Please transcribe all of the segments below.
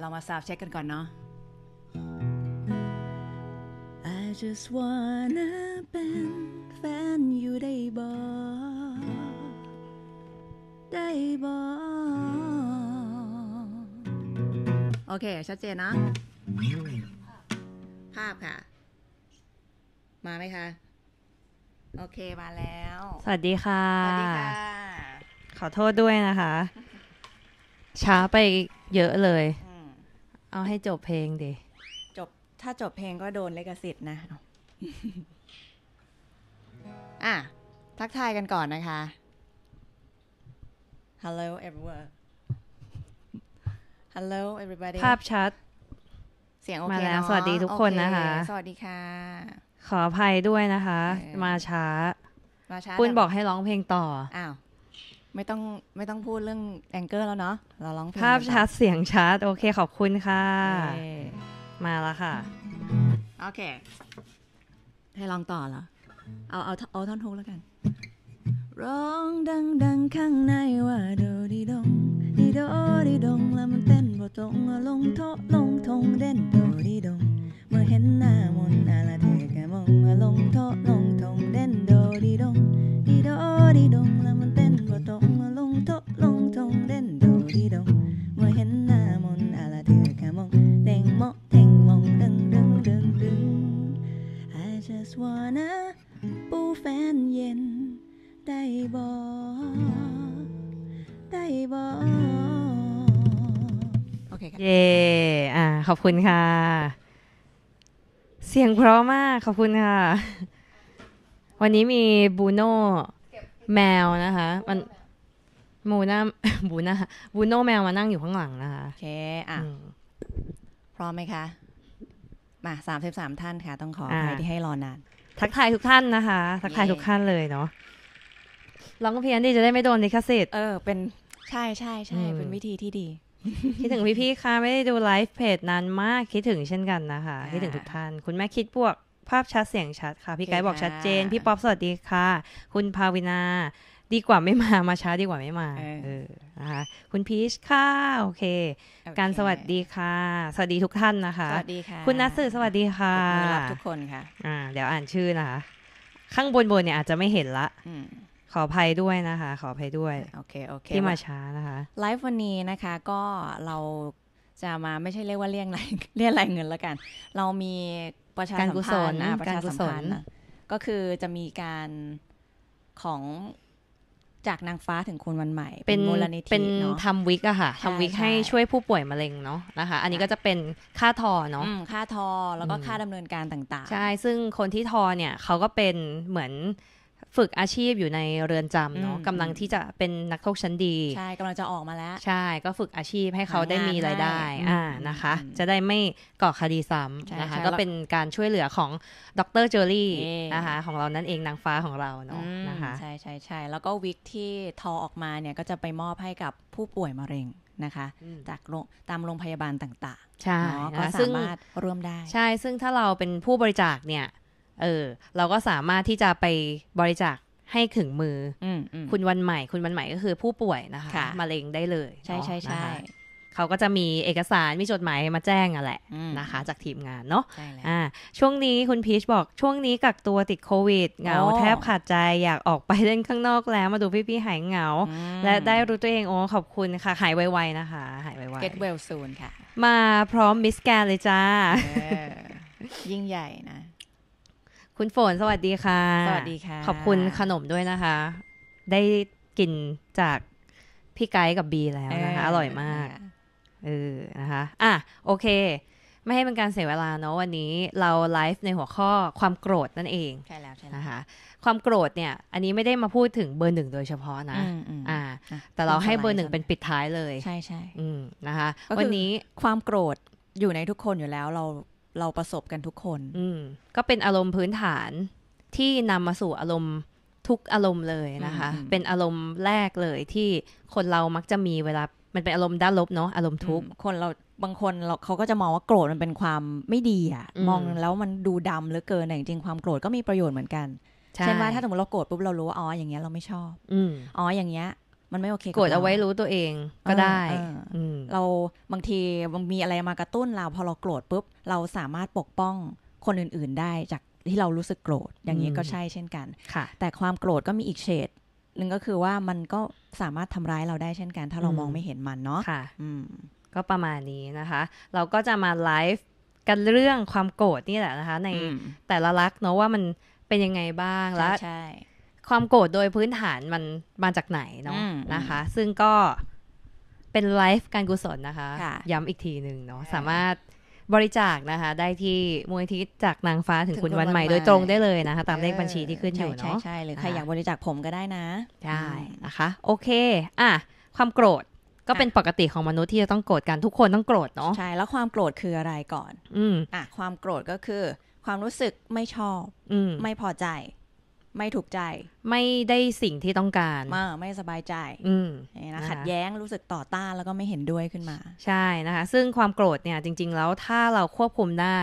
เรามาซาวเช็คกันก่อนเนาะ I just wanna เป็นแฟนอยู่ได้บ่ได้บอโอเค ชัดเจนนะภาพค่ะมาไหมคะ โอเค มาแล้ว สวัสดีค่ะ สวัสดีค่ะ ขอโทษด้วยนะคะ ช้าไปเยอะเลยเอาให้จบเพลงดิจบถ้าจบเพลงก็โดนเลกสิทธิ์นะอ่ะ ทักทายกันก่อนนะคะ Hello everyone Hello everybody ภาพชัด เสียงโอเคมาแล้วสวัสดีทุกคนนะคะ สวัสดีค่ะ ขออภัยด้วยนะคะ มาช้ามาช้าปุ้นบอกให้ร้องเพลงต่อ อ้าวไม่ต้อง ไม่ต้องพูดเรื่องแองเกอร์แล้วเนาะเราร้องเพลงภาพชัดเสียงชัดโอเคขอบคุณค่ะมาแล้วค่ะโอเค ให้ลองต่อเหรอเอาเอาเอาท่อนฮุกแล้วกันร้องดังดังข้างในว่าโดดีดงดีโดดีดงแล้วมันเต้นบทตรงลงโทลงทงเด่นโดดีดงเมื่อเห็นหน้ามนอาลาเทอแกมองลงโทลงทงเด่นโดดีดงดีโดดีดงแล้วงลงโตลงงเดนดง่เห็นหน้ามนอะไรเธอมองงหมงมอง ดึงดึงดึงดึง I just wanna ปูแฟนเย็น ได้บอได้บอโอเคค่ะเย่อ่ขอบคุณค่ะ เสียงเพราะมากขอบคุณค่ะ วันนี้มีบูโน่แมวนะคะมันมูน่าบูน่าบูโนแมวมานั่งอยู่ข้างหลังนะคะโอเคอ่ะพร้อมไหมคะ มาสามสิบสามท่านค่ะ ต้องขออภัยที่ให้รอนาน ทักทายทุกท่านนะคะ ทักทายทุกท่านเลยเนาะร้องเพียนดีจะได้ไม่โดนลิขสิทธิ์เออ เป็นใช่ใช่ใช่เป็นวิธีที่ดี คิดถึงพี่พี่ค่ะ ไม่ได้ดูไลฟ์เพจนานมากคิดถึงเช่นกันนะคะ คิดถึงทุกท่าน คุณแม่คิดบวกภาพชัดเสียงชัดค่ะ พี่ไกด์บอกชัดเจน พี่ป๊อปสวัสดีค่ะ คุณภาวินาดีกว่าไม่มา มาช้าดีกว่าไม่มาเออนะคะคุณพีชค่ะ โอเค การสวัสดีค่ะ สวัสดีทุกท่านนะคะสวัสดีค่ะคุณนัสสือสวัสดีค่ะรับทุกคนค่ะอ่าเดี๋ยวอ่านชื่อนะคะข้างบนบนเนี่ยอาจจะไม่เห็นละขออภัยด้วยนะคะ ขออภัยด้วยโอเคโอเคที่มาช้านะคะ ไลฟ์วันนี้นะคะก็เราจะมา ไม่ใช่เรียกว่าเรียกอะไรเรียกอะไรเงินแล้วกัน เรามีประชาสัมพันธ์ประชาสัมพันธ์ก็คือจะมีการของจากนางฟ้าถึงคนวันใหม่ เป็นมูลนิธิเนาะทำวิกอะค่ะทำวิกให้ช่วยผู้ป่วยมะเร็งเนาะนะคะอันนี้ก็จะเป็นค่าทอเนาะค่าทอแล้วก็ค่าดำเนินการต่างๆ ใช่ ซึ่งคนที่ทอเนี่ยเขาก็เป็นเหมือนฝึกอาชีพอยู่ในเรือนจำเนาะกำลังที่จะเป็นนักโทษชั้นดี ใช่กำลังจะออกมาแล้ว ใช่ก็ฝึกอาชีพให้เขาได้มีรายได้อ่านะคะ จะได้ไม่ก่อคดีซ้ำนะคะก็เป็นการช่วยเหลือของดรเจอรี่นะคะของเรานั่นเองนางฟ้าของเราเนาะนะคะใช่ใช่ใช่แล้วก็วิกที่ทอออกมาเนี่ยก็จะไปมอบให้กับผู้ป่วยมะเร็งนะคะ จากตามโรงพยาบาลต่างๆใช่ก็สามารถร่วมได้ ใช่ซึ่งถ้าเราเป็นผู้บริจาคเนี่ยเออเราก็สามารถที่จะไปบริจาคให้ถึงมืออคุณวันใหม่คุณวันใหม่ก็คือผู้ป่วยนะคะคะมะเร็งได้เลย ใช่ใช่ใช่เขาก็จะมีเอกสารมีจดหมายมาแจ้งอ่ะแหละ นะคะ จากทีมงานเนาะช่วช่วงนี้คุณพีชบอกช่วงนี้กักตัวติดโควิดเหงาแทบขาดใจอยากออกไปเล่นข้างนอกแล้ว มาดูพี่ๆหายเหงาและได้รู้ตัวเองโอ้ขอบคุณค่ะหายไวๆนะคะ หายไวๆ get well soon ค่ะ มาพร้อมมิสแกนเลยจ้ายิ่งใหญ่นะคุณฝนสวัสดีค่ะสวัสดีค่ะ ขอบคุณขนมด้วยนะคะ ได้กินจากพี่ไกด์กับบีแล้วนะคะ อร่อยมากเออนะคะอ่ะโอเค ไม่ให้เป็นการเสียเวลาเนาะวันนี้เราไลฟ์ในหัวข้อความโกรธนั่นเองใช่แล้วใช่นะคะ ความโกรธเนี่ย อันนี้ไม่ได้มาพูดถึงเบอร์หนึ่งโดยเฉพาะนะอ่า แต่เราให้เบอร์หนึ่งเป็นปิดท้ายเลยใช่ใช่นะคะวันนี้ความโกรธอยู่ในทุกคนอยู่แล้วเราเราประสบกันทุกคน อืก็เป็นอารมณ์พื้นฐานที่นำมาสู่อารมณ์ทุกอารมณ์เลยนะคะ เป็นอารมณ์แรกเลยที่คนเรามักจะมีเวลามันเป็นอารมณ์ด้านลบเนาะอารมณ์ทุกคนเราบางคนเราเขาก็จะมองว่าโกรธมันเป็นความไม่ดีอะมองแล้วมันดูดำเหลือเกินแต่จริงความโกรธ ก็มีประโยชน์เหมือนกันเช่นว่าถ้าสมมติเราโกรธปุ๊บเรารู้ว่าอ๋ออย่างเงี้ยเราไม่ชอบอ๋ออย่างเงี้ยมันไม่โอเคกดเอาไว้รู้ตัวเองก็ได้เราบางทีมีอะไรมากระตุ้นเราพอเราโกรธปุ๊บ เราสามารถปกป้องคนอื่น ๆได้จากที่เรารู้สึกโกรธอย่างนี้ก็ใช่เช่นกันแต่ความโกรธก็มีอีกเฉดหนึ่งก็คือว่ามันก็สามารถทำร้ายเราได้เช่นกัน ถ้าเรามองไม่เห็นมันเนาะค่ะก็ประมาณนี้นะคะ เราก็จะมาไลฟ์กันเรื่องความโกรธนี่แหละนะคะในแต่ละลักเนาะว่ามันเป็นยังไงบ้างแล้วความโกรธโดยพื้นฐานมันมาจากไหนเนาะนะคะ ซึ่งก็เป็นไลฟ์การกุศลนะคะ ย้ำอีกทีหนึ่งเนาะสามารถบริจาคนะคะ ได้ที่มูลทิศจากนางฟ้าถึงคุณวันใหม่โดยตรงได้เลยนะคะ ตามเลขบัญชีที่ขึ้นอยู่เนาะใช่ใช่เลยใครอยากบริจาคผมก็ได้นะ ใช่ นะคะ โอเค อ่ะ ความโกรธก็เป็นปกติของมนุษย์ที่จะต้องโกรธกันทุกคนต้องโกรธเนาะใช่แล้วความโกรธคืออะไรก่อน อืมอ่ะ ความโกรธก็คือ ความรู้สึกไม่ชอบ อืไม่พอใจไม่ถูกใจไม่ได้สิ่งที่ต้องการมาไม่สบายใจ อืมนะขัดแย้งรู้สึกต่อต้านแล้วก็ไม่เห็นด้วยขึ้นมา ใช่นะคะ ซึ่งความโกรธเนี่ยจริง ๆ แล้วถ้าเราควบคุมได้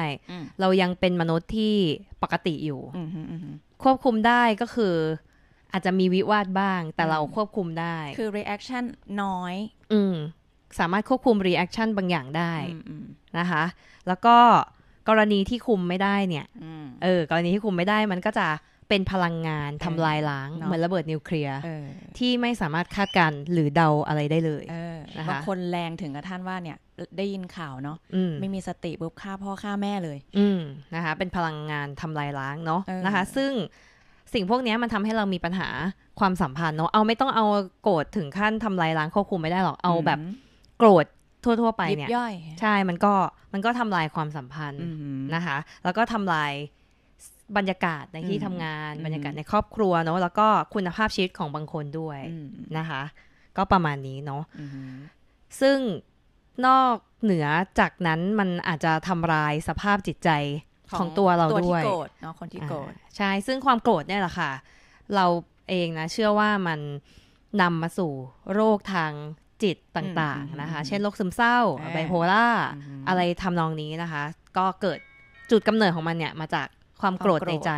เรายังเป็นมนุษย์ที่ปกติอยู่ควบคุมได้ก็คืออาจจะมีวิวาทบ้าง แต่เราควบคุมได้ คือ reaction น้อย อืมสามารถควบคุม reaction บางอย่างได้นะคะ แล้วก็กรณีที่คุมไม่ได้เนี่ยเออกรณีที่คุมไม่ได้มันก็จะเป็นพลังงานทำลายล้าง เหมือนระเบิดนิวเคลียร์ที่ไม่สามารถคาดการหรือเดาอะไรได้เลยนะคะคนแรงถึงกับท่านว่าเนี่ย ได้ยินข่าวเนาะไม่มีสติปุ๊บฆ่าพ่อฆ่าแม่เลยนะคะ เป็นพลังงานทำลายล้างเนาะนะคะ ซึ่งสิ่งพวกนี้มันทำให้เรามีปัญหาความสัมพันธ์เนาะเอาไม่ต้องเอาโกรธถึงขั้นทำลายล้าง ควบคุมไม่ได้หรอกเอาแบบ โกรธทั่ว ๆไปเนี่ยใช่มันก็มันก็ทำลายความสัมพันธ์นะคะ แล้วก็ทำลายบรรยากาศในที่ทำงานบรรยากาศในครอบครัวเนาะแล้วก็คุณภาพชีวิตของบางคนด้วยนะคะ ก็ประมาณนี้เนาะซึ่งนอกเหนือจากนั้นมันอาจจะทำลายสภาพจิตใจของตัวเราด้วยที่โกรธเนาะคนที่โกรธใช่ซึ่งความโกรธเนี่ยแหละค่ะ เราเองนะ เชื่อว่ามันนำมาสู่โรคทางจิตต่าง ๆ นะคะ เช่นโรคซึมเศร้าไบโพล่าอะไรทำนองนี้นะคะ ก็เกิดจุดกำเนิดของมันเนี่ยมาจากความโกรธในใจ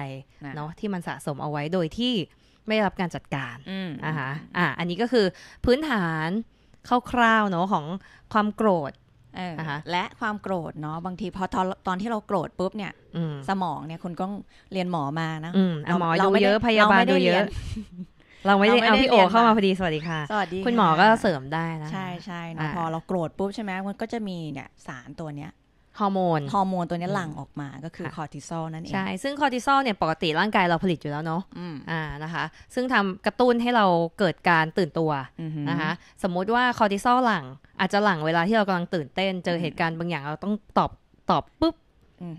เนาะที่มันสะสมเอาไว้โดยที่ไม่รับการจัดการอ่าฮะอ่าอันนี้ก็คือพื้นฐานคร่าวๆเนาะของความโกรธและความโกรธเนาะบางทีพอตอนที่เราโกรธปุ๊บเนี่ยสมองเนี่ยคุณก็เรียนหมอมานะหมอดูเยอะพยาบาลดูเยอะ เราไม่ได้เอาพี่โอเข้ามาพอดีสวัสดีค่ะสวัสดีคุณหมอก็เสริมได้นะใช่ใช่นะพอเราโกรธปุ๊บใช่ไหมมันก็จะมีเนี่ยสารตัวเนี้ยฮอร์โมน ฮอร์โมนตัวนี้หลั่งออกมา ก็คือคอร์ติซอลนั่นเอง ใช่ ซึ่งคอร์ติซอลเนี่ยปกติร่างกายเราผลิตอยู่แล้วเนาะอ่า นะคะ ซึ่งทำกระตุ้นให้เราเกิดการตื่นตัวนะคะ สมมุติว่าคอร์ติซอลหลั่งอาจจะหลั่งเวลาที่เรากำลังตื่นเต้น เจอเหตุการณ์บางอย่างเราต้องตอบตอบปุ๊บ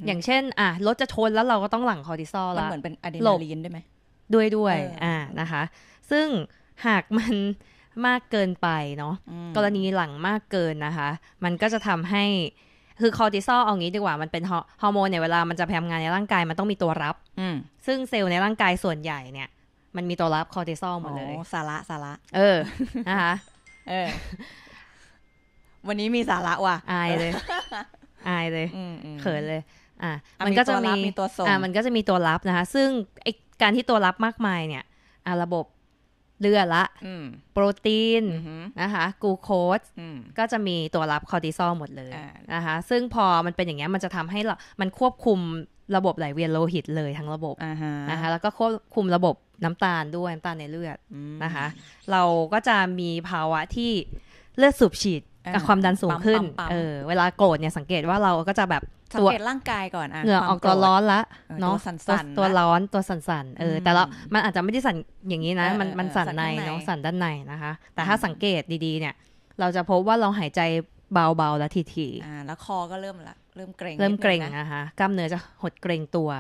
อย่างเช่น อ่ะรถจะชนแล้วเราก็ต้องหลั่งคอร์ติซอลแล้วมันเหมือนเป็นอะดรีนาลีนด้วยไหม ด้วยด้วย อ่า นะคะ ซึ่งหากมันมากเกินไปเนาะ กรณีหลังมากเกินนะคะ มันก็จะทำให้คือคอร์ติซอลเอางี้ดีกว่ามันเป็นฮอร์โมนเนี่ยเวลามันจะไปทำงานในร่างกายมันต้องมีตัวรับ ซึ่งเซลล์ในร่างกายส่วนใหญ่เนี่ยมันมีตัวรับคอร์ติซอลหมดเลยสาระสาระ เออ นะคะ เออ วันนี้มีสาระว่ะ อายเลย อายเลย เขินเลย อ่ะมันก็จะมีตัวอ่ะมันก็จะมีตัวรับนะคะ ซึ่งไอการที่ตัวรับมากมายเนี่ย อ่ะระบบเลือดละโปรตีนนะคะกูโคสก็จะมีตัวรับคอร์ติซอลหมดเลยนะคะซึ่งพอมันเป็นอย่างเงี้ยมันจะทำให้มันควบคุมระบบไหลเวียนโลหิต เลยทั้งระบบนะคะแล้วก็ควบคุมระบบน้ำตาลด้วย น้ำตาลในเลือดนะคะเราก็จะมีภาวะที่เลือดสูบฉีดกับความดันสูงขึ้นเออเวลาโกรธเนี่ยสังเกตว่าเราก็จะแบบตัวร่างกายก่อนอะเหงื่อออกตัวร้อนละเนาะสั่นตัวร้อนตัวสั่นๆเออ แต่ละมันอาจจะไม่ได้สั่นอย่างนี้นะ มันมันสั่นในเนาะสั่นด้านในนะคะ แต่ถ้าสังเกตดีๆเนี่ย เราจะพบว่าเราหายใจเบาๆแล้วทีๆอ่าแล้วคอก็เริ่มละเริ่มเกรงเริ่มเกรงนะคะกล้ามเนื้อจะหดเกรงตัว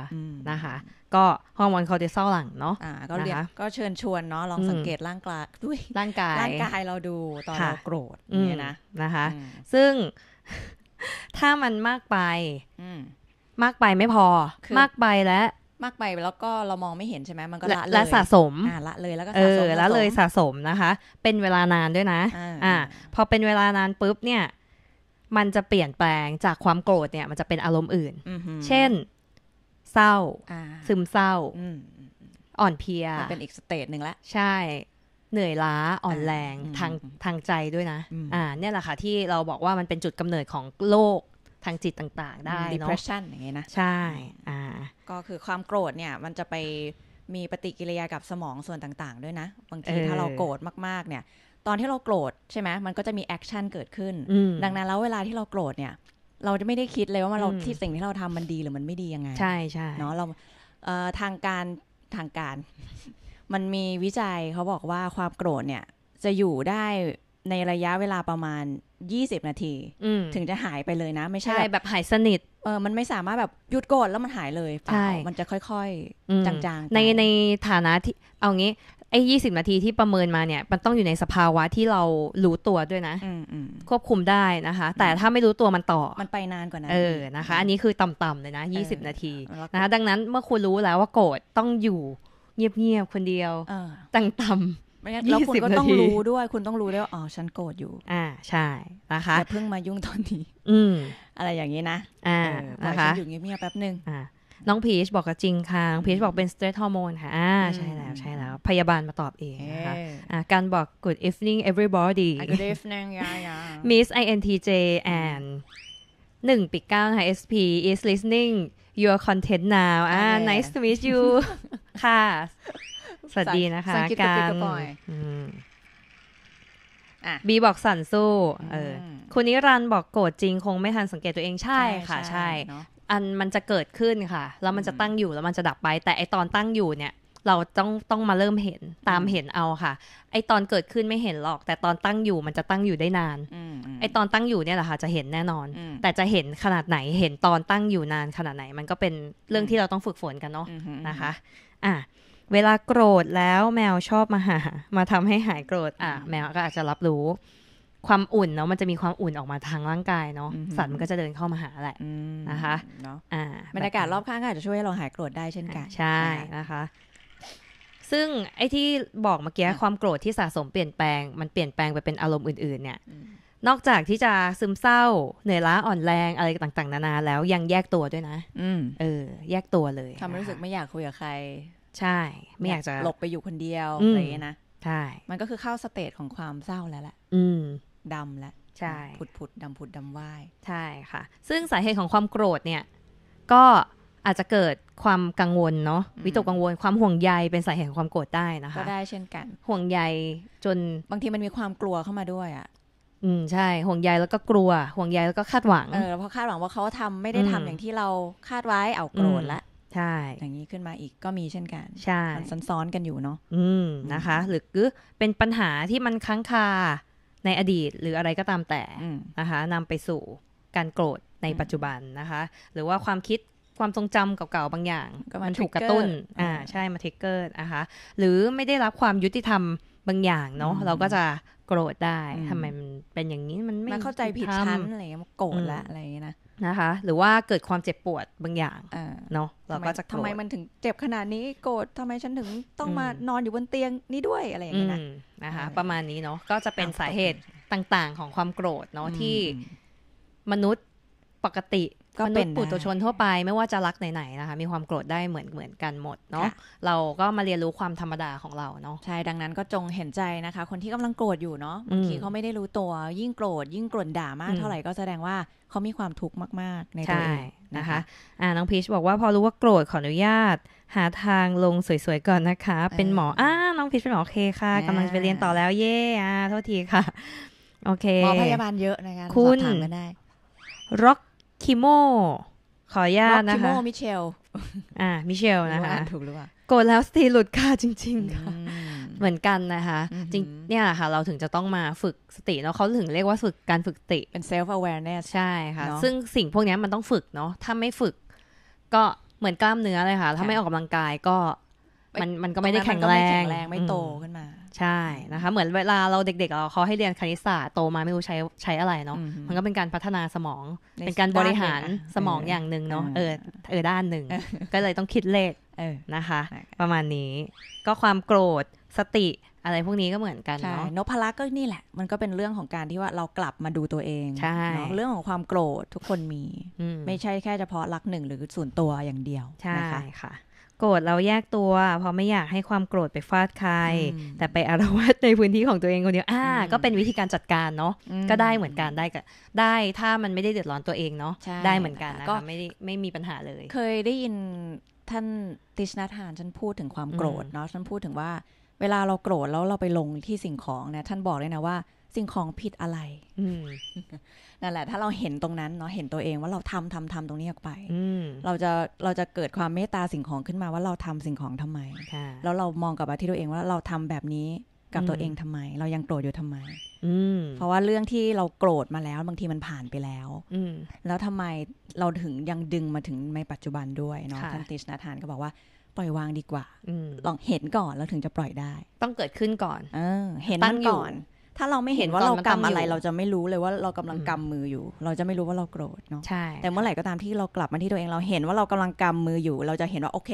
นะคะ ก็ฮอร์โมนคอร์ติซอลหลังเนาะอ่าก็เรียกก็เชิญชวนเนาะลองสังเกตร่างกาย ด้วย ร่างกายร่างกายเราดูตอนเราโกรธเนี่ยนะนะคะ ซึ่งถ้ามันมากไปมากไปไม่พอ มากไปและมากไปแล้วก็เรามองไม่เห็นใช่ไหมมันก็ละเลยสะสมอ่าละเลยแล้วก็สะสม เออละเลยสะสมนะคะ เป็นเวลานานด้วยนะ อ่าพอเป็นเวลานานปุ๊บเนี่ย มันจะเปลี่ยนแปลงจากความโกรธเนี่ยมันจะเป็นอารมณ์อื่น เช่นเศร้าซึมเศร้าอ่อนเพียเป็นอีกสเตจหนึ่งละ ใช่เหนื่อยล้าอ่อนแรงทางทางใจด้วยนะ อ่า เนี่ยแหละค่ะที่เราบอกว่ามันเป็นจุดกำเนิดของโรคทางจิตต่างๆได้เนาะ depression อย่างเงี้ยนะ ใช่ อ่า ก็คือความโกรธเนี่ย มันจะไปมีปฏิกิริยากับสมองส่วนต่างๆด้วยนะ บางทีถ้าเราโกรธมากๆเนี่ย ตอนที่เราโกรธใช่ไหมมันก็จะมีแอคชั่นเกิดขึ้น ดังนั้นแล้วเวลาที่เราโกรธเนี่ย เราจะไม่ได้คิดเลยว่าเราที่สิ่งที่เราทำมันดีหรือมันไม่ดียังไงใช่ใช่เนาะเราทางการทางการมันมีวิจัยเขาบอกว่าความโกรธเนี่ยจะอยู่ได้ในระยะเวลาประมาณ 20 นาทีถึงจะหายไปเลยนะ ไม่ใช่แบบหายสนิทเออมันไม่สามารถแบบหยุดโกรธแล้วมันหายเลยเปล่ามันจะค่อย ๆจางๆในในฐานะที่เอางี้ไอ้ยี่สิบนาทีที่ประเมินมาเนี่ยมันต้องอยู่ในสภาวะที่เรารู้ตัวด้วยนะควบคุมได้นะคะ แต่ถ้าไม่รู้ตัวมันต่อมันไปนานกว่านั้นเออนะคะอันนี้คือต่ำๆเลยนะยี่สิบนาทีนะคะดังนั้นเมื่อคุณรู้แล้วว่าโกรธต้องอยู่เงียบๆ คนเดียวตั้งต่ำแล้วคุณก็ต้องรู้ด้วยคุณต้องรู้ด้วยว่าอ๋อฉันโกรธอยู่อ่าใช่ นะคะ เพิ่งมายุ่งตอนนี้ อืมอะไรอย่างนี้นะอ่านะคะอยู่เงียบๆแป๊บหนึ่งอ่าน้องพีชบอกกับจริงค่ะงพีชบอกเป็นสเตรทฮอร์โมนค่ะ อ่าใช่แล้วใช่แล้ว พยาบาลมาตอบเองนะคะอ่าการบอก good evening everybody good evening yeah yeah miss intj and หนึ่งปิดเก้านะคะ sp is listening your content now อ่า nice to meet you ค่ะ สวัสดีนะคะการบีบอกสั่นสู้ เออคุณนิรันบอกโกรธจริงคงไม่ทันสังเกตตัวเองใช่ ค่ะ ใช่อันมันจะเกิดขึ้นค่ะ แล้วมันจะตั้งอยู่แล้วมันจะดับไป แต่ไอตอนตั้งอยู่เนี่ย เราต้องต้องมาเริ่มเห็นตามเห็นเอาค่ะ ไอตอนเกิดขึ้นไม่เห็นหรอก แต่ตอนตั้งอยู่มันจะตั้งอยู่ได้นานไอตอนตั้งอยู่เนี่ยแหละค่ะจะเห็นแน่นอน แต่จะเห็นขนาดไหนเห็นตอนตั้งอยู่นานขนาดไหน มันก็เป็นเรื่องที่เราต้องฝึกฝนกันเนาะนะคะอ่ะเวลาโกรธแล้วแมวชอบมาหามาทำให้หายโกรธอ่ะแมวก็อาจจะรับรู้ ความอุ่นเนาะมันจะมีความอุ่นออกมาทางร่างกายเนาะสัตว์มันก็จะเดินเข้ามาหาแหละนะคะเนาะอ่บรรยากาศรอบข้างก็อาจจะช่วยให้เราหายโกรธได้เช่นกันใช่นะคะ ซึ่งไอ้ที่บอกเมื่อกี้ความโกรธที่สะสมเปลี่ยนแปลงมันเปลี่ยนแปลงไปเป็นอารมณ์อื่นๆ เนี่ยนอกจากที่จะซึมเศร้าเหนื่อยล้าอ่อนแรงอะไรต่างๆ นานาแล้วยังแยกตัวด้วยนะอเออแยกตัวเลยทำรู้สึกไม่อยากคุยกับใคร ใช่ ไม่อยากจะหลบไปอยู่คนเดียวอะไรอย่างนี้นะใช่มันก็คือเข้าสเตจของความเศร้าแล้วแหละ อืมดำแล้วใช่ผุดผุดดำผุดดำวหายใช่ค่ะ ซึ่งสาเหตุของความโกรธเนี่ย ก็อาจจะเกิดความกังวลเนาะวิตกกังวล ความห่วงใยเป็นสาเหตุของความโกรธได้นะคะก็ได้เช่นกัน ห่วงใยจนบางทีมันมีความกลัวเข้ามาด้วยอะอืมใช่ห่วงใยแล้วก็กลัว ห่วงใยแล้วก็คาดหวังเออเพราะคาดหวังว่าเขาทำไม่ได้ทำอย่างที่เราคาดไว้เอาโกรธละใช่ อย่างนี้ขึ้นมาอีกก็มีเช่นกันใช่้อนซ้อนๆกันอยู่เนาะอืมนะคะ หรือเป็นปัญหาที่มันค้างคาในอดีต หรืออะไรก็ตามแต่นะคะนำไปสู่การโกรธในปัจจุบันนะคะ หรือว่าความคิดความทรงจำเก่าๆบางอย่างมันถูกกระตุ้นอ่าใช่มาเทคเกอร์นะคะหรือไม่ได้รับความยุติธรรมบางอย่างเนาะเราก็จะโกรธได้ทำไมมันเป็นอย่างนี้ มันไม่เข้าใจผิดชั้นอะไรมัน โกรธละอะไรอย่างนี้นะ นะคะ หรือว่าเกิดความเจ็บปวดบางอย่างเนาะเราก็จะทำไมมันถึงเจ็บขนาดนี้โกรธทำไมฉันถึงต้องมานอนอยู่บนเตียงนี้ด้วยอะไรอย่างนี้นะ นะคะ ประมาณนี้เนาะ ก็จะเป็นสาเหตุต่าง ๆ ของความโกรธเนาะที่มนุษย์ปกติก็เป็นปุถุชนทั่วไปไม่ว่าจะรักไหนๆนะคะ มีความโกรธได้เหมือนเหมือนกันหมดเนาะเราก็มาเรียนรู้ความธรรมดาของเราเนาะใช่ดังนั้นก็จงเห็นใจนะคะ คนที่กำลังโกรธอยู่เนาะบางทีเขาไม่ได้รู้ตัวยิ่งโกรธยิ่งกล่นด่ามากเท่าไหร่ก็แสดงว่าเขามีความทุกข์มาก ๆในตัวเองนะคะ อ่าน้องพีชบอกว่า พอรู้ว่าโกรธขออนุญาต หาทางลงสวย ๆ ก่อนนะคะ เป็นหมออ่าน้องพีชเป็นหมอโอเคค่ะกำลังจะไปเรียนต่อแล้วเย่อ่าโทษทีค่ะโอเคหมอพยาบาลเยอะนะคะคุณร็อกคิโม ขออนุญาตนะคะ คิโมมิเชล อ่า มิเชลนะคะถูกหรือเปล่าโกรธแล้วสตีหลุดค่ะจริงๆค่ะเหมือนกันนะคะ จริงเนี่ยค่ะ เราถึงจะต้องมาฝึกสติเนาะเขาถึงเรียกว่าฝึกการฝึกสติ เป็น self awareness ใช่ค่ะ ซึ่งสิ่งพวกนี้มันต้องฝึกเนาะ ถ้าไม่ฝึกก็เหมือนกล้ามเนื้อเลยค่ะ ถ้าไม่ออกกำลังกายก็มันมันก็ไม่ได้แข็งแรงไม่โตขึ้นมา ใช่นะคะ เหมือนเวลาเราเด็ก ๆเราเขาให้เรียนคณิตศาสตร์โตมาไม่รู้ใช้ใช้อะไรเนาะมันก็เป็นการพัฒนาสมอง เป็นการบริหารสมองอย่างหนึ่งเนาะเออเออด้านหนึ่งก็เลยต้องคิดเลขนะคะ ประมาณนี้ ก็ความโกรธสติอะไรพวกนี้ก็เหมือนกันเนาะนพลักษ์ก็นี่แหละมันก็เป็นเรื่องของการที่ว่าเรากลับมาดูตัวเองเรื่องของความโกรธทุกคนมีไม่ใช่แค่เฉพาะรักหนึ่งหรือศูนย์ตัวอย่างเดียวใช่นะคะโกรธเราแยกตัวเพราะไม่อยากให้ความโกรธไปฟาดใคร แต่ไปอารวาสในพื้นที่ของตัวเองคนเดียวอ่า ก็เป็นวิธีการจัดการเนาะ ก็ได้เหมือนกันได้ก็ได้ถ้ามันไม่ได้เดือดร้อนตัวเองเนาะได้เหมือนกันก็ไม่ได้ไม่มีปัญหาเลย เคยได้ยินท่านติชนาธานฉันพูดถึงความโกรธเนาะฉันพูดถึงว่า เวลาเราโกรธแล้วเราไปลงที่สิ่งของเนี่ยท่านบอกเลยนะว่าสิ่งของผิดอะไรนั่นแหละถ้าเราเห็นตรงนั้นเนาะเห็นตัวเองว่าเราทำทำทำตรงนี้ออกไปเราจะเราจะเกิดความเมตตาสิ่งของขึ้นมาว่าเราทำสิ่งของทำไม แล้วเรามองกลับมาที่ตัวเองว่าเราทำแบบนี้กับตัวเองทำไม เรายังโกรธอยู่ทำไมเพราะว่าเรื่องที่เราโกรธมาแล้วบางทีมันผ่านไปแล้วแล้วทำไมเราถึงยังดึงมาถึงในปัจจุบันด้วยเนาะท่านติชนาธานก็บอกว่า ปล่อยวางดีกว่าลองเห็นก่อนแล้วถึงจะปล่อยได้ ต้องเกิดขึ้นก่อนเออเห็นมันก่อนถ้าเราไม่เห็นว่าเรากำอะไร เราจะไม่รู้เลยว่าเรากำลังกำมืออยู่ เราจะไม่รู้ว่าเราโกรธเนาะใช่ แต่เมื่อไหร่ก็ตามที่เรากลับมาที่ตัวเองเราเห็นว่าเรากำลังกำมืออยู่ เราจะเห็นว่าโอเค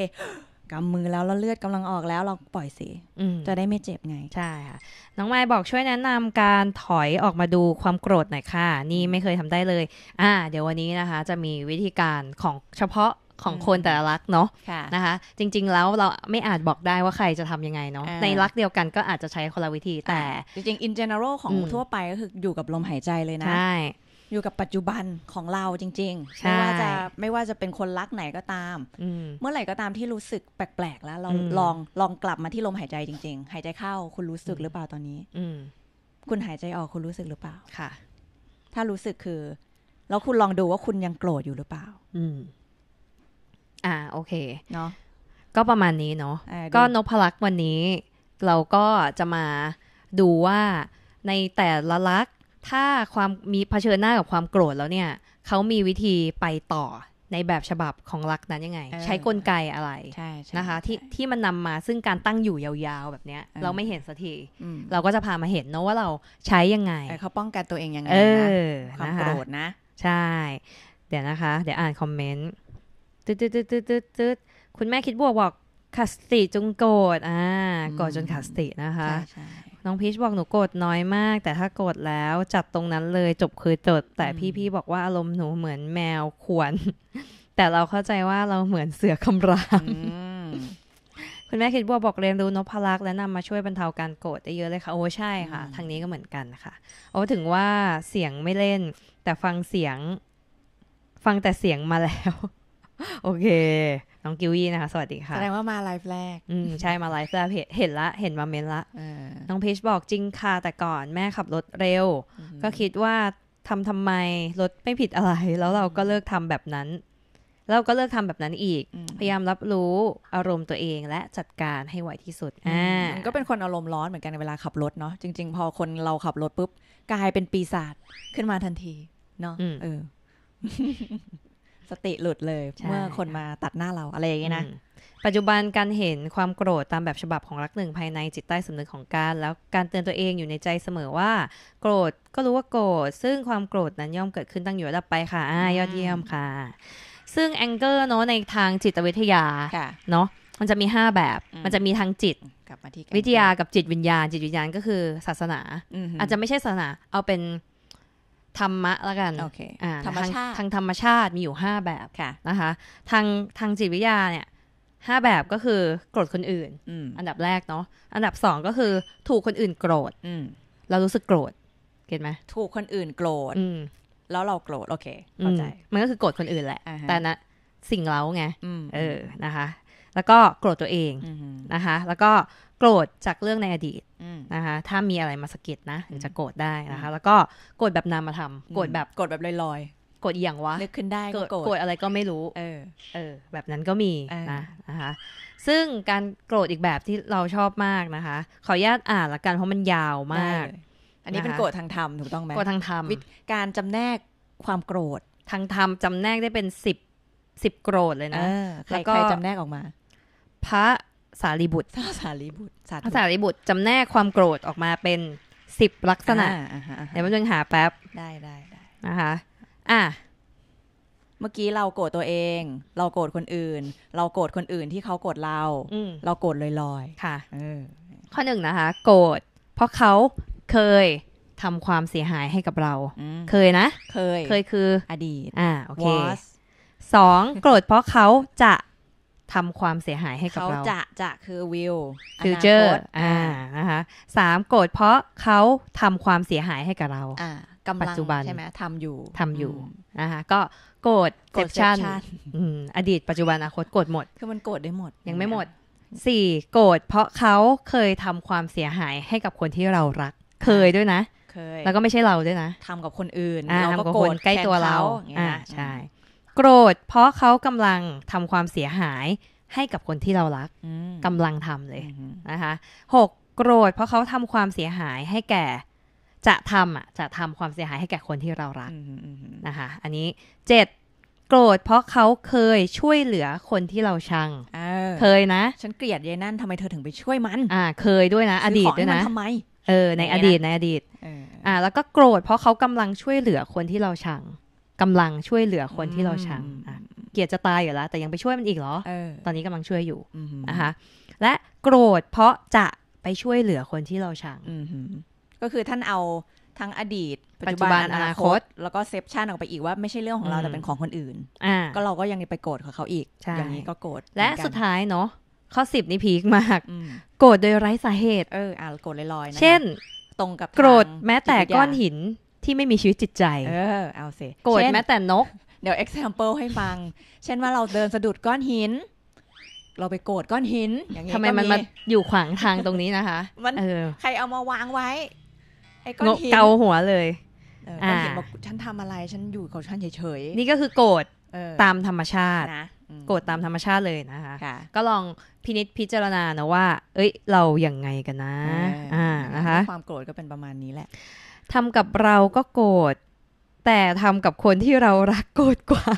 กำมือแล้วแล้วเลือดกำลังออกแล้วเราปล่อยสิจะได้ไม่เจ็บไงใช่ค่ะน้องไม้บอกช่วยแนะนำการถอยออกมาดูความโกรธหน่อยค่ะ นี่ไม่เคยทำได้เลย อ่า เดี๋ยววันนี้นะคะ จะมีวิธีการของเฉพาะของคนแต่ละลักเนาะนะคะจริง ๆ แล้วเราไม่อาจบอกได้ว่าใครจะทํำยังไงเนาะในลักเดียวกันก็อาจจะใช้คนละวิธี แต่ จริงๆ in general ของทั่วไปก็คืออยู่กับลมหายใจเลยนะใช่อยู่กับปัจจุบันของเราจริงๆ ไม่ว่าจะไม่ว่าจะเป็นคนรักไหนก็ตาม เมื่อไหร่ก็ตามที่รู้สึกแปลกๆแล้ว ลองลองลองกลับมาที่ลมหายใจจริง ๆ หายใจเข้า คุณรู้สึกหรือเปล่าตอนนี้อคุณหายใจออกคุณรู้สึกหรือเปล่าค่ะ ถ้ารู้สึกคือ แล้วคุณลองดูว่าคุณยังโกรธอยู่หรือเปล่า อือ่า โอเคเนาะก็ประมาณนี้เนาะก็นพลักษ์วันนี้ เราก็จะมาดูว่าในแต่ละลักษ์ ถ้าความมีเผชิญหน้ากับความโกรธแล้วเนี่ย เขามีวิธีไปต่อในแบบฉบับของลักนั้นยังไง ใช้กลไกอะไรนะคะที่ที่มันนำมาซึ่งการตั้งอยู่ยาวๆ แบบเนี้ยเราไม่เห็นสักทีเราก็จะพามาเห็นเนาะว่าเราใช้ยังไงเขาป้องกันตัวเองยังไงนะความโกรธนะ ใช่เดี๋ยวนะคะ เดี๋ยวอ่านคอมเมนต์ตืดตืดตืดตืดตืดดคุณแม่คิดบวกบอกขัดสติจงโกรธ อ่า โกรธจนขัดสตินะคะน้องพีชบอกหนูโกรธน้อยมาก แต่ถ้าโกรธแล้วจับตรงนั้นเลยจบคือจด แต่พี่พี่บอกว่าอารมณ์หนูเหมือนแมวขวน แต่เราเข้าใจว่าเราเหมือนเสือคำราม คุณแม่คิดบัวบอกเรียนรู้นพลักษ์และนำมาช่วยบรรเทาการโกรธได้เยอะเลยค่ะ โอ้ใช่ค่ะ ทางนี้ก็เหมือนกันค่ะ โอ้ถึงว่าเสียงไม่เล่น แต่ฟังเสียง ฟังแต่เสียงมาแล้วโอเค น้องกิวี่นะคะ สวัสดีค่ะ แสดงว่ามาไลฟ์แรก อืมใช่ มาไลฟ์แรกเห็นละ เห็นมาเมนละ น้องเพชบอกจริงค่ะ แต่ก่อนแม่ขับรถเร็ว ก็คิดว่าทำทำไม รถไม่ผิดอะไร แล้วเราก็เลิกทำแบบนั้นเราก็เลิกทำแบบนั้นอีก พยายามรับรู้อารมณ์ตัวเองและจัดการให้ไหวที่สุดอ่าก็เป็นคนอารมณ์ร้อนเหมือนกันในเวลาขับรถเนาะจริงๆ พอคนเราขับรถปุ๊บกลายเป็นปีศาจขึ้นมาทันทีเนาะเออสติหลุดเลยเมื่อคนมาตัดหน้าเราอะไรอย่างนี้นะปัจจุบันการเห็นความโกรธตามแบบฉบับของรักหนึ่งภายในจิตใต้สำนึกของการ แล้วการเตือนตัวเองอยู่ในใจเสมอว่า โกรธก็รู้ว่าโกรธ ซึ่งความโกรธนั้นย่อมเกิดขึ้นตั้งอยู่ระดับไปค่ะอ่ายอดเยี่ยมค่ะ ซึ่งแองเกอร์เนาะในทางจิตวิทยาเนาะมันจะมี 5 แบบ มันจะมีทางจิตวิทยากับจิตวิญญาณจิตวิญญาณก็คือศาสนาอาจจะไม่ใช่ศาสนา เอาเป็นธรรมะละกันโอเคธรรมชาติทางธรรมชาติมีอยู่ห้าแบบะนะคะ ทางทางจิตวิทยาเนี่ยห้าแบบก็คือโกรธคนอื่นอันดับแรกเนาะ อันดับสองก็คือถูกคนอื่น โกรธเรารู้สึกโกรธเก็ตไหม ถูกคนอื่น โกรธ แล้วเราโกรธโอเค เข้าใจ มันก็คือโกรธคนอื่นแหละ แต่นะสิ่งเราไง เออ นะคะ แล้วก็โกรธตัวเองนะคะ แล้วก็โกรธจากเรื่องในอดีตนะคะถ้ามีอะไรมาสะกิดนะถึงจะโกรธได้นะคะ แล้วก็โกรธแบบนามธรรมโกรธแบบโกรธแบบลอยๆโกรธอย่างวะนึกขึ้นได้โกรธโกรธอะไรก็ไม่รู้ เออ เออ แบบนั้นก็มีนะนะคะซึ่งการโกรธอีกแบบที่เราชอบมากนะคะ ขออนุญาตอ่านละกันเพราะมันยาวมาก อันนี้เป็นโกรธทางธรรมถูกต้องไหมโกรธทางธรรมการจำแนกความโกรธ ทางธรรมจำแนกได้เป็นสิบสิบโกรธเลยนะแล้วก็จำแนกออกมาพระสารีบุตรสารีบุตรสารีบุตรจำแนกความโกรธออกมาเป็นสิบลักษณะ เดี๋ยวมันจึงหาแป๊บ ได้ได้ได้นะคะอ่ะเมื่อกี้เราโกรธตัวเอง เราโกรธคนอื่น เราโกรธคนอื่นที่เขาโกรธเรา เราโกรธลอย ๆ ค่ะข้อหนึ่งนะคะ โกรธเพราะเขาเคยทำความเสียหายให้กับเรา เคยนะ เคยเคยคือ อดีตอ่าโอเคสอง โกรธเพราะเขาจะทำความเสียหายให้กับเราเขาจะจะคือวิวฟิวเจอร์อ่านะคะสามโกรธเพราะเขาทำความเสียหายให้กับเราอ่าจุลังใช่ไหมทำอยู่ทำอยู่นะคะก็โกรธเซปชั่นอดีตปัจจุบันอนาคตโกรธหมด คือมันโกรธได้หมดยังไม่หมดสี่โกรธเพราะเขาเคยทำความเสียหายให้กับคนที่เรารัก เคยด้วยนะเคยแล้วก็ไม่ใช่เราด้วยนะทำกับคนอื่นเราก็โกรธใกล้ตัวเราอ่าใช่โกรธเพราะเขากำลังทำความเสียหายให้กับคนที่เรารักกำลังทำเลยนะคะหกโกรธเพราะเขาทำความเสียหายให้แก่ จะทำอ่ะจะทำความเสียหายให้แก่คนที่เรารักนะคะ อันนี้เจ็ดโกรธ เพราะเขาเคยช่วยเหลือคนที่เราชังเเคยนะฉันเกลียดยายนั่นทำไมเธอถึงไปช่วยมัน อ่า เคยด้วยนะ อดีตด้วยนะทำไมเออในอดีตในอดีตอ่า แล้วก็โกรธ เพราะเขากำลังช่วยเหลือคนที่เราชังกำลังช่วยเหลือคนที่เราชังเกียดจะตายอยู่แล้วแต่ยังไปช่วยมันอีกเหรอออตอนนี้กำลังช่วยอยู่นะคะและโกรธเพราะจะไปช่วยเหลือคนที่เราชังก็คือท่านเอาทั้งอดีตปัจจุบันอนาคต แล้วก็เซฟชั่นออกไปอีกว่าไม่ใช่เรื่องของเราแต่เป็นของคนอื่นก็เราก็ยังไปโกรธของเขาอีก อย่างนี้ก็โกรธและสุดท้ายเนาะข้อสิบนี่พีคมาก โกรธโดยไร้สาเหตุเอออ่าโกรธลอยๆเช่น ตรงกับโกรธแม้แต่ก้อนหินที่ไม่มีชีวิตจิตใจเออเอาสิโกรธแม้แต่นก เดี๋ยว example ให้ฟัง เช่นว่าเราเดินสะดุดก้อนหิน เราไปโกรธก้อนหินอย่างนี้ทำไมมันมาอยู่ขวางทางตรงนี้นะคะมันใครเอามาวางไว้ไอ้ก้อนหินเกาหัวเลยก้อนหินบอกฉันทำอะไรฉันอยู่เขาฉันเฉยๆนี่ก็คือโกรธตามธรรมชาตินะโกรธตามธรรมชาติเลยนะคะก็ลองพินิษพิจารณานะว่า เอ้ยเราอย่างไงกันนะ อ่านะคะความโกรธก็เป็นประมาณนี้แหละทำกับเราก็โกรธแต่ทำกับคนที่เรารักโกรธกว่า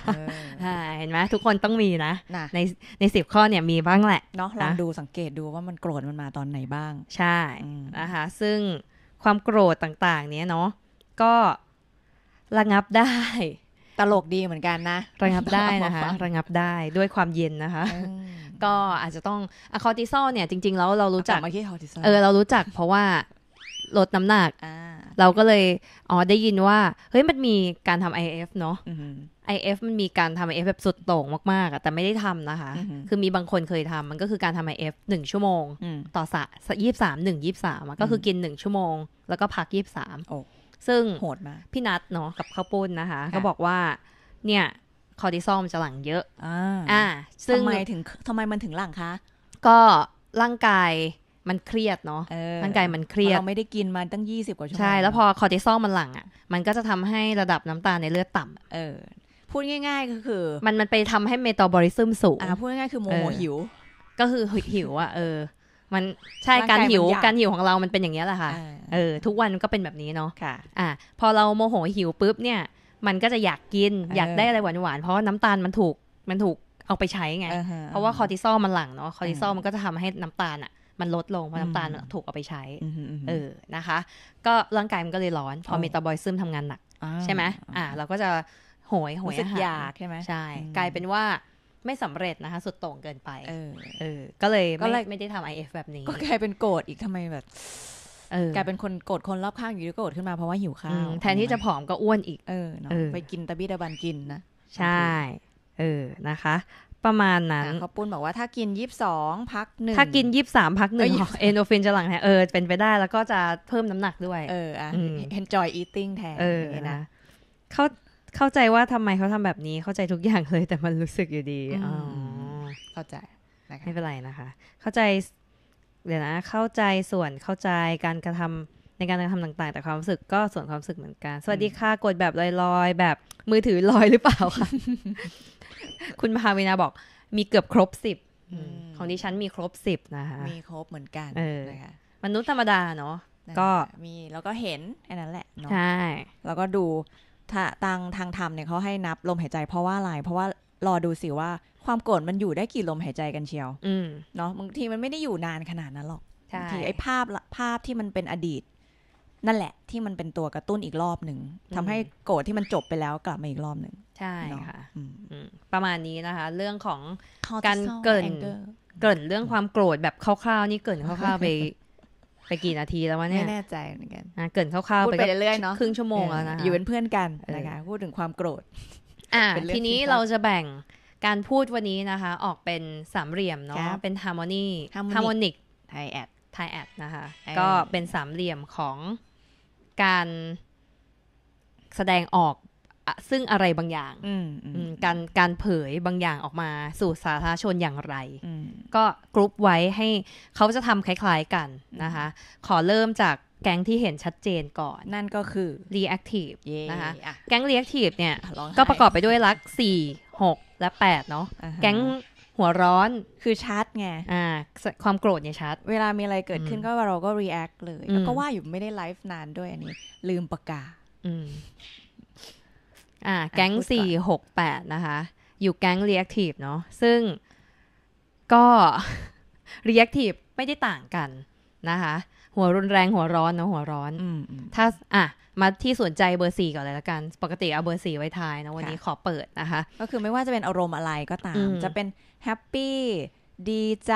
เห็นไหมทุกคนต้องมีนะ ในในสิบข้อเนี่ยมีบ้างแหละเนาะลองดูสังเกตดูว่ามันโกรธมันมาตอนไหนบ้าง ใช่นะคะซึ่งความโกรธต่าง ๆ เนี้ยเนาะก็ระงับได้ตลกดีเหมือนกันนะระงับได้นะคะระงับได้ด้วยความเย็นนะคะก็อาจจะต้องอะคอร์ติซอลเนี่ยจริงๆแล้วเรารู้จักเออเรารู้จักเพราะว่าลดน้ำหนัก เราก็เลย อ๋อ ได้ยินว่า เฮ้ย มันมีการทำ IF เนาะ IF มันมีการทำ IF แบบสุดโต่งมากๆอะแต่ไม่ได้ทำนะคะ คือมีบางคนเคยทำ มันก็คือการทำ IF หนึ่งชั่วโมง ต่อสะยี่สามหนึ่งยี่สาม ก็คือกินหนึ่งชั่วโมง แล้วก็พักยี่สามซึ่งโหดมากพี่นัทเนาะ กับข้าวปุ้นนะคะ ก็บอกว่า เนี่ย คอร์ติซอลมันจะหลั่งเยอะ อ่า ซึ่งทำไมถึงทำไมมันถึงหลั่งคะ ก็ร่างกายมันเครียดเนาะ ร่างกายมันเครียด เราไม่ได้กินมาตั้ง 20 กว่าชั่วโมง ใช่ แล้วพอคอติซอลมันหลังอ่ะ มันก็จะทำให้ระดับน้ำตาลในเลือดต่ำ เออ พูดง่ายๆก็คือ มันมันไปทำให้เมตาบอลิซึมสูง อ่า พูดง่ายๆคือโมโหหิว ก็คือหิวอ่ะ เออ มันใช่การหิว การหิวของเรามันเป็นอย่างนี้แหละค่ะ เออ ทุกวันก็เป็นแบบนี้เนาะ ค่ะ อ่า พอเราโมโหหิวปุ๊บเนี่ย มันก็จะอยากกิน อยากได้อะไรหวานๆ เพราะน้ำตาลมันถูก มันถูกเอาไปใช้ไง เพราะว่าคอร์ติซอลมันหลั่งเนาะ คอร์ติซอลมันก็จะทำให้น้ำตาลอ่ะมันลดลงเพราะน้ำตาลถูกเอาไปใช้เออนะคะ ก็ร่างกายมันก็เลยร้อน พอเมตาบอลซึมทำงานหนัก ใช่ไหมอ่าเราก็จะโหยโหยอาหารยาใช่ไหมใช่ กลายเป็นว่าไม่สำเร็จนะคะ สุดโต่งเกินไป เออเออ ก็เลยก็เลยไม่ได้ทำไอเอฟแบบนี้ ก็กลายเป็นโกรธอีกทำไมแบบกลายเป็นคนโกรธคนรอบข้างอยู่ก็โกรธขึ้นมาเพราะว่าหิวข้าวแทนที่จะผอมก็อ้วนอีกเออเนาะไปกินตะบี้ตะบันกินนะใช่เออนะคะประมาณนั้นเขาปุ้นบอกว่าถ้ากินยี่สองพักหนึ่งถ้ากินยี่สามพักหนึ่งเอนโดฟินจะหลังแทนเออ เป็นไปได้ แล้วก็จะเพิ่มน้ำหนักด้วย เอออ่ะ enjoy eating แทนเออนะ เขาเข้าใจว่าทำไมเขาทำแบบนี้ เข้าใจทุกอย่างเลย แต่มันรู้สึกอยู่ดี อ๋อ เข้าใจนะคะไม่เป็นไรนะคะ เข้าใจ เดี๋ยวนะ เข้าใจส่วนเข้าใจการกระทำในการกระทำต่างๆ แต่ความรู้สึกก็ส่วนความรู้สึกเหมือนกัน สวัสดีค่ะ กดแบบลอยๆ แบบมือถือลอยหรือเปล่าคะคุณพาวินาบอกมีเกือบครบสิบของดิฉันมีครบสิบนะคะมีครบเหมือนกันนะคะมนุษย์ธรรมดาเนาะก็มีแล้วก็เห็นแค่นั้นแหละเนาะใช่ แล้วก็ดูถ้าทางทางธรรมเนี่ยเขาให้นับลมหายใจ เพราะว่าอะไรเพราะว่ารอดูสิว่า ความโกรธมันอยู่ได้กี่ลมหายใจกันเชียวเนาะบางทีมันไม่ได้อยู่นานขนาดนั้นหรอกบางทีไอ้ภาพภาพที่มันเป็นอดีตนั่นแหละที่มันเป็นตัวกระตุ้นอีกรอบหนึ่งทำให้โกรธที่มันจบไปแล้วกลับมาอีกรอบหนึ่ง ใช่ค่ะประมาณนี้นะคะ เรื่องของการเกิด เกิดเรื่องความโกรธแบบคร่าวๆ นี่เกิดคร่าวๆไป ไปกี่นาทีแล้ววะเนี่ยไม่แน่ใจเหมือนกันะเกินคร่าวๆไปเรื่อยๆเนาะครึ่งชั่วโมงแล้วนะอยู่เป็นเพื่อนกันนะคะพูดถึงความโกรธอ่าทีนี้เราจะแบ่งการพูดวันนี้นะคะ ออกเป็นสามเหลี่ยมเนาะเป็นฮาร์โมนีฮาร์โมนิกไทแอดไทแอดนะคะ ก็เป็นสามเหลี่ยมของการแสดงออกซึ่งอะไรบางอย่าง การการเผยบางอย่างออกมาสู่สาธารณชนอย่างไรก็กรุ๊ปไว้ให้เขาจะทำคล้ายๆกันนะคะ ขอเริ่มจากแก๊งที่เห็นชัดเจนก่อน นั่นก็คือ reactive นะคะ แก๊ง reactive เนี่ย ก็ประกอบไปด้วยลัก4 6 และ 8 เนาะแก๊งหัวร้อนคือชัดไง อ่า ความโกรธเนี่ยชัด เวลามีอะไรเกิดขึ้นก็เราก็รีแอคเลย แล้วก็ว่าอยู่ไม่ได้ไลฟ์นานด้วยอันนี้ ลืมปากกา อืม อ่า แก๊งสี่หกแปดนะคะ อยู่แก๊งรีแอคทีฟเนาะซึ่งก็รีแอคทีฟไม่ได้ต่างกันนะคะ หัวรุนแรงหัวร้อนเนาะหัวร้อนถ้าอ่ะมาที่สนใจเบอร์สี่ก่อนเลยละกัน ปกติเอาเบอร์สี่ไว้ทายนะวันนี้ขอเปิดนะคะ ก็คือไม่ว่าจะเป็นอารมณ์อะไรก็ตาม จะเป็นแฮปปี้ดีใจ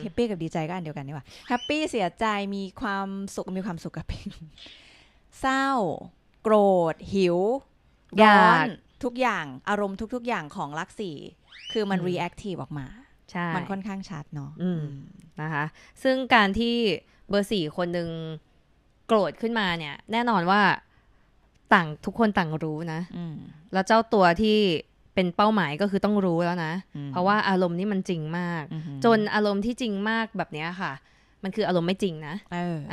แฮปปี้กับดีใจก็อันเดียวกันนี่ว่าแฮปปี้เสียใจมีความสุขมีความสุขกับเพลงเศร้า โกรธ หิวร้อนทุกอย่างอารมณ์ทุก ๆ อย่างของลักสี่คือมัน reactive ออกมา ใช่ มันค่อนข้างชัดเนาะนะคะซึ่งการที่เบอร์สี่คนหนึ่งโกรธขึ้นมาเนี่ยแน่นอนว่าต่างทุกคนต่างรู้นะแล้วเจ้าตัวที่เป็นเป้าหมายก็คือต้องรู้แล้วนะเพราะว่าอารมณ์นี่มันจริงมาก จนอารมณ์ที่จริงมากแบบนี้ค่ะ มันคืออารมณ์ไม่จริงนะ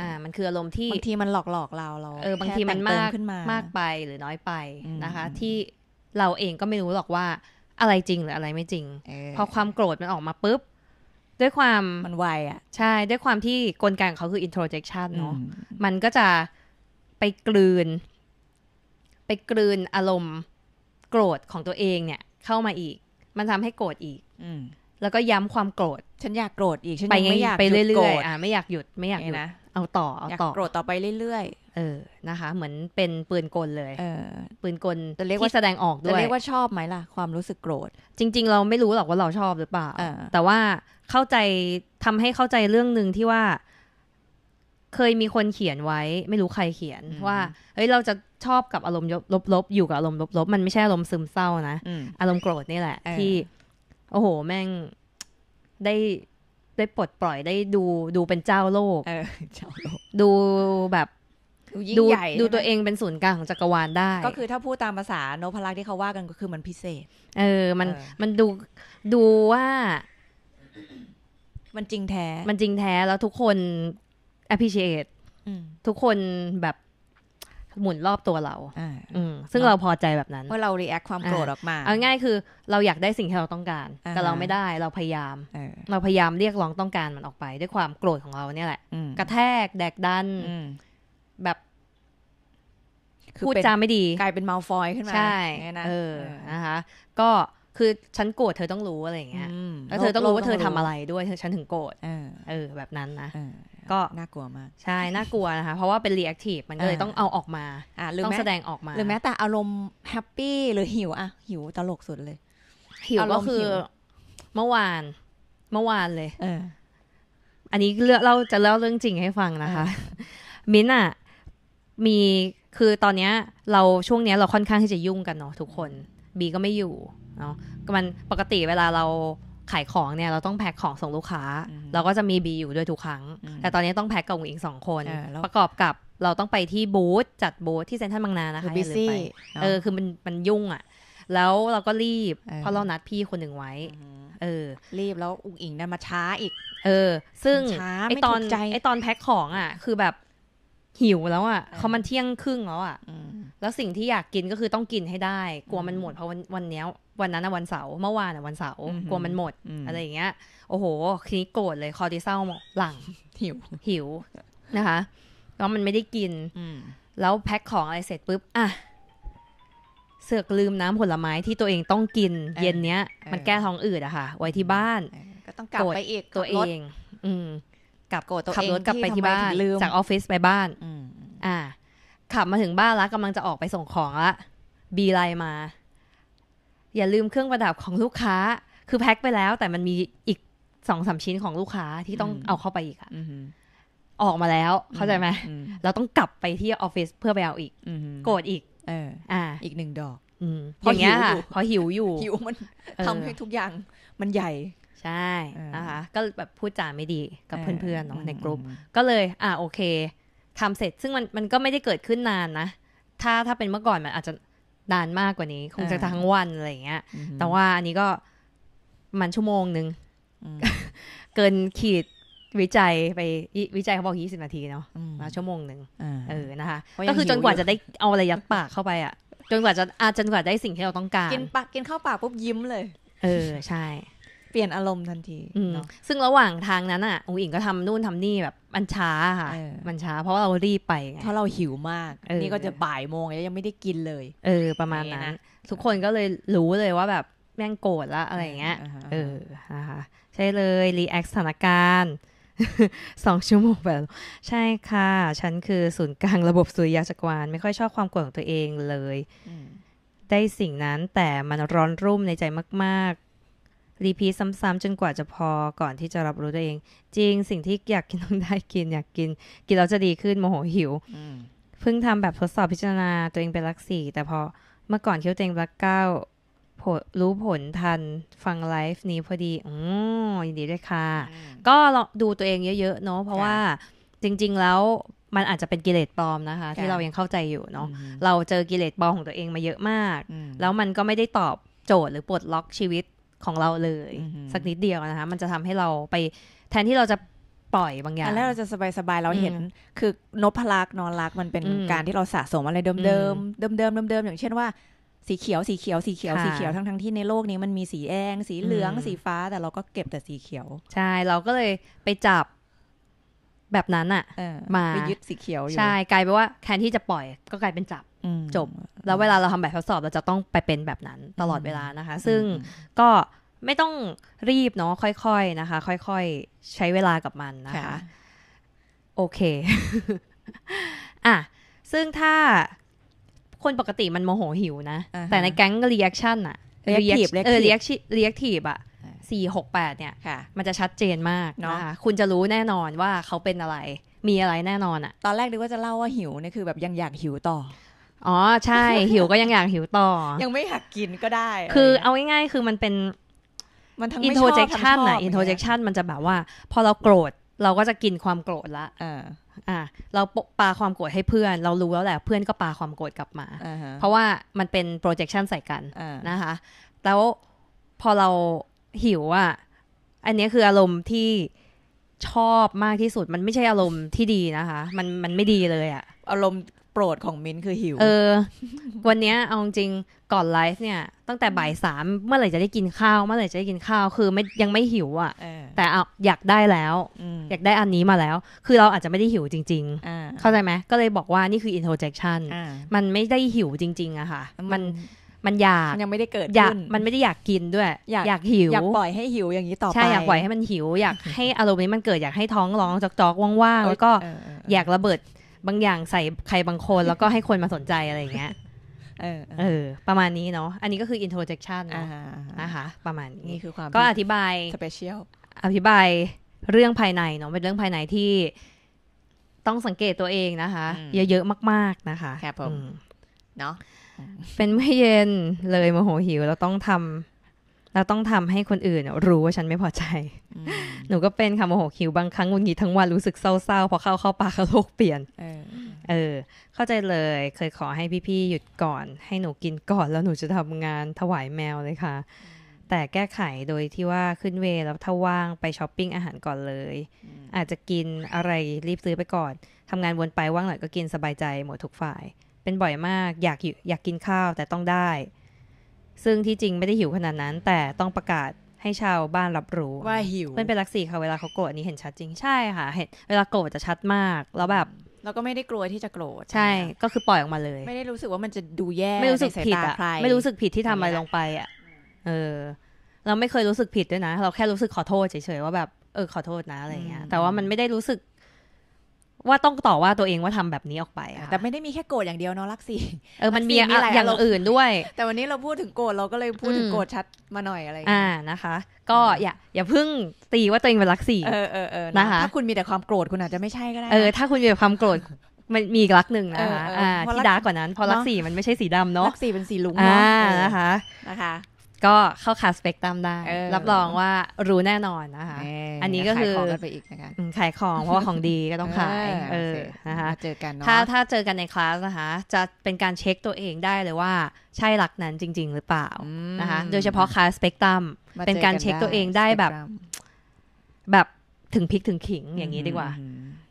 อ่า มันคืออารมณ์ที่บางทีมันหลอกหลอกเราเราเออบางทีมันมากขึ้นมามากไปหรือน้อยไปนะคะ ที่เราเองก็ไม่รู้หรอกว่าอะไรจริงหรืออะไรไม่จริงอพอความโกรธมันออกมาปุ๊บด้วยความมันไวอะใช่ ด้วยความที่กลไกของเขาคือ introjection เนาะมันก็จะไปกลืน ไปกลืนอารมณ์โกรธของตัวเองเนี่ย เข้ามาอีก มันทำให้โกรธอีกอแล้วก็ย้ำความโกรธ ฉันอยากโกรธอีก ฉันไม่อยากไปเรื่อยๆอ่าไม่อยากหยุดไม่อยากหยุดนะเอาต่อเอาต่อโกรธต่อไปเรื่อยๆ เออนะคะ เหมือนเป็นปืนกลเลย เออ ปืนกลจะเรียกว่าแสดงออกด้วยจะเรียกว่าชอบไหมล่ะ ความรู้สึกโกรธจริง ๆ เราไม่รู้หรอกว่าเราชอบหรือเปล่าแต่ว่าเข้าใจทำให้เข้าใจเรื่องหนึ่งที่ว่าเคยมีคนเขียนไว้ ไม่รู้ใครเขียน ว่าเฮ้ยเราจะชอบ กับอารมณ์ลบๆ อยู่กับอารมณ์ลบๆมันไม่ใช่อารมณ์ซึมเศร้านะอารมณ์โกรธนี่แหละที่โอ้โห แม่งได้ได้ปลดปล่อยได้ดูดูเป็นเจ้าโลก เออ เจ้าโลก ดูแบบดูใหญ่ ดูตัวเองเป็นศูนย์กลางของจักรวาลได้ ก็คือถ้าพูดตามภาษาโนพลักที่เขาว่ากันก็คือมันพิเศษ เออมันมันดูดูว่า มันจริงแท้ มันจริงแท้แล้วทุกคน appreciate ทุกคนแบบหมุนรอบตัวเราอืซึ่งเราพอใจแบบนั้นว่าเรารีแอคความโกรธออกมา เอาง่ายคือ เราอยากได้สิ่งที่เราต้องการ แต่เราไม่ได้ เราพยายาม เราพยายามเรียกร้องต้องการมันออกไป ด้วยความโกรธของเราเนี่ยแหละ กระแทก แดกดันแบบ พูดจาไม่ดี กลายเป็นมาฟอยขึ้นมา ใช่ เออ นะคะ ก็คือฉันโกรธเธอต้องรู้อะไรอย่างเงี้ย แล้วเธอต้องรู้ว่าเธอทำอะไรด้วย ฉันถึงโกรธ เออแบบนั้นนะ ก็น่ากลัวมาก ใช่ น่ากลัวนะคะ เพราะว่าเป็นรีแอคทีฟมันก็เลยต้องเอาออกมา ต้องแสดงออกมา หรือแม้แต่อารมณ์แฮปปี้หรือหิวอะหิวตลกสุดเลย หิวก็คือเมื่อวาน เมื่อวานเลย เออ อันนี้เราจะเล่าเรื่องจริงให้ฟังนะคะ มิ้นอะมีคือตอนเนี้ยเราช่วงเนี้ยเราค่อนข้างที่จะยุ่งกันเนาะทุกคน บีก็ไม่อยู่เนาะมันปกติเวลาเราขายของเนี่ย เราต้องแพ็คของส่งลูกค้า เราก็จะมี บีอยู่ด้วยทุกครั้ง แต่ตอนนี้ต้องแพ็คกับอีกสองคน ประกอบกับเราต้องไปที่บูธจัดบูธที่เซ็นทรัลบางนานะคะหรือไปเออ คือมันมันยุ่งอ่ะ แล้วเราก็รีบเพราะเรานัดพี่คนหนึ่งไว้เออ รีบแล้วอุ๋งอิงได้มาช้าอีก เออ ซึ่ง ไอตอนไอตอนแพ็คของอ่ะ คือแบบหิวแล้วอ่ะเขามันเที่ยงครึ่งแล้วอ่ะแล้วสิ่งที่อยากกินก็คือต้องกินให้ได้กลัวมันหมดเพราะวันวันนี้วันนั้นวันเสาร์เมื่อวานวันเสาร์กลัวมันหมด อะไรอย่างเงี้ย โอ้โหคีนี้โกรธเลยคอร์ติซอลหลังหิวหิวนะคะแล้วมันไม่ได้กินแล้วแพ็คของอะไรเสร็จปุ๊บอ่ะเสือกลืมน้ำผลไม้ที่ตัวเองต้องกิน เย็นเนี้ย มันแก้ท้องอืดอะค่ะ ไว้ที่บ้านก็ต้องกลับไปอีกตัวเอง อืกลับโกรธตัวเองขับรถกลับไปที่บ้านจากออฟฟิศไปบ้านอ่า ขับมาถึงบ้านแล้วกำลังจะออกไปส่งของละบีไลมาอย่าลืมเครื่องประดับของลูกค้า คือแพ็คไปแล้ว แต่มันมีอีกสองสามชิ้นของลูกค้าที่ต้องเอาเข้าไปอีกอะออกมาแล้ว เข้าใจไหมเราต้องกลับไปที่ออฟฟิศเพื่อไปเอาอีกโกรธอีก เออ อ่า อีกหนึ่งดอกพอหิวอยู่พอหิวอยู่หิวมันทำให้ทุกอย่างมันใหญ่ ใช่นะคะก็แบบพูดจาไม่ดีกับเพื่อนๆ เนาะในกลุ่มก็เลยอ่าโอเคทำเสร็จ ซึ่งมันมันก็ไม่ได้เกิดขึ้นนานนะถ้าถ้าเป็นเมื่อก่อนมัน อาจจะนานมากกว่านี้คงจะทั้งวันอะไรเงี้ย แต่ว่าอันนี้ก็มันชั่วโมงหนึ่ง เกินขีดวิจัยไปวิจัยเขาบอกยี่สิบนาทีเนาะมาชั่วโมงหนึ่งเออนะคะก็คือจนกว่าจะได้เอาอะไรยัดปากเข้าไปอ่ะจนกว่าจะอาจนกว่าได้สิ่งที่เราต้องการกินปากกินข้าวปาก ปุ๊บยิ้มเลย เออใช่เปลี่ยนอารมณ์ทันที ซึ่งระหว่างทางนั้นอ่ะอุงอิงก็ทำนู่นทำนี่แบบ มันช้าค่ะ มันช้าเพราะเรารีบไปไง เพราะเราหิวมาก นี่ก็จะบ่ายโมงแล้วยังไม่ได้กินเลย เออประมาณนั้นทุกคนก็เลยรู้เลยว่าแบบ แม่งโกรธละอะไรเงี้ย เออะใช่เลยรีแอคสถานการณ์สองชั่วโมงแบบ ใช่ค่ะ ฉันคือศูนย์กลางระบบสุริยะจักรวาลไม่ค่อยชอบความกวของตัวเองเลย ได้สิ่งนั้นแต่มันร้อนรุ่มในใจมากรีพีซ้ำๆจนกว่าจะพอก่อนที่จะรับรู้ตัวเอง จริงสิ่งที่อยากกินต้องได้กินอยากกิน กินแล้วจะดีขึ้นโมโหหิวเพิ่งทำแบบทดสอบพิจารณาตัวเองเป็นลักสี่แต่พอเมื่อก่อนคิดวตัวเองลักเก้ารู้ผลทันฟังไลฟ์นี้พอดีอ๋อยินดีด้วยค่ะ ก็ลองดูตัวเองเยอะๆ เนาะเพราะว่าจริง ๆแล้วมันอาจจะเป็นกิเลสปลอมนะคะที่เรายังเข้าใจอยู่เนาะเราเจอกิเลสปลอมของตัวเองมาเยอะมาก แล้วมันก็ไม่ได้ตอบโจทย์หรือปลดล็อกชีวิตของเราเลยสักนิดเดียวนะคะ มันจะทำให้เราไปแทนที่เราจะปล่อยบางอย่างแล้วเราจะสบายๆเราเห็นคือนพลักนอนรักมันเป็นการที่เราสะสมอะไรเดิมๆเดิมๆเดิมๆอย่าง เช่นว่าสีเขียวสีเขียวสีเขียวสีเขียวทั้งทั้งที่ในโลกนี้มันมีสีแดงสีเหลืองสีฟ้า แต่เราก็เก็บแต่สีเขียว ใช่เราก็เลยไปจับแบบนั้นอะมาไปยึดสีเขียวอยู่ใช่กลายเป็นว่าแทนที่จะปล่อย ก็กลายเป็นจับจบ แล้วเวลาเราทำแบบทดสอบเราจะต้องไปเป็นแบบนั้นตลอดเวลานะคะ ซึ่งก็ไม่ต้องรีบเนาะค่อยๆนะคะค่อยๆ ใช้เวลากับมันนะคะ โอเคอ่ะซึ่งถ้าคนปกติมันโมโหหิวนะ แต่ในแก๊งรีแอคชั่นอะเรียกทีบเออรียกเรียกทีบอะสี่หกแปดเนี่ยมันจะชัดเจนมากนะคะคุณจะรู้แน่นอนว่าเขาเป็นอะไร มีอะไรแน่นอนอะตอนแรกดึว่าจะเล่าว่าหิวเนี่ยคือแบบยังอยากหิวต่ออ๋อใช่หิวก็ยังอยากหิวต่อ ยังไม่หักกินก็ได้ คือเอาง่ายๆคือมันเป็นมันทั้งไม่ชอบเจคชับนะอินโทรเจคชันมันจะแบบว่า พอเราโกรธเราก็จะกินความโกรธละอ่าเราปาความโกรธให้เพื่อน เรารู้แล้วแหละเพื่อนก็ปาความโกรธกลับมาเพราะว่ามันเป็น projection ใส่กันนะคะ แล้วพอเราหิวอ่ะอันนี้คืออารมณ์ที่ชอบมากที่สุด มันไม่ใช่อารมณ์ที่ดีนะคะ มันมันไม่ดีเลยอะอารมณ์โปรดของมิ้นคือหิว เออ วันนี้เอาจริงก่อนไลฟ์เนี่ยตั้งแต่บ่ายสามเมื่อไหร่จะได้กินข้าวเมื่อไหร่จะได้กินข้าวคือไม่ยังไม่หิวอะ่ะแต่เอาอยากได้แล้วอยากได้อันนี้มาแล้ว คือเราอาจจะไม่ได้หิวจริง ๆ เข้าใจไหมก็เลยบอกว่านี่คืออินโทรเจคชั่นมันไม่ได้หิวจริง ๆอะค่ะ มันมันอยากยังไม่ได้เกิดขึ้นมันไม่ได้อยากกินด้วย อยากอยากหิวอยากปล่อยให้หิวอย่างนี้ต่อไปใช่อยากปล่อยให้มันหิว อยากให้อารมณ์นี้มันเกิดอยากให้ท้องร้องจอกๆว่างๆแล้วก็อยากระเบิดบางอย่างใส่ใครบางคนแล้วก็ให้คนมาสนใจอะไรอย่างเงี้ยเออเออ ประมาณนี้เนาะ อันนี้ก็คือ introjection เนาะนะคะประมาณนี้คือความก็อธิบาย special อธิบายเรื่องภายในเนาะเป็นเรื่องภายในที่ต้องสังเกตตัวเองนะคะ เยอะๆ มากๆนะคะครับผมเนาะเป็นเมื่อเย็นเลยโมโหหิว เราต้องทำแล้วต้องทำให้คนอื่นรู้ว่าฉันไม่พอใจ หนูก็เป็นค่ะโมโหคิวบางครั้งวุ่นวี้ทั้งวันรู้สึกเศร้า ๆพอเข้าเข้าปากเขาโลกเปลี่ยนเออเข้าใจเลยเคยขอให้พี่ๆ หยุดก่อน ให้หนูกินก่อนแล้วหนูจะทำงานถวายแมวเลยค่ะ แต่แก้ไขโดยที่ว่าขึ้นเวแล้วถ้าว่างไปช้อปปิ้งอาหารก่อนเลย อาจจะกินอะไรรีบซื้อไปก่อน ทำงานวนไปว่างหน่อยก็กินสบายใจหมดทุกฝ่าย เป็นบ่อยมากอยากอยากกินข้าวแต่ต้องได้ซึ่งที่จริงไม่ได้หิวขนาดนั้น แต่ต้องประกาศให้ชาวบ้านรับรู้ว่าหิวมันเป็นลักษีค่ะเวลาเขาโกรธอันนี้เห็นชัดจริงใช่ค่ะเห็นเวลาโกรธจะชัดมากแล้วแบบแล้วก็ไม่ได้กลัวที่จะโกรธใช่ ก็คือปล่อยออกมาเลย ไม่ได้รู้สึกว่ามันจะดูแย่ไม่รู้สึกผิดอะไม่รู้สึกผิดที่ทำอะไรลงไปอะเออ เราไม่เคยรู้สึกผิดด้วยนะเราแค่รู้สึกขอโทษเฉยๆว่าแบบเออขอโทษนะอะไรเงี้ย แต่ว่ามันไม่ได้รู้สึกว่าต้องต่อว่าตัวเองว่าทำแบบนี้ออกไปแต่ไม่ได้มีแค่โกรธอย่างเดียวเนาะรักสีเออมันมีอย่างอื่นด้วย แต่วันนี้เราพูดถึงโกรธเราก็เลยพูดถึงโกรธชัดมาหน่อยอะไรอ่า นะคะ ก็อย่าอย่าเพิ่งตีว่าตัวเองเป็นรักสีเออเออเออนะคะถ้าคุณมีแต่ความโกรธคุณอาจจะไม่ใช่ก็ได้ เออ ถ้าคุณมีแต่ความโกรธมันมีรักหนึ่งนะคะที่ดาร์กกว่านั้นเพราะรักสีมันไม่ใช่สีดำเนาะรักสีเป็นสีลุงเนาะนะคะนะคะก็เข้าคาสเปกตามได้รับรองว่ารู้แน่นอนนะคะอันนี้ก็คือขายของกันไปอีกนะคะขายของเพราะว่าของดีก็ต้องขายนะคะเจอกันถ้าถ้าเจอกันในคลาสนะคะ จะเป็นการเช็คตัวเองได้เลยว่า ใช่หลักนั้นจริง ๆ หรือเปล่านะคะโดยเฉพาะคาสเปกตรัมเป็นการเช็คตัวเองได้แบบ แบบถึงพิกถึงขิงอย่างนี้ดีกว่า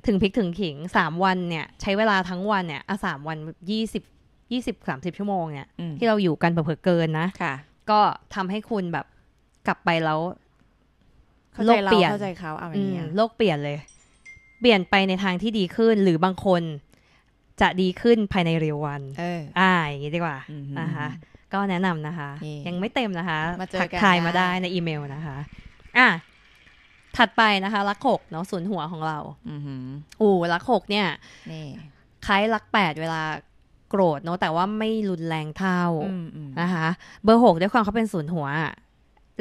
ถึงพิกถึงขิงสามวันเนี่ย ใช้เวลาทั้งวัน เนี่ยอ่ะสามวันยี่สิบยี่สิบสามสิบชั่วโมงเนี่ย ที่เราอยู่กันเผื่อเกินนะก็ทำให้คุณแบบกลับไปแล้วโลกเปลี่ยนเข้าใจเขาเอาอย่างเงี้ยโลกเปลี่ยนเลย เปลี่ยนไปในทางที่ดีขึ้น หรือบางคนจะดีขึ้นภายในเร็ววันอ่าอย่างนี้ดีกว่านะคะก็แนะนำนะคะยังไม่เต็มนะคะถักทายมาได้ในอีเมลนะคะ อ่ะถัดไปนะคะลักหกเนาะศูนย์หัวของเราอือหูลักหกเนี่ยคล้ายลักแปดเวลาโกรธเนาะแต่ว่าไม่รุนแรงเท่านะคะเบอร์หกด้วยความเขาเป็นศูนย์หัว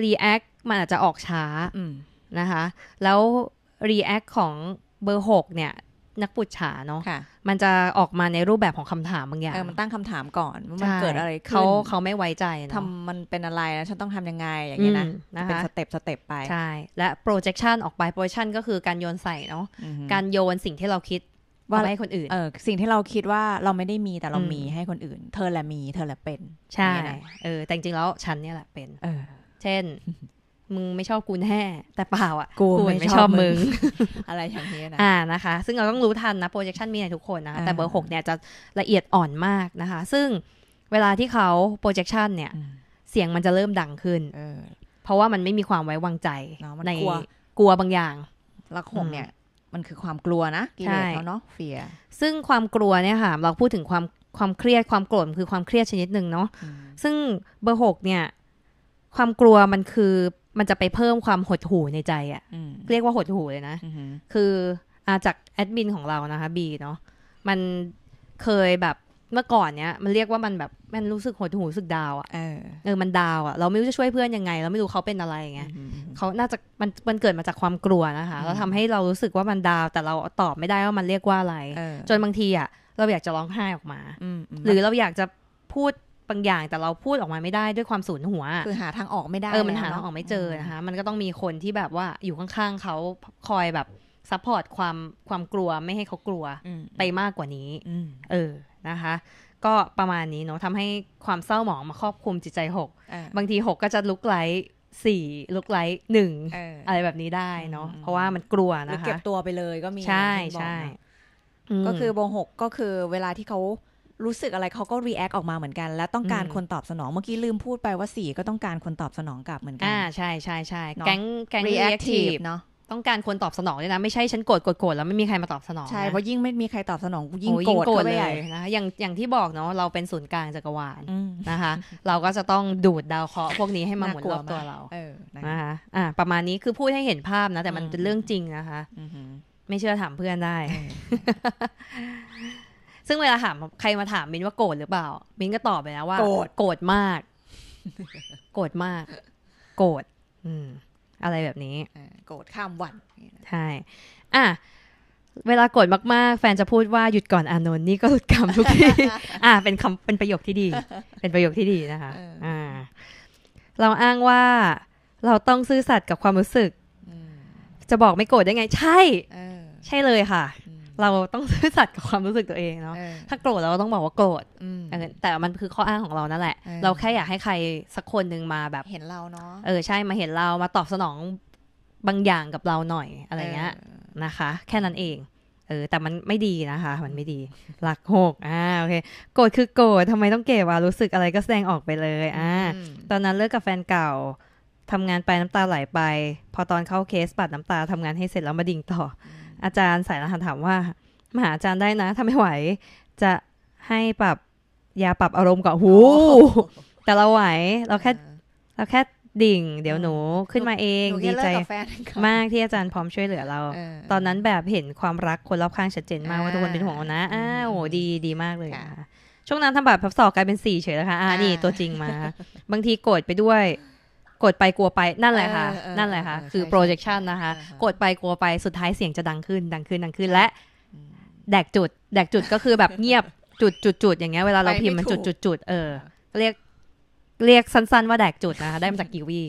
รีแอคมันอาจจะออกช้านะคะ แล้วรีแอคของเบอร์หกเนี่ย นักปุจฉาเนาะะมันจะออกมาในรูปแบบของคำถามบางอย่างมันตั้งคำถามก่อนว่ามันเกิดอะไรขึ้นเขาเขาไม่ไว้ใจทนาะมันเป็นอะไรนะฉันต้องทำยังไง อย่างเงี้ยนะนะคะเป็นสเต็ปสเต็ปไปใช่และโปรเจคชันออกไปโปรเจคชันก็คือการโยนใส่เนาะการโยนสิ่งที่เราคิดว่าให้คนอื่น เออ สิ่งที่เราคิดว่าเราไม่ได้มีแต่เรามีให้คนอื่น เธอแหละมี เธอแหละเป็น ใช่ เออ แต่จริงแล้ว ฉันเนี่ยแหละเป็น เออ เช่น มึงไม่ชอบกูแน่ แต่เปล่าอ่ะ กูไม่ชอบมึง อะไรอย่างเงี้ยนะ อ่านะคะ ซึ่งเราต้องรู้ทันนะ projection มีในทุกคนนะ แต่เบอร์หกเนี่ยจะละเอียดอ่อนมากนะคะ ซึ่งเวลาที่เขา projection เนี่ย เสียงมันจะเริ่มดังขึ้นเพราะว่ามันไม่มีความไว้วางใจ ในกลัวบางอย่างแล้วหกเนี่ยมันคือความกลัวนะกิเลสเขาเนาะเฟียซึ่งความกลัวเนี่ยค่ะเราพูดถึงความความเครียดความโกรธคือความเครียดชนิดหนึ่งเนาะซึ่งเบอร์หกเนี่ย ความกลัวมันคือมันจะไปเพิ่มความหดหู่ในใจอะเรียกว่าหดหู่เลยนะคืออาจากแอดมินของเรานะคะบี เนาะมันเคยแบบเมื่อก่อนเนี้ยมันเรียกว่ามันแบบมันรู้สึกหดหูรู้สึกดาวอะเออเออมันดาวอะเราไม่รู้จะช่วยเพื่อนยังไง เราไม่รู้เขาเป็นอะไรไงเขาน่าจะมันมันเกิดมาจากความกลัวนะคะเราทำให้เรารู้สึกว่ามันดาว แต่เราตอบไม่ได้ว่ามันเรียกว่าอะไร จนบางทีอะเราอยากจะร้องไห้ออกมาหรือเราอยากจะพูดบางอย่างแต่เราพูดออกมาไม่ได้ด้วยความสูญหัวคือหาทางออกไม่ได้เออมันหาทางออกไม่เจอนะคะมันก็ต้องมีคนที่แบบว่าอยู่ข้างๆเขาคอยแบบซัพพอร์ตความความกลัวไม่ให้เขากลัวไปมากกว่านี้เออนะคะ ก็ประมาณนี้เนาะทำให้ความเศร้าหมองมาครอบคลุมจิตใจหกบางทีหกก็จะลุกไลสี่ลุกไลท์หนึ่งอะไรแบบนี้ได้เนาะเพราะว่ามันกลัวนะคะเก็บตัวไปเลยก็มีใช่ใช่ก็คือโบหกก็คือเวลาที่เขารู้สึกอะไรเขาก็รีแอคออกมาเหมือนกัน และต้องการคนตอบสนองเมื่อกี้ลืมพูดไปว่าสี่ก็ต้องการคนตอบสนองกลับเหมือนกันอ่าใช่ใช่ใช่แก๊งแก๊งรีแอคทีฟเนาะต้องการคนตอบสนองด้วยนะ ไม่ใช่ฉันโกรธโกรธโกรธแล้วไม่มีใครมาตอบสนองใช่เพราะยิ่งไม่มีใครตอบสนองยิ่งโกรธเลยนะอย่างอย่างที่บอกเนาะเราเป็นศูนย์กลางจักรวาลนะคะ เราก็จะต้องดูดดาวเคราะห์พวกนี้ให้มาหมุนรอบตัวเรานะคะอ่าประมาณนี้คือพูดให้เห็นภาพนะ แต่มันเป็นเรื่องจริงนะคะไม่เชื่อถามเพื่อนได้ ซึ่งเวลาถามใครมาถามมินว่าโกรธหรือเปล่ามินก็ตอบไปแล้วว่าโกรธโกรธมาก โกรธมากโกรธอืมอะไรแบบนี้โกรธข้ามวันใช่ อ่ะ เวลาโกรธมากๆ แฟนจะพูดว่าหยุดก่อนอานนท์นี่ก็หลุดคำทุกทีอ่าเป็นคำเป็นประโยคที่ดี เป็นประโยคที่ดีนะคะ อ่า เราอ้างว่าเราต้องซื่อสัตย์กับความรู้สึก จะบอกไม่โกรธได้ไง ใช่ใช่เลยค่ะเราต้องซื่อสัตย์กับความรู้สึกตัวเองเนาะ ถ้าโกรธเราก็ต้องบอกว่าโกรธแต่มันคือข้ออ้างของเรานั่นแหละ เราแค่อยากให้ใครสักคนหนึ่งมาแบบเห็นเราเนาะ เออใช่มาเห็นเรามาตอบสนองบางอย่างกับเราหน่อยอะไรเงี้ยนะคะ แค่นั้นเอง เออ แต่มันไม่ดีนะคะ มันไม่ดี หลักหก อ่าโอเค โกรธคือโกรธทำไมต้องเก็บอ่ะรู้สึกอะไรก็แสดงออกไปเลย อ่าตอนนั้นเลิกกับแฟนเก่าทำงานไปน้ำตาไหลไป พอตอนเข้าเคสปัดน้ำตาทำงานให้เสร็จแล้วมาดิ่งต่ออาจารย์สายรหัสถามว่า มหาอาจารย์ได้นะถ้าไม่ไหวจะให้ปรับ ยาปรับอารมณ์ก่อนหูแต่เราไหวเราแค่เราแค่ดิ่ง เดี๋ยวหนูขึ้นมาเอง ดีใจมากที่อาจารย์พร้อมช่วยเหลือเรา ตอนนั้นแบบเห็นความรักคนรอบข้างชัดเจนมากว่าทุกคนเป็นห่วงเรานะอ้าโอ้ดีดีมากเลยช่วงนั้นทำบบตพับสอบกลายเป็นสี่เฉยแล้วค่ะอ่านี่ตัวจริงมาบางทีโกรธไปด้วยกดไปกลัวไปนั่นแหละค่ะ นั่นแหละค่ะ คือ projection นะคะกดไปกลัวไปสุดท้ายเสียงจะดังขึ้น ดังขึ้น ดังขึ้น และแดกจุด แดกจุดก็คือแบบเงียบจุดจุดจุดอย่างเงี้ยเวลาเราพิมพ์มันจุดจุดจุดเออเรียก เรียกสั้นๆว่าแดกจุดนะคะ ได้มาจากกิวี่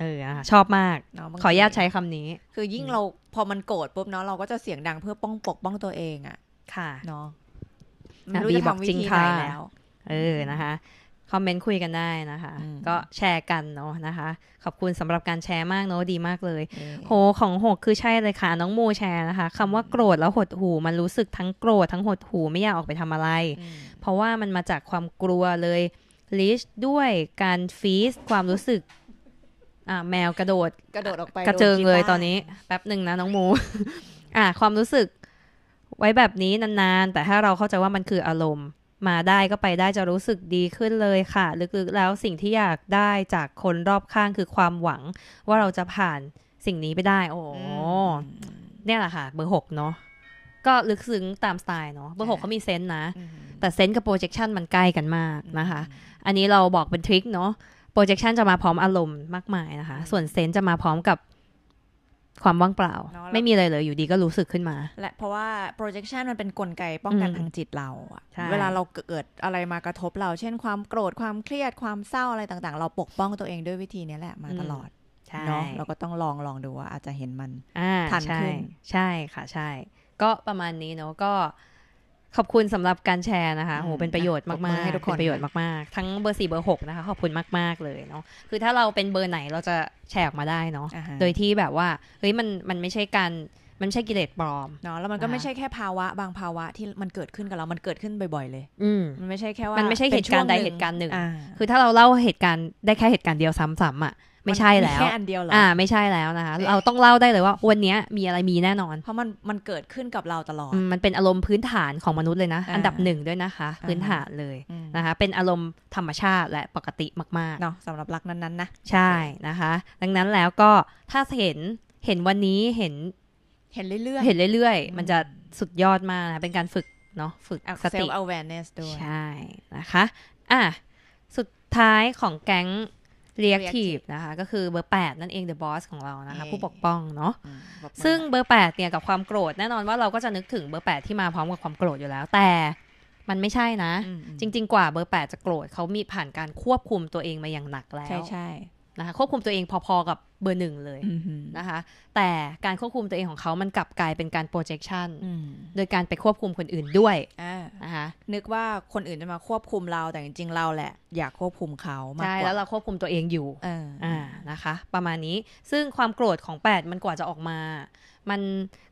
เออชอบมาก ขออนุญาตใช้คำนี้ คือยิ่งเราพอมันโกรธปุ๊บเนาะเราก็จะเสียงดังเพื่อป้องปกป้องตัวเองอ่ะ ค่ะเนาะไม่รู้จะทำวิธีไหนแล้ว เออนะคะคอมเมนต์คุยกันได้นะคะ ก็แชร์กันเนาะนะคะ ขอบคุณสำหรับการแชร์มากเนาะดีมากเลย โหของหกคือใช่เลยค่ะน้องโมแชร์นะคะคำว่าโกรธแล้วหดหู มันรู้สึกทั้งโกรธทั้งหดหูไม่อยากออกไปทำอะไร เพราะว่ามันมาจากความกลัวเลยลิชด้วยการฟีสความรู้สึกอ่าแมวกระโดด กระโดดออกไปกระเจิงเลยตอนนี้แป๊บหนึ่งนะน้องโมอ่าความรู้สึก ไว้แบบนี้นานๆ แต่ถ้าเราเข้าใจว่ามันคืออารมณ์มาได้ก็ไปได้จะรู้สึกดีขึ้นเลยค่ะ ลึกๆ แล้วสิ่งที่อยากได้จากคนรอบข้างคือความหวัง ว่าเราจะผ่านสิ่งนี้ไปได้ โอ้เนี่ยแหละค่ะเบอร์หกเนาะก็ลึกซึ้งตามสไตล์เนาะเบอร์หกเขามีเซนต์นะ แต่เซนต์กับโปรเจคชันมันใกล้กันมากนะคะ อันนี้เราบอกเป็นทริคเนาะโปรเจคชันจะมาพร้อมอารมณ์มากมายนะคะ ส่วนเซนต์จะมาพร้อมกับความว่างเปล่า ไม่มีอะไรเลยอยู่ดีก็รู้สึกขึ้นมา และเพราะว่า projection มันเป็นนกลไกป้องกันทางจิตเราเวลาเราเกิดอะไรมากระทบเรา เช่นความโกรธความเครียดความเศร้าอะไรต่างๆ เราปกป้องตัวเองด้วยวิธีนี้แหละมาตลอดเนาะเราก็ต้องลองลองดูว่า อาจจะเห็นมันทันขึ้น ใช่ค่ะใช่ ก็ประมาณนี้เนาะก็ขอบคุณสำหรับการแชร์นะคะ โห เป็นประโยชน์มากๆให้ทุกคนประโยชน์มากๆทั้งเบอร์สี่เบอร์หกนะคะขอบคุณมากๆเลยเนาะ คือถ้าเราเป็นเบอร์ไหนเราจะแชร์ออกมาได้เนาะ โดยที่แบบว่า เฮ้ยมันมันไม่ใช่การมันใช่กิเลสปลอมเนาะ แล้วมันก็ไม่ใช่แค่ภาวะบางภาวะที่มันเกิดขึ้นกับเรา มันเกิดขึ้นบ่อยๆเลย อืมันไม่ใช่แค่ว่ามันไม่ใช่เหตุการณ์ใดเหตุการณ์หนึ่ง คือถ้าเราเล่าเหตุการณ์ได้แค่เหตุการณ์เดียวซ้ำๆอ่ะไม่ใช่แล้วแค่อันเดียวหรออ่าไม่ใช่แล้วนะคะเราต้องเล่าได้เลยว่าวันนี้มีอะไรมีแน่นอน เพราะมันมันเกิดขึ้นกับเราตลอด มันเป็นอารมณ์พื้นฐานของมนุษย์เลยนะ อันดับหนึ่งด้วยนะคะพื้นฐานเลยนะคะเป็นอารมณ์ธรรมชาติและปกติมากๆเนาะสำหรับรักนั้นๆนะใช่นะคะ ดังนั้นแล้วก็ถ้าเห็นเห็นวันนี้เห็น เห็นเรื่อย ๆเห็นเรื่อยๆมันจะสุดยอดมากนะเป็นการฝึกเนาะฝึกสติ self awareness ด้วยใช่นะคะ อ่ะสุดท้ายของแก๊ง reactive นะคะ ก็คือเบอร์ 8 นั่นเอง the boss ของเรานะคะ ผู้ปกป้องเนาะซึ่งเบอร์8เนี่ยกับความโกรธ แน่นอนว่าเราก็จะนึกถึงเบอร์ 8 ที่มาพร้อมกับความโกรธอยู่แล้วแต่มันไม่ใช่นะ จริงๆกว่าเบอร์ 8 จะโกรธเขามีผ่านการควบคุมตัวเองมาอย่างหนักแล้วใช่ใช่นะคะควบคุมตัวเองพอๆ กับเบอร์หนึ่งเลยนะคะ แต่การควบคุมตัวเองของเขา มันกลับกลายเป็นการ projection โดยการไปควบคุมคนอื่นด้วยนะคะนึกว่าคนอื่นจะมาควบคุมเราแต่จริงๆเราแหละอยากควบคุมเขามากกว่าใช่แล้วเราควบคุมตัวเองอยู่อ่านะคะ ประมาณนี้ซึ่งความโกรธของ8มันกว่าจะออกมา มัน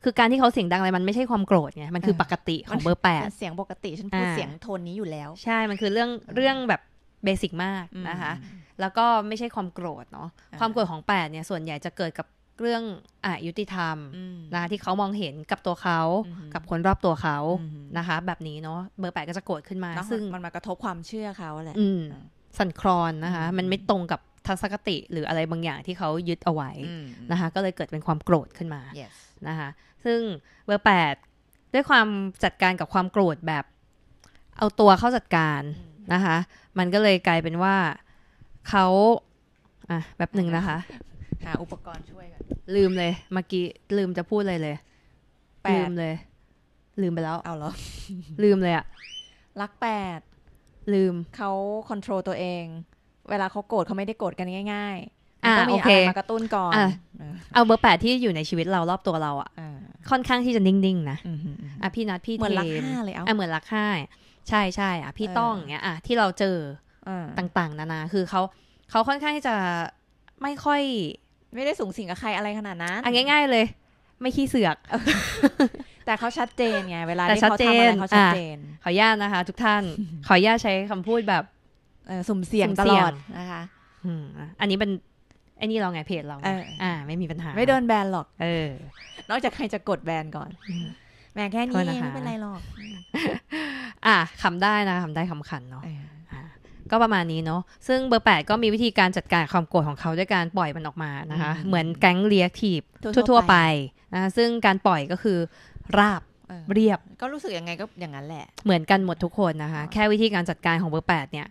คือการที่เขาเสียงดังอะไรมันไม่ใช่ความโกรธไงมันคือปกติของเบอร์แปดเสียงปกติฉันพูดเสียงโทนนี้อยู่แล้ว ใช่ มันคือเรื่องเรื่องแบบเบสิกมากนะคะแล้วก็ไม่ใช่ความโกรธเนาะ ความโกรธของแปดเนี่ย ส่วนใหญ่จะเกิดกับเรื่องอายุติธรรมนะที่เขามองเห็นกับตัวเขา กับคนรอบตัวเขา นะคะ แบบนี้เนาะเบอร์แปดก็จะโกรธขึ้นมา ซึ่งมันมากระทบความเชื่อเขาแหละสั่นคลอนนะคะมันไม่ตรงกับทัศนคติหรืออะไรบางอย่างที่เขายึดเอาไว้นะคะ ก็เลยเกิดเป็นความโกรธขึ้นมา yes. นะคะ ซึ่งเบอร์แปดด้วยความจัดการกับความโกรธแบบเอาตัวเข้าจัดการนะคะ มันก็เลยกลายเป็นว่าเขาอ่ะแบบหนึ่งนะคะ หาอุปกรณ์ช่วยกันลืมเลยเมื่อกี้ ลืมจะพูดเลยเลยลืมเลย ลืมไปแล้ว เอาเหรอลืมเลยอะรักแปดลืมเขาคอนโทรลตัวเอง เวลาเขาโกรธเขาไม่ได้โกรธกันง่ายๆมันต้องมีอะไรมากระตุ้นก่อน เอาเบอร์แปดที่อยู่ในชีวิตเรารอบตัวเราอะค่อนข้างที่จะนิ่งๆนะอ่ะพี่นัดพี่เทมเหมือนรักห้าเลยเอาอ่ะเหมือนรักห้าใช่ใช่อ่ะพี่ต้องเนี้ย อ่ะที่เราเจอต่าง ๆ นานา คือเขาเขาค่อนข้างที่จะไม่ค่อยไม่ได้สูงสิงกับใครอะไรขนาดนั้นอันง่าย ๆ เลย ไม่ขี้เสือก แต่เขาชัดเจนไง เวลาที่เขาทำอะไรเขาชัดเจน ขออนุญาตนะคะ ทุกท่าน ขออนุญาตใช้คำพูดแบบสุ่มเสี่ยงตลอดนะคะอันนี้เป็นไอ้นี่เราไงเพจเราอ่า ไม่มีปัญหา ไม่โดนแบนหรอกเออนอกจากใครจะกดแบนก่อนแม่แค่นี้ไม่เป็นไรหรอก อ่ะคำได้นะคำได้คำขันเนาะก็ประมาณนี้เนาะ ซึ่งเบอร์ 8 ก็มีวิธีการจัดการความโกรธของเขาด้วยการปล่อยมันออกมานะคะ เหมือนแก๊งเลียกทีบทั่วๆไปนะซึ่งการปล่อยก็คือราบเรียบ ก็รู้สึกยังไงก็อย่างนั้นแหละ เหมือนกันหมดทุกคนนะคะ แค่วิธีการจัดการของเบอร์8เนี่ย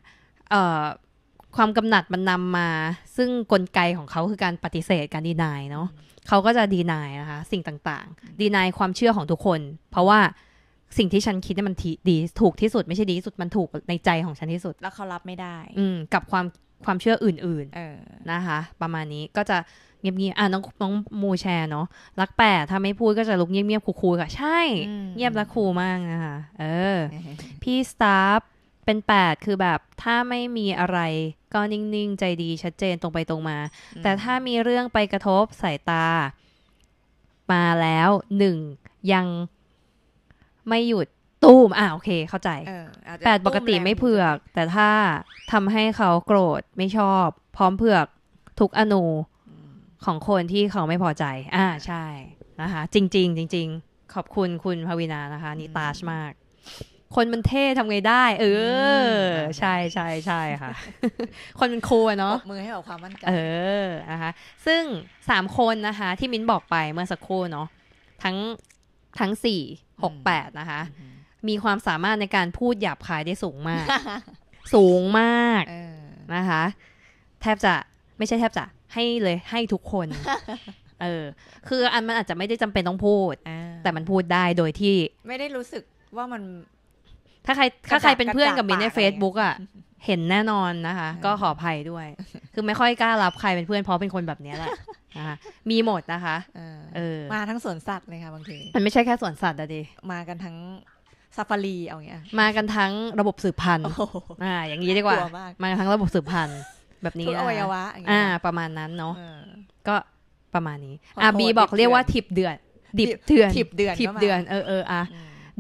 ความกำหนัดมันนำมา ซึ่งกลไกของเขาคือการปฏิเสธการดีนายเนาะ เขาก็จะดีนายนะคะสิ่งต่างๆ ดีนายความเชื่อของทุกคน เพราะว่าสิ่งที่ฉันคิดเนี่ยมันดีถูกที่สุด ไม่ใช่ดีที่สุดมันถูกในใจของฉันที่สุดแล้วเขารับไม่ได้ อืมกับความความเชื่ออื่นๆนะคะ ประมาณนี้ก็จะเงียบๆอ่ะน้องน้องมูแชร์เนาะรักแปดถ้าไม่พูดก็จะลุกเงียบๆคูๆค่ะใช่เงียบและคูมากนะคะเออ พี่ สตาฟเป็นแปดคือแบบ ถ้าไม่มีอะไร ก็นิ่งๆใจดีชัดเจนตรงไปตรงมา แต่ถ้ามีเรื่องไปกระทบสายตามาแล้ว หนึ่ง ยังไม่หยุดตูมอ่าโอเคเข้าใจแปดปกติไม่เผือก แต่ถ้าทำให้เขาโกรธไม่ชอบ พร้อมเผือกทุกอนู ของคนที่เขาไม่พอใจ อ่าใช่นะคะจริงจริงจริงขอบคุณคุณภวินานะคะนี่ตาชมาก คนมันเท่ทำไงได้ เออ ใช่ใช่ใช่ค่ะ คนมันโคเนาะมือให้ออกความมั่นใจเออนะคะซึ่งสามคนนะคะ ที่มิ้นบอกไปเมื่อสักครู่เนาะทั้งทั้งสี่หกแปดนะคะ มีความสามารถในการพูดหยาบคายได้สูงมาก สูงมากนะคะ แทบจะไม่ใช่แทบจะ ให้เลยให้ทุกคน เออ คืออันมันอาจจะไม่ได้จำเป็นต้องพูด แต่มันพูดได้โดยที่ ไม่ได้รู้สึกว่ามัน ถ้าใครถ้าใครเป็นเพื่อนกับมินในเฟซบุ๊กอ่ะเห็นแน่นอนนะคะ ก็ขออภัยด้วย คือไม่ค่อยกล้ารับใครเป็นเพื่อนเพราะเป็นคนแบบนี้แหละนะคะมีหมดนะคะเออ มาทั้งสวนสัตว์เลยค่ะบางทีมันไม่ใช่แค่สวนสัตว์อะดิมากันทั้งซาฟารีเอาเงี้ยมากันทั้งระบบสืบพันธุ์ อ่า อย่างนี้ดีกว่า มากันทั้งระบบสืบพันธุ์ แบบนี้ทุอวัยวะอ่าประมาณนั้นเนาะก็ประมาณนี้อ่าบีบอกเรียกว่าทิปเดือน ดิบเถื่อนทิปเดือน ทิปเดือนเออเอออ่ะ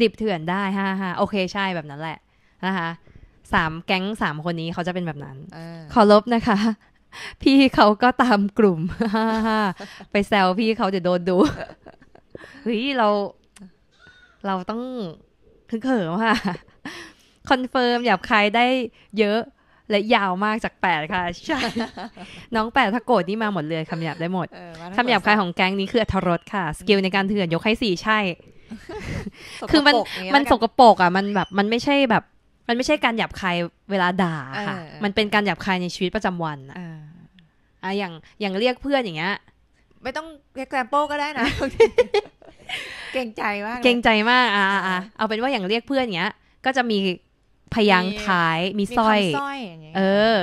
ดิบเถื่อนได้ฮ่าฮ่าโอเคใช่แบบนั้นแหละนะคะสามแก๊งสามคนนี้เขาจะเป็นแบบนั้นอขอลบนะคะ พี่เขาก็ตามกลุ่มไปแซวพี่เขาจะโดนดูเฮ้ยเราเราต้องคึนเขิมค่ะคอนเฟิร์มหยาบคายได้เยอะและยาวมากจากแปดค่ะ ใช่น้องแปดถ้าโกรธนี่มาหมดเลยคำหยาบได้หมดคำหยาบคายของแก๊งนี้คืออัธรสค่ะ สกิลในการเถื่อนยกให้สี่ใช่ คือมันมันสกปรกอ่ะ มันแบบ มันไม่ใช่แบบมันไม่ใช่การหยาบคายเวลาด่าค่ะ มันเป็นการหยาบคายในชีวิตประจำวันอะอ่ะอย่าง อย่างเรียกเพื่อนอย่างเงี้ย ไม่ต้องเรียกแกรมโป้ก็ได้นะ เก่งใจมาก เก่งใจมาก อ่าอ่า เอาเป็นว่าอย่างเรียกเพื่อนอย่างเงี้ย ก็จะมีพยางท้าย มีสร้อย เออ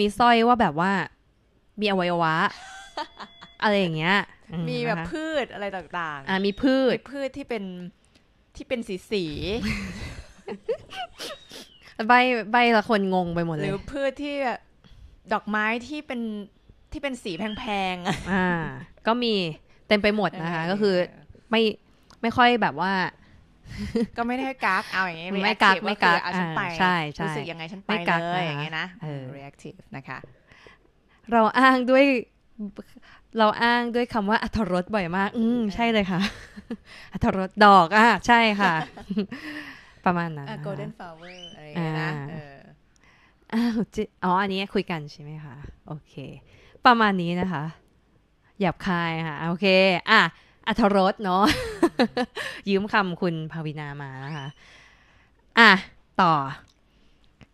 มีสร้อยว่าแบบว่า มีอวัยวะ อะไรอย่างเงี้ย มีแบบพืชอะไรต่าง ๆ อ่า มีพืชพืชที่เป็นที่เป็นสีสีใบใบละคนงงไปหมดเลยหรือพืชที่ดอกไม้ที่เป็นที่เป็นสีแพงๆอ่า ก็มีเต็มไปหมดนะคะก็คือไม่ไม่ค่อยแบบว่า ก็ไม่ได้กักเอาอย่างนี้ไม่กักไม่กักเอาฉันไปใช่ใช่รู้สึกยังไงฉันไปเลยอย่างนี้นะ reactive นะคะ เราอ้างด้วย เราอ้างด้วยคำว่า อัธรสบ่อยมาก อืมใช่เลยค่ะอัธรสดอกอ่ะใช่ค่ะ ประมาณนั้น golden flower นะอ๋อ อันนี้คุยกันใช่ไหมคะ โอเค ประมาณนี้นะคะ หยาบคายค่ะ โอเค อ่ะ อัธรสเนาะ ยืมคำคุณภาวินามานะคะ อ่ะ ต่อ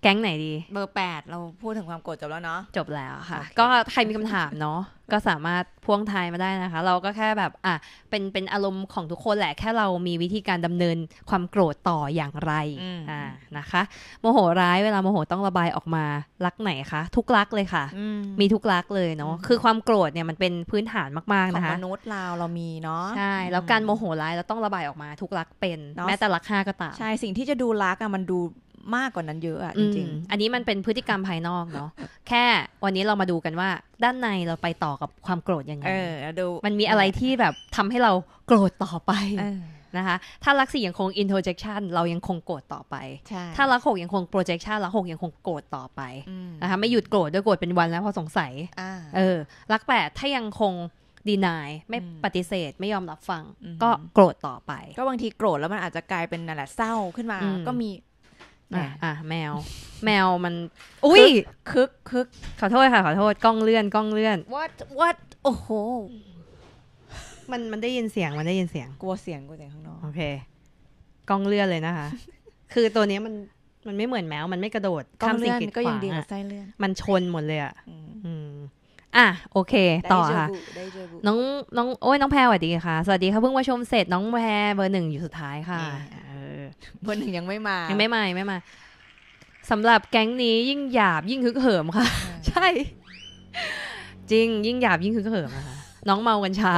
แก๊งไหนดี เบอร์ 8 เราพูดถึงความโกรธจบแล้วเนาะจบแล้วค่ะ ก็ใครมีคำถามเนาะก็สามารถพ่วงทายมาได้นะคะ เราก็แค่แบบอ่ะเป็นเป็นอารมณ์ของทุกคนแหละแค่เรามีวิธีการดำเนินความโกรธต่ออย่างไรอ่านะคะ โมโหร้ายเวลาโมโหต้องระบายออกมารักไหนคะ ทุกรักเลยค่ะ มีทุกรักเลยเนาะคือความโกรธเนี่ยมันเป็นพื้นฐานมาก ๆนะคะของมนุษย์เราเรามีเนาะใช่แล้วการโมโหร้ายเราต้องระบายออกมาทุกรักเป็นแม้แต่รักห้าก็ตามใช่สิ่งที่จะดูรักอะมันดูมากกว่านั้นเยอะอะจริงๆอันนี้มันเป็นพฤติกรรมภายนอก เนาะ แค่วันนี้เรามาดูกันว่าด้านในเราไปต่อกับความโกรธยังไง เออ ดู มันมีอะไรที่แบบทำให้เราโกรธต่อไปนะคะ ถ้ารักสี่ยังคง i n t r o j e c t i o n เรายังคงโกรธต่อไปถ้ารักหกยังคง projection รักหกยังคงโกรธต่อไปนะคะไม่หยุดโกรธด้วยโกรธเป็นวันแล้วพอสงสัยเออ รักแปดถ้ายังคงดีนายไม่ปฏิเสธไม่ยอมรับฟังก็โกรธต่อไป ก็บางทีโกรธแล้วมันอาจจะกลายเป็นนั่นแหละเศร้าขึ้นมาก็มีอ่ะ อ่ะแมว แมวมันอุ้ยคึกคึกขอโทษค่ะขอโทษกล้องเลื่อนกล้องเลื่อน what what โอ้โหมันมันได้ยินเสียงมันได้ยินเสียงกลัวเสียงกลัวเสียงข้างนอกโอเคกล้องเลื่อนเลยนะคะคือตัวนี้มันมันไม่เหมือนแมวมันไม่กระโดดกล้องเลื่อนกงดกวาลอ่ะมันชนหมดเลยอ่ะอ่ะโอเค ต่อค่ะ น้องน้องโอ้ยน้องแพรสวัสดีค่ะ สวัสดีค่ะเพิ่งมาชมเสร็จน้องแพรเบอร์หนึ่งอยู่สุดท้ายค่ะเบอร์หนึ่งยังไม่มายังไม่มาไม่มาสำหรับแก๊งนี้ยิ่งหยาบยิ่งฮึกเหิมค่ะ ใช่ จริง ยิ่งหยาบยิ่งฮึกเหิมนะคะน้องเมากัญชา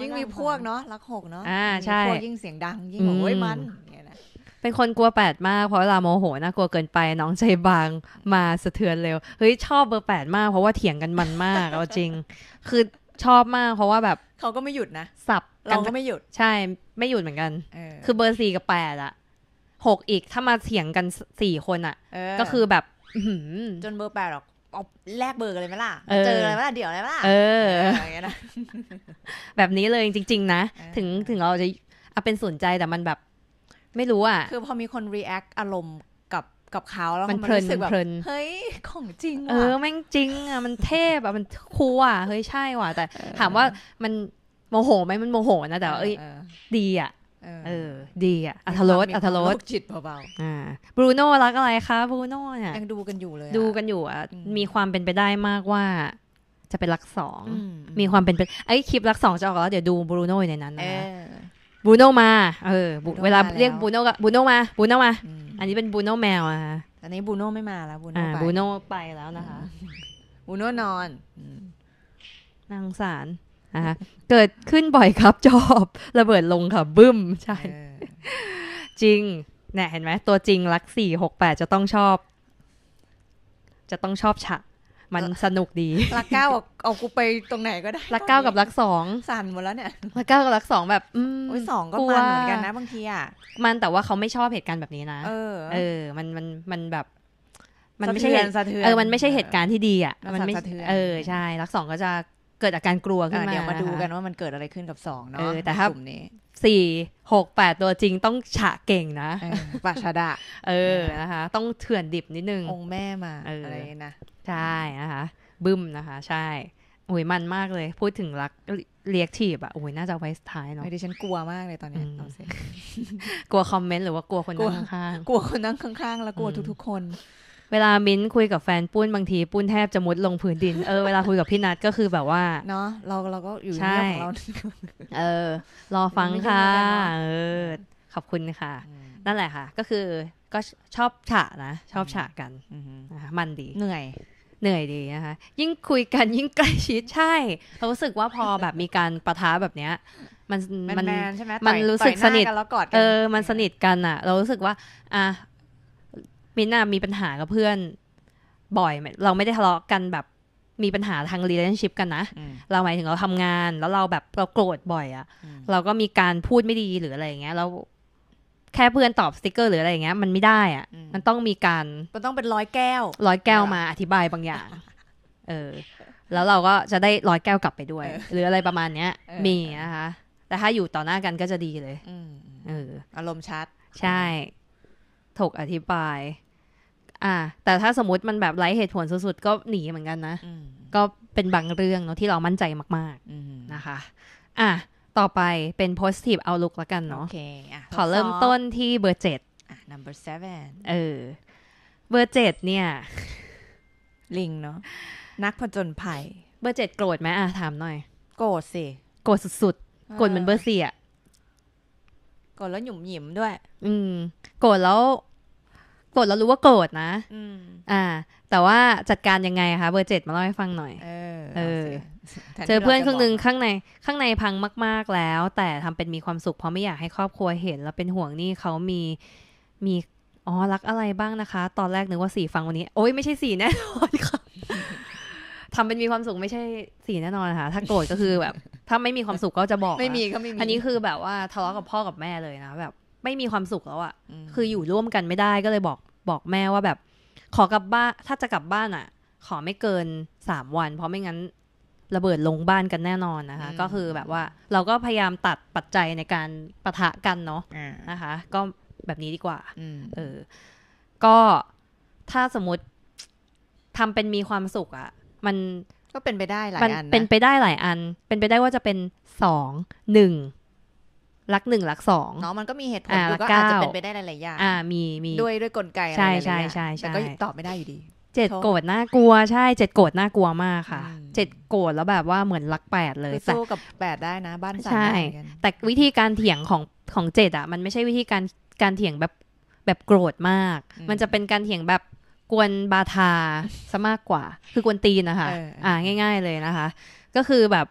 ยิ่งมีพวกเนาะรักหกเนาะอ่าใช่ยิ่งเสียงดัง ยิ่งบอก้ยมัน เป็นคนกลัวแปดมากเพราะเวลาโมโหน่ากลัวเกินไป น้องใจบางมาสะเทือนเร็วเฮ้ยชอบเบอร์แปดมาก เพราะว่าเถียงกันมันมากเอาจริงคือชอบมากเพราะว่าแบบเขาก็ไม่หยุดนะสับเราก็ไม่หยุดใช่ ไม่หยุดเหมือนกันคือเบอร์สี่กับแปดอะหกอีกถ้ามาเสียงกันสี่คนอะก็คือแบบจนเบอร์แปดหรอกเอาแลกเบอร์กันเลยไหมล่ะ เจออะไรไหมล่ะเดี๋ยวอะไรไหมล่ะ เอออย่างเงี้ยนะ แบบนี้เลยจริง ๆ นะ ถึงถึงเราจะเอาเป็นสนใจ แต่มันแบบ ไม่รู้อ่ะ คือพอมีคน react อารมณ์กับกับเขาแล้วมันรู้สึกแบบเฮ้ยของจริงว่ะเออแม่งจริงอ่ะมันเทพอ่ะมันคูอ่ะเฮ้ยใช่ว่ะแต่ถามว่ามันโมโหไหมมันโมโหนะแต่ว่าเอ้ยดีอ่ะ เออ ดีอ่ะอัธรสอัธรสจิตเบาๆบรูโน่รักอะไรคะบรูโน่เนี่ยยังดูกันอยู่เลยดูกันอยู่อ่ะมีความเป็นไปได้มากว่า จะเป็นรักสองมีความเป็นไปไอ้คลิปรักสองจะออกแล้ว เดี๋ยวดูบรูโน่ในนั้นนะบูโนมา เออเวลาเรียกบูโนก็บูโนมาบูโนมา อันนี้เป็นบูโนแมวอะคะอันนี้บูโนไม่มาแล้วบูโนไปบูโนไปแล้วนะคะบูโนนอนนางสาระคะเกิดขึ้นบ่อยครับจอบระเบิดลงค่ะ บึ้ม ใช่ จริงเนี่ยเห็นไหม ตัวจริงลักสี่หกแปดจะต้องชอบ จะต้องชอบฉะมันสนุกดี ลักเก้าเอากูไปตรงไหนก็ได้ลักเก้ากับลักสองสั่นหมดแล้วเนี่ยลักเก้ากับลักสองแบบ อืมสองก็มันเหมือนกันนะบางทีอ่ะ มันแต่ว่าเขาไม่ชอบเหตุการณ์แบบนี้นะเออเออ มันมันมันแบบ มันไม่ใช่เหตุเออมันไม่ใช่เหตุการณ์ที่ดีอ่ะมันไม่เออใช่ลักสองก็จะเกิดอาการกลัวขึ้นมาเดี๋ยวมาดูกันว่ามันเกิดอะไรขึ้นกับสองเนาะแต่ถ้ากลุ่มนี้สี่หกแปดตัวจริงต้องฉะเก่งนะปาชดะเออนะคะต้องเถื่อนดิบนิดนึง องแม่มา อะไรนะ ใช่นะคะ บึ้มนะคะ ใช่โอ้ยมันมากเลย พูดถึงรักเรียกทีบอะโอ้ยน่าจะไว้สท้ายเนาะดิฉันกลัวมากเลยตอนนี้กลัวคอมเมนต์หรือว่ากลัวคนนั่งข้างกลัวคนนั่งข้างๆ แล้วกลัวทุกๆคนเวลามิ้นคุยกับแฟนปุ้นบางทีปุ้นแทบจะมุดลงพื้นดิน เออเวลาคุยกับพี่นัดก็คือแบบว่า เนาะเราเราก็อยู่เื่องของเราเออรอฟังค่ะเออขอบคุณค่ะ นั่นแหละค่ะ ก็คือก็ชอบฉะนะชอบฉะกันมันดีเหนื่อยเหนื่อยดีนะคะยิ่งคุยกัน ยิ่งใกล้ชิดใช่เรารู้สึกว่าพอแบบมีการประท้าแบบเนี้ยมันมันใช่ไหมมันรู้สึกสนิทเออ มันสนิทกันอ่ะเรารู้สึกว่าอ่ะมินน่ะมีปัญหากับเพื่อนบ่อยเราไม่ได้ทะเลาะกันแบบมีปัญหาทางรี l ลนช o n s h กันนะ เราหมายถึงเราทำงาน แล้วเราแบบ เราโกรธบ่อยอะเราก็มีการพูดไม่ดีหรืออะไรอย่างเงี้ยแล้วแค่เพื่อนตอบสติกเกอร์หรืออะไรอย่างเงี้ย มันไม่ได้อะมันต้องมีการมันต้องเป็นร้อยแก้ว ร้อยแก้วมาอธิบายบางอย่าง เออ แล้วเราก็จะได้ร้อยแก้วกลับไปด้วยหรืออะไรประมาณเนี้ย มีนะคะแต่ถ้าอยู่ต่อหน้ากันก็จะดีเลยเออ อารมณ์ชัด ใช่ ถกอธิบายอ่า แต่ถ้าสมมติมันแบบไร้เหตุผลสุดๆ ก็หนีเหมือนกันนะก็เป็นบางเรื่องเนาะที่เรามั่นใจมากๆนะคะ อ่ะต่อไปเป็น positive outlook ละกันเนาะโอเคอ่ะขอเริ่มต้นที่เบอร์เจ็ดอ่ number seven เออเบอร์เจ็ดเนี่ย ลิงเนาะนักผจญภัย เบอร์เจ็ดโกรธไหมอ่ะถามหน่อย โกรธสิ โกรธสุดๆโกรธเหมือนเบอร์สี่อ่ะโกรธแล้วหยุ่มหยิมด้วย อืม โกรธแล้วกรธเรารู้ว่าโกรธนะอ่า แต่ว่าจัดการยังไงคะเบอร์เจ็ดมาเล่าให้ฟังหน่อย เออเออ เจอเพื่อนคนหนึ่งข้างในข้างในพังมาก ๆแล้ว แต่ทำเป็นมีความสุขเพราะไม่อยากให้ครอบครัวเห็นแล้วเป็นห่วงนี่เขามีมีอ๋อรักอะไรบ้างนะคะ ตอนแรกนึกว่าสี่ฟังวันนี้ โอ้ยไม่ใช่สี่แน่นอนค่ะทำเป็นมีความสุขไม่ใช่สีแน่นอนค่ะถ้าโกรธก็คือแบบถ้าไม่มีความสุขก็จะบอกไม่มีก็ไม่มี อันนี้คือแบบว่าทะเลาะกับพ่อกับแม่เลยนะแบบ ไม่มีความสุขแล้วอ่ะคืออยู่ร่วมกันไม่ได้ก็เลยบอกบอกแม่ว่าแบบขอกลับบ้านถ้าจะกลับบ้านอะ่ะ ขอไม่เกินสามวัน เพราะไม่งั้นระเบิดลงบ้านกันแน่นอนนะคะ ก็คือแบบว่าเราก็พยายามตัดปัจจัยในการประทะกันเนาะนะคะก็แบบนี้ดีกว่าเออก็ถ้าสมมติทำเป็นมีความสุขอะมันก็เป็นไปได้หลายอันเป็นไปได้หลายอัน เป็นไปได้ว่าจะเป็นสองหนึ่งรักหนึ่งรักสองเนาะมันก็มีเหตุผลก็อาจจะเป็นไปได้หลายอย่างอ่ามีมีด้วยด้วยกลไกอะไรใช่ใช่ใช่แต่ก็ตอบไม่ได้อยู่ดีเจ็ดโกรธน่ากลัวใช่เจ็ดโกรธน่ากลัวมากค่ะเจ็ดโกรธแล้วแบบว่าเหมือนรักแปดเลยสู้กับแปดได้นะบ้านสายใช่แต่วิธีการเถียงของของเจ็ดอ่ะ มันไม่ใช่วิธีการการเถียงแบบแบบโกรธมาก มันจะเป็นการเถียงแบบกวนบาทาซะมากกว่า คือกวนตีนนะคะอ่าง่ายๆเลยนะคะ ก็คือแบบ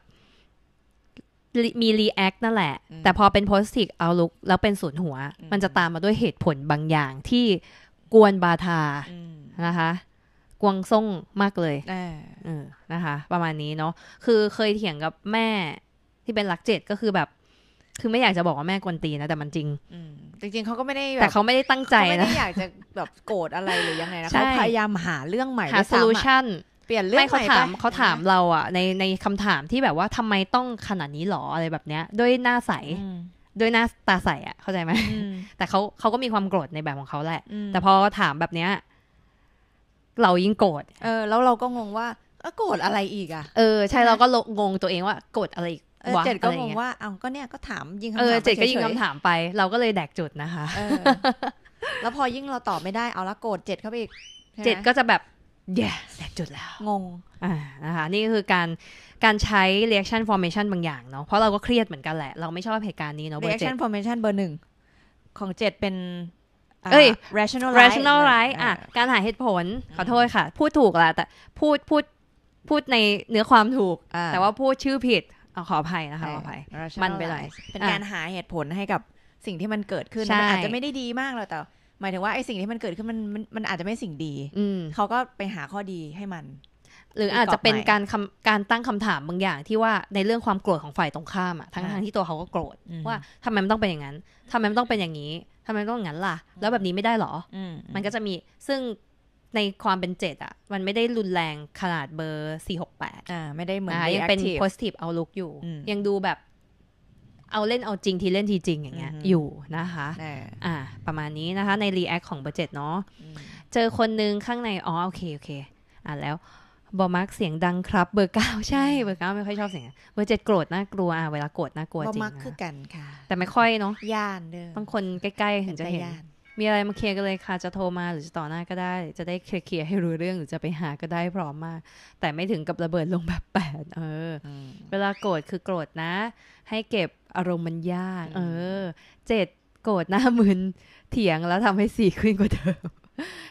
มีรีแอคนั่นแหละ แต่พอเป็นโพสติกเอาลุกแล้วเป็นศูนย์หัว มันจะตามมาด้วยเหตุผลบางอย่างที่กวนบาทา นะคะกวงส่งมากเลยนะคะ ประมาณนี้เนาะคือเคยเถียงกับแม่ที่เป็นหลักเจ็ดก็คือแบบ คือไม่อยากจะบอกว่าแม่กวนตีนะแต่มันจริงจริง ๆเขาก็ไม่ได้แต่เขาไม่ได้ตั้งใจนะเขาไม่ได้อยากจะแบบโกรธอะไรหรือยังไงนะเขาพยายามหาเรื่องใหม่หาโซลูชันเปลี่ยนเรื่องไม่เขาถามเขาถามเราอ่ะในในคำถามที่แบบว่าทำไมต้องขนาดนี้หรออะไรแบบเนี้ยด้วยหน้าใสด้วยหน้าตาใสอ่ะเข้าใจไหมแต่เขาเขาก็มีความโกรธในแบบของเขาแหละ แต่พอถามแบบเนี้ย เรายิ่งโกรธเออ แล้วเราก็งงว่าโกรธอะไรอีกอ่ะเออ ใช่เราก็งงตัวเองว่าโกรธอะไรอีกเจ็ดก็งงว่าเอาก็เนี่ยก็ถามยิงคำถามเออเจ็ดก็ยิงคำถามไปเราก็เลยแดกจุดนะคะแล้วพอยิ่งเราตอบไม่ได้เอาละโกรธเจ็ดเข้าไปอีกเจ็ดก็จะแบบแย่แตกจุดแล้วงงอ่านะคะนี่ก็คือการการใช้ reaction formation บางอย่างเนาะ เพราะเราก็เครียดเหมือนกันแหละเราไม่ชอบเหตุการณ์นี้เนาะ reaction formation เบอร์หนึ่งของเจ็ดเป็นเอ้ย rational rational right อ่ะการหาเหตุผลขอโทษค่ะ พูดถูกละแต่พูดพูดพูดในเนื้อความถูก แต่ว่าพูดชื่อผิดขออภัยนะคะขออภัยมันไปเลยเป็นการหาเหตุผลให้กับสิ่งที่มันเกิดขึ้นนอาจจะไม่ได้ดีมากหรอกแต่หมายถึงว่าไอ้สิ่งที่มันเกิดขึ้นมันมันมันอาจจะไม่สิ่งดี อืเขาก็ไปหาข้อดีให้มัน หรืออาจจะเป็นการคำการตั้งคำถามบางอย่างที่ว่าในเรื่องความโกรธของฝ่ายตรงข้ามอ่ะ ทั้งทั้งที่ตัวเขาก็โกรธว่าทำไมมันต้องเป็นอย่างนั้น ทำไมมันต้องเป็นอย่างนี้ ทำไมต้องงั้นล่ะ แล้วแบบนี้ไม่ได้หรอ มันก็จะมี ซึ่งในความเป็นเจตอ่ะ มันไม่ได้รุนแรงขนาดเบอร์4ปดอ่า ไม่ได้เหมือนยังเป็น a t i v e positive outlook อยู่ ยังดูแบบเอาเล่นเอาจริงทีเล่นทีจริงอย่างเงี้ยอยู่นะคะ อ่าประมาณนี้นะคะในรีแอคของเบอร์เจ็ดเนาะเจอคนนึงข้างในอ๋อโอเคโอเคอ่าแล้วบอมักเสียงดังครับ เบอร์เก้าใช่เบอร์เก้าไม่ค่อยชอบเสียงเบอร์เจ็ดโกรธน่ากลัวอ่ะเวลาโกรธน่ากลัวจริงบอมักคือกันค่ะ แต่ไม่ค่อยเนาะย่านเด้อบางคนใกล้ๆถึงจะเห็นมีอะไรมาเคลียร์กันเลยค่ะ จะโทรมาหรือจะต่อหน้าก็ได้ จะได้เคลียร์ให้รู้เรื่องหรือจะไปหาก็ได้พร้อมมากแต่ไม่ถึงกับระเบิดลงแบบแปดเออ เวลาโกรธคือโกรธนะให้เก็บอารมณ์มันยาก เออ เจ็ดโกรธหน้ามึนเถียงแล้วทำให้สี่ขึ้นกว่าเดิม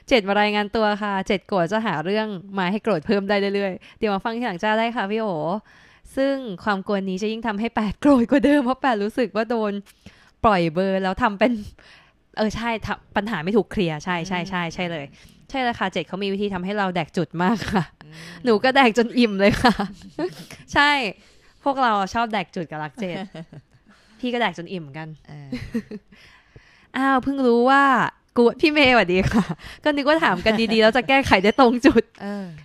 เจ็ดมารายงานตัวค่ะ เจ็ดโกรธจะหาเรื่องมาให้โกรธเพิ่มได้เรื่อยๆ เดี๋ยวมาฟังที่หลังจ้าได้ค่ะพี่โอซึ่งความกวนนี้จะยิ่งทำให้แปดโกรธกว่าเดิมเพราะแปดรู้สึกว่าโดนปล่อยเบอร์แล้วทำเป็น เออใช่ ปัญหาไม่ถูกเคลียร์ใช่ใช่ใช่ใช่เลย ใช่เลยค่ะเจ็ดเขามีวิธีทำให้เราแดกจุดมากค่ะ หนูก็แดกจนอิ่มเลยค่ะ ใช่ พวกเราชอบแดกจุดกับรักเจ็ดพี่ก็แดกจนอิ่มกันอ้าวเพิ่งรู้ว่ากูพี่เมย์สวัสดีค่ะ ก็นึกว่าถามกันดีๆแล้วจะแก้ไขได้ตรงจุด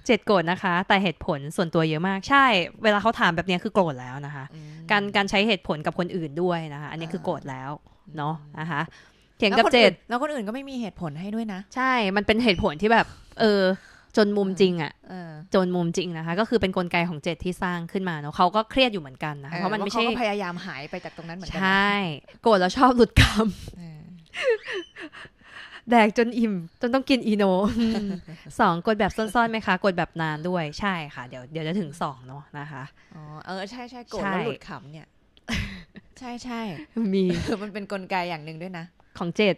เจ็ดโกรธนะคะ แต่เหตุผลส่วนตัวเยอะมาก ใช่ เวลาเขาถามแบบนี้คือโกรธแล้วนะคะ การการใช้เหตุผลกับคนอื่นด้วยนะคะ อันนี้คือโกรธแล้วเนาะนะคะเถียงกับเจ็ด แล้วคนอื่นก็ไม่มีเหตุผลให้ด้วยนะ ใช่ มันเป็นเหตุผลที่แบบ เออจนมุมจริงอ่ะจนมุมจริงนะคะ ก็คือเป็นนกลไกของเจตที่สร้างขึ้นมาเนาะเขาก็เครียดอยู่เหมือนกันนะคะเพราะมันไม่ใช่พยายามหายไปจากตรงนั้นเหมือนกัน ใช่ โกรธแล้วชอบหลุดคำแดกจนอิ่มจนต้องกินอีโน สองกดแบบซ่อนๆไหมคะ กดแบบนานด้วย ใช่ ค่ะ เดี๋ยวเดี๋ยวจะถึงสองเนาะนะคะ อ๋อ เออ ใช่ใช่โกรธแล้วหลุดคำเนี่ย ใช่ใช่ มี มันเป็นนกลไกอย่างหนึ่งด้วยนะของเจ็ด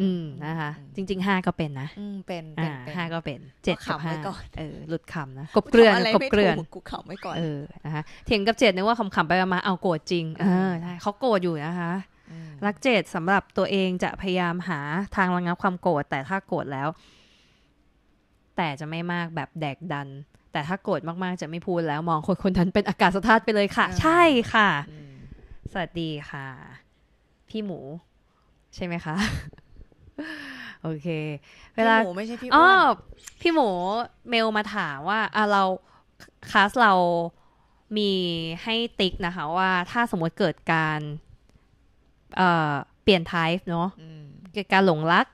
อืมนะคะจริง ๆห้าก็เป็นนะเป็นห้าก็เป็นเจ็ดขับห้าเออหลุดคำนะกบเกลื่อนกบเกลื่อนกูขำไว้ก่อนเออนะคะเถียงกับเจ็ดนึกว่าขำๆไปมาเอาโกรธจริงเออใช่เขาโกรธอยู่นะคะรักเจ็ดสำหรับตัวเองจะพยายามหาทางระงับความโกรธแต่ถ้าโกรธแล้ว แต่จะไม่มากแบบแดกดัน แต่ถ้าโกรธมากๆจะไม่พูดแล้ว มองคนคนนั้นเป็นอากาศธาตุไปเลยค่ะ ใช่ค่ะสวัสดีค่ะ พี่หมูใช่ไหมคะ โอเค เวลาหมูไม่ใช่พี่อ้อ พี่หมูเมลมาถามว่าอ่ะเราคลาสเรามีให้ติ๊กนะคะว่าถ้าสมมติเกิดการเอ่อเปลี่ยนไทป์เนาะเกิดการหลงรัก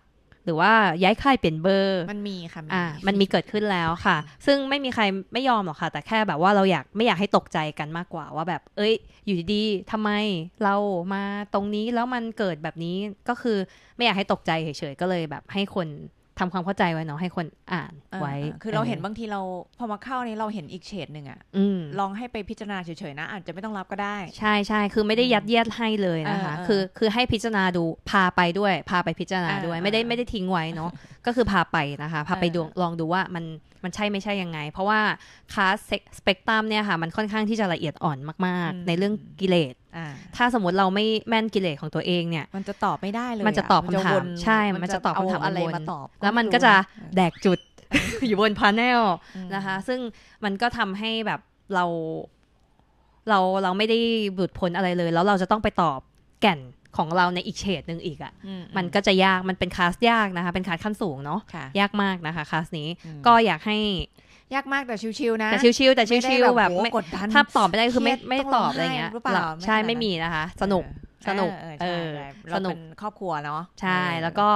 หรือว่าย้ายค่ายเปลี่ยนเบอร์มันมีค่ะมะมันมีเกิดขึ้นแล้วค่ะ ซึ่งไม่มีใครไม่ยอมหรอกค่ะ แต่แค่แบบว่าเราอยากไม่อยากให้ตกใจกันมากกว่าว่าแบบ เอ้ยอยู่ดีๆทาไมเรามาตรงนี้แล้วมันเกิดแบบนี้ก็คือไม่อยากให้ตกใจเฉยๆก็เลยแบบให้คนทำความเข้าใจไว้เนาะให้คนอ่านไว้ คือเราเห็นบางทีเราพอมาเข้านี้เราเห็นอีกเฉดหนึ่งอะลองให้ไปพิจารณาเฉยๆนะอาจจะไม่ต้องรับก็ได้ ใช่ใช่คือไม่ได้ยัดเยียดให้เลยนะคะคือ คือให้พิจารณาดู พาไปด้วยพาไปพิจารณาด้วยไม่ได้ไม่ได้ทิ้งไว้เนาะก็คือพาไปนะคะพาไปดูลองดูว่ามันมันใช่ไม่ใช่ยังไง เพราะว่าคาสสเปกตรัมเนี่ยค่ะ มันค่อนข้างที่จะละเอียดอ่อนมากๆ ในเรื่องกิเลสถ้าสมมติเราไม่แม่นกิเลสของตัวเองเนี่ย มันจะตอบไม่ได้เลยมันจะตอบคำถามใช่มันจะตอบคำถามอะไรมาตอบ แล้วมันก็จะแดกจุดอยู่บนพาเนลนะคะ ซึ่งมันก็ทำให้แบบเราเราเราไม่ได้บุดพ้นอะไรเลย แล้วเราจะต้องไปตอบแก่นของเราในอีกเฉดหนึ่งอีกอะ่ะมันก็จะยากมันเป็นคลาสยากนะคะ เป็นคลาสขั้นสูงเนาะยากมากนะคะคลาสนี้ก็อยากให้ยากมากแต่ชิวๆนะแต่ชิวๆแต่ชิวๆแบบ ไม่ถ้าตอบไม่ได้คือไม่ไม่ตอบอะไรเงี้ยใช่ไม่มีนะคะ สนุกสนุกเออสนุกครอบครัวเนาะใช่แล้วก็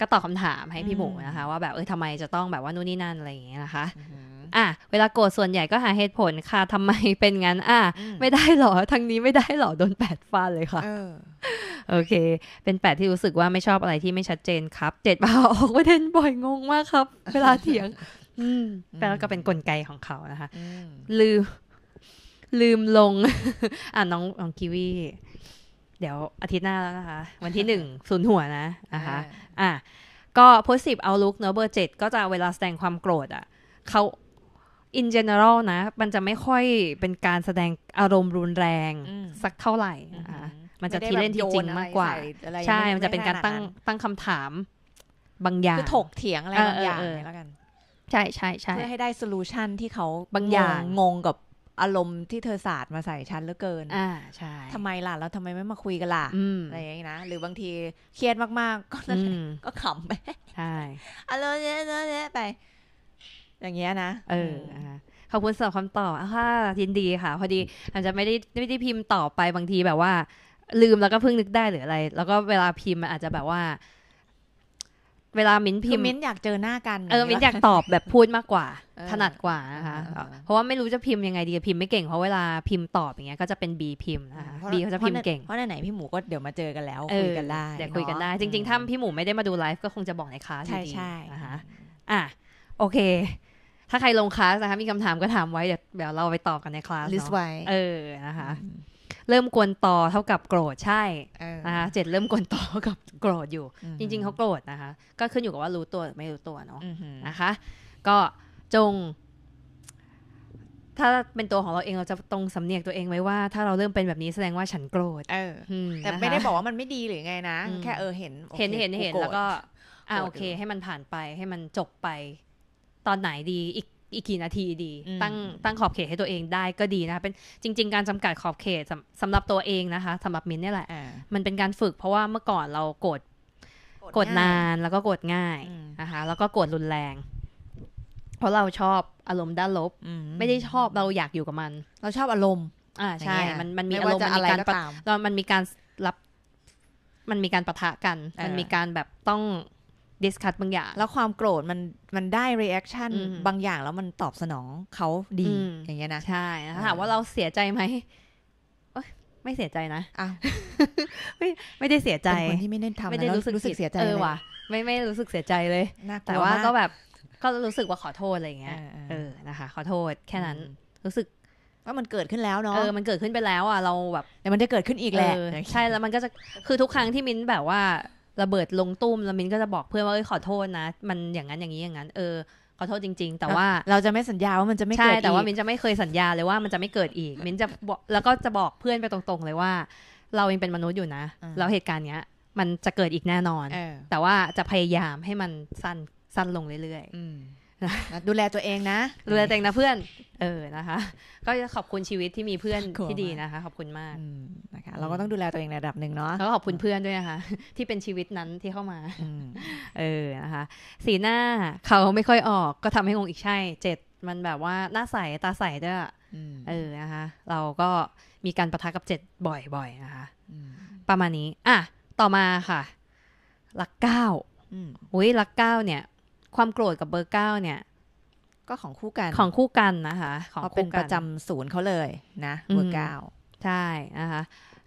ก็ตอบคาถามให้พี่หมูนะคะ ว่าแบบเออทำไมจะต้องแบบว่านู่นนี่นั่นอะไรอย่างเงี้ยนะคะอ่ะเวลาโกรธส่วนใหญ่ก็หาเหตุผลค่ะทำไมเป็นงั้น อ่ะไม่ได้หรอทางนี้ไม่ได้หรอโดนแปดฟาเลยค่ะโอเค เป็นแปดที่รู้สึกว่าไม่ชอบอะไรที่ไม่ชัดเจนครับ เจ็ดบ่าออกประเด็นบ่อยงงมากครับ เวลาเถียง อืม แตาก็เป็นกลไกของเขานะคะ ลืมลืมลง อ่ะ น้องน้องกิวี เดี๋ยวอาทิตย์หน้าแล้วนะคะ วันที่หนึ่งศูนย์หัวนะนะคะ อ่ะ ก็โพสิฟเอาลุกเนอะเบอร์เจ็ดก็จะเวลาแสดงความโกรธอ่ะ เขา in general นะมันจะไม่ค่อยเป็นการแสดงอารมณ์รุนแรงสักเท่าไหร่นะคะมันจะทีเล่นที่จริงมากกว่า ใช่ มันจะเป็นการตั้งตั้งคำถาม บางอย่างคือถกเถียงอะไรบางอย่างแล้วกัน ใช่ใช่ใช่เพื่อให้ได้โซลูชันที่เขาบางอย่างงงกับอารมณ์ที่เธอศาสตร์มาใส่ฉันเหลือเกิน อ่าใช่ ทำไมล่ะ แล้วทำไมไม่มาคุยกันล่ะ อะไรอย่างนี้นะ หรือบางทีเครียดมากๆก็ก็ขำไปใช่อารมณ์เนี้ยไป อย่างเงี้ยนะเออขอบคุณสำหรับคำตอบค่ะยินดีค่ะ พอดีอาจจะไม่ได้ไม่ได้พิมพ์ตอบไปบางทีแบบว่าลืมแล้วก็เพิ่งนึกได้หรืออะไร แล้วก็เวลาพิมพ์มันอาจจะแบบว่า เวลามิ้นพิมพ์มิ้นอยากเจอหน้ากันเออมิ้นอยากตอบแบบพูดมากกว่าถนัดกว่านะคะเพราะว่าไม่รู้จะพิมพ์ยังไงดีพิมพ์ไม่เก่งเพราะเวลาพิมพ์ตอบอย่างเงี้ยก็จะเป็นบีพิมพ์นะคะบีเขาจะพิมพ์เก่งเพราะไหนพี่หมูก็เดี๋ยวมาเจอกันแล้วคุยกันได้เดี๋ยวคุยกันได้ จริงๆถ้าพี่หมูไม่ได้มาดูไลฟ์ก็คงจะบอกในคลาสใช่ใช่นะคะอ่ะโอเค ถ้าใครลงคลาสนะคะมีคำถามก็ถามไว้เดี๋ยวเราไปตอบกันในคลาสเนาะเออนะคะเริ่มกวนต่อเท่ากับโกรธใช่นะคะเจ็ดเริ่มกวนต่อกับโกรธอยู่ จริงๆเขาโกรธนะคะ ก็ขึ้นอยู่กับว่ารู้ตัวไม่รู้ตัวเนาะนะคะ ก็จง ถ้าเป็นตัวของเราเองเราจะตรงสำเนียกตัวเองไว้ว่าถ้าเราเริ่มเป็นแบบนี้แสดงว่าฉันโกรธเออแต่ไม่ได้บอกว่ามันไม่ดีหรือไงนะ แค่เออเห็นเห็นเห็นเห็นแล้วก็อ่าโอเค ให้มันผ่านไปให้มันจบไป ตอนไหนดีอีกอีกกี่นาทีดี ตั้งตั้งขอบเขตให้ตัวเองได้ก็ดีนะคะเป็นจริง ๆ การจำกัดขอบเขตสำหรับตัวเองนะคะ สำหรับมินเนี่ยแหละมันเป็นการฝึกเพราะว่าเมื่อก่อนเรากดกดนานแล้วก็กดง่ายนะคะแล้วก็กดรุนแรง เพราะเราชอบอารมณ์ด้านลบไม่ได้ชอบเราอยากอยู่กับมัน เราชอบอารมณ์ อ่าใช่ มันมันมีอารมณ์มันมีการเรามันมีการรับมันมีการประทะกันมัน มีการแบบต้องดิสคัตบางอย่าง แล้วความโกรธมันมันได้รีแอคชั่นบางอย่างแล้วมันตอบสนองเขาดีอย่างเงี้ยนะ ใช่ถามว่าเราเสียใจไหมไม่เสียใจนะอ้าวไม่ไม่ได้เสียใจคนที่ไม่ได้ทำไม่ได้รู้สึกเสียใจเลยว่ะไม่ไม่รู้สึกเสียใจเลย แต่ว่าก็แบบก็รู้สึกว่าขอโทษอะไรเงี้ย เออนะคะ ขอโทษแค่นั้นรู้สึก ว่ามันเกิดขึ้นแล้วเนาะเออมันเกิดขึ้นไปแล้วอ่ะเราแบบแต่มันจะเกิดขึ้นอีกแหละใช่แล้วมันก็จะคือทุกครั้งที่มิ้นแบบว่าระเบิดลงตุ้มแล้วมินก็จะบอกเพื่อนว่าเอ้ยขอโทษนะ มันอย่างนั้นอย่างนี้อย่างนั้นเออขอโทษจริง ๆ แต่ว่าเราจะไม่สัญญาว่ามันจะไม่เกิดอีกแต่ว่ามินจะไม่เคยสัญญาเลยว่ามันจะไม่เกิดอีกมินจะบอกแล้วก็จะบอกเพื่อนไปตรงๆ เลยว่า เราเองเป็นมนุษย์อยู่นะแล้วเหตุการณ์เนี้ยมันจะเกิดอีกแน่นอนแต่ว่าจะพยายามให้มันสั้นสั้นลงเรื่อยๆดูแลตัวเองนะ ดูแลตัวเองนะเพื่อน เออนะคะ ก็ขอบคุณชีวิตที่มีเพื่อนที่ดีนะคะขอบคุณมากนะคะ เราก็ต้องดูแลตัวเองในระดับหนึ่งเนาะแล้วขอบคุณเพื่อนด้วยนะคะ ที่เป็นชีวิตนั้นที่เข้ามาเออ นะคะ สีหน้าเขาไม่ค่อยออก ก็ทำให้งงอีกใช่ เจ็ดมันแบบว่าหน้าใสตาใสด้วยเออ นะคะ เราก็มีการประทะกับเจ็ดบ่อยๆนะคะประมาณนี้ อ่ะ ต่อมาค่ะ หลักเก้าอุ้ย หลักเก้าเนี่ยความโกรธกับเบอร์เก้าเนี่ย ก็ของคู่กันของคู่กันนะคะของเป็นประจำศูนย์เขาเลยนะเบอร์เก้าใช่นะคะ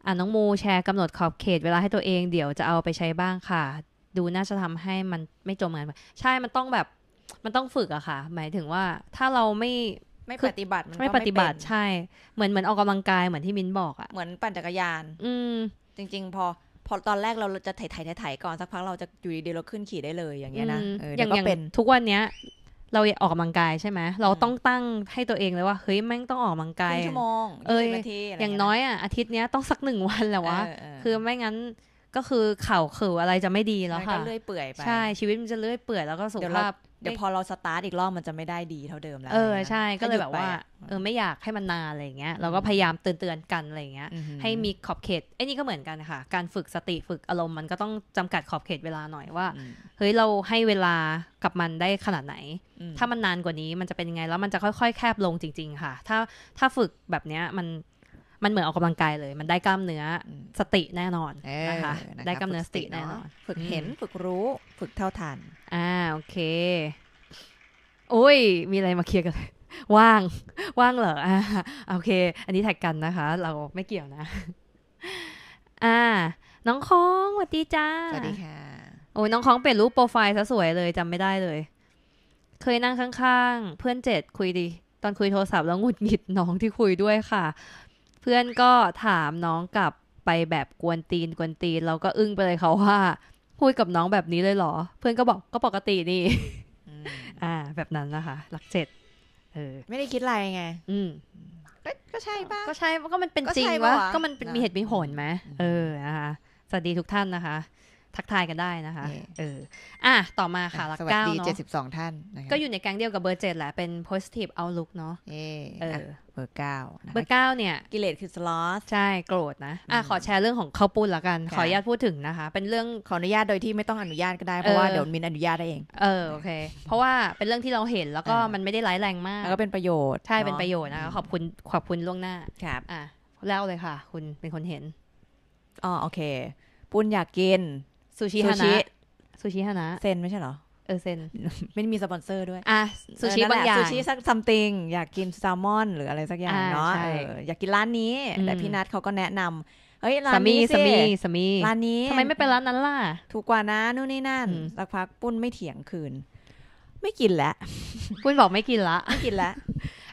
อ่ะน้องมูแชร์กำหนดขอบเขตเวลาให้ตัวเองเดี๋ยวจะเอาไปใช้บ้างค่ะ ดูน่าจะทำให้มันไม่จมงินใช่มันต้องแบบมันต้องฝึกอะค่ะ หมายถึงว่าถ้าเราไม่ไม่ปฏิบัติไม่ปฏิบัติใช่เหมือนเหมือนออกกำลังกายเหมือนที่มิ้นบอกอะเหมือนปั่นจักรยาน อืม จริง ๆ พอพอตอนแรกเราจะถ่ายถ่ายถ่ายก่อนสักพักเราจะอยู่ดีๆเราขึ้นขี่ได้เลย อย่างเงี้ยนะอย่างเป็นทุกวันเนี้ยเราออกกำลังกายใช่ไหมเราต้องตั้งให้ตัวเองเลยว่าเฮ้ยแม่งต้องออกกำลังกายชั่วโมงเอ้ยอย่างน้อยอ่ะอาทิตย์เนี้ยต้องสักหนึ่งวันแหละวะคือไม่งั้นก็คือเข่าเขืออะไรจะไม่ดีแล้วค่ะเลื่อยเปื่อยไปใช่ชีวิตมันจะเลื่อยเปื่อยแล้วก็สุขภาพ เดี๋ยวพอเราสตาร์ทอีกรอบมันจะไม่ได้ดีเท่าเดิมแล้ว เออใช่ก็เลยแบบว่า เออไม่อยากให้มันนานอะไรเงี้ย เราก็พยายามเตือนๆกันอะไรเงี้ย ให้มีขอบเขตไอ้นี่ก็เหมือนกันค่ะ การฝึกสติฝึกอารมณ์มันก็ต้องจำกัดขอบเขตเวลาหน่อยว่า เฮ้ยเราให้เวลากับมันได้ขนาดไหน ถ้ามันนานกว่านี้มันจะเป็นยังไงแล้วมันจะค่อย ๆแคบลงจริง ๆ ค่ะ ถ้าถ้าฝึกแบบเนี้ยมันมันเหมือนออกกำลังกายเลย มันได้กล้ามเนื้อ สติแน่นอนนะคะ ได้กล้ามเนื้อสติแน่นอน ฝึกเห็น ฝึกรู้ ฝึกเท่าทันอ่า โอเคโอ้ยมีอะไรมาเคลียร์กัน ว่าง ว่างเหรอ อ่า โอเค อันนี้แท็กกันนะคะ เราไม่เกี่ยวนะ อ่า น้องค้อง สวัสดีจ้า สวัสดีค่ะ โอ้ย น้องค้องเปลี่ยนรูปโปรไฟล์ซะสวยเลย จำไม่ได้เลย เคยนั่งข้างๆ เพื่อนเจ็ดคุยดีตอนคุยโทรศัพท์แล้วงุดหงิดน้องที่คุยด้วยค่ะเพื่อนก็ถามน้องกลับไปแบบกวนตีนกวนตีนเราก็อึ้งไปเลยเขาว่าพูดกับน้องแบบนี้เลยเหรอ เพื่อนก็บอกก็ปกตินี่อ่าแบบนั้นนะคะ หลักเจ็ดเออ ไม่ได้คิดอะไรไง อืมก็ใช่ป่ะก็ใช่ก็มันเป็นจริงวะก็มันเป็นมีเหตุมีผลไหมเออนะคะสวัสดีทุกท่านนะคะทักทายกันได้นะคะ เอออ่ะ ต่อมาค่ะ หลักเก้าเนาะเจ็ดสิบสองท่าน ก็อยู่ในแก๊งเดียวกับเบอร์เจ็ดแหละ เป็น positive outlook เนาะ เออเบอร์เก้า เบอร์เก้าเนี่ย กิเลสคือ sloth ใช่ โกรธนะ อ่ะ ขอแชร์เรื่องของข้าวปุ้นละกัน ขออนุญาตพูดถึงนะคะ เป็นเรื่องขออนุญาตโดยที่ไม่ต้องอนุญาตก็ได้ เพราะว่าเดี๋ยวมินอนุญาตได้เอง เออ โอเค เพราะว่าเป็นเรื่องที่เราเห็น แล้วก็มันไม่ได้ร้ายแรงมาก แล้วก็เป็นประโยชน์ ใช่ เป็นประโยชน์นะคะ ขอบคุณ ขอบคุณล่วงหน้า ครับ อ่ะ แล้วเลยค่ะ คุณเป็นคนเห็น อ๋อโอเคปุ้นอยากกินซูชิฮานะ ซูชิฮานะ เซนไม่ใช่เหรอ เออเซนไม่มีสปอนเซอร์ด้วย อ่ะ ซูชิบางอย่าง ซูชิสักซัมติง อยากกินแซลมอนหรืออะไรสักอย่างเนาะอยากกินร้านนี้ แต่พี่นัทเขาก็แนะนำเฮ้ยร้านนี้สิมีสมีร้านนี้ ทำไมไม่ไปร้านนั้นล่ะ ถูกกว่านะ นู่นนี่นั่น สักพักปุ้นไม่เถียงคืน ไม่กินแล้วปุ้นบอกไม่กินละ ไม่กินละ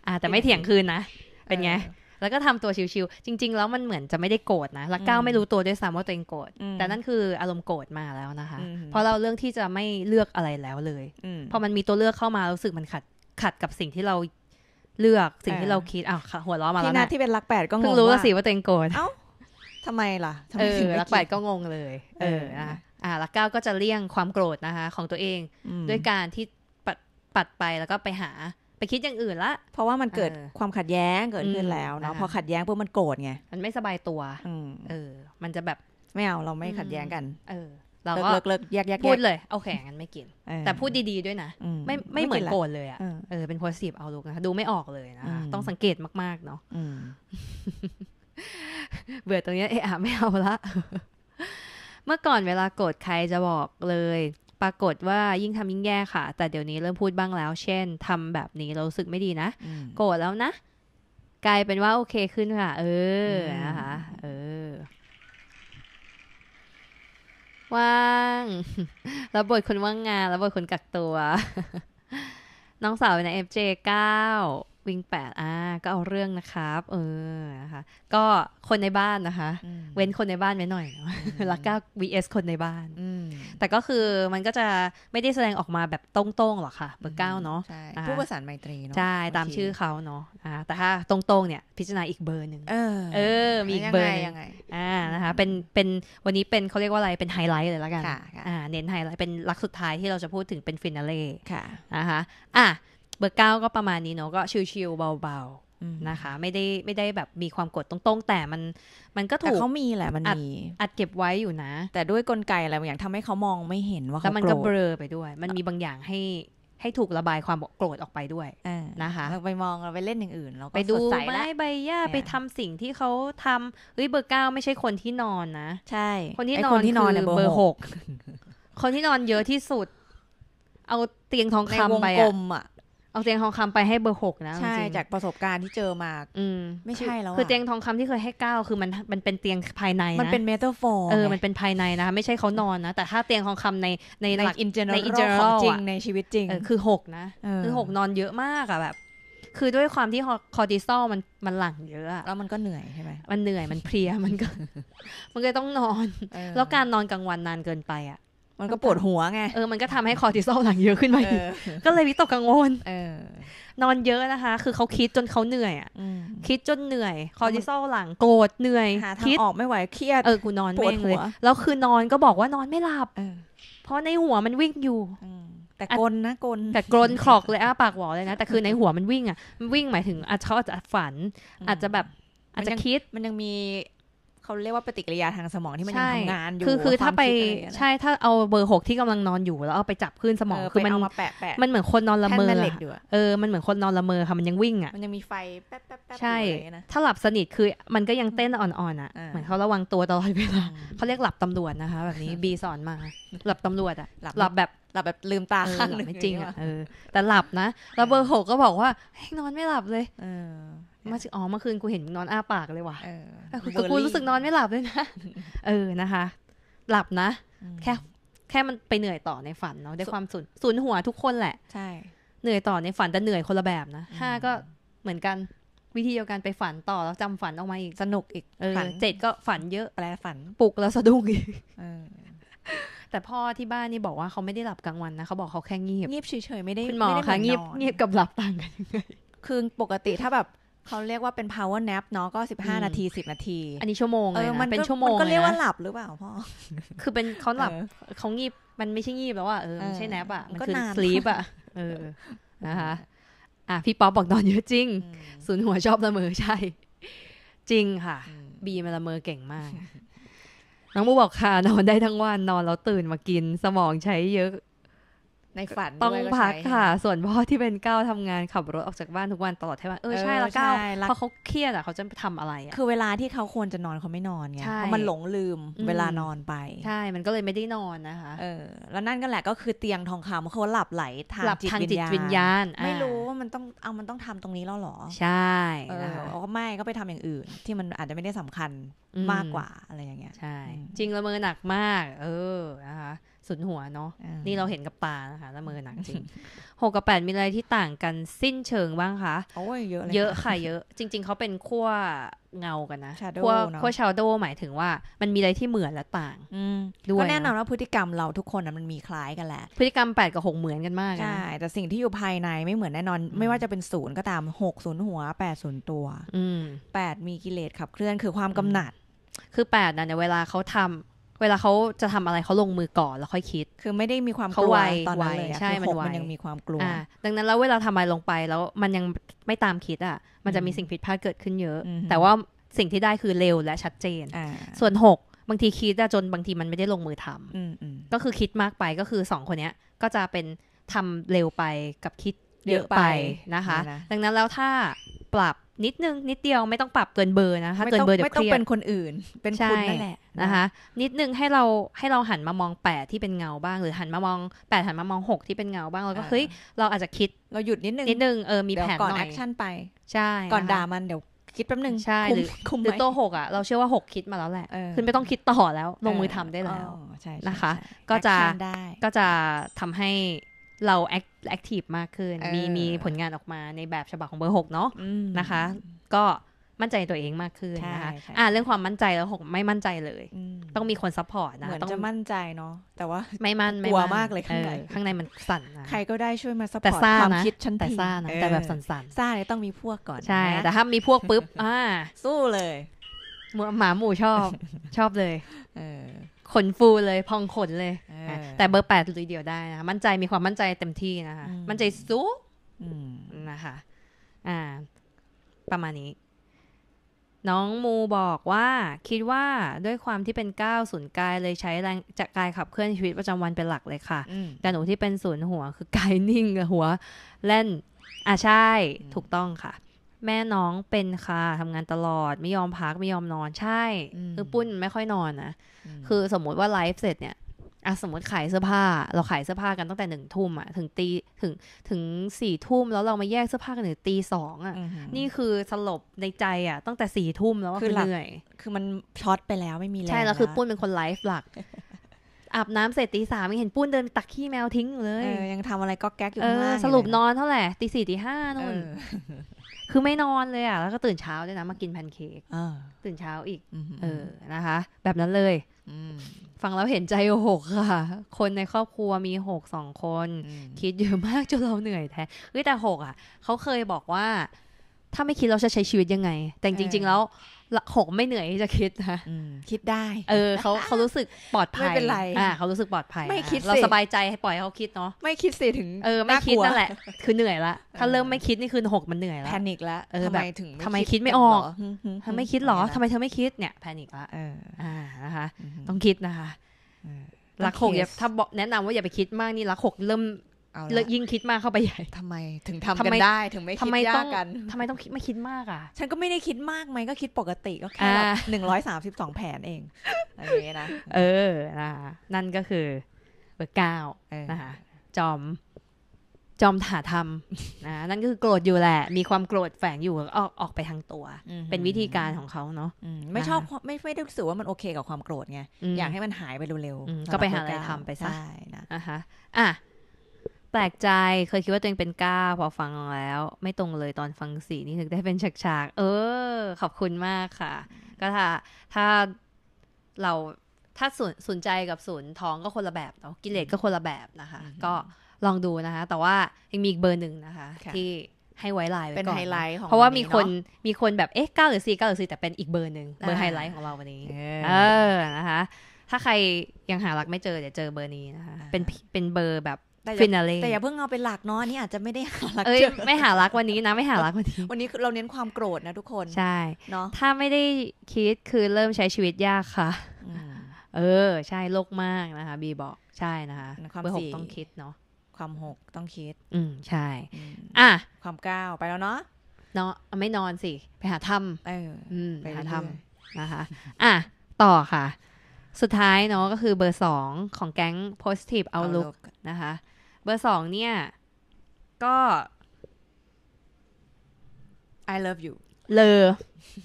อ่าแต่ไม่เถียงคืนนะ เป็นไงแล้วก็ทำตัวชิวๆจริงๆ แล้วมันเหมือนจะไม่ได้โกรธนะแล้วก้าวไม่รู้ตัวด้วยซ้ำว่าตัวเองโกรธ แต่นั่นคืออารมณ์โกรธมาแล้วนะคะเพราะเราเรื่องที่จะไม่เลือกอะไรแล้วเลย พอมันมีตัวเลือกเข้ามารู้สึกมันขัดขัดกับสิ่งที่เราเลือกสิ่งที่เราคิดอ้าวหัวล้อมาแล้วนะที่เป็นรักแปดก็งงรู้ว่าสิว่าตัวเองโกรธ เอ้าทำไมล่ะทำไมถึงรักแปดก็งงเลย เออ่ะอ่ารักเก้าก็จะเลี่ยงความโกรธนะคะ ของตัวเองด้วยการที่ปัดปัดไปแล้วก็ไปหาไปคิดอย่างอื่นละ เพราะว่ามันเกิดความขัดแย้ง เกิดขึ้นแล้วเนาะ พอขัดแย้งปุ๊บมันโกรธไง มันไม่สบายตัว เออ มันจะแบบ ไม่เอาเราไม่ขัดแย้งกัน เออ เราก็เลิกเลิกแยกแยกพูดเลย เอาแข่งกันไม่กินแต่พูดดีๆด้วยนะ ไม่ไม่เหมือนโกรธเลยอ่ะเออเป็นโพสิีฟเอาลูกนะดูไม่ออกเลยนะ ต้องสังเกตมากๆเนาะเบื่อตรงนี้เออะไม่เอาละ เมื่อก่อนเวลาโกรธใครจะบอกเลยปรากฏว่ายิ่งทำยิ่งแย่ค่ะ แต่เดี๋ยวนี้เริ่มพูดบ้างแล้ว เช่น ทำแบบนี้เราสึกไม่ดีนะ โกรธแล้วนะ กลายเป็นว่าโอเคขึ้นค่ะ เออนะคะเออว่างรับบทคนว่างงานรับบทคนกักตัว น้องสาวในเเอฟจก้าวิ่งแปดอ่าก็เอาเรื่องนะครับเออนะคะก็คนในบ้านนะคะ เว้นคนในบ้านไว้หน่อยแล้กก็ vs คนในบ้านแต่ก็คือมันก็จะไม่ได้แสดงออกมาแบบตรงๆ หรอกค่ะเบอร์เก้าเนาะผู้ประสานไมตรีเนาะใช่ตามชื่อเขาเนาะแต่ถ้าตรงๆเนี่ยพิจารณาอีกเบอร์หนึ่งเออมีอีกเบอร์ยังไงอ่านะคะเป็นเป็นวันนี้เป็นเขาเรียกว่าอะไรเป็นไฮไลท์เลยละกันอ่าเน้นไฮไลท์เป็นลักสุดท้ายที่เราจะพูดถึงเป็นฟินาเล่ค่ะนะคะอ่ะเบอร์เก้าก็ประมาณนี้เนาะก็ชิวๆเบาๆนะคะ ไม่ได้ไม่ได้แบบมีความกดตรงๆ แต่มันมันก็ถูกเขามีแหละมันมีอัดเก็บไว้อยู่นะ แต่ด้วยกลไกอะไรบางอย่างทำให้เขามองไม่เห็นว่าเขาโกรธแล้วมันก็เบลอไปด้วย มันมีบางอย่างให้ให้ถูกระบายความโกรธออกไปด้วยนะคะเราไปมองเราไปเล่นอย่างอื่นเราก็ไปดูไม้ใบหญ้าไปทำสิ่งที่เขาทำเฮ้ยเบอร์เก้าไม่ใช่คนที่นอนนะใช่คนที่นอนคือเบอร์หกคนที่นอนเยอะที่สุด เอาเตียงทองคำไปอะเอาเตียงทองคำไปให้เบอร์หกนะใช่จากประสบการณ์ที่เจอมาอืมไม่ใช่แล้วคือเตียงทองคำที่เคยให้เก้าคือมันมันเป็นเตียงภายในมันเป็นเมตาฟอร์เออมันเป็นภายในนะคะไม่ใช่เขานอนนะแต่ถ้าเตียงทองคำในในหลักอินเจเนอร์ของจริงในชีวิตจริงคือหกนะ คือหกนอนเยอะมากอะแบบ คือด้วยความที่คอร์ติซอลมันมันหลั่งเยอะแล้วมันก็เหนื่อยใช่ไหมมันเหนื่อยมันเพลียมันก็มันก็ต้องนอน แล้วการนอนกลางวันนานเกินไป อ่ะมันก็ปวดหัวไง เออ มันก็ทำให้คอติซอลหลังเยอะขึ้นไป ก็เลยวิตกกังวลนอนเยอะนะคะ คือเขาคิดจนเขาเหนื่อยอ่ะคิดจนเหนื่อย คอติซอลหลังโกรธเหนื่อย คิดออกไม่ไหว เครียดเออกูนอนปวดหัว แล้วคือนอนก็บอกว่านอนไม่หลับ เพราะในหัวมันวิ่งอยู่ แต่กลนนะกลน แต่กลนคลอกเลยอ้าปากหวอเลยนะ แต่คือในหัวมันวิ่งอ่ะ มันวิ่งหมายถึงอาจจะอาจจะฝัน อาจจะแบบ อาจจะคิดมันยังมีเขาเรียกว่าปฏิกิริยาทางสมองที่มันยังทำงานอยู่คือคือถ้าไป ใช่ถ้าเอาเบอร์หกที่กำลังนอนอยู่ แล้วเอาไปจับขึืนสมอง คือมันมันเหมือนคนนอนละเมอเออมันเหมือนคนนอนละเมอค่ะมันยังวิ่งอ่ะมันยังมีไฟ แป๊บแป๊บใช่ ถ้าหลับสนิทคือ มันก็ยังเต้นอ่อนๆอ่ะ เหมือนเขาระวังตัวตลอดเวลาเขาเรียกหลับตำรวจนะคะแบบนี้ บีสอนมา หลับตำรวจอ่ะหลับแบบ หลับแบบลืมตาข้างหนึ่งไม่จริง อ่ะแต่หลับนะ แล้วเบอร์หกก็บอกว่าให้นอนไม่หลับเลยเมื่ออ๋อเมื่อคืนกูเห็นนอนอ้าปากเลยว่ะกูรู้สึกนอนไม่หลับเลยนะ เออนะคะ หลับนะ แค่ แค่มันไปเหนื่อยต่อในฝันเนาะด้วยความสุนสุนหัวทุกคนแหละใช่ เหนื่อยต่อในฝันแต่เหนื่อยคนละแบบนะห้าก็เหมือนกันวิธีเดียวกันไปฝันต่อแล้วจำฝันออกมาอีกสนุกอีกฝันเจ็ดก็ฝันเยอะแปลฝันปลุกแล้วสะดุ้งอีกแต่พ่อที่บ้านนี่บอกว่าเขาไม่ได้หลับกลางวันนะเขาบอกเขาแค่งีบเงียบเฉยๆไม่ได้คุณหมอคะงีบงียบกับหลับต่างกันยังไงคือปกติถ้าแบบเขาเรียกว่าเป็น power nap เนาะก็ 15 นาที 10 นาที อันนี้ชั่วโมงเลยนะเป็นชั่วโมงมันก็เรียกว่าหลับหรือเปล่าพ่อ คือเป็นเขาหลับ เขางีบ มันไม่ใช่งีบแล้วว่าเออไม่ใช่ nap อ่ะ มันคือ sleep อ่ะ เออนะคะอ่ะพี่ป๊อปบอกนอนเยอะจริง ศูนย์หัวชอบละเมอใช่ จริงค่ะ บีมาละเมอเก่งมาก น้องบูบอกค่ะ นอนได้ทั้งวันนอนแล้วตื่นมากินสมองใช้เยอะในฝันต้องพักค่ะ ส่วนพ่อที่เป็นก้าวทำงานขับรถออกจากบ้านทุกวันตลอดทั้งวันเออใช่แล้วก้าวเพราะเขาเครียดอ่ะเขาจะไปทำอะไรอ่ะคือเวลาที่เขาควรจะนอนเขาไม่นอนไงเพราะมันหลงลืมเวลานอนไปใช่มันก็เลยไม่ได้นอนนะคะเออ แล้วนั่นก็แหละก็คือเตียงทองคำเขาหลับไหลทางจิตวิญญาณไม่รู้ว่ามันต้องเอามันต้องทำตรงนี้แล้วหรอใช่เออก็ไม่ก็ไปทำอย่างอื่นที่มันอาจจะไม่ได้สำคัญมากกว่าอะไรอย่างเงี้ยใช่ จริงละเมอหนักมาก เออนะคะุนหัวเนาะนี่เราเห็นกับตานะคะละเมอหนักจริงหกกับแปดมีอะไรที่ต่างกันสิ้นเชิงบ้างคะโอ้ยเยอะเลยเยอะค่ะเยอะ จริงๆเขาเป็นขั้วเงากันนะขั้วขั้วชาโดหมายถึงว่ามันมีอะไรที่เหมือนและต่างด้วยก็แน่นอนว่าพฤติกรรมเราทุกคนมันมีคล้ายกันแหละพฤติกรรมแปดกับหกเหมือนกันมากใช่แต่สิ่งที่อยู่ภายในไม่เหมือนแน่นอน ไม่ว่าจะเป็นศูนย์ก็ตามหกศูนย์หัวแปดศูนย์ตัวแปดมีกิเลสขับ เคลื่อนคือความกำหนัด คือแปดนะในเวลาเขาทำเวลาเขาจะทำอะไรเขาลงมือก่อนแล้วค่อยคิด คือไม่ได้มีความกลัวตอนนั้นเลยใช่ มันัยังมีความกลัว ดังนั้นแล้วเวลาทำอะไรลงไปแล้วมันยังไม่ตามคิดอ่ะ มันจะมีสิ่งผิดพลาดเกิดขึ้นเยอะ แต่ว่าสิ่งที่ได้คือเร็วและชัดเจน ส่วน 6 บางทีคิดจนบางทีมันไม่ได้ลงมือทำก็คือคิดมากไปก็คือสองคนนี้ก็จะเป็นทำเร็วไปกับคิดเยอะไปนะคะ ดังนั้นแล้วถ้าปรับนิดนึงนิดเดียวไม่ต้องปรับเกินเบอร์นะคะเกินเบอร์เดี๋ยวเครียดไม่ต้องเป็นคนอื่นเป็นคุณนั่นแหละนะคะ นิดนึงให้เราให้เราหันมามองแปดที่เป็นเงาบ้าง หรือหันมามองแปดหันมามองหกที่เป็นเงาบ้างแล้วก็เฮ้ยเราอาจจะคิดเราหยุดนิดนึงนิดนึงเออมีแผนก่อนแอคชั่นไปใช่ก่อนด่ามันเดี๋ยวคิดแป๊บนึงใช่หรือคุมหรือตัวหกอ่ะเราเชื่อว่าหกคิดมาแล้วแหละคือไม่ต้องคิดต่อแล้วลงมือทำได้แล้วนะคะ ก็จะก็จะทำให้เราแอคทีฟมากขึ้นมีมีผลงานออกมาในแบบฉบับของเบอร์หกเนาะนะคะ ก็มั่นใจตัวเองมากขึ้นนะคะอ่าเรื่องความมั่นใจแล้วหกไม่มั่นใจเลยต้องมีคนซัพพอร์ตนะเหมือนจะมั่นใจเนาะแต่ว่าไม่มั่นกลัวมากเลยข้างในข้างในมันสั่นนะใครก็ได้ช่วยมาซัพพอร์ตความคิดฉันแต่ซ่านะแต่แบบสั่นๆซ่าเนี่ยต้องมีพวกก่อนใช่แต่ถ้ามีพวกปุ๊บอ่าสู้เลยหมาหมูชอบ ชอบเลย เออขนฟูเลยพองขนเลยแต่เบอร์แปดลุยเดียวได้นะมั่นใจมีความมั่นใจเต็มที่นะคะ มั่นใจสูงนะคะอ่าประมาณนี้ น้องมูบอกว่า คิดว่าด้วยความที่เป็นก้าศูนย์กายเลยใช้แรงจะกกายขับเคลื่อนชีวิตประจำวันเป็นหลักเลยค่ะ แต่หนูที่เป็นศูนย์หัวคือกายนิ่งกับหัว เล่น อ่ะใช่ถูกต้องค่ะแม่น้องเป็นค่ะทำงานตลอดไม่ยอมพักไม่ยอมนอนใช่ คือปุ้นไม่ค่อยนอนนะคือสมมุติว่าไลฟ์เสร็จเนี่ยอะสมมติขายเสื้อผ้า เราขายเสื้อผ้ากันตั้งแต่หนึ่งทุ่มอะถึงตีถึงถึงสี่ทุ่มแล้วเรามาแยกเสื้อผ้ากันถึงตีสองอ่ะนี่คือสลบในใจอ่ะตั้งแต่สี่ทุ่มแล้วก็คือเหนื่อยคือมันช็อตไปแล้วไม่มีแรงใช่แล้วคือปุ้นเป็นคนไลฟ์หลักอาบน้ำเสร็จตีสามยังเห็นปุ้นเดินตักขี้แมวทิ้งยเลยยังทำอะไรก็แก๊กอยู่ข้างล่างสรุปนอนเท่าไหร่ตีสี่ตีห้านู่นคือไม่นอนเลยอ่ะ แล้วก็ตื่นเช้าด้วยนะมากินแพนเค้กตื่นเช้าอีกเออนะคะ แบบนั้นเลย ฟังแล้วเห็นใจหกค่ะ คนในครอบครัวมีหกสองคน คิดเยอะมากจนเราเหนื่อยแท้เฮ้ยแต่หกอ่ะ เขาเคยบอกว่า ถ้าไม่คิดเราจะใช้ชีวิตยังไง แต่จริง ๆ แล้วหงไม่เหนื่อยที่จะคิดนะคิดได้ เออ เขาเขารู้สึกปลอดภัยไม่เป็นไรอ่าเขารู้สึกปลอดภัยไม่คิดเราสบายใจให้ปล่อยเขาคิดเนาะไม่คิดสิ ถึงเออไม่คิดนั่นแหละ คือเหนื่อยละ ถ้าเริ่มไม่คิดนี่คือหกมันเหนื่อยแล้วแพนิคละเออแบบถึงทำไมคิดไม่ออกทำไมคิดหรอทำไมเธอไม่คิดเนี่ยแพนิคละเอออ่านะคะต้องคิดนะคะรักหกอย่าถ้าบอกแนะนำว่าอย่าไปคิดมากนี่รักหกเริ่มเอาละยิ่งคิดมากเข้าไปใหญ่ทำไม ถึงทำกันได้ถึงไม่คิดยากกัน ทำไมต้องคิดไม่คิดมากอ่ะ ฉันก็ไม่ได้คิดมากไหมก็คิดปกติก็แค่หนึ่งร้อยสามสิบสองแผนเองอะไรอย่างเงี้ยนะ เออนะนั่นก็คือเบอร์เก้านะคะจอมจอมถาทำนะนั่นก็คือโกรธอยู่แหละ มีความโกรธแฝงอยู่ออกออกไปทางตัว เป็นวิธีการของเขาเนาะไม่ชอบไม่ไม่ได้รู้สึกว่ามันโอเคกับความโกรธไงอยากให้มันหายไปเร็วๆก็ไปหาอะไรทำไปซะนะฮะอ่ะแปลกใจเคยคิดว่าตัวเองเป็นก้าพอฟังแล้ว ไม่ตรงเลยตอนฟังสีนี่ถึงได้เป็นฉากๆ เออ ขอบคุณมากค่ะ ก็ถ้า ถ้าเราถ้าสนสนใจกับศูนย์ท้องก็คนละแบบเนาะกิเลสก็คนละแบบนะคะ ก็ลองดูนะคะ แต่ว่า ยังมีอีกเบอร์หนึ่งนะคะ ที่ให้ไวไลน์ไว้ก่อนเป็นไฮไลท์ของเพราะว่ามีคนมีคนแบบ เอ๊ะเก้าหรือสี่เก้าหรือสี่แต่เป็นอีกเบอร์หนึ่งเบอร์ไฮไลท์ของเราวันนี้เออนะคะถ้าใครยังหาลักไม่เจอเดี๋ยวเจอเบอร์นี้นะคะเป็นเป็นเบอร์แบบแต่ Finale. แต่ อย่าเพิ่งเอาเป็นหลักเนาะนี่อาจจะไม่ได้หาหลักเอ้ยไม่หาหลักวันนี้นะ ไม่หาหลักวันนี้วันนี้เราเน้นความโกรธนะทุกคนใช่เนาะถ้าไม่ได้คิดคือเริ่มใช้ชีวิตยากค่ะเออใช่โลกมากนะคะ บีบอกใช่นะคะเบอร์หกต้องคิดเนาะความหกต้องคิด อืมใช่ อ่ะความเก้าไปแล้วเนาะเนาะไม่นอนสิ ไปหาทำเออไปหาทำนะคะอ่ะต่อค่ะ สุดท้ายเนาะก็คือเบอร์สองของแก๊ง positive outlook นะคะเบอร์สองเนี่ย ก็ I love you เลอ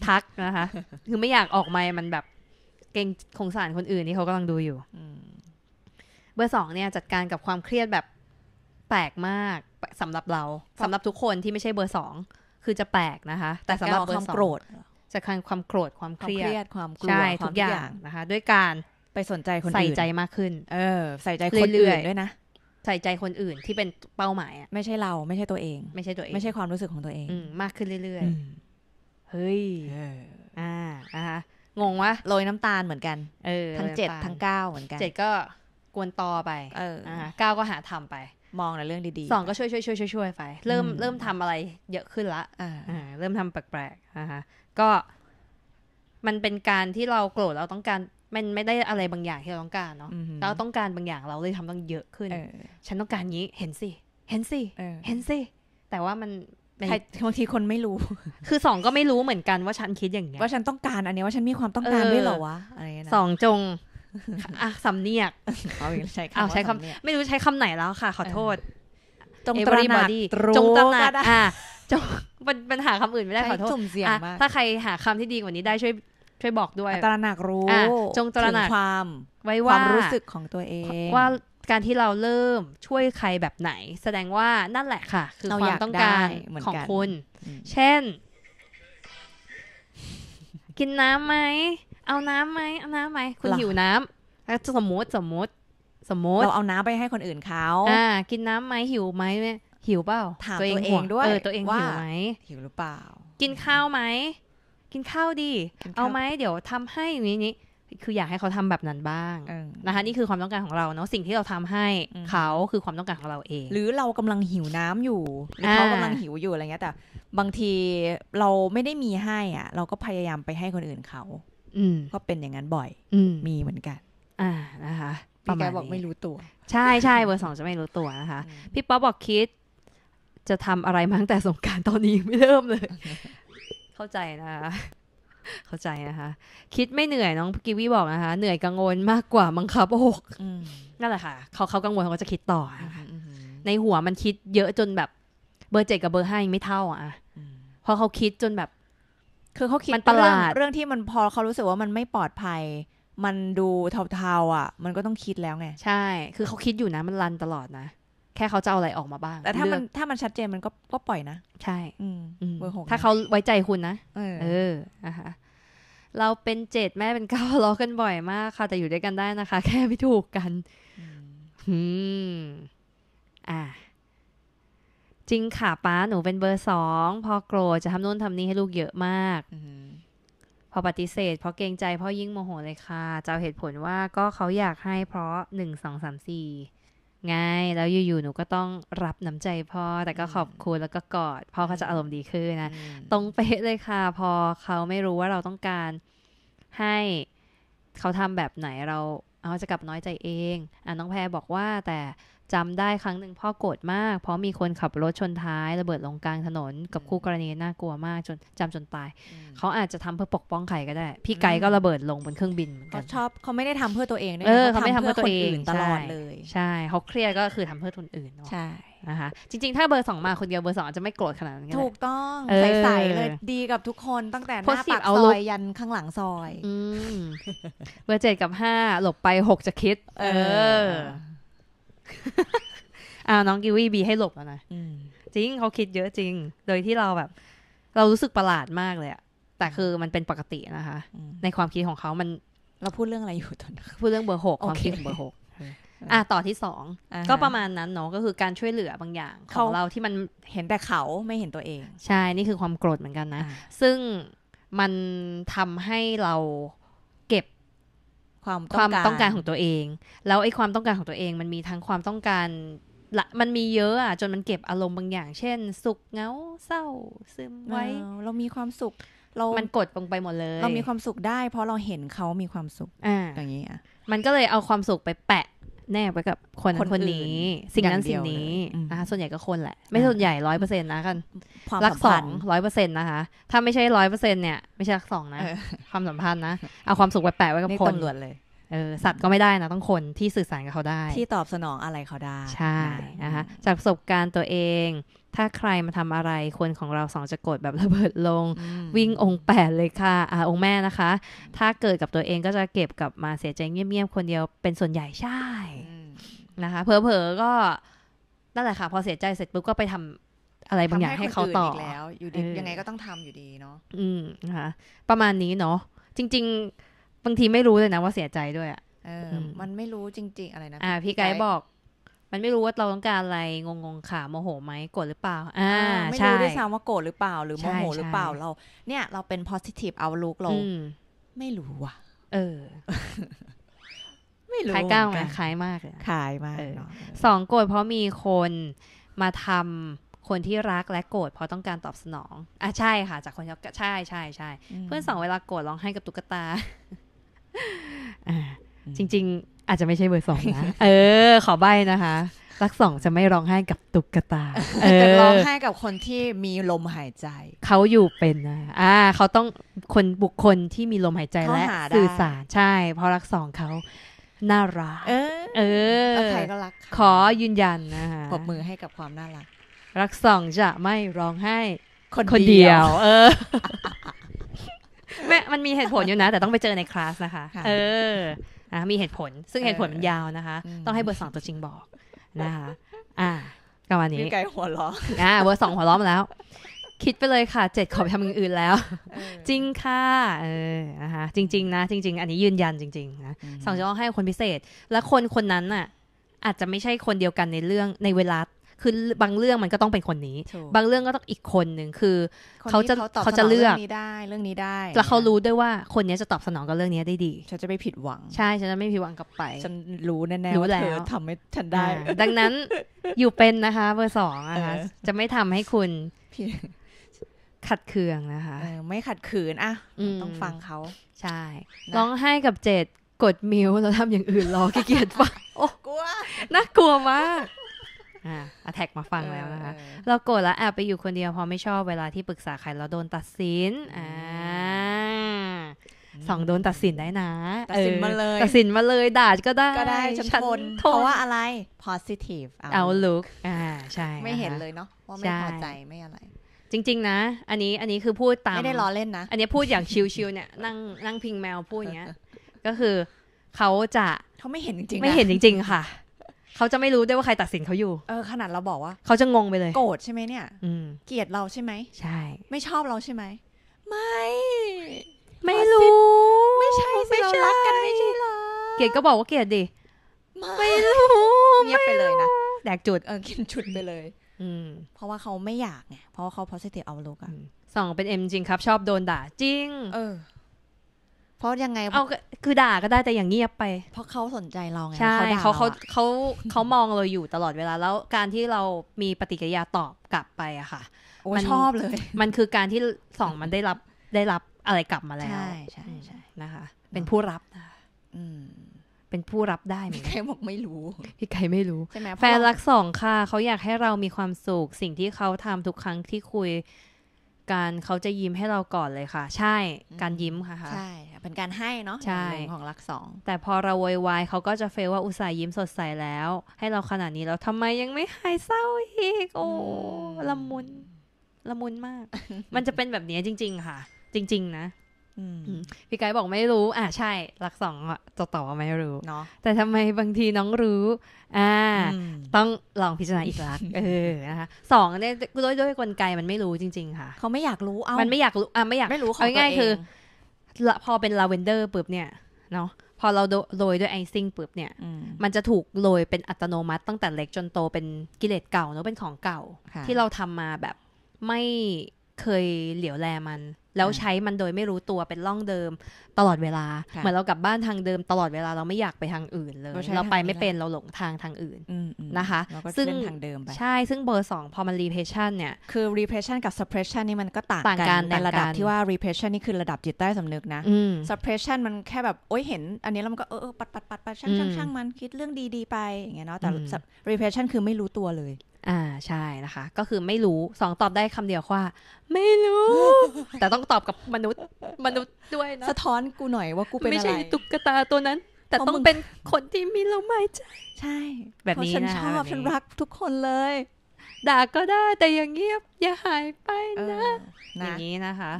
ทักนะคะ คือไม่อยากออกมามันแบบเก่งคงสารคนอื่นที่เขากำลังดูอยู่เบอร์สองเนี่ย จัดการกับความเครียดแบบแปลกมากสำหรับเราสำหรับทุกคนที่ไม่ใช่เบอร์สอง คือจะแปลกนะคะ แต่สำหรับเบอร์สองจะคัาความโกรธความเครียดความกลัวทุกอย่างนะคะ ด้วยการไปสนใจคนอื่นใส่ใจมากขึ้น เออ ใส่ใจคนอื่นด้วยนะใส่ใจคนอื่นที่เป็นเป้าหมายอะไม่ใช่เราไม่ใช่ตัวเอง ไม่ใช่ตัวเอง ไม่ใช่ความรู้สึกของตัวเองอมมากขึ้นเรื่อยๆเฮ้ยอ่าอะคะงงวะโรยน้ำตาลเหมือนกัน เออทั้งเจ็ดทั้งเก้าเหมือนกันเจ็ดก็กวนตอไปเออเก้าก็หาทำไป มองในเรื่องดีๆสองก็ช่วยช่วยช่วยช่วยช่วยไปเริ่มเริ่มทำอะไร เยอะขึ้นละ อ่าเริ่มทำแปลกๆนะคะก็มันเป็นการที่เราโกรธเราต้องการมันไม่ได้อะไรบางอย่างที่เราต้องการเนาะเราต้องการบางอย่างเราเลยทำต้องเยอะขึ้นฉันต้องการนี้เห็นสิเห็นสิเห็นสิแต่ว่ามันบางทีคนไม่รู้ คือสองก็ไม่รู้เหมือนกันว่าฉันคิดอย่างเงี้ยว่าฉันต้องการอันนี้ว่าฉันมีความต้องการด้วยหรอวะสองจงอ่ะสำเนียกเอาใช้คำใช้คำไม่รู้ใช้คำไหนแล้วค่ะขอโทษ จงตระหนักจงตระหนักอ่ะจงปัญหาคำอื่นไม่ได้ขอโทษถ้าใครหาคำที่ดีกว่านี้ได้ช่วยช่วยบอกด้วยตระหนักรู้ จงตระหนักความไว้ว่าความรู้สึกของตัวเอง ว่าการที่เราเริ่มช่วยใครแบบไหน แสดงว่านั่นแหละค่ะคือความต้องการของคุณ เช่น กินน้ำไหม เอาน้ำไหม เอาน้ำไหม คุณหิวน้ำแล้วสมมติสมมติ สมมติ เราเอาน้ำไปให้คนอื่นเขาอ่า กินน้ำไหมหิวไหมหิวเปล่าถามตัวเองด้วยเออตัวเองหิวไหมหิวหรือเปล่า กินข้าวไหมกินข้าวดี เอาไหมเดี๋ยวทำให้นี้นี้ คืออยากให้เขาทำแบบนั้นบ้างนะคะ นี่คือความต้องการของเราเนาะสิ่งที่เราทำให้เขาคือความต้องการของเราเอง หรือเรากำลังหิวน้ำอยู่หรือเขากำลังหิวอยู่อะไรเงี้ยแต่บางทีเราไม่ได้มีให้อ่ะเราก็พยายามไปให้คนอื่นเขา อืก็เป็นอย่างนั้นบ่อยอืมีเหมือนกัน อ่านะคะพี่แกบอกไม่รู้ตัว ใช่ใช่เบอร์สองจะไม่รู้ตัวนะคะพี่ป๊อปบอกคิด จะทำอะไรมั้งแต่สงการตอนนี้ไม่เริ่มเลยเข้าใจนะคะ เข้าใจนะคะ คิดไม่เหนื่อยน้องกิวี่บอกนะคะ เหนื่อยกังวลมากกว่าบังคับอกนั่นแหละค่ะเขาเขากังวลเขาก็จะคิดต่อในหัวมันคิดเยอะจนแบบเบอร์เจ็ดกับเบอร์ห้ายังไม่เท่า อ่ะพอเขาคิดจนแบบ คือเขาคิดมันประหลาดเรื่องที่มันพอเขารู้สึกว่ามันไม่ปลอดภัย มันดูเทาๆอ่ะ มันก็ต้องคิดแล้วไง ใช่ คือเขาคิดอยู่นะ มันรันตลอดนะแค่เขาจะเอาอะไรออกมาบ้าง แต่ถ้ามันถ้ามันชัดเจนมันก็ก็ปล่อยนะ ใช่เบอร์หกถ้าเขาไว้ใจคุณนะ เออนะคะเราเป็นเจ็ดแม่เป็นเก้าล้อกันบ่อยมาก ค่ะแต่อยู่ด้วยกันได้นะคะ แค่ไม่ถูกกัน อืมอ่า จริงค่ะป้าหนูเป็นเบอร์สองพอโกรธจะทำนู่นทำนี่ให้ลูกเยอะมาก พอปฏิเสธเพราะเกรงใจพอยิ่งโมโหเลยค่ะจะเอาเหตุผลว่าก็เขาอยากให้เพราะหนึ่งสองสามสี่ง่ายแล้วอยู่ๆหนูก็ต้องรับน้ำใจพ่อ แต่ก็ขอบคุณแล้วก็กอด พ่อเขาจะอารมณ์ดีขึ้นนะ ตรงเป๊ะเลยค่ะ พอเขาไม่รู้ว่าเราต้องการให้เขาทำแบบไหนเราเขาจะกลับน้อยใจเอง อ่ะน้องแพรบอกว่าแต่จำได้ครั้งหนึ่งพ่อโกรธมาก เพราะมีคนขับรถชนท้ายระเบิดลงกลางถนนกับคู่กรณีน่ากลัวมากจนจำจนตายเขาอาจจะทำเพื่อปกป้องใครก็ได้ พี่ไก่ก็ระเบิดลงบนเครื่องบินเหมือนกันชอบเขาไม่ได้ทำเพื่อตัวเองเอยเขาไม่ทำเพื่อคนอื่นตลอดเลย ใช่ เขาเครียดก็คือทำเพื่อคนอื่นเนาะใช่นะคะจริงๆ ถ้าเบอร์สองมาคนเดียวเบอร์สองจะไม่โกรธขนาดนั้นถูกต้อง ใสๆเลย ดีกับทุกคนตั้งแต่หน้าปากซอยยันข้างหลังซอยเบอร์เจ็ดกับห้าหลบไปหกจะคิด เอออ่าน้องกิวี่บี ให้หลบแล้วนะจริงเขาคิดเยอะจริง โดยที่เราแบบ เรารู้สึกประหลาดมากเลยอะแต่คือมันเป็นปกตินะคะ ในความคิดของเขามันเราพูดเรื่องอะไรอยู่ตอนพูดเรื่องเบอร์หกความคิดของเบอร์หกอ่ะต่อที่สองก็ประมาณนั้นเนาะก็คือการช่วยเหลือบางอย่างของเราที่มันเห็นแต่เขาไม่เห็นตัวเอง ใช่ นี่คือความโกรธเหมือนกันนะ ซึ่งมันทำให้เราความความต้องการของตัวเอง แล้วไอ้ความต้องการของตัวเอง มันมีทั้งความต้องการละมันมีเยอะอ่ะจนมันเก็บอารมณ์บางอย่าง เช่น สุขเงา เศร้า ซึมไว้ เรามีความสุข เรามันกดลงไปหมดเลย เรามีความสุขได้ เพราะเราเห็นเขามีความสุขออย่างนี้อ่ะ มันก็เลยเอาความสุขไปแปะแนบไว้กับคนคนนี้ สิ่งนั้นสิ่งนี้นะคะส่วนใหญ่ก็คนแหละไม่ส่วนใหญ่ร้อยเปอร์เซ็นต์นะกันรักสองร้อยเปอร์เซ็นต์นะคะถ้าไม่ใช่ร้อยเปอร์เซ็นต์เนี่ยไม่ใช่รักสองนะความสัมพันธ์นะเอาความสุขไปแปะไว้กับคนลรวนเลยเออสัตว์ก็ไม่ได้นะต้องคนที่สื่อสารกับเขาได้ ที่ตอบสนองอะไรเขาได้ใช่นะคะจากประสบการณ์ตัวเองถ้าใครมาทำอะไรคนของเราสองจะโกรธแบบระเบิดลงวิ่งองค์แปดเลยค่ะอ่าองค์แม่นะคะ ถ้าเกิดกับตัวเองก็จะเก็บกลับมาเสียใจเงียบๆคนเดียว เป็นส่วนใหญ่ใช่นะคะเผลอๆก็ นั่นแหละค่ะ พอเสียใจเสร็จปุ๊บก็ไปทำอะไรบางอย่างให้เขาต่อแล้ว อยู่ดียังไงก็ต้องทำอยู่ดีเนาะอืมนะคะ ประมาณนี้เนาะจริงๆ บางทีไม่รู้เลยนะว่าเสียใจด้วยอ่ะมันไม่รู้จริงๆอะไรนะอ่า พี่ไกด์บอกมันไม่รู้ว่าเราต้องการอะไรงงงขาโมโหไหมโกรธหรือเปล่า อ่าไม่รู้ด้วยซ้ำว่าโกรธหรือเปล่า หรือโมโหหรือเปล่าเรา เนี่ยเราเป็น positive outlook เราไม่รู้ว่ะเออ ไม่รู้ขายก้าวไหมขายมากเลยขายมากสองโกรธเพราะมีคนมาทำคนที่รักและโกรธเพราะต้องการตอบสนองอ่ะใช่ค่ะ จากคนใช่ใช่ใช่เพื่อนสอง เวลาโกรธร้องไห้กับตุ๊กตาจริง ๆอาจจะไม่ใช่เบอร์สองนะ เออ ขอใบนะคะ รักสองจะไม่ร้องไห้กับตุ๊กตาจะร้องไห้กับคนที่มีลมหายใจ เขาอยู่เป็นนะอ่า เขาต้องคนบุคคลที่มีลมหายใจและสื่อสาร ใช่ เพราะรักสองเขา น่ารัก เออ เออใครก็รักขอยืนยันนะคะปรบมือให้กับความน่ารัก รักสองจะไม่ร้องไห้คนคนเดียว เออ แม่มันมีเหตุผลอยู่นะ แต่ต้องไปเจอในคลาสนะคะ เออะมีเหตุผล ซึ่งเหตุผลมันยาวนะคะ ต้องให้เบอร์สองตัวจริงบอก นะคะอ่าประมาณนี้ไกลหัวล้ออ่าเบอร์สองหัวล้อมาแล้ว คิดไปเลยค่ะ เจ็ดขอไปทำอย่างอื่นแล้ว จริงค่ะเออนะคะจริงๆนะจริงๆอันนี้ยืนยันจริงๆนะสองจะต้องให้คนพิเศษ และคนคนนั้นน่ะ อาจจะไม่ใช่คนเดียวกันในเรื่องในเวลาคือบางเรื่องมันก็ต้องเป็นคนนี้ บางเรื่องก็ต้องอีกคนหนึ่งคือเขาจะเขาจะเลือกเรื่องนี้ได้เรื่องนี้ได้แล้วเขารู้ด้วยว่าคนนี้จะตอบสนองกับเรื่องนี้ได้ดี ฉันจะไม่ผิดหวัง ใช่ ฉันจะไม่ผิดหวังกลับไป ฉันรู้แน่ๆว่าเธอทำให้ฉันได้ ดังนั้นอยู่เป็นนะคะเบอร์สองนะคะ จะไม่ทำให้คุณขัดเคืองนะคะ ไม่ขัดขืนอ่ะ ต้องฟังเขา ใช่ร้องไห้กับเจดกดมิวแล้วทำอย่างอื่นรอขี้เกียจปะโอ้กลัวน่ากลัวมากอ่าแทกมาฟังแล้วนะคะเราโกรธแล้วแอบไปอยู่คนเดียวพอไม่ชอบเวลาที่ปรึกษาใครเราโดนตัดสินอ่าสองโดนตัดสินได้นะ ตัดสินมาเลย ตัดสินมาเลยด่าก็ได้ก็ได้ฉันทนเพราะว่าอะไร positive เอาลุกอ่าใช่ไม่เห็นเลยเนาะว่าไม่พอใจไม่อะไร จริง ๆ นะ อันนี้อันนี้คือพูดตามไม่ได้ล้อเล่นนะ อันนี้พูดอย่างชิวๆเนี่ยนั่งนั่งพิงแมวพูดอย่างเงี้ย ก็คือเขาจะเขาไม่เห็นจริงๆไม่เห็นจริง ๆ ค่ะเขาจะไม่รู้ด้วยว่าใครตัดสินเขาอยู่ เออขนาดเราบอกว่า เขาจะงงไปเลย โกรธใช่ไหมเนี่ย อืม เกลียดเราใช่ไหม ใช่ ไม่ชอบเราใช่ไหม ไม่ ไม่รู้ ไม่ใช่ม่ใร่รักกันไม่ใช่หรอเกลียดก็บอกว่าเกลียดดิ ไม่รู้เงียบไปเลยนะ แดกจุดเออกินจุดไปเลย อืม เพราะว่าเขาไม่อยากไง เพราะว่าเขา positive outlook อะสองเป็นเอ็มจริงครับชอบโดนด่า จริง เออเพราะยังไงเอาคือด่า ก็ได้แต่อย่างเงียบไป เพราะเขาสนใจเราไงใช่เขาเขาเขาเขามองเราอยู่ตลอดเวลา แล้วการที่เรามีปฏิกิริยาตอบกลับไปอะค่ะโอ้ชอบเลย มันคือการที่สองมันได้รับได้รับอะไรกลับมาแล้วใช่ใช่ใช่นะคะ เป็นผู้รับอืม เป็นผู้รับได้พี่ไก่บอกไม่รู้พี่ไก่ไม่รู้ใช่ไหมแฟนรักสองค่ะเขาอยากให้เรามีความสุขสิ่งที่เขาทำทุกครั้งที่คุยการเขาจะยิ้มให้เราก่อนเลยค่ะ ใช่การยิ้มค่ะใช่เป็นการให้เนาะใช่ของรักสอง แต่พอเราวอยวายเขาก็จะเฟลว่าอุตส่าห์ยิ้มสดใสแล้ว ให้เราขนาดนี้แล้วทำไมยังไม่หายเศร้าอีก โอ้ละมุน ละมุนมาก มันจะเป็นแบบนี้จริงๆค่ะ จริงๆนะพี่ไกด์บอกไม่รู้อ่าใช่ หลักสองจ่อต่บไม่รู้เนาะแต่ทำไมบางทีน้องรู้ อ่า ต้องลองพิจารณาอีกรลักเออนะคะสองเนี่ยด้วยด้วยกลไกมันไม่รู้จริงๆ ค่ะ เขาไม่อยากรู้เอามันไม่อยากรู้อ่าไม่อยากไม่รู้เขาง่ายคือพอเป็นลาเวนเดอร์ปุ๊บเนี่ยเนาะพอเราโรยด้วยไอซิ่งปุ๊บเนี่ย มันจะถูกโรยเป็นอัตโนมัติตั้งแต่เล็กจนโตเป็นกิเลสเก่าเนาะเป็นของเก่า ที่เราทำมาแบบไม่เคยเหลียวแลมัน แล้วใช้มันโดยไม่รู้ตัวเป็นล่องเดิมตลอดเวลา เหมือนเรากลับบ้านทางเดิมตลอดเวลาเราไม่อยากไปทางอื่นเลย เราไปไม่เป็นเราหลงทางทางอื่นนะคะ ซึ่งทางเดิมไปใช่ ซึ่งเบอร์สองพอมัน repression เนี่ยคือ repression กับ suppression นี่มันก็ต่างกันในระดับที่ว่า repression นี่คือระดับจิตใต้สำนึกนะ suppression มันแค่แบบโอ้ยเห็น อันนี้แล้วมันก็เออปัดปัดปัดปัดช่างช่างช่างมันคิดเรื่องดีๆไป อย่างเงี้ยเนาะแต่ repression คือไม่รู้ตัวเลยอ่าใช่นะคะ ก็คือไม่รู้สองตอบได้คำเดียวว่า ไม่รู้ แต่ต้องตอบกับมนุษย์มนุษย์ด้วยนะสะท้อนกูหน่อยว่ากูเป็นอะไร ไม่ใช่ตุ๊กตาตัวนั้น แต่ต้องเป็นคนที่มีลมหายใจใช่ แบบนี้นะฉันชอบฉันรักทุกคนเลย ด่าก็ได้แต่อย่างเงียบอย่าหายไปนะ อย่างนี้นะคะ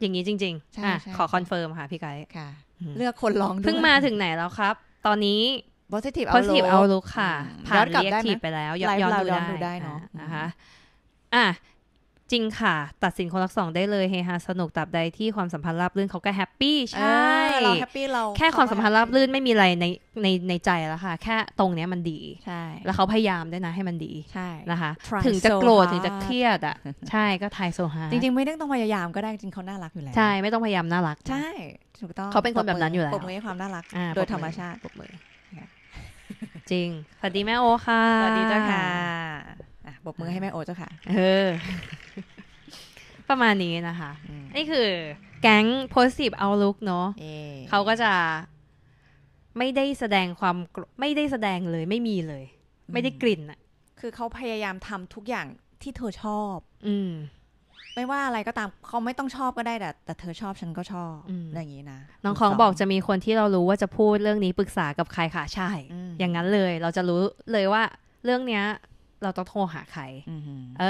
อย่างนี้จริงๆ่ขอคอนเฟิร์มค่ะพี่ไกด์เลือกคนล้องเพิ่งมาถึงไหนแล้วครับ ตอนนี้ positive outlook positive outlook ค่ะผ่านกลับ t i v ไปแล้วย้อนดูได้นะคะอ่ะจริงค่ะ ตัดสินคนรักสองได้เลยเฮฮาสนุกตับใดที่ความสัมพันธ์ราบรื่นเขาก็แฮปปี้ใช่เราแฮปปี้เราแค่ความสัมพันธ์ราบรื่นไม่มีอะไรในในในใจแล้วค่ะ แค่ตรงเนี้ยมันดี ใช่ แล้วเขาพยายามด้วยนะให้มันดี ใช่ นะคะ ถึงจะโกรธถึงจะเครียดอ่ะใช่ก็ทายโซฮาจริง ๆไม่ต้องพยายามก็ได้จริงเขาน่ารักอยู่แล้ว ใช่ไม่ต้องพยายามน่ารัก ใช่ถูกต้องเขาเป็นคนแบบนั้นอยู่แล้ว ปกมือความน่ารัก โดยธรรมชาติปกมือจริง สวัสดีแม่โอค่ะ สวัสดีเจ้าค่ะบกมือให้แม่โอเจ้าค่ะ เออ ประมาณนี้นะคะนี่คือ แก๊ง positive outlook เนาะเขาก็จะไม่ได้แสดงความไม่ได้แสดงเลย ไม่มีเลย ไม่ได้กลิ่นอะ คือเขาพยายามทำทุกอย่างที่เธอชอบ อืมไม่ว่าอะไรก็ตามเขาไม่ต้องชอบก็ได้ แต่แต่เธอชอบฉันก็ชอบอย่างนี้นะน้องของบอกจะมีคนที่เรารู้ว่าจะพูดเรื่องนี้ปรึกษากับใครค่ะใช่ อย่างนั้นเลยเราจะรู้เลยว่า เรื่องเนี้ย เราต้องโทรหาใครเอ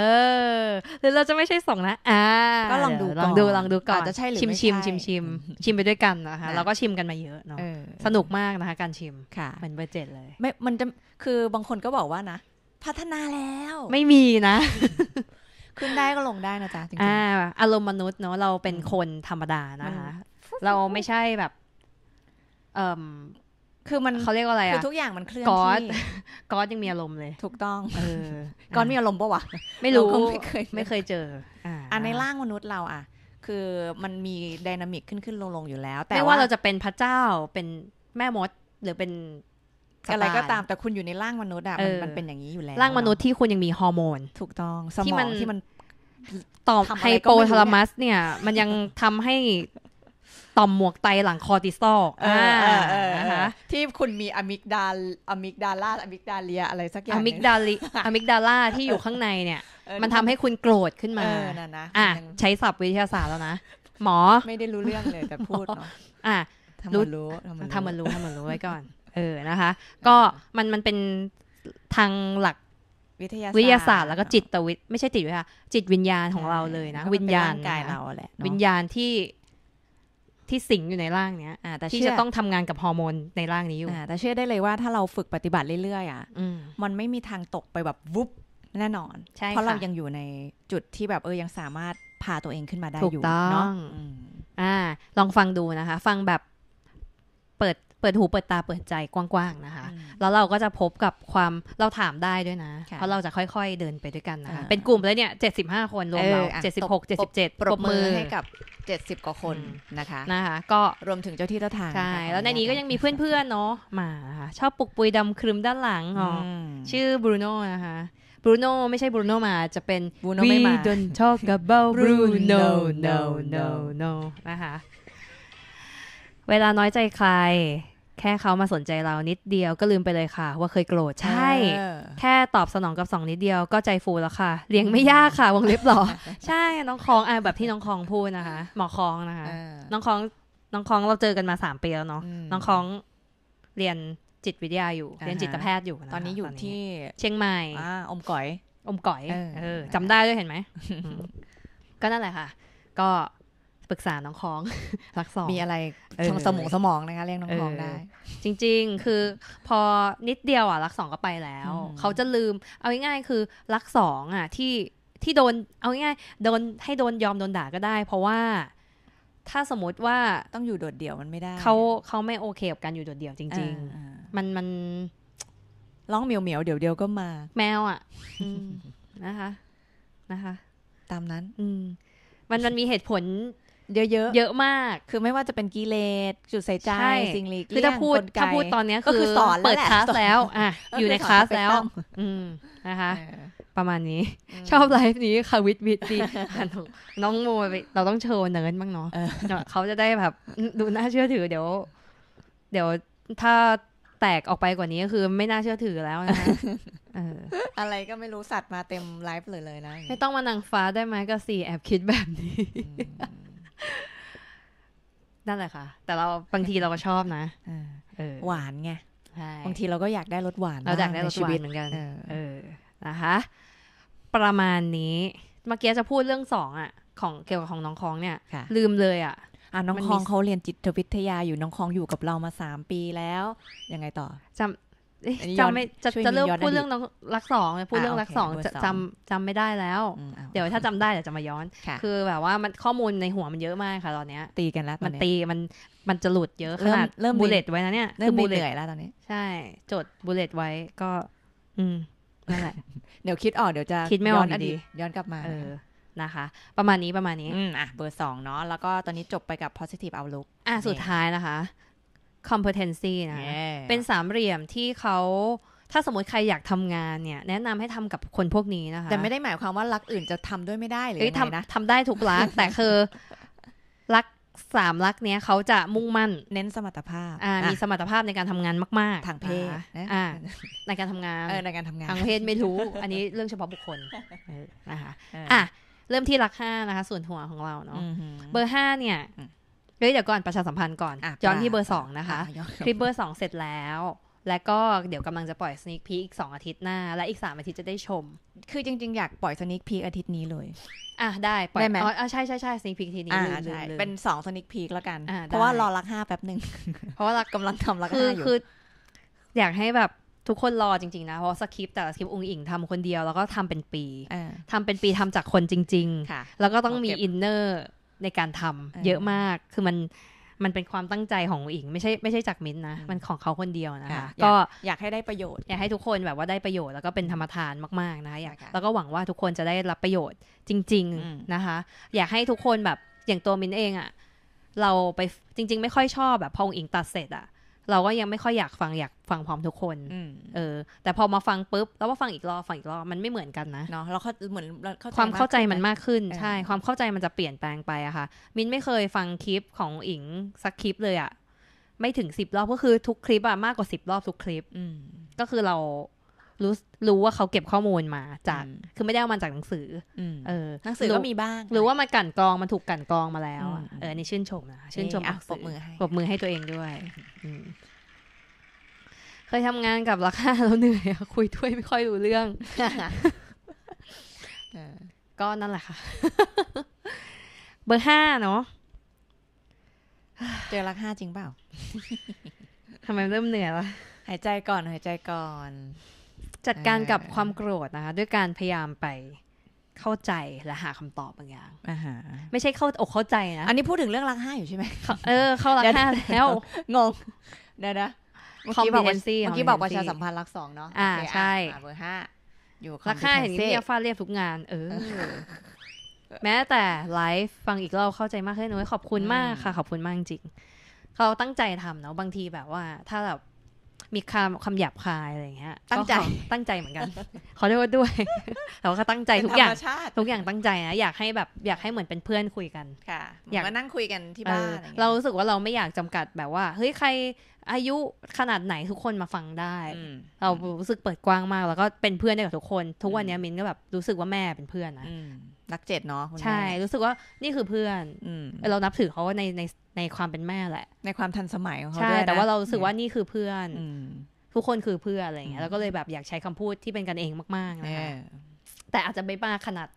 อหรือเราจะไม่ใช่ส่งนะอ่าก็ลองดูลองดูลองดูก่อนจะใช่หรือชิมชิมชิมชิม ชิมไปด้วยกันนะคะเราก็ชิมกันมาเยอะเนาะสนุกมากนะคะ การชิมค่ะเหมือนเบอร์เจ็ดเลย ไม่มันจะคือบางคนก็บอกว่านะ พัฒนาแล้ว ไม่มีนะขึ้นได้ก็ลงได้นะจ๊ะจริงๆ อ่า อารมณ์มนุษย์เนาะเราเป็นคนธรรมดานะคะ เราไม่ใช่แบบ เอ่อคือมันเขาเรียกว่าอะไรอะคือทุกอย่างมันเคลื่อนที่ก๊อดยังมีอารมณ์เลย ถูกต้องเออก๊อดมีอารมณ์ปะวะไม่รู้ไม่เคยไม่เคยเจออ่าในร่างมนุษย์เราอ่ะ คือมันมีดินามิกขึ้นขึ้นลงลงอยู่แล้ว แต่ว่าเราจะเป็นพระเจ้าเป็นแม่มดหรือเป็นอะไรก็ตามแต่คุณอยู่ในร่างมนุษย์อะมันเป็นอย่างนี้อยู่แล้ว ร่างมนุษย์ที่คุณยังมีฮอร์โมน ถูกต้อง สมองที่มันต่อมไฮโปทาลามัส เนี่ย มันยังทำให้ ต่อมหมวกไตหลังคอติซอลที่คุณมีอะมิกดาอะมิกดาลาอะมิกดาเลียอะไรสักอย่างอะมิกดาลิอะมิกดาลาที่อยู่ข้างในเนี่ย มันทำให้คุณโกรธขึ้นมาอ่ะใช้ศัพท์วิทยาศาสตร์แล้วนะหมอ ไม่ได้รู้เรื่องเลยแต่พูดเนาะอ่ะรู้ทำมันรู้ทำมันรู้ทำมันรู้ไว้ก่อนเออนะคะ ก็มันมันเป็นทางหลักวิทยาวิทยาศาสตร์แล้วก็จิตวิทไม่ใช่จิตวิทยาจิตวิญญาณของเราเลยนะ วิญญาณกายเราแหละวิญญาณที่ที่สิงอยู่ในร่างเนี้ย่ที่จะต้องทำงานกับฮอร์โมนในร่างนี้อยู่แต่เชื่อได้เลยว่าถ้าเราฝึกปฏิบัติเรื่อยๆอ่ะมันไม่มีทางตกไปแบบวุบแน่นอนเพราะเรายังอยู่ในจุดที่แบบเออยังสามารถพาตัวเองขึ้นมาได้อยู่เนาะอ่าลองฟังดูนะคะ ฟังแบบเปิดหู เปิดตา เปิดใจกว้าง ๆ นะคะ แล้วเราก็จะพบกับความเราถามได้ด้วยนะ เพราะเราจะค่อยๆเดินไปด้วยกันนะคะ เป็นกลุ่มแล้วเนี่ยเจ็ดสิบห้าคนรวมเราเจ็ดสิบหกเจ็ดสิบเจ็ดปรบมือให้กับเจ็ดสิบกว่าคนนะคะ นะคะ ก็รวมถึงเจ้าที่เจ้าทางใช่แล้วในนี้ก็ยังมีเพื่อน ๆ เนาะมาชอบปุกปุยดำครึมด้านหลังอ๋อชื่อบรูโน่นะคะ บรูโน่ไม่ใช่บรูโน่มาจะเป็นบรูโน่ไม่มา We don't talk about Bruno no no no no นะคะ เวลาน้อยใจใครแค่เขามาสนใจเรานิดเดียวก็ลืมไปเลยค่ะว่าเคยโกรธใช่แค่ตอบสนองกับสองนิดเดียวก็ใจฟูแล้วค่ะเลี้ยงไม่ยากค่ะ วงเล็บหรอ ใช่น้องคองอ่ะแบบที่น้องคองพูดนะคะหมอคองนะคะ น้องคอง น้องคองเราเจอกันมาสามปีแล้วเนาะน้องคอง เรียนจิตวิทยาอยู่ เรียนจิตแพทย์อยู่ ตอนนี้อยู่ที่ เชียงใหม่อมก๋อย อมก๋อยจำได้ด้วยเห็นไหมก็นั่นแหละค่ะ ก็ปรึกษาน้องของรักสองมีอะไรช่องสมองสมองนะคะเรียกน้องของได้ จริงๆ คือพอนิดเดียวอ่ะรักสองก็ไปแล้ว เขาจะลืมเอาง่ายๆคือ รักสองอ่ะ ที่ที่โดนเอาง่ายๆโดนให้โดนยอมโดนด่าก็ได้ เพราะว่า ถ้าสมมติว่าต้องอยู่โดดเดี่ยวมันไม่ได้ เขาเขาไม่โอเคกับการอยู่โดดเดี่ยวจริงๆ มันมันร้องเหมียวเหมียวเดี๋ยวเดียวก็มา แมวอ่ะนะคะนะคะ ตามนั้น อืมมันมันมีเหตุผลเยอะเยอะเยอะมาก คือไม่ว่าจะเป็นกิเลสจุดใส่ใจสิ่งลีกคือถ้าพูดถ้าพูดตอนนี้ก็คือสอนเปิดคลาสแล้วอ่ะอยู่ในคลาสแล้ว อืมนะคะประมาณนี้ ชอบไลฟ์นี้ค่ะวิทวิทดีน้องโมเราต้องเชิญเนิร์บ้างเนาะเขาจะได้แบบ ดูน่าเชื่อถือเดี๋ยว เดี๋ยวถ้าแตกออกไปกว่านี้ก็คือไม่น่าเชื่อถือแล้วนะอะไรก็ไม่รู้สัตว์มาเต็มไลฟ์เลยเลยนะ ไม่ต้องมาน่งฟ้าได้ไหมก็สี่แอบคิดแบบนี้นั่นแหละค่ะ แต่เราบางทีเราก็ชอบนะหวานไงบางทีเราก็อยากได้รสหวานเราอยากได้รสหวานเหมือนกันนะคะประมาณนี้ เมื่อกี้จะพูดเรื่องสองอ่ะ ของเกี่ยวกับของน้องคองเนี่ย ลืมเลยอ่ะ อ่ะน้องคองเขาเรียนจิตวิทยาอยู่น้องคองอยู่กับเรามาสามปีแล้ว ยังไงต่อจำจำไม่จะจะเริ่มพูดเรื่องน้องรักสองพูดเรื่องรักสองจะจำจำไม่ได้แล้วเดี๋ยวถ้าจำได้เดี๋ยวจะมาย้อนคือแบบว่ามันข้อมูลในหัวมันเยอะมากค่ะ ตอนเนี้ยตีกันแล้วมันตีมันมันจะหลุดเยอะขนาดเริ่มบูเลตไว้นะเนี่ยเริ่มบูเลตแล้วตอนนี้ ใช่ จดบูเลตไว้ก็อืมนั่นแหละเดี๋ยวคิดออกเดี๋ยวจะคิดไม่ออกดีย้อนกลับมาเออนะคะ ประมาณนี้ประมาณนี้อ่ะ เบอร์สองเนาะแล้วก็ตอนนี้จบไปกับ positive outlook อ่ะสุดท้ายนะคะ competency นะ yeah. เป็นสามเหลี่ยมที่เขา ถ้าสมมติใครอยากทำงานเนี่ย แนะนำให้ทำกับคนพวกนี้นะคะ แต่ไม่ได้หมายความว่ารักอื่นจะทำด้วยไม่ได้หรือไงนะทำได้ทุกรัก แต่คือรักสามรักเนี้ยเขาจะมุ่งมั่นเน้นสมรรถภาพ อ่ามีสมรรถภาพในการทำงานมาก ๆ ทางเพศอ่าในการทำงานเออในการทำงาน ทางเพศไม่รู้ อันนี้เรื่องเฉพาะบุคคลนะคะอ่ะ เริ่มที่รักห้านะคะ ส่วนหัวของเราเนาะเบอร์ห้าเนี่ยเดี๋ยวก่อนประชาสัมพันธ์ก่อนย้อนที่เบอร์สองนะคะคลิปเบอร์สองเสร็จแล้ว และก็เดี๋ยวกำลังจะปล่อยสนิคพีอีกสองอาทิตย์หน้า และอีกสามอาทิตย์จะได้ชม คือจริง ๆ อยากปล่อยสนิคพีอาทิตย์นี้เลย อ่ะได้ไดไหมอ๋อใช่ใช่ใช่สนิคพีทีนี้เลยเป็นสองสนิคพีแล้วกัน เพราะว่ารอรักห้าแป๊บหนึ่งเพราะว่ารักกำลังทำรักห้าอยู่คืออยากให้แบบทุกคนรอจริงๆนะ เพราะสคริปต์แต่ละสคริปต์องค์อิงทำคนเดียวแล้วก็ทำเป็นปีทำเป็นปีทำจากคนจริงๆแล้วก็ต้องมีอินเนอร์ในการทำเยอะมาก คือมันมันเป็นความตั้งใจของอิงไม่ใช่ไม่ใช่จากมิ้นนะ มันของเขาคนเดียวนะคะ ก็อยากให้ได้ประโยชน์ อยากให้ทุกคนแบบว่าได้ประโยชน์แล้วก็เป็นธรรมทานมากๆนะอยากแล้วก็หวังว่าทุกคนจะได้รับประโยชน์จริง ๆนะคะ อยากให้ทุกคนแบบอย่างตัวมิ้นเองอะ่ะ เราไปจริง ๆ ไม่ค่อยชอบแบบพองอิงตัดเสร็จอะ่ะเราก็ยังไม่ค่อยอยากฟังอยากฟังพร้อมทุกคน เออ แต่พอมาฟังปุ๊บแล้วมาฟังอีกรอบฟังอีกรอบมันไม่เหมือนกันนะ เนาะ เราเหมือนความเข้าใจมันมากขึ้นใช่ ความเข้าใจมันจะเปลี่ยนแปลงไปอะค่ะ มินไม่เคยฟังคลิปของอิงสักคลิปเลยอะไม่ถึงสิบรอบก็คือทุกคลิปอะมากกว่าสิบรอบทุกคลิป ก็คือเรารู้รู้ว่าเขาเก็บข้อมูลมาจากคือไม่ได้เอามาจากหนังสือเออ หนังสือก็มีบ้าง หรือว่ามันกั่นกรองมันถูกกั่นกรองมาแล้วเออนี่ชื่นชมนะชื่นชมปรบมือให้ปรบมือให้ตัวเองด้วยเคยทำงานกับราคาแล้วเหนื่อยคุยด้วยไม่ค่อยรู้เรื่องก็นั่นแหละค่ะ เบอร์ห้าเนาะเจอรักห้าจริงเปล่าทำไมเริ่มเหนื่อยละหายใจก่อน หายใจก่อนจัดการกับความโกรธนะคะ ด้วยการพยายามไปเข้าใจและหาคำตอบบางอย่างไม่ใช่เข้าอกเข้าใจนะอันนี้พูดถึงเรื่องรักห้าอยู่ใช่ไหมเออเข้ารักห้าแล้วงงเดี๋ยนะเมื่อกี้บอกเมื่อกี้บอกประชาสัมพันธ์รักสองเนาะอ่าใช่เบอร์ห้าอยู่รักห้าเห็นนี่ฟาดเรียบทุกงาน เออแม้แต่ไลฟ์ฟังอีกเราเข้าใจมากขึ้นนุ้ยขอบคุณมากค่ะ ขอบคุณมากจริงเขาตั้งใจทำเนาะบางทีแบบว่า ถ้าแบบมีคำคำหยาบคายอะไรอย่างเงี้ยตั้งใจตั้งใจเหมือนกันขอโทษด้วยแต่ว่าก็ตั้งใจทุกอย่างทุกอย่างตั้งใจนะอยากให้แบบอยากให้เหมือนเป็นเพื่อนคุยกันค่ะอยากมานั่งคุยกันที่บ้าน เรารู้สึกว่าเราไม่อยากจำกัดแบบว่าเฮ้ยใคร อายุขนาดไหนทุกคนมาฟังได้ เรารู้สึกเปิดกว้างมาก แล้วก็เป็นเพื่อนได้กับทุกคน ทุกวันนี้มินก็แบบรู้สึกว่าแม่เป็นเพื่อนนะรักเจ็ดเนาะใช่ รู้สึกว่านี่คือเพื่อนเรานับถือเขาในในในความเป็นแม่แหละ ในความทันสมัยของเขาใช่แต่ว่าเรารู้สึกว่านี่คือเพื่อนทุกคนคือเพื่อนอะไรเงี้ยแล้วก็เลยแบบอยากใช้คำพูดที่เป็นกันเองมากๆนะคะแต่อาจจะไม่มากขนาด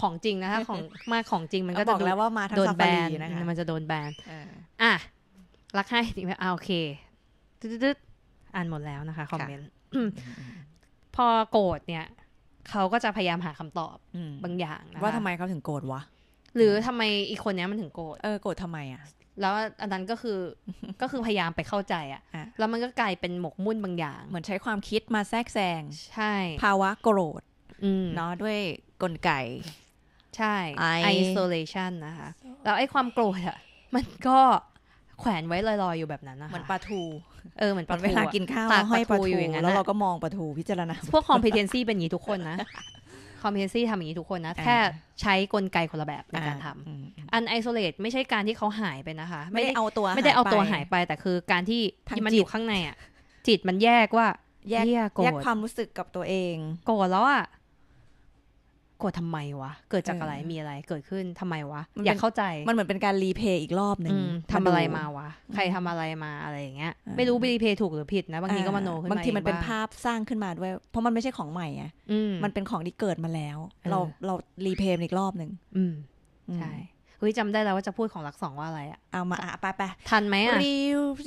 ของจริงนะคะของมากของจริง มันก็จะบอกแล้วว่ามาโดนแบนนะคะมันจะโดนแบนอ่ะรักให้จริงไหมอ่าโอเคตึ๊ดอ่านหมดแล้วนะคะคอมเมนต์พอโกรธเนี่ยเขาก็จะพยายามหาคำตอบบางอย่างนะะว่าทำไมเขาถึงโกรธวะ หรือทำไมอีกคนนี้มันถึงโกรธเออโกรธทาไมอ่ะ แล้วอันนั้นก็คือก็คือพยายามไปเข้าใจอะ่ะแล้วมันก็กลายเป็นหมกมุ่นบางอย่าง เหมือนใช้ความคิดมาแทรกแซงใช่ ภาวะโกรธเนาะด้วยกลไกใช่ isolation นะคะแล้วไอ้ความโกรธอ่ะมันก็แขวนไว้ลอย ๆอยู่แบบนั้นนะคะเหมือนปลาทูเออเหมือนตอนเวลากินข้าวห้อยปลาทูอย่างนั้นแล้วเราก็มองปลาทูพิจารณา พวกคอมเพ t นซี่เป็นอย่างนี้ทุกคนนะคอมเพ t นซี่ทำอย่างนี้ทุกคนนะ แค่ใช้กลไกคนละแบบ ในการทำอันไอโซเลตไม่ใช่การที่เขาหายไปนะคะ ไม่ได้เอาตัวไม่ได้เอาตัวหายไป แต่คือการที่มันอยู่ข้างในอ่ะจิตมันแยกว่าแยกแยกความรู้สึกกับตัวเองโกรธแล้วอ่ะกรธทำไมวะ เกิดจากอะไร มีอะไร เกิดขึ้น ทำไมวะอยากเข้าใจ มันเหมือนเป็นการรีเพย์อีกรอบหนึ่งทำอะไรมาวะ ใครทำอะไรมา อะไรอย่างเงี้ย ไม่รู้ไปรีเพย์ถูกหรือผิดนะ บางทีก็มโนขึ้นมาบางทีมันเป็นภาพสร้างขึ้นมาด้วย เพราะมันไม่ใช่ของใหม่อ่ะมันเป็นของที่เกิดมาแล้ว เราเรารีเพย์อีกรอบหนึ่งใช่ เฮ้ยจำได้แล้วว่าจะพูดของรักสองว่าอะไรอ่ะเอามาอ่ะไปไปทันไหมอ่ะรี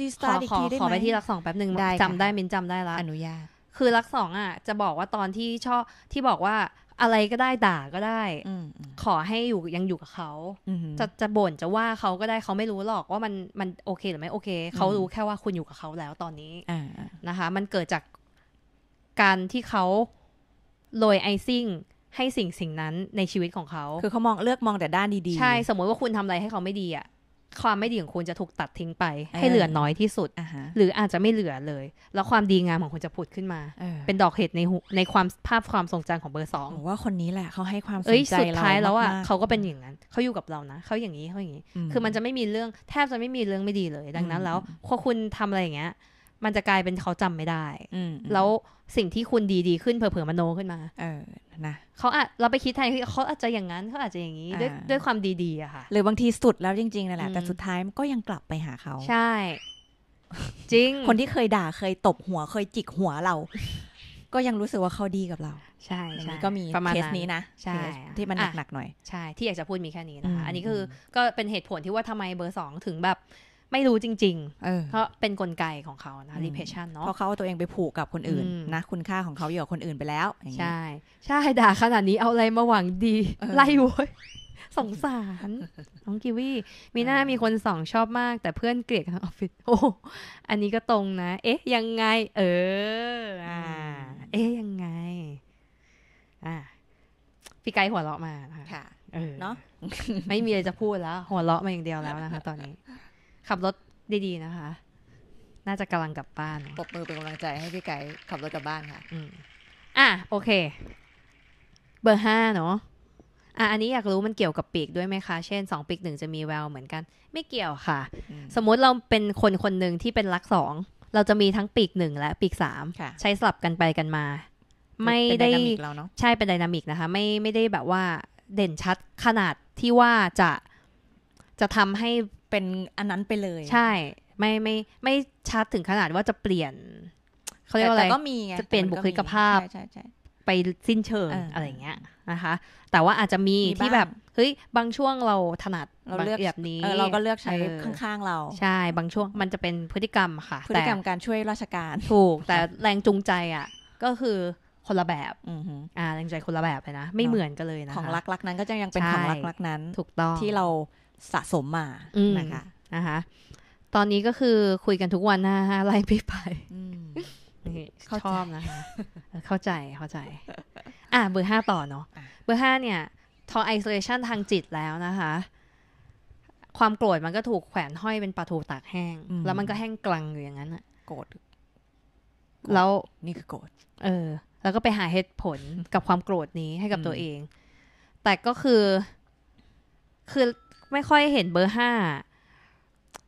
รีสตาร์ทอีกทีได้ไหมขอไปที่รักสองแป๊บหนึ่งได้จำได้มินจำได้ละอนุญาต คือรักสองอ่ะจะบอกว่าตอนที่ชอบ ที่บอกว่าอะไรก็ได้ด่าก็ได้ขอให้อยู่ยังอยู่กับเขาจะจะบ่นจะว่าเขาก็ได้เขาไม่รู้หรอกว่ามันมันโอเคหรือไม่โอเคเขารู้แค่ว่าคุณอยู่กับเขาแล้วตอนนี้นะคะ มันเกิดจากการที่เขาโรยไอซิ่งให้สิ่งสิ่งนั้นในชีวิตของเขาคือเขามองเลือกมองแต่ด้านดีๆ ใช่สมมติว่าคุณทำอะไรให้เขาไม่ดีอะ่ะความไม่ดีของคุณจะถูกตัดทิ้งไป ให้เหลือน้อยที่สุดหรืออาจจะไม่เหลือเลย แล้วความดีงามของคุณจะผุดขึ้นมาเป็นดอกเห็ดในในความภาพความทรงจำของเบอร์สองว่าคนนี้แหละเขาให้ความสนใจเราสุดท้ายแล้วอ่ะเขาก็เป็นอย่างนั้นเขาอยู่กับเรานะเขาอย่างนี้เขาอย่างนี้คือมันจะไม่มีเรื่องแทบจะไม่มีเรื่องไม่ดีเลย ดังนั้นแล้วพอคุณทำอะไรอย่างเงี้ยมันจะกลายเป็นเขาจำไม่ได้ แล้วสิ่งที่คุณดีดีขึ้นเผลอๆมโนขึ้นมา เออ นะเขาอาจเราไปคิดแทนเขาอาจจะอย่างนั้นเขาอาจจะอย่างนี้ด้วยด้วยความดีๆอะค่ะ หรือบางทีสุดแล้วจริงๆนั่นแหละ แต่สุดท้ายมันก็ยังกลับไปหาเขา ใช่ จริง คนที่เคยด่าเคยตบหัว เคยจิกหัวเรา ก็ยังรู้สึกว่าเขาดีกับเรา ใช่ใช่ก็มีเคสนี้นะ ใช่ ที่มันหนักๆหน่อย ใช่ ที่อยากจะพูดมีแค่นี้นะคะ อันนี้คือก็เป็นเหตุผลที่ว่าทำไมเบอร์สองถึงแบบไม่รู้จริงๆ เพราะเป็นนกลไกของเขานะ repression เนาะเพราะเขาตัวเองไปผูกกับคนอื่นนะ คุณค่าของเขาอยู่กับคนอื่นไปแล้ว ใช่ ใช่ ด่าขนาดนี้เอาอะไรมาหวังดี ไล่โวยสงสารน้องกิวี่มีหน้ามีคนสองชอบมากแต่เพื่อนเกลียดทั้งออฟฟิศโอ้ อันนี้ก็ตรงนะ เอ๊ะยังไง เออ อ่า เอ๊ะยังไงอ่าพี่ไกหัวเราะมาค่ะ เออเนาะไม่มีอะไรจะพูดแล้ว หัวเราะมาอย่างเดียวแล้วนะคะตอนนี้ขับรถดีๆนะคะ น่าจะกำลังกลับบ้านปรบมือเป็นกำลังใจให้พี่ไก่ขับรถกลับบ้านค่ะ อืมอ่ะ โอเค เบอร์ห้าเนาะ อ่ะอันนี้อยากรู้มันเกี่ยวกับปีกด้วยไหมคะ เช่นสองปีกหนึ่งจะมีแวว เหมือนกัน ไม่เกี่ยวค่ะ สมมติเราเป็นคนคนหนึ่งที่เป็นลักสอง เราจะมีทั้งปีกหนึ่งและปีกสามใช้สลับกันไปกันมา ไม่ได้ใช่เป็นไดนามิกนะคะ ไม่ไม่ได้แบบว่าเด่นชัดขนาดที่ว่าจะจะทำให้เป็นอันนั้นไปเลย ใช่ ไม่ไม่ไม่ชัดถึงขนาดว่าจะเปลี่ยนเขาเรียกว่าอะไรก็มีจะเปลี่ยนบุคลิกภาพไปสิ้นเชิงอะไรเงี้ยนะคะ แต่ว่าอาจจะมีที่แบบเฮ้ยบางช่วงเราถนัดเราเลือกแบบนี้เราก็เลือกใช้ข้างๆเรา ใช่ บางช่วงมันจะเป็นพฤติกรรมค่ะพฤติกรรมการช่วยราชการ ถูก แต่แรงจูงใจอ่ะ ก็คือคนละแบบอ่าแรงใจคนละแบบเลยนะไม่เหมือนกันเลยนะของรักรักนั้นก็จะยังเป็นของรักรักนั้นถูกต้องที่เราสะสมมานะคะนะคะตอนนี้ก็คือคุยกันทุกวันนะไล่ไปไปชอบนะคะเข้าใจเข้าใจ อ่ะเบอร์ห้าต่อเนาะเบอร์ห้าเนี่ย ทอไอโซเลชันทางจิตแล้วนะคะ ความโกรธมันก็ถูกแขวนห้อยเป็นปลาทูตากแห้ง แล้วมันก็แห้งกลังอยู่อย่างนั้นอะโกรธแล้ว นี่คือโกรธเออ แล้วก็ไปหาเหตุผลกับความโกรธนี้ให้กับตัวเอง แต่ก็คือคือไม่ค่อยเห็นเบอร์ห้า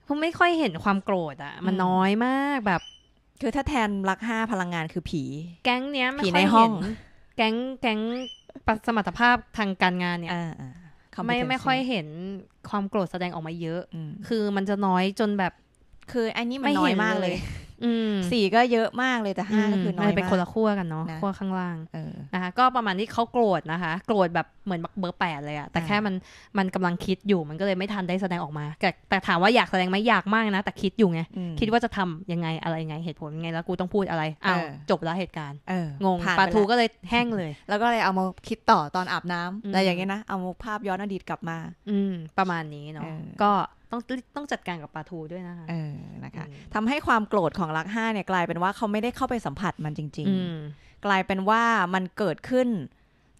ผมไม่ค่อยเห็นความโกรธอะมันน้อยมากแบบคือถ้าแทนรักห้าพลังงานคือผี แก๊งเนี้ยไม่ค่อยเห็นแก๊งแก๊งสมรรถภาพทางการงานเนี่ยไม่ไม่ค่อยเห็นความโกรธแสดงออกมาเยอะ คือมันจะน้อยจนแบบ คืออันนี้มันน้อยมากเลยสี่ก็เยอะมากเลยแต่ห้าก็คือน้อยมากเป็นคนละขั้วกันเนาะขั้วข้างล่างนะคะก็ประมาณนี้เขาโกรธนะคะโกรธแบบเหมือนเบอร์แปดเลยอะแต่แค่มันมันกำลังคิดอยู่มันก็เลยไม่ทันได้แสดงออกมา แต่แต่ถามว่าอยากแสดงไหมอยากมากนะ แต่คิดอยู่ไง คิดว่าจะทำยังไงอะไรไงเหตุผลไงแล้ว กูต้องพูดอะไรอ้าวจบแล้วเหตุการณ์งงปลาทูก็เลยแห้งเลย แล้วก็เลยเอามาคิดต่อตอนอาบน้ำอะไรอย่างเงี้ยนะเอาภาพย้อนอดีตกลับมา อืมประมาณนี้เนาะก็ต้องต้องจัดการกับปลาทู ด้วยนะคะ เออ นะคะทำให้ความโกรธของรักห้าเนี่ย กลายเป็นว่าเขาไม่ได้เข้าไปสัมผัสมันจริงๆกลายเป็นว่ามันเกิดขึ้น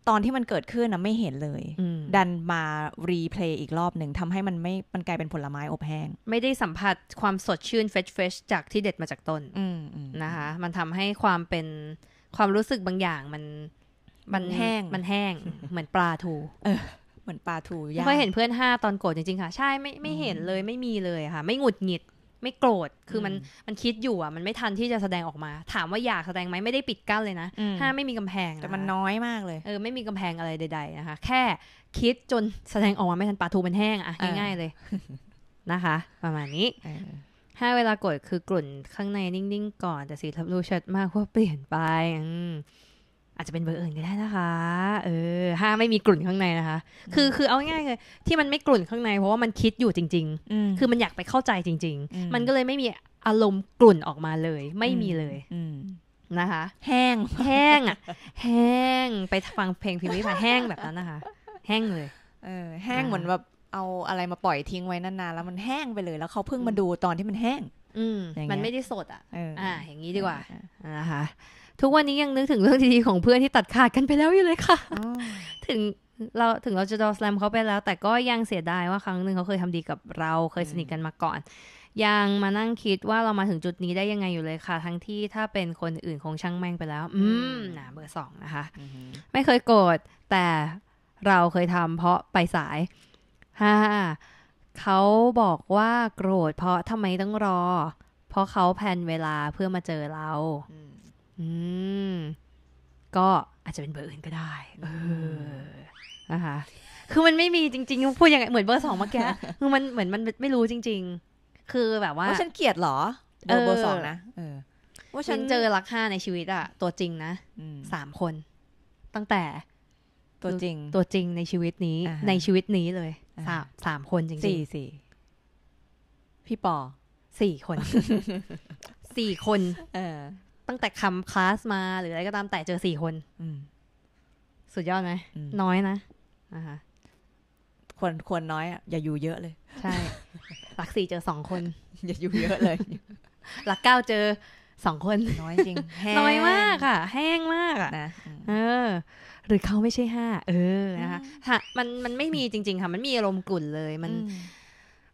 ตอนที่มันเกิดขึ้นนะไม่เห็นเลย ดันมารีเพลย์อีกรอบหนึ่งทำให้มันไม่ มันกลายเป็นผลไม้อบแห้ง ไม่ได้สัมผัสความสดชื่นเฟชเฟชจากที่เด็ดมาจากต้นนะคะ มันทำให้ความเป็นความรู้สึกบางอย่างมัน มันแห้ง มันแห้งเหมือนปลาทูมือนปลาถูย่งเคยเห็นเพื่อนห้าตอนโกรธจริง ๆ ค่ะ ใช่ไม่ไม่เห็นเลย ไม่มีเลยค่ะไม่หงุดหงิด ไม่โกรธคือมันมันคิดอยู่อ่ะมันไม่ทันที่จะแสดงออกมา ถามว่าอยากแสดงไหมไม่ได้ปิดกั้นเลยนะห้าไม่มีกำแพงแต่มันน้อยมากเลย เออไม่มีกำแพงอะไรใด ๆ นะคะ แค่คิดจนแสดงออกมาไม่ทันปลาทูมันแห้งอ่ะง่ายๆเลยนะคะ ประมาณนี้ห้าเวลากดคือกลุ่นข้างในนิ่งๆก่อนแต่สีทับรูชัดมากว่าเปลี่ยนไปอาจจะเป็นเบอร์อื่นก็ได้นะคะ เออห้าไม่มีกลุ่นข้างในนะคะ คือคือเอาง่ายเลยที่มันไม่กลุ่นข้างในเพราะว่ามันคิดอยู่จริงๆ คือมันอยากไปเข้าใจจริง ๆ มันก็เลยไม่มีอารมณ์กลุ่นออกมาเลย ไม่มีเลยนะคะ แห้งแห้งอ่ะแห้งไปฟังเพลงพิมพ์ิพาแห้งแบบนั้นนะคะ แห้งเลย เออ แห้งเหมือนแบบเอาอะไรมาปล่อย ทิ้งไว้นานๆ แล้วมันแห้งไปเลย แล้วเขาเพิ่งมาดูตอนที่มันแห้ง อืมมันไม่ได้สดอ่ะอ่าอย่างนี้ดีกว่านะคะทุกวันนี้ยังนึกถึงเรื่องดีๆ ของเพื่อนที่ตัดขาดกันไปแล้วอยู่เลยค่ะ ถึงเราถึงเราจะดอสแลมเขาไปแล้ว แต่ก็ยังเสียดายว่าครั้งหนึ่งเขาเคยทำดีกับเราเคยสนิทกันมาก่อน ยังมานั่งคิดว่าเรามาถึงจุดนี้ได้ยังไงอยู่เลยค่ะทั้งที่ถ้าเป็นคนอื่นคงช่างแม่งไปแล้ว อืมนะเบอร์สองนะคะไม่เคยโกรธแต่เราเคยทำ เพราะไปสายฮ่าเขาบอกว่าโกรธเพราะทำไมต้องรอ เพราะเขาแพนเวลาเพื่อมาเจอเราอืม ก็อาจจะเป็นเบอร์อื่นก็ได้ เออนะคะคือมันไม่มีจริงๆ พูดยังไง เหมือนเบอร์สองเมื่อกี้คือมันเหมือนมันไม่รู้จริง ๆ คือแบบว่าาฉันเกลียดหรอเบอร์เบอร์สองนะเว่าฉันเจอรักห้าในชีวิตอะตัวจริงนะสามคน ตั้งแต่ ตัวจริงตัวจริงในชีวิตนี้ ในชีวิตนี้เลยสามสามคนจริงสี่สี่พี่ปอสี่คนสี่คนตั้งแต่คำคลาสมาหรืออะไรก็ตามแต่เจอสี่คนสุดยอดไหมน้อยนะนะคะควรควรน้อยอ่ะอย่าอยู่เยอะเลย ใช่หลักสี่เจอสองคน อย่าอยู่เยอะเลย หลักเก้าเจอสองคนน้อยจริงน้อยมากค่ะ แห้งมากอ่ะะเออ หรือเขาไม่ใช่ห้าเออนะคะมันมันไม่มีจริง ๆ ค่ะ มันมีอารมณ์กลุ่นเลย มัน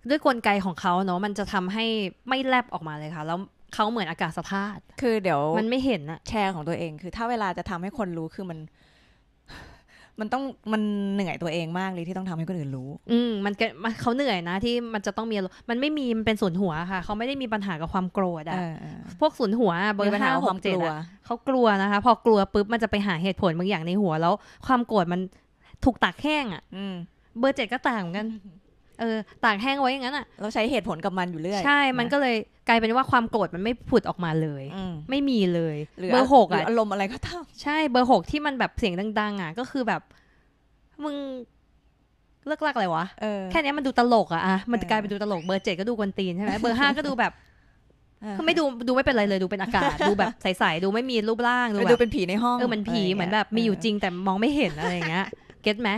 ด้วยกลไกของเขาเนาะมันจะทำให้ไม่แลบออกมาเลยค่ะแล้วเขาเหมือนอากาศสพาดคือเดี๋ยวมันไม่เห็นอะแชร์ของตัวเอง คือ ถ้าเวลาจะทำให้คนรู้ คือมัน มันต้องมันเหนื่อยตัวเองมากเลยที่ต้องทำให้คนอื่นรู้ อืมมันเขาเหนื่อยนะที่มันจะต้องมีมันไม่มีมันเป็นส่วนหัวค่ะเขาไม่ได้มีปัญหากับความโกรธอะพวกส่วนหัวบร์ปัญหาความเจ็บเขากลัวนะคะพอกลัวปุ๊บมันจะไปหาเหตุผลบางอย่างในหัว แล้ว ความโกรธมันถูกตักแห้งอะเบอร์เจ็ดก็ต่างกันเออตากแห้งไว้อย่างนั้นอ่ะเราใช้เหตุผลกับมันอยู่เรื่อยใช่มันก็เลยกลายเป็นว่าความโกรธมันไม่ผุดออกมาเลยไม่มีเลยเบอร์หกอ่ะอารมณ์อะไรก็ตามใช่เบอร์หกที่มันแบบเสียงดังๆอ่ะก็คือแบบ มึงเลิกลักอะไรวะแค่นี้มันดูตลกอะอะมันกลายเป็นดูตลกเบอร์เจ็ดก็ดูกวนตีนใช่ไหมเบอร์ห้าก็ดูแบบคือไม่ดูดูไม่เป็นไรเลยดูเป็นอากาศดูแบบ ใสๆดูไม่มีรูปร่างดูแบบดูเป็นผีในห้องเออมันผีเหมือนแบบมีอยู่จริงแต่มองไม่เห็นอะไรอย่างเงี้ยเก็ตไหม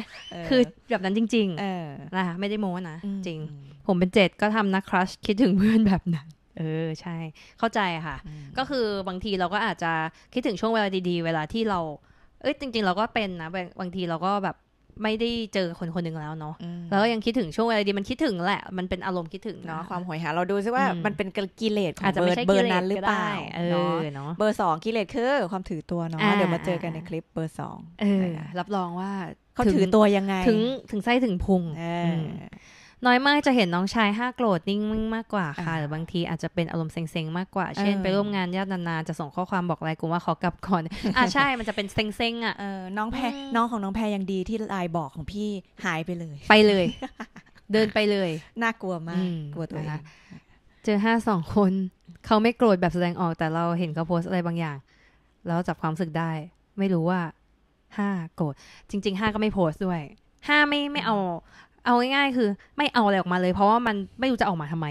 คือแบบนั้นจริงๆนะคะไม่ได้โม้นะ จริง ผมเป็นเจ็ดก็ทำนะครัชคิดถึงเพื่อนแบบนั้น เออใช่ เข้าใจค่ะ ก็คือบางทีเราก็อาจจะคิดถึงช่วงเวลาดี ๆ เวลาที่เรา เอ้ยจริง ๆ เราก็เป็นนะ บางทีเราก็แบบไม่ได้เจอคนคนหนึ่งแล้วเนาะแล้วก็ยังคิดถึงช่วงเวลาดีมันคิดถึงแหละ มันเป็นอารมณ์คิดถึงเนาะ ความหอยหา เราดูซิว่ามันเป็นกิเลสของเบอร์เบอร์นั้นหรือเปล่าเนาะเบอร์สองกิเลสคือความถือตัวเนาะ เดี๋ยวมาเจอกันในคลิปเบอร์สองรับรองว่าเขาถือตัวยังไง ถึงถึงไส้ถึงพุงน้อยมากจะเห็นน้องชายห้าโกรธนิ่งมากกว่าค่ะหรือบางทีอาจจะเป็นอารมณ์เซ็งๆมากกว่าเช่น ไปร่วมงานญาตินานๆจะส่งข้อความบอกไลน์กูว่าขอกลับก่อนอ่ะใช่มันจะเป็นเซ็งๆอ่ะน้องแพน้องของน้องแพยังดีที่ไลน์บอกของพี่หายไปเลย ไปเลย เดินไปเลยน่ากลัวมากกลัวตัวองเจอห้าสองคน เขาไม่โกรธแบบแสดงออก แต่เราเห็นเขาโพสอะไรบางอย่าง แล้วจับความรู้สึกได้ ไม่รู้ว่าห้าโกรธจริง ๆ ห้าก็ไม่โพสต์ด้วย ห้าไม่ไม่เอา เอาง่ายๆ คือ ไม่เอาอะไรออกมาเลย เพราะว่ามันไม่รู้จะออกมาทำไม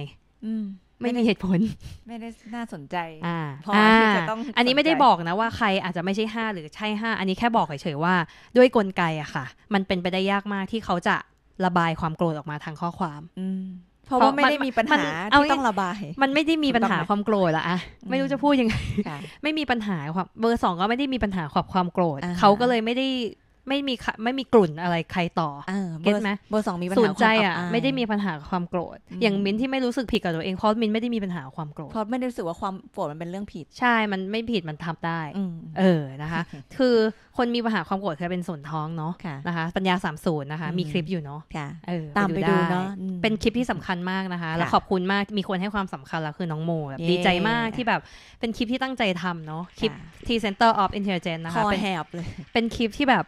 อืไม่มีเหตุผล ไม่ได้น่าสนใจ อ่าพอที่จะต้องอันนี้ไม่ได้บอกนะว่าใครอาจจะไม่ใช่ห้าหรือใช่ห้า อันนี้แค่บอกเฉยๆว่าด้วยกลไกอะค่ะ มันเป็นไปได้ยากมากที่เขาจะระบายความโกรธออกมาทางข้อความ อืเพราะว่าไม่ได้มีปัญหาที่ต้องระบาย มันไม่ได้มีปัญหาความโกรธละอะไม่รู้จะพูดยังไงไม่มีปัญหาความเบอร์สองก็ไม่ได้มีปัญหาความความโกรธเขาก็เลยไม่ได้ไม่มีไม่มีกลุ่นอะไรใครต่อเก็ตไหมเบอร์สองมีปัญหาสนใจอ่ะไม่ได้มีปัญหาความโกรธ อย่างมิ้นที่ไม่รู้สึกผิดกับตัวเองเพราะมิ้นไม่ได้มีปัญหาความโกรธเพราะไม่ได้รู้สึกว่าความโกรธมันเป็นเรื่องผิด ใช่ มันไม่ผิดมันทำได้ เออ นะคะ คือคนมีปัญหาความโกรธเคยเป็นส่วนท้องเนาะ นะคะ ปัญญาสามสูนรนะคะ มีคลิปอยู่เนาะตามไปดูเนาะ เป็นคลิปที่สำคัญมากนะคะ แล้วขอบคุณมาก มีคนให้ความสำคัญแล้วคือน้องโมแบบดีใจมากที่แบบ เป็นคลิปที่ตั้งใจทำเนาะ คลิป T Center of Intelligence นะคะ เป็นแบเลยเป็นคลิปที่แบบ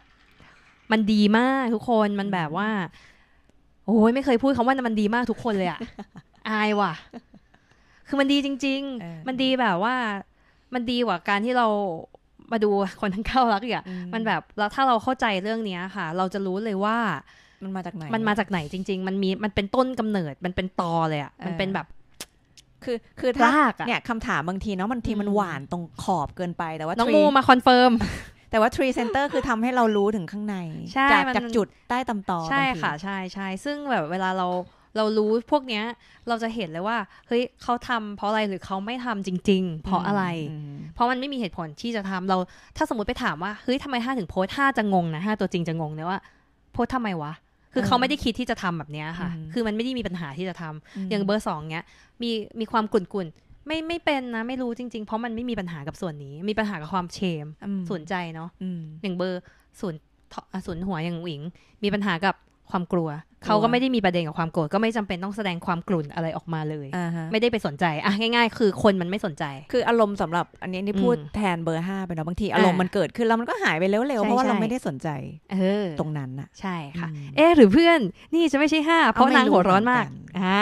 มันดีมากทุกคนมันแบบว่าโอ้ย ไม่เคยพูดคาว่ามันดีมากทุกคนเลยอะอายว่ะ คือมันดีจริง ๆ มันดีแบบว่ามันดีกว่า การที่เรามาดูคนทั้งเก้ารักอ่ะมันแบบแล้วถ้าเราเข้าใจเรื่องเนี้ยค่ะ เราจะรู้เลยว่า มันมาจากไหนมันมาจากไหนจริง ๆ มันมีมันเป็นต้นกำเนิดมันเป็นตอเลยอ่ะมันเป็นแบบ คือคือถ้า เนี่ยคำถามบางทีเนาะมันทีมันหวานตรงขอบเกินไปแต่ว่าน้องมูมาคอนเฟิร์มแต่ว่า tree center คือทำให้เรารู้ถึงข้างใน จากจากจุดใต้ตำตอ ใช่ค่ะ ใช่ใช่ซึ่งแบบเวลาเราเรารู้พวกเนี้ย เราจะเห็นเลยว่าเฮ้ยเขาทำเพราะอะไรหรือเขาไม่ทำจริง ๆ เพราะอะไร เพราะมันไม่มีเหตุผลที่จะทำเราถ้าสมมติไปถามว่า เฮ้ยทำไมห้าถึงโพสห้าจะงงนะห้าตัวจริงจะงงเนี่ยว่าโพสทำไมวะ คือเขาไม่ได้คิดที่จะทำแบบเนี้ยค่ะ คือมันไม่ได้มีปัญหาที่จะทำ อย่างเบอร์สองเนี้ย มีมีความกุ่นกุ่นไม่ไม่เป็นนะ ไม่รู้จริงๆ เพราะมันไม่มีปัญหากับส่วนนี้มีปัญหากับความเชมสนใจเนาะอย่างเบอร์ส่วนศูนย์หัวอย่างอิงมีปัญหากับความกลัวเขาก็ไม่ได้มีประเด็นกับความโกรธก็ไม่จำเป็นต้องแสดงความกลุ่นอะไรออกมาเลย ไม่ได้ไปสนใจอ่ะง่าย ๆ คือคนมันไม่สนใจ คืออารมณ์สำหรับอันนี้นี่พูดแทนเบอร์ห้าไปเนาะบางที อารมณ์มันเกิดขึ้นแล้วมันก็หายไปเร็วๆ เพราะว่าเราไม่ได้สนใจ เออ ตรงนั้นอะใช่ค่ะ เออหรือเพื่อน นี่จะไม่ใช่ห้าเพราะนางหัวร้อนมากอ่า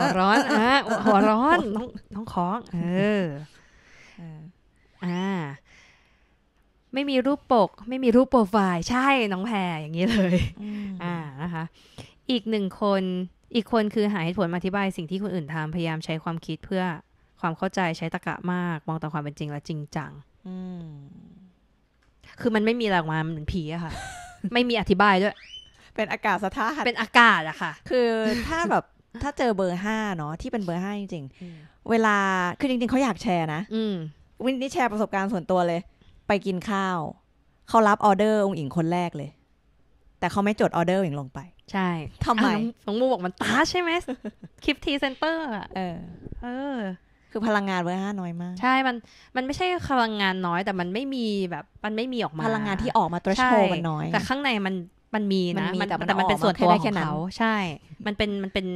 หัวร้อนอ่ะหัวร้อนน้องน้อง้องเอออ่าไม่มีรูปปก ไม่มีรูปโปรไฟล์ใช่น้องแพรอย่างนี้เลย อ่า นะคะ อีกหนึ่งคน อีกคนคือหาเหตุผลมาอธิบายสิ่งที่คนอื่นทำพยายามใช้ความคิดเพื่อความเข้าใจใช้ตะกะมาก มองตามความเป็นจริงและจริงจังคือมันไม่มีหลักมาเหมือนผีอะค่ะ ไม่มีอธิบายด้วย เป็นอากาศสะท้านเป็นอากาศอะค่ะ คือถ้าแบบถ้าเจอเบอร์ห้าเนาะที่เป็นเบอร์ห้าจริงๆเวลา คือจริง ๆเขาอยากแชร์นะอืวินนี่แชร์ประสบการณ์ส่วนตัวเลยไปกินข้าว เขารับออเดอร์องค์หญิงคนแรกเลย แต่เขาไม่จดออเดอร์องหญิงลงไป ใช่ทำไมสน้องมูบอกมันตาใช่ไหมคลิปทีเซนเตอร์อ่ะเออ เออ คือพลังงานเวอร์ห้าน้อยมาก ใช่ มัน มันไม่ใช่พลังงานน้อย แต่มันไม่มีแบบ มันไม่มีออกมา พลังงานที่ออกมาตัวโชว์มันน้อย แต่ข้างในมัน มันมีนะ แต่มันเป็นส่วนตัวของเขา ใช่ มันเป็น มันเป็น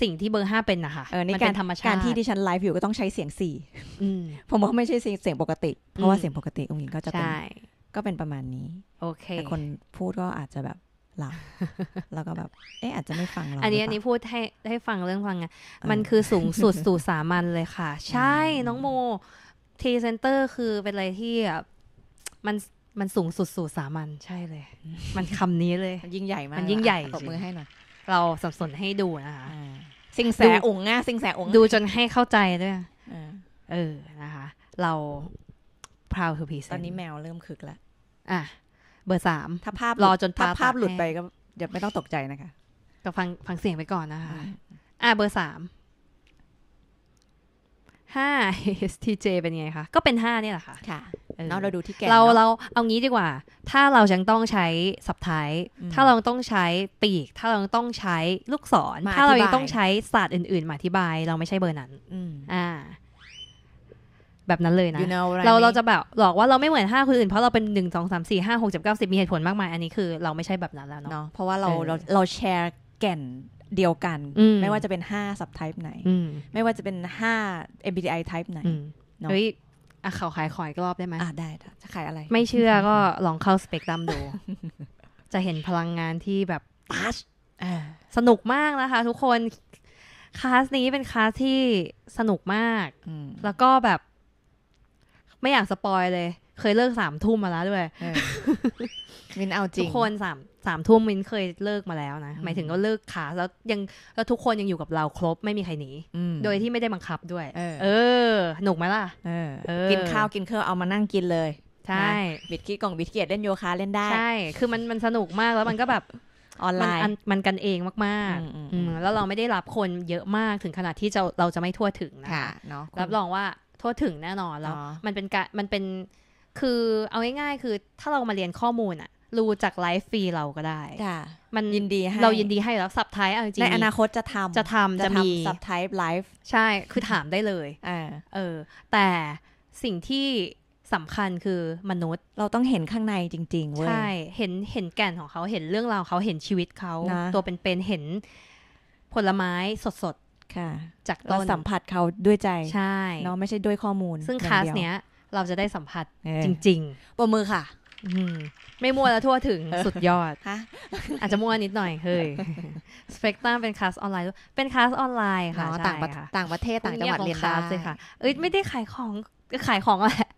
สิ่งที่เบอร์ห้าเป็นนะคะเออในการธรรมชาติ การที่ดิฉันไลฟ์อยู่ก็ต้องใช้เสียงสี่ผมว่าไม่ใช่เสียงปกติ เพราะว่าเสียงปกติองค์หญิงก็จะเป็นก็เป็นประมาณนี้ โอเคแต่คนพูดก็อาจจะแบบหลับแล้วก็แบบ เอ๊ะอาจจะไม่ฟังเราอันนี้อันนี้พูดให้ให้ฟังเรื่องฟังไงมันคือสูงสุดสู่สามัญเลยค่ะ ใช่ น้องโมทีเซนเตอร์คือเป็นอะไรที่แบบมันมันสูงสุดสู่สามัญใช่เลย มันคำนี้เลยยิ่งใหญ่มากมัน ยิ่งใหญ่ตบมือให้หน่อยเราสับสนให้ดูนะคะ สิงแสองง่าสิงแสองดูจนให้เข้าใจด้วยเออ นะคะ เราพาวคือพีตอนนี้แมวเริ่มคึกล้ว อ่ะ เบอร์สาม ถ้าภาพรอจนถ้าภาพหลุดไปก็อย่าไม่ต้องตกใจนะคะ ก็ฟังฟังเสียงไปก่อนนะคะ อ่ะ เบอร์สาม ห้า STJ เป็นไงคะ ก็เป็นห้านี่แหละค่ะ ค่ะเนาะเราดูที่แกนเราเราเอางี้ดีกว่า ถ้าเราจังต้องใช้สับท้ายถ้าเราต้องใช้ปีก ถ้าเราต้องใช้ลูกศร ถ้าเรายังต้องใช้ศาสตร์อื่นๆมาอธิบายเราไม่ใช่เบอร์นั้นอ่า แบบนั้นเลยนะ you know, เราเราจะแบบหลอกว่าเราไม่เหมือนห้าคนอื่น เพราะเราเป็นหนึ่งสองสามสี่ห้าหกเจ็ดเก้าสิบมีเหตุผลมากมายอันนี้คือเราไม่ใช่แบบนั้นแล้วเนาะเพราะว่าเราเราเราแชร์แก่นเดียวกันไม่ว่าจะเป็น5 subtype ไหนไม่ว่าจะเป็น5 MBTI type ไหน เนาะอะเขาขายขอยกรอบได้ไหมอ่ะได้ จะขายอะไร ไม่เชื่อก็ลองเข้าสเปกตรัมดู จะเห็นพลังงานที่แบบตัชสนุกมากนะคะทุกคนคลาสนี้เป็นคลาสที่สนุกมาก แล้วก็แบบไม่อยากสปอยเลย เคยเลิกสามทุ่มมาแล้วด้วยมินเอาจริงทุกคนสามสามทุ่มมินเคยเลิกมาแล้วนะ หมายถึงก็เลิกขาแล้วยังแล้วทุกคนยังอยู่กับเราครบไม่มีใครหนีโดยที่ไม่ได้บังคับด้วยเออหนุกไหมล่ะกินข้าวกินเครื่องเอามานั่งกินเลย ใช่บิดคี้กล่องบิดเกียดเล่นโยคะเล่นได้ ใช่ คือมันมันสนุกมากแล้วมันก็แบบออนไลน์มันกันเองมากๆ แล้วเราไม่ได้รับคนเยอะมากถึงขนาดที่จะเราจะไม่ทั่วถึงนะคะรับรองว่าทั่วถึงแน่นอนแล้วมันเป็นการมันเป็นคือเอาง่ายๆ คือถ้าเรามาเรียนข้อมูลอ่ะรู้จากไลฟ์ฟรีเราก็ได้ มันยินดีให้เรายินดีให้แล้วสับไทย์จริงในอนาคตจะทำจะทำจะมีสับไทป์ไลฟ์ใช่ คือถามได้เลย เออแต่สิ่งที่สำคัญคือมนุษย์เราต้องเห็นข้างในจริงๆเว้ยใช่เห็นเห็นแก่นของเขาเห็นเรื่องราวเขาเห็นชีวิตเขานะตัวเป็นๆเห็นผลไม้สดๆ ค่ะ จากต้นสัมผัสเขาด้วยใจใช่เนาะไม่ใช่ด้วยข้อมูลซึ่งคลาสเนี้ย เราจะได้สัมผัสจริงๆปรบมือค่ะไม่มัวแล้วทั่วถึงสุดยอดอาจจะมัวนิดหน่อยเฮ้ยสเปกตรัมเป็นคลาสออนไลน์ เป็นคลาสออนไลน์ค่ะต่างประเทศต่างจังหวัดเรียนได้เลยค่ะเอ้ยไม่ได้ขายของขายของแหละ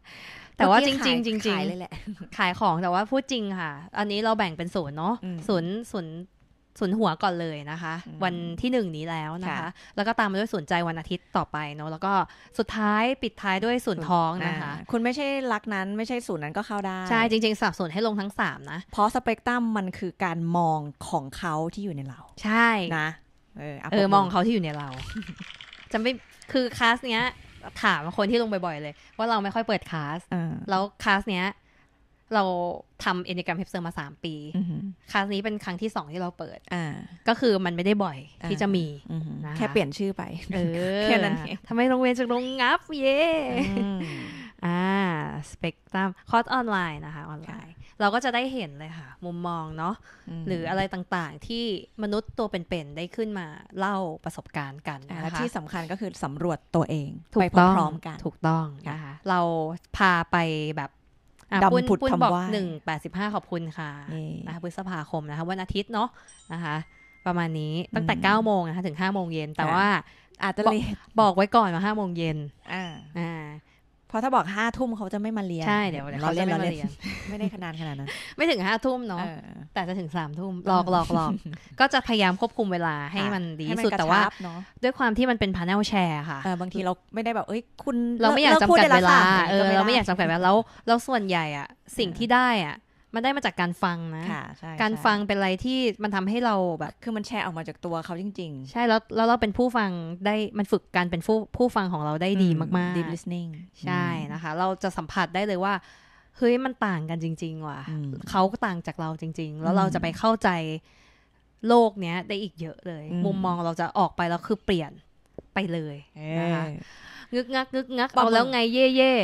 แต่ว่าจริงจริงจริงขายเลยแหละ ขายของแต่ว่าพูดจริงค่ะ อันนี้เราแบ่งเป็นศูนย์เนาะศูนย์ศูนย์่วนหัวก่อนเลยนะคะ วันที่หนึ่งนี้แล้วนะคะแล้วก็ตามมาด้วย่วนใจวันอาทิตย์ต่อไปเนาะแล้วก็สุดท้ายปิดท้ายด้วย่วนท้องนะคะคุณไม่ใช่รักนั้นไม่ใชู่่นนั้นก็เข้าได้ใช่ จริงๆสับสนให้ลงทั้ง3นะเพราะสเปกตรัมมันคือการมองของเขาที่อยู่ในเรา ใช่นะ เออเออมองเขาที่อยู่ในเราจะไม่คือคลาสเนี้ย ถามคนที่ลงบ่อยๆเลย ว่าเราไม่ค่อยเปิดคลาสแล้วคลาสเนี้ยเราทำเอนิกรมเฮปเซอร์มาสามปีครั้งนี้เป็นครั้งที่สองที่เราเปิดก็คือมันไม่ได้บ่อย ที่จะมีะแค่เปลี่ยนชื่อไปแค่นั้นเองทำไมโรงเรียนจะลงงับเย่สเปกตรัมคอร์สออนไลน์นะคะออนไลน์ เราก็จะได้เห็นเลยค่ะ มุมมองเนาะหรืออะไรต่างๆที่มนุษย์ตัวเป็น ๆ ได้ขึ้นมาเล่าประสบการณ์กันนะคะที่สำคัญก็คือสำรวจตัวเองไปพร้อมๆกันถูกต้องนะคะเราพาไปแบบดำผุดทำว่าหนึ่งแปดสิบห้าขอบคุณค่ะนะคะพฤษภาคมนะคะวันอาทิตย์เนาะนะคะ ประมาณนี้ตั้งแต่เก้าโมงนะคะถึงห้าโมงเย็น แต่ว่าอาจจะบอกไว้ก่อนว่าห้าโมงเย็นอ่าเพราะถ้าบอกห้าทุ่มเขาจะไม่มาเรียนใช่เดี๋ยวเราเล่นเราเล่นไม่ได้ขนาดขนาดนั้นไม่ถึงห้าทุ่มเนาะแต่จะถึงสามทุ่มหลอกหลอกหลอกก็จะพยายามควบคุมเวลาให้มันดีสุด แต่ว่า ด้วยความที่มันเป็นพาร์เนลแชร์ค่ะ บางทีเราไม่ได้แบบเอ้ยคุณเราไม่อยากจำกัดเวลาเออเราไม่อยากจำกัดเวลาแล้วแล้วส่วนใหญ่อ่ะสิ่งที่ได้อ่ะมันได้มาจากการฟังนะะการฟังเป็นอะไรที่มันทำให้เราแบบ คือมันแชร์ออกมาจากตัวเขาจริง ๆ ใช่แล้วแล้วเราเป็นผู้ฟังได้มันฝึกการเป็นผู้ผู้ฟังของเราได้ดีมาก ๆ deep listening ใช่นะคะเราจะสัมผัสได้เลยว่า เฮ้ยมันต่างกันจริงๆว่ะ เขาก็ต่างจากเราจริง ๆ แล้วเราจะไปเข้าใจโลกเนี้ย ได้อีกเยอะเลย มุมมองเราจะออกไปแล้วคือเปลี่ยนไปเลยนะคะงึกงักงึกงักเอาแล้วไงเย่เย่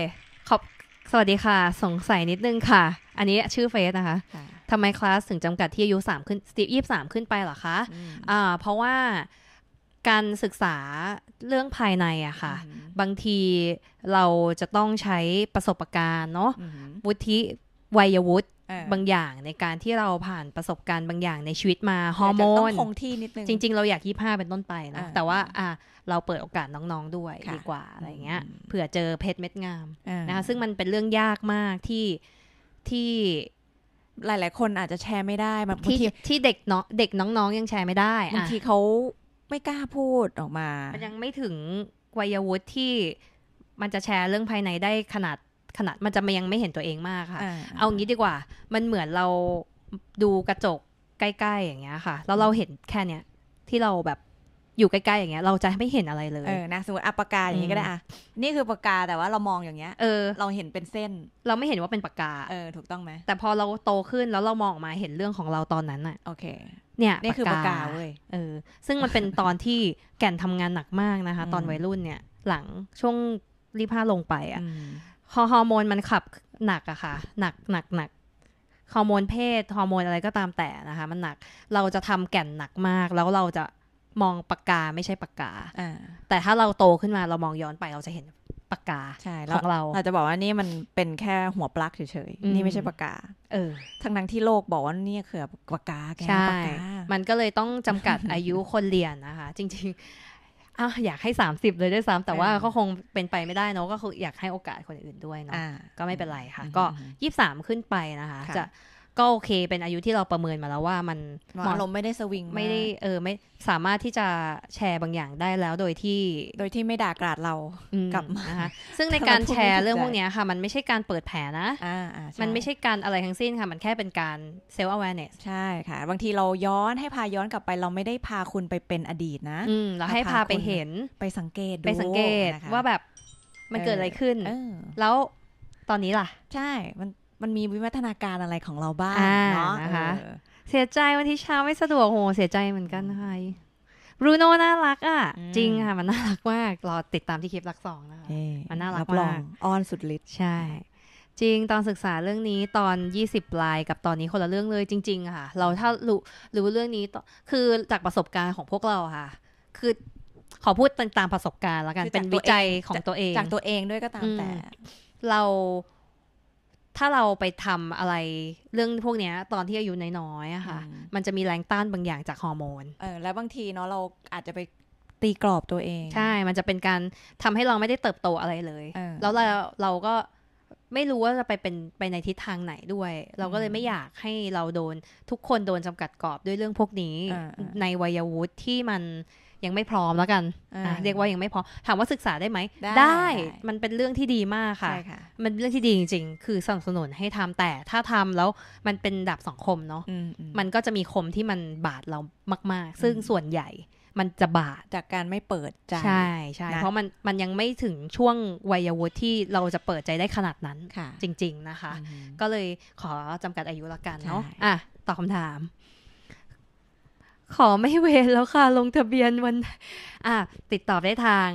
ขอบสวัสดีค่ะ สงสัยนิดนึงค่ะอันนี้ชื่อเฟสนะคะ ทำไมคลาสถึงจำกัดที่อายุ 3 ขึ้นสิบยี่สามขึ้นไปหรอคะอ่าเพราะว่าการศึกษาเรื่องภายในอะค่ะ บางทีเราจะต้องใช้ประสบการณ์เนาะ วุฒิวัยวุฒิบางอย่างในการที่เราผ่านประสบการณ์บางอย่างในชีวิตมา ฮอร์โมนต้องคงที่นิดนึง จริง ๆ เราอยากยี่ห้าเป็นต้นไปนะ แต่ว่าอ่า เราเปิดโอกาสน้องๆด้วยดีกว่าอะไรเงี้ย เผื่อเจอเพชรเม็ดงามนะคะ ซึ่งมันเป็นเรื่องยากมากที่ที่หลาย ๆ คนอาจจะแชร์ไม่ได้บางทีที่เด็กเนาะเด็กน้อง ๆ ยังแชร์ไม่ได้บางทีเขาไม่กล้าพูดออกมา มันยังไม่ถึง วัยวุฒิที่มันจะแชร์เรื่องภายในได้ขนาดขนาดมันจะมันยังไม่เห็นตัวเองมากค่ะเอางี้ดีกว่า มันเหมือนเราดูกระจกใกล้ๆ อย่างเงี้ยค่ะแล้วเราเห็นแค่เนี้ย ที่เราแบบอยู่ใกล้ ๆอย่างเงี้ยเราจะไม่เห็นอะไรเลย เออ นะ สมมติอปากกา อย่างงี้ก็ได้ อ่ะ นี่คือปากกา แต่ว่าเรามองอย่างเงี้ย เออ เราเห็นเป็นเส้น เราไม่เห็นว่าเป็นปากกา เออ ถูกต้องไหม แต่พอเราโตขึ้นแล้วเรามองออกมาเห็นเรื่องของเราตอนนั้นอะโอเค เนี่ย นี่คือปากกาเว้ยเออ ซึ่งมันเป็นตอนที่แก่นทำงานหนักมากนะคะ ตอนวัยรุ่นเนี่ย หลังช่วงรีพ้าลงไปอะฮอร์โมนมันขับหนักอะค่ะ หนักหนักหนักฮอร์โมนเพศ ฮอร์โมนอะไรก็ตามแต่นะคะ มันหนัก เราจะทำแก่นหนักมากแล้วเราจะมองปากกาไม่ใช่ปากกา แต่ถ้าเราโตขึ้นมาเรามองย้อนไปเราจะเห็นปากกาของเราเราจะบอกว่านี่มันเป็นแค่หัวปลั๊กเฉยๆ นี่ไม่ใช่ปากกา เออ ทั้งนั้งที่โลกบอกว่านี่คือปากกาแกปากกามันก็เลยต้องจำกัดอายุคนเรียนนะคะ จริงๆ อ่ะอยากให้ 30เลยด้วยซ้ำแต่ว่าก็คงเป็นไปไม่ได้เนาะ ก็คืออยากให้โอกาสคนอื่นด้วยเนาะ ก็ไม่เป็นไรค่ะ ก็23ขึ้นไปนะคะ จะก็โอเคเป็นอายุที่เราประเมินมาแล้วว่ามันหมอลมไม่ได้สวิงไม่ได้เออไม่สามารถที่จะแชร์บางอย่างได้แล้วโดยที่โดยที่ไม่ด่ากราดเรากลับมาะซึ่งในการแชร์เรื่องพวกนี้ค่ะ มันไม่ใช่การเปิดแผลนะมันไม่ใช่การอะไรทั้งสิ้นค่ะ มันแค่เป็นการเซลล์ awareness ใช่ค่ะบางทีเราย้อนให้พาย้อนกลับไปเราไม่ได้พาคุณไปเป็นอดีตนะเราให้พาไปเห็นไปสังเกตไปสังเกตว่าแบบมันเกิดอะไรขึ้นแล้วตอนนี้ล่ะ ใช่มันมันมีวิวัฒนาการอะไรของเราบ้างเนาะนะคะเสียใจวันที่เช้าไม่สะดวกโหเสียใจเหมือนกันใครบรูโน่น่ารัก อ่ะ จริงค่ะ มันน่ารักมากรอติดตามที่คลิปรักสองนะคะมันน่ารักมากอ้อนสุดฤทธิ์ใช่ จริงตอนศึกษาเรื่องนี้ตอน 20ปลายกับตอนนี้คนละเรื่องเลย จริงๆ ค่ะ เราถ้ารู้รู้เรื่องนี้ คือจากประสบการณ์ของพวกเราค่ะ คือขอพูดตามประสบการณ์แล้วกันเป็นวิจัยของตัวเองจากตัวเองด้วยก็ตามแต่ เราถ้าเราไปทำอะไรเรื่องพวกนี้ตอนที่อายุน้อยๆอะค่ะ มันจะมีแรงต้านบางอย่างจากฮอร์โมน เออแล้วบางทีเนาะเราอาจจะไปตีกรอบตัวเอง ใช่ มันจะเป็นการทำให้เราไม่ได้เติบโตอะไรเลยเแล้วเราเราก็ไม่รู้ว่าจะไปเป็นไปในทิศทางไหนด้วย เราก็เลยไม่อยากให้เราโดนทุกคนโดนจำกัดกรอบด้วยเรื่องพวกนี้ในวัยวุฒิที่มันยังไม่พร้อมแล้วกัน เรียกว่ายังไม่พร้อมถามว่าศึกษาได้ไหมได้มันเป็นเรื่องที่ดีมากค่ะ มันเรื่องที่ดีจริงๆ คือสนับสนุนให้ทำแต่ถ้าทำแล้วมันเป็นดับสองคมเนาะ มันก็จะมีคมที่มันบาดเรามากๆ ซึ่งส่วนใหญ่ มันจะบาด จากการไม่เปิดใจ ใช่ใช่ เพราะมันมันยังไม่ถึงช่วงวัยวุฒิที่เราจะเปิดใจได้ขนาดนั้น จริงๆนะคะ ก็เลยขอจำกัดอายุละกันเนาะอ่ะตอบคำถามขอไม่เวรแล้วค่ะ ลงทะเบียนวัน อ่ะติดต่อได้ทาง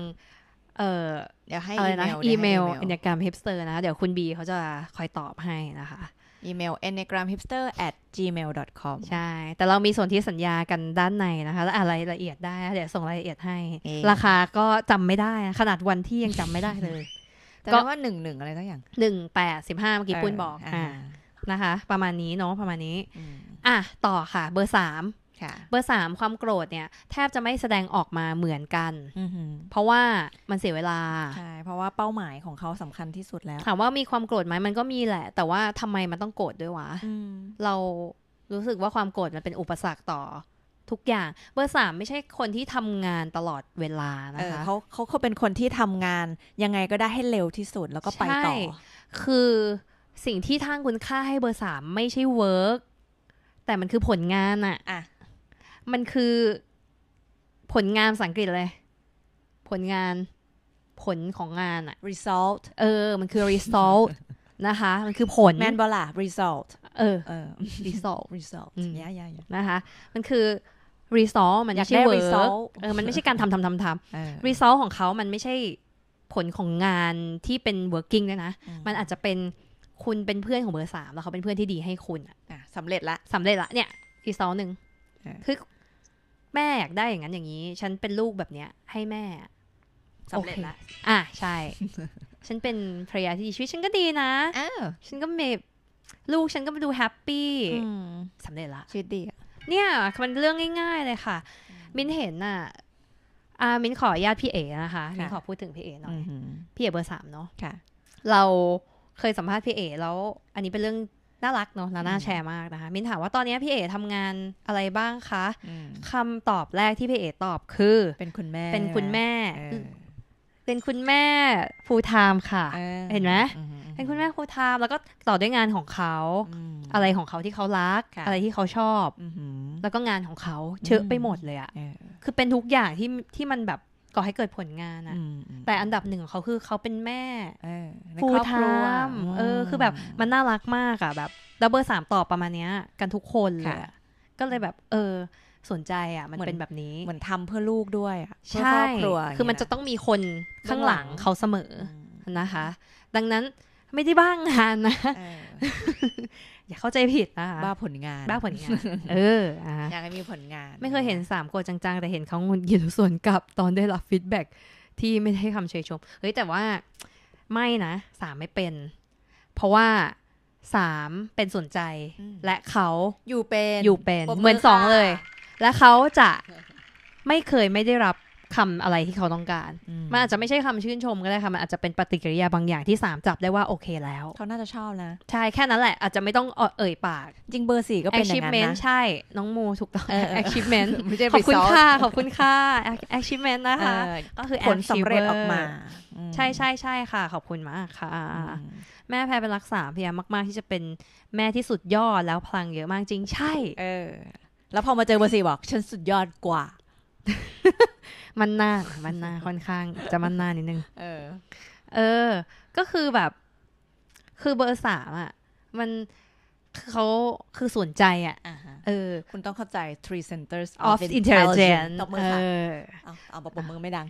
เออเดี๋ยวให้อนะอีเมลอนญกรรมฮิปสเตอร์นะเดี๋ยวคุณบีเขาจะคอยตอบให้นะคะอีเมล e n e g r a m h i p s t e r at gmail com ใช่ แต่เรามีส่วนที่สัญญากันด้านในนะคะ และอะไรละเอียดได้ เดี๋ยวส่งรายละเอียดให้ ราคาก็จำไม่ได้ ขนาดวันที่ยังจำไม่ได้เลย แต่ว่าหนึ่งหนึ่งอะไรกัอย่างหนึ่งแปดสิบห้าเมื่อกี้ปุ้นบอก อ่านะคะ ประมาณนี้เนาะประมาณนี้ อ่ะต่อค่ะ เบอร์สามเบอร์สามความโกรธเนี่ยแทบจะไม่แสดงออกมาเหมือนกันเพราะว่ามันเสียเวลาใช่เพราะว่าเป้าหมายของเขาสำคัญที่สุดแล้ว ถามว่ามีความโกรธไหมมันก็มีแหละ แต่ว่าทำไมมันต้องโกรธด้วยวะเรารู้สึกว่าความโกรธมันเป็นอุปสรรคต่อ ทุกอย่าง เบอร์สามไม่ใช่คนที่ทำงานตลอดเวลานะคะเขาเขาเขาเป็นคนที่ทำงานยังไงก็ได้ให้เร็วที่สุดแล้วก็ไปต่อคือสิ่งที่ท่างคุณค่าให้เบอร์สามไม่ใช่เวิร์กแต่มันคือผลงานอะอะมันคือผลงานสังกฤษเลยผลงานผลของงานอะ result เออ มันคือ result นะคะ มันคือผลแมนบอล่ะ result เออเออ result result ยายายนะคะ มันคือ result มันไม่ใช่ result เออ มันไม่ใช่การทำทำทำทำ result ของเขา มันไม่ใช่ผลของงานที่เป็น working นะนะมันอาจจะเป็นคุณเป็นเพื่อนของเบอร์สามแล้วเขาเป็นเพื่อนที่ดีให้คุณอ่ะสำเร็จละสำเร็จละเนี่ย result หนึ่งคือแม่อยากได้อย่างนั้นอย่างนี้ ฉันเป็นลูกแบบเนี้ยให้แม่สำเร็จละอ่ะใช่ ฉันเป็นภรรยาที่ดีชีวิตฉันก็ดีนะอฉันก็มีลูกฉันก็มาดูแฮปปี้สำเร็จละชีวิตดีเนี่ยมันเรื่องง่ายๆเลยค่ะ มินเห็นอ่ะอามินขอญาติพี่เอ๋นะคะมินขอพูดถึงพี่เอ๋หน่อยพี่ เอ๋เบอร์สามเนาะเราเคยสัมภาษณ์พี่ เอ๋แล้ว อันนี้เป็นเรื่องน่ารักเนาะแล้วน่าแชร์มากนะคะ มินถามว่าตอนนี้พี่เอ๋ทำงานอะไรบ้างคะคำตอบแรกที่พี่เอ๋ตอบคือเป็นคุณแม่ เป็นคุณแม่เป็นคุณแม่ฟูลไทม์ค่ะเห็นไหมเป็นคุณแม่ฟูลไทม์แล้วก็ต่อด้วยงานของเขา อะไรของเขาที่เขารัก อะไรที่เขาชอบแล้วก็งานของเขาเชอะไปหมดเลยอะคือเป็นทุกอย่างที่ที่มันแบบก่อให้เกิดผลงานนะแต่อันดับหนึ่งของเขาคือเขาเป็นแม่ฟูทามเออ คือแบบมันน่ารักมากอะแบบดับเบิลสามตอบประมาณเนี้ย กันทุกคนเลยก็เลยแบบ เออ สนใจอ่ะ มันเป็นแบบนี้เหมือนทำเพื่อลูกด้วยใช่ครอบครัวคือมันจะต้องมีคนข้างหลังเขาเสมอนะคะ ดังนั้นไม่ได้บ้างงานนะอย่าเข้าใจผิดนะคะบ้าผลงาน บ้าผลงาน เอออยากให้มีผลงาน ไม่เคยเห็นสามโกจัง ๆ แต่เห็นเขางุนหงิดส่วนกับตอนได้รับฟีดแบ็กที่ไม่ใด้คำเชยชม เฮ้ยแต่ว่าไม่นะสามไม่เป็น เพราะว่าสามเป็นสนใจ และเขาอยู่เป็นอยู่เป็น เหมือนสองเลย และเขาจะไม่เคยไม่ได้รับคำอะไรที่เขาต้องการมันอาจจะไม่ใช่คำชื่นชมก็ได้ค่ะมันอาจจะเป็นปฏิกิริยาบางอย่างที่สามจับได้ว่าโอเคแล้ว เขาน่าจะชอบนะใช่แค่นั้นแหละอาจจะไม่ต้องเอ่ยปากจริงเบอร์สี่ก็เป็นอย่างนั้นนะใช่น้องโมถูกต้อง achievement ขอบคุณค่ะขอบคุณค่ะ achievement นะคะก็คือผลสำเร็จออกมาใช่ใช่ใช่ค่ะ ขอบคุณมากค่ะ แม่แพรเป็นรักษาพยายามมากๆ ที่จะเป็นแม่ที่สุดยอดแล้วพลังเยอะมากจริงใช่เออแล้วพอมาเจอเบอร์สี่บอกฉันสุดยอดกว่ามันหน้า มันหน้าค่อนข้างจะมันหน้านิดนึง เออ เออ ก็คือแบบ คือเบอร์สามอ่ะ มันเขาคือสนใจอ่ะเออ คุณต้องเข้าใจ three centers of intelligence ตบมือค่ะเอาเอาบอกมือไม่ดัง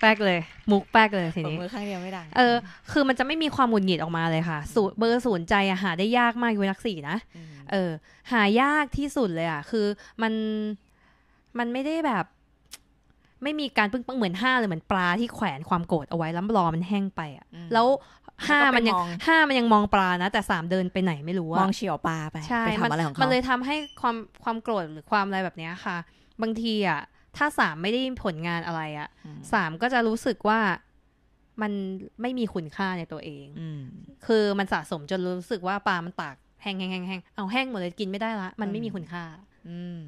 แป๊กเลย มุกแป๊กเลยทีนี้มือข้างเดียวไม่ดังเออ คือมันจะไม่มีความหงุดหงิดออกมาเลยค่ะสูเบอร์สนใจอ่ะหาได้ยากมากอยู่นักสี่นะ เออ หายากที่สุดเลย อ่ะ คือมันมันไม่ได้แบบไม่มีการปึ้งปังเหมือนห้าเลยเหมือนปลาที่แขวนความโกรธเอาไว้แล้วรอมันแห้งไปอ่ะ แล้วห้ามันยังห้ามันยังมองปลานะ แต่สามเดินไปไหนไม่รู้ว่ามองเฉียวปลาไปใช่มัมันเลยทำให้ความความโกรธหรือความอะไรแบบเนี้ยค่ะ บางทีอ่ะ ถ้าสามไม่ได้ผลงานอะไรอะ่ะสามก็จะรู้สึกว่ามันไม่มีคุณค่าในตัวเองอคือมันสะสมจนรู้สึกว่าปลามันตากแห้งแห้งแห้งเอาแห้งหมดเลยกินไม่ได้ละมันไม่มีคุณค่า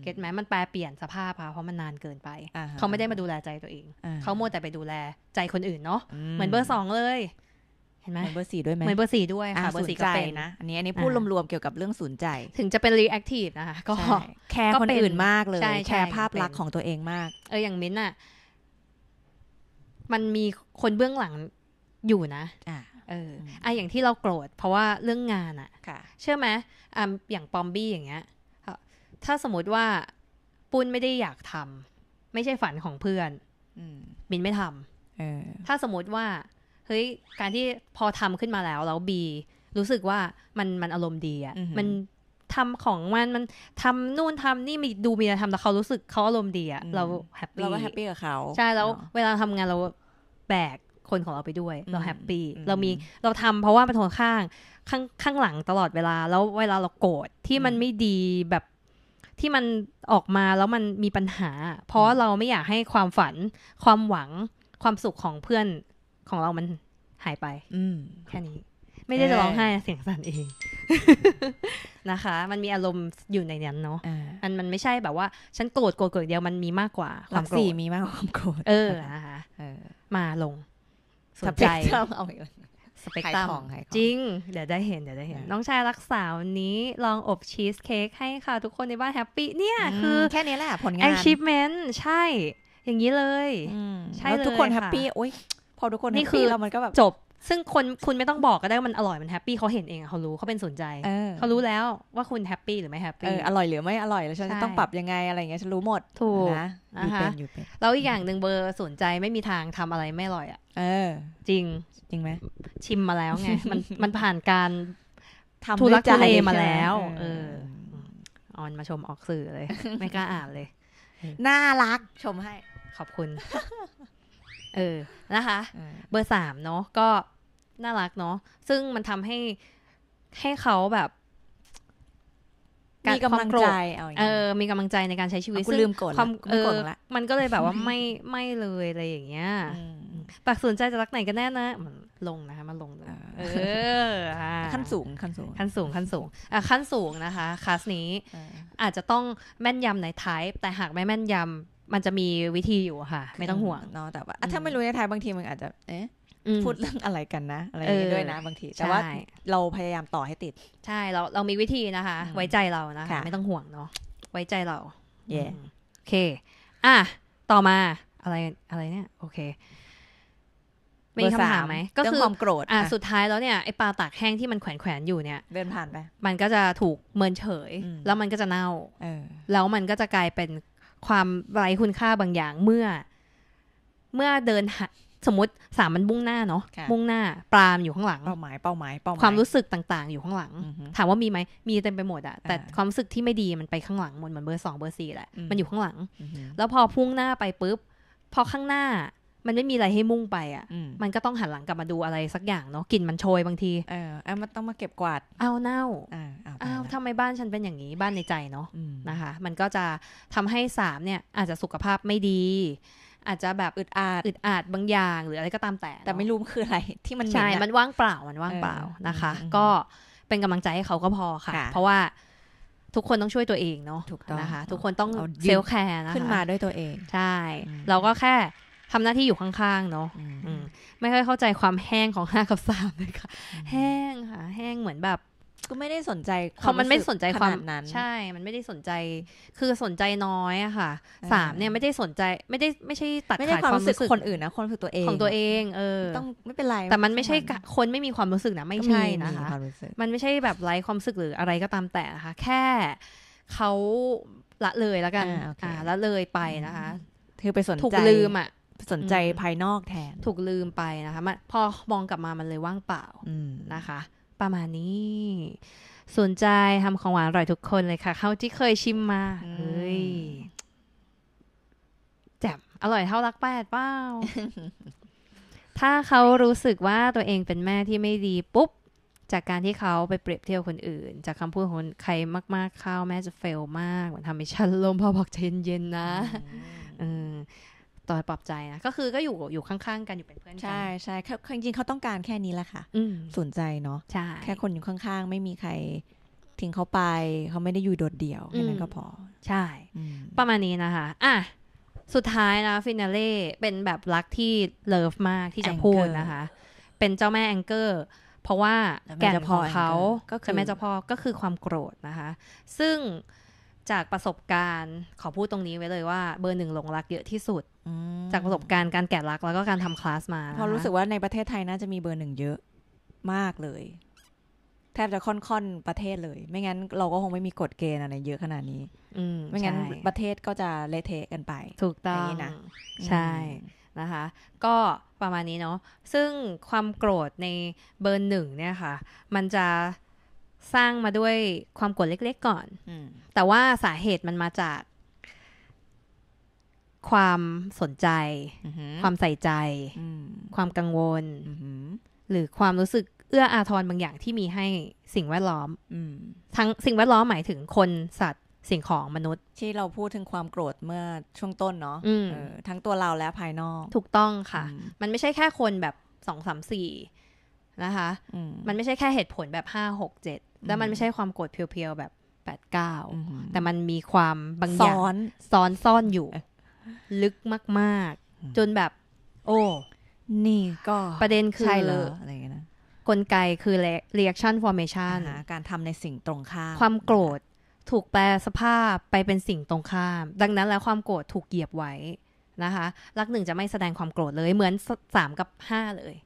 เก็ตไหมมันแปลเปลี่ยนสภาพค่ะ เพราะมันนานเกินไปเขาไม่ได้มาดูแลใจตัวเองเขาโม่แต่ไปดูแลใจคนอื่นเนาะเหมือนเบอร์สองเลย เห็นไหมเหมือนเบอร์สี่ด้วยไหมเหมือนเบอร์สี่ด้วยค่ะเบอร์สี่ก็เป็นนะอันนี้อันนี้พูดรวมๆเกี่ยวกับเรื่องสูนใจ ถึงจะเป็นรีแอคทีฟนะคะก็แคร์คนอื่นมากเลยแคร์ภาพลักษณ์ของตัวเองมาก เอออย่างมิ้นอะมันมีคนเบื้องหลังอยู่นะอ่าเอออ่ะอย่างที่เราโกรธเพราะว่าเรื่องงานอะเชื่อไหมอ่ะอย่างปอมบี้ อย่างเงี้ยถ้าสมมติว่าปุ้นไม่ได้อยากทำไม่ใช่ฝันของเพื่อนบินไม่ทำถ้าสมมติว่าเฮ้ยการที่พอทำขึ้นมาแล้ว แล้วบีรู้สึกว่ามันมันอารมณ์ดีอะมันทำของมันมันทำนู่นทำนี่มีดูมีอะไรทำแต่เขารู้สึกเขาอารมณ์ดีอะเราแฮปปี้เราก็แฮปปี้กับเขาใช่แล้วเวลาทำงานเราแบกคนของเราไปด้วย เราแฮปปี้เรามีเราทำเพราะว่ามันทนข้างข้างข้างหลังตลอดเวลา แล้วเวลาเราโกรธที่มันไม่ดีแบบที่มันออกมาแล้วมันมีปัญหา เพราะเราไม่อยากให้ความฝันความหวังความสุขของเพื่อนของเรามันหายไป อืแค่นี้ ไม่ได้จะร้องไห้เสียงสั่นเอง นะคะมันมีอารมณ์อยู่ในนั้นเนาะมันมันไม่ใช่แบบว่า ฉันโกรธโกรธเกิดเดียวมันมีมากกว่า ความโกรธมีมากกว่าความโกรธเออนะคะมาลง สนใจเอาไีเลยสเปกตรัมจริง เดี๋ยวได้เห็นเดี๋ยวได้เห็น น้องชายรักษาวันนี้ลองอบชีสเค้กให้ค่ะทุกคนในบ้านแฮปปี้เนี่ย คือแค่นี้แหละผลงาน achievement ใช่ อย่างนี้เลยใช่เลยทุกคนแฮปปี้โอ๊ยพอทุกคนนี่คือเรามันก็แบบจบซึ่งคนคุณไม่ต้องบอกก็ได้ว่ามันอร่อยมันแฮปปี้เขาเห็นเองเขารู้เขาเป็นสนใจเขารู้แล้วว่าคุณแฮปปี้หรือไม่แฮปปี้อร่อยหรือไม่อร่อยแล้วฉันต้องปรับยังไงอะไรเงี้ยฉันรู้หมดถูกนะอ่เป็นอแล้วอีกอย่างหนึ่งเบอร์สนใจไม่มีทางทำอะไรไม่อร่อยอ่ะเออ จริงจริงไหมชิมมาแล้วไงมันมันผ่านการทำทุลักทุเลมาแล้ว เออออนมาชมออกสื่อเลยไม่กล้าอ่านเลยน่ารักชมให้ ขอบคุณเออ นะคะ เบอร์สามเนาะ ก็น่ารักเนาะ ซึ่งมันทำให้ให้เขาแบบ มีกำลังใจ เออ มีกำลังใจในการใช้ชีวิตซึ่งลืมกดความเออมันก็เลยแบบว่าไม่ไม่เลยอะไรอย่างเงี้ย ปากสนใจจะรักไหนกันแน่นะ มันลงนะคะ มันลง เออ ขั้นสูง ขั้นสูง ขั้นสูง ขั้นสูงอ่ะขั้นสูงนะคะคลาสนี้ อาจจะต้องแม่นยำในไทป์ แต่หากไม่แม่นยำมันจะมีวิธีอยู่ค่ะ ไม่ต้องห่วงเนาะแต่ว่าถ้าไม่รู้ในไทยบางทีมันอาจจะ เอ๊ะพูดเรื่องอะไรกันนะ อะไรอย่างนี้ด้วยนะบางทีแต่ว่า เราพยายามต่อให้ติด ใช่เราเรามีวิธีนะคะ ไว้ใจเรานะคะไม่ต้องห่วงเนาะไว้ใจเราเย่โอเค อ่ะต่อมาอะไรอะไรเนี่ยโอเคมีคำถามไหมก็คือความโกรธอ่ะสุดท้ายแล้วเนี่ยไอปลาตากแห้งที่มันแขวนแขวนอยู่เนี่ยเดินผ่านไปมันก็จะถูกเมินเฉย แล้วมันก็จะเน่าแล้วมันก็จะกลายเป็นความไร้คุณค่าบางอย่างเมื่อ เมื่อเดินสมมติสามมันมุ่งหน้าเนาะมุ่งหน้าปรามอยู่ข้างหลังเป้าหมายเป้าหมายเป้าหมความรู้สึกต่าง ๆอยู่ข้างหลังถามว่ามีไหมมีเต็มไปหมดอะแต่ความรู้สึกที่ไม่ดีมันไปข้างหลังหมดเหมือนเบอร์สองเบอร์สี่แหละ มันอยู่ข้างหลังแล้วพอพุ่งหน้าไปปุ๊บ พอข้างหน้ามันไม่มีอะไรให้มุ่งไปอ่ะ มันก็ต้องหันหลังกลับมาดูอะไรสักอย่างเนาะกลิ่นมันโชยบางที เออเอามันต้องมาเก็บกวาด เอาเน่าเอาทำไมบ้านฉันเป็นอย่างนี้ บ้านในใจเนาะ นะคะ มันก็จะทำให้สามเนี่ยอาจจะสุขภาพไม่ดี อาจจะแบบอึดอาดอึดอัดบางอย่าง หรืออะไรก็ตามแต่ แต่ไม่รู้มันคืออะไรที่มันใช่ มันว่างเปล่า มันว่างเปล่านะคะ ก็เป็นกำลังใจให้เขาก็พอค่ะ เพราะว่าทุกคนต้องช่วยตัวเองเนาะถูกต้องนะคะ ทุกคนต้องเซล์แคร์นะคะขึ้นมาด้วยตัวเอง ใช่ เราก็แค่ทำหน้าที่อยู่ข้าง ๆ เนาะไม่ค่อยเข้าใจความแห้งของห้ากับสามเลยค่ะแห้งค่ะแห้งเหมือนแบบ ก็ไม่ได้สนใจเขามันไม่สนใจความนั้นใช่มันไม่ได้สนใจคือสนใจน้อยอะค่ะสามเนี่ยไม่ได้สนใจ ไม่ได้ไม่ใช่ตัดขาดความรู้สึกคนอื่นนะความรู้สึกตัวเองของตัวเองเออ ต้องไม่เป็นไร แต่มันไม่ใช่คนไม่มีความรู้สึกนะไม่ใช่นะคะ มันไม่ใช่แบบไร้ความรู้สึกหรืออะไรก็ตามแต่นะคะแค่เขาละเลยแล้วกันอ่าละเลยไปนะคะเธอไปสนใจถูกลืมอะสนใจภายนอกแทน ถูกลืมไปนะคะมันพอมองกลับมามันเลยว่างเปล่านะคะ ประมาณนี้ สนใจทำของหวานอร่อยทุกคนเลยค่ะ เขาที่เคยชิมมา เฮ้ยแจ่มอร่อยเท่ารักแปดเป้าถ้าเขารู้สึกว่าตัวเองเป็นแม่ที่ไม่ดีปุ๊บ จากการที่เขาไปเปรียบเทียบคนอื่น จากคำพูดคนใครมาก ๆเข้า แม่จะเฟลมากเหมือนทำให้ฉันลมพอบอกเย็นๆนะต่อปลอบใจนะ ก็คือก็อยู่อยู่ข้างๆกันอยู่เป็นเพื่อนกัน ใช่ใช่จริงๆเขาต้องการแค่นี้แหละค่ะสนใจเนาะใช่แค่คนอยู่ข้างๆ ไม่มีใครทิ้งเขาไป เขาไม่ได้อยู่โดดเดี่ยวแค่นั้นก็พอใช่ประมาณนี้นะคะ อ่ะสุดท้ายนะฟินาเล่เป็นแบบรักที่ เลิฟมากที่จะพูดนะคะ เป็นเจ้าแม่แองเกอร์ เพราะว่าแก่นของเขาก็คือแม่เจ้าพ่อก็คือความโกรธนะคะ ซึ่งจากประสบการณ์ ขอพูดตรงนี้ไว้เลยว่าเบอร์หนึ่งหลงรักเยอะที่สุดจากประสบการณ์การแกะรักแล้วก็การทำคลาสมาพอรู้สึกว่าในประเทศไทย น่าจะมีเบอร์หนึ่งเยอะมากเลย แทบจะค่อนๆประเทศเลย ไม่งั้นเราก็คงไม่มีกฎเกณฑ์อะไรเยอะขนาดนี้ อืไม่งั้นประเทศก็จะเละเทะกันไป ถูกต้องนะใช่นะคะ ก็ประมาณนี้เนาะซึ่งความโกรธในเบอร์หนึ่งเนี่ยค่ะ มันจะสร้างมาด้วยความกดเล็กๆก่อนอแต่ว่าสาเหตุมันมาจาก ความสนใจ ความใส่ใจ ความกังวล หรือความรู้สึก เอื้ออาทรบางอย่างที่มีให้สิ่งแวดล้อมทั้งสิ่งแวดล้อมหมายถึงคนสัตว์ สิ่งของมนุษย์ ที่เราพูดถึงความโกรธเมื่อช่วงต้นเนาะทั้งตัวเราและภายนอก ถูกต้องค่ะ มันไม่ใช่แค่คนแบบสองสามสี่นะคะมันไม่ใช่แค่เหตุผลแบบห้าหกเจ็ดแล้วมันไม่ใช่ความโกรธเพียวๆ แบบแปดเก้าแต่มันมีความบางอย่างซ้อนซ่อนอยู่ ลึกมากๆ จนแบบ โอ้ นี่ก็ ประเด็นคือใช่เลยอะไรเงี้ยนะกลไกคือ reaction formation การทำในสิ่งตรงข้าม ความโกรธถูกแปลสภาพไปเป็นสิ่งตรงข้าม ดังนั้นแล้วความโกรธถูกเหยียบไว้นะคะ ลักหนึ่งจะไม่แสดงความโกรธเลยเหมือนสามกับห้าเลย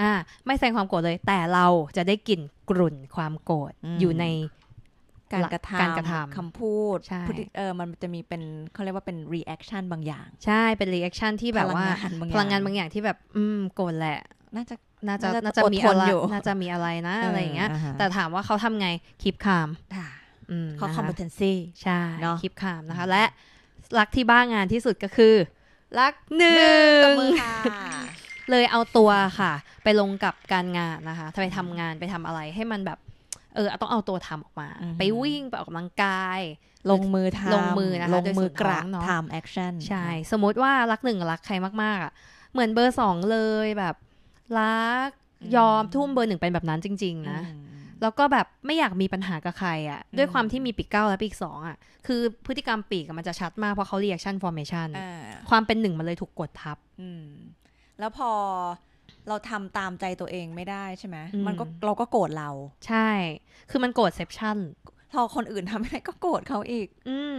อ่า ไม่แสดงความโกรธเลย แต่เราจะได้กลิ่นกรุ่นความโกรธอยู่ในการกระทำทำคำพูดเออมันจะมีเป็นเขาเรียกว่าเป็น reaction บางอย่าง ใช่เป็น reaction ที่แบบว่า พลังงานบางอย่างที่แบบอืมโกรธแหละน่าจะน่าจะน่าจะมีอะไรน่าจะมีอะไรนะ อะไรอย่างเงี้ยแต่ถามว่าเขาทำไง คิปคามเขา competency ใช่คิปคามนะคะ และรักที่บ้างานที่สุดก็คือรักหนึ่งเลยเอาตัวค่ะ ไปลงกับการงานนะคะไปทำงานไปทำอะไรให้มันแบบ เออต้องเอาตัวทำออกมา ไปวิ่ง ไปออกกำลังกาย ลงมือทำลงมือนะคะลงมือกระงนะทำแอคชั่นใช่ สมมติว่ารักหนึ่งรักใครมากๆอ่ะ เหมือนเบอร์สองเลยแบบ รักยอมทุ่มเบอร์หนึ่งเป็นแบบนั้นจริงๆนะ แล้วก็แบบไม่อยากมีปัญหากับใครอะ่ะ ด้วยความที่มีปีกเก้าและปีกสองอะ่ะคือพฤติกรรมปีกมันจะชัดมากเพราะเขาเรียกชั่นฟอร์เมชันความเป็นหนึ่งมันเลยถูกกดทับแล้วพอเราทำตามใจตัวเองไม่ได้ใช่ไหมมันก็เราก็โกรธเรา ใช่ คือมันโกรธเซพชั่น พอคนอื่นทำอะไร้ก็โกรธเขาอีก อืม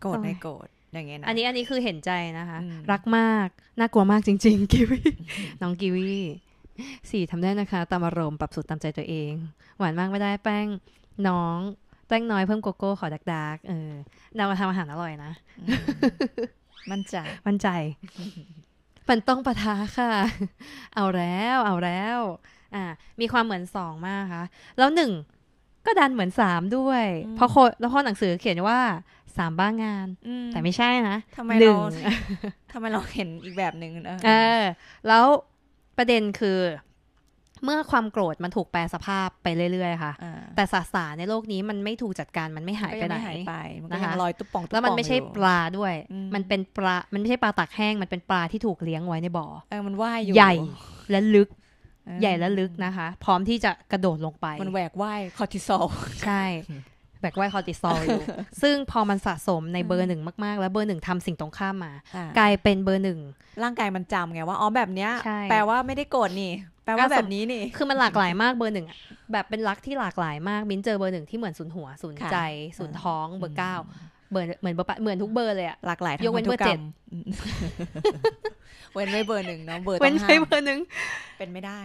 โกรธไม่โกรธ อย่างเงี้ยนะ อันนี้อันนี้คือเห็นใจนะคะ รักมาก น่ากลัวมากจริง ๆกิวีน้องกิวีสี่ทำได้นะคะตามอารมณ์ปรับสูตรตามใจตัวเอง หวานมากไม่ได้แป้ง น้อง แป้งน้อยเพิ่มโกโก้ขอดักดักเออเราทำอาหารอร่อยนะ มั่นใจ มั่นใจมันต้องปะทะค่ะ เอาแล้ว เอาแล้ว อ่ามีความเหมือนสองมากค่ะ แล้วหนึ่ง ก็ดันเหมือนสามด้วย เพราะโคแล้วพอหนังสือเขียนว่าสามบ้างงาน แต่ไม่ใช่นะทำไมเราทำไมเราเห็นอีกแบบหนึ่งเออ แล้วประเด็นคือเมื่อความโกรธมันถูกแปลสภาพไปเรื่อยๆค่ะ แต่สสารในโลกนี้มันไม่ถูกจัดการมันไม่หายไปไหนนะคะลอยตุ๊ป่องแล้วมันไม่ใช่ปลาด้วย มันเป็นปลามันไม่ใช่ปลาตักแห้งมันเป็นปลาที่ถูกเลี้ยงไว้ในบ่อมันว่ายอยู่ใหญ่และลึก ใหญ่และลึกนะคะ พร้อมที่จะกระโดดลงไป มันแหวกว่ายคอติซอลใช่แหวกว่ายคอติซอลอยู่ซึ่งพอมันสะสมในเบอร์หนึ่งมากๆแล้วเบอร์หนึ่งทำสิ่งตรงข้ามมา กลายเป็นเบอร์หนึ่งร่างกายมันจำไงว่าอ๋อแบบเนี้ยแปลว่าไม่ได้โกรธนี่แปลว่าแบบนี้นี่ คือมันหลากหลายมากเบอร์หนึ่งอะแบบเป็นรักที่หลากหลายมาก มิ้นเจอเบอร์หนึ่งที่เหมือนศูนย์หัวศูนย์ใจศูนย์ท้องเบอร์เก้าเบอร์เหมือนเบอร์เหมือนทุกเบอร์เลยอะหลากหลายยกเว้นเบอร์เจ็ดเว้นไว้เบอร์หนึ่งเนาะเบอร์เว้นไว้เบอร์หนึ่ง เป็นไม่ได้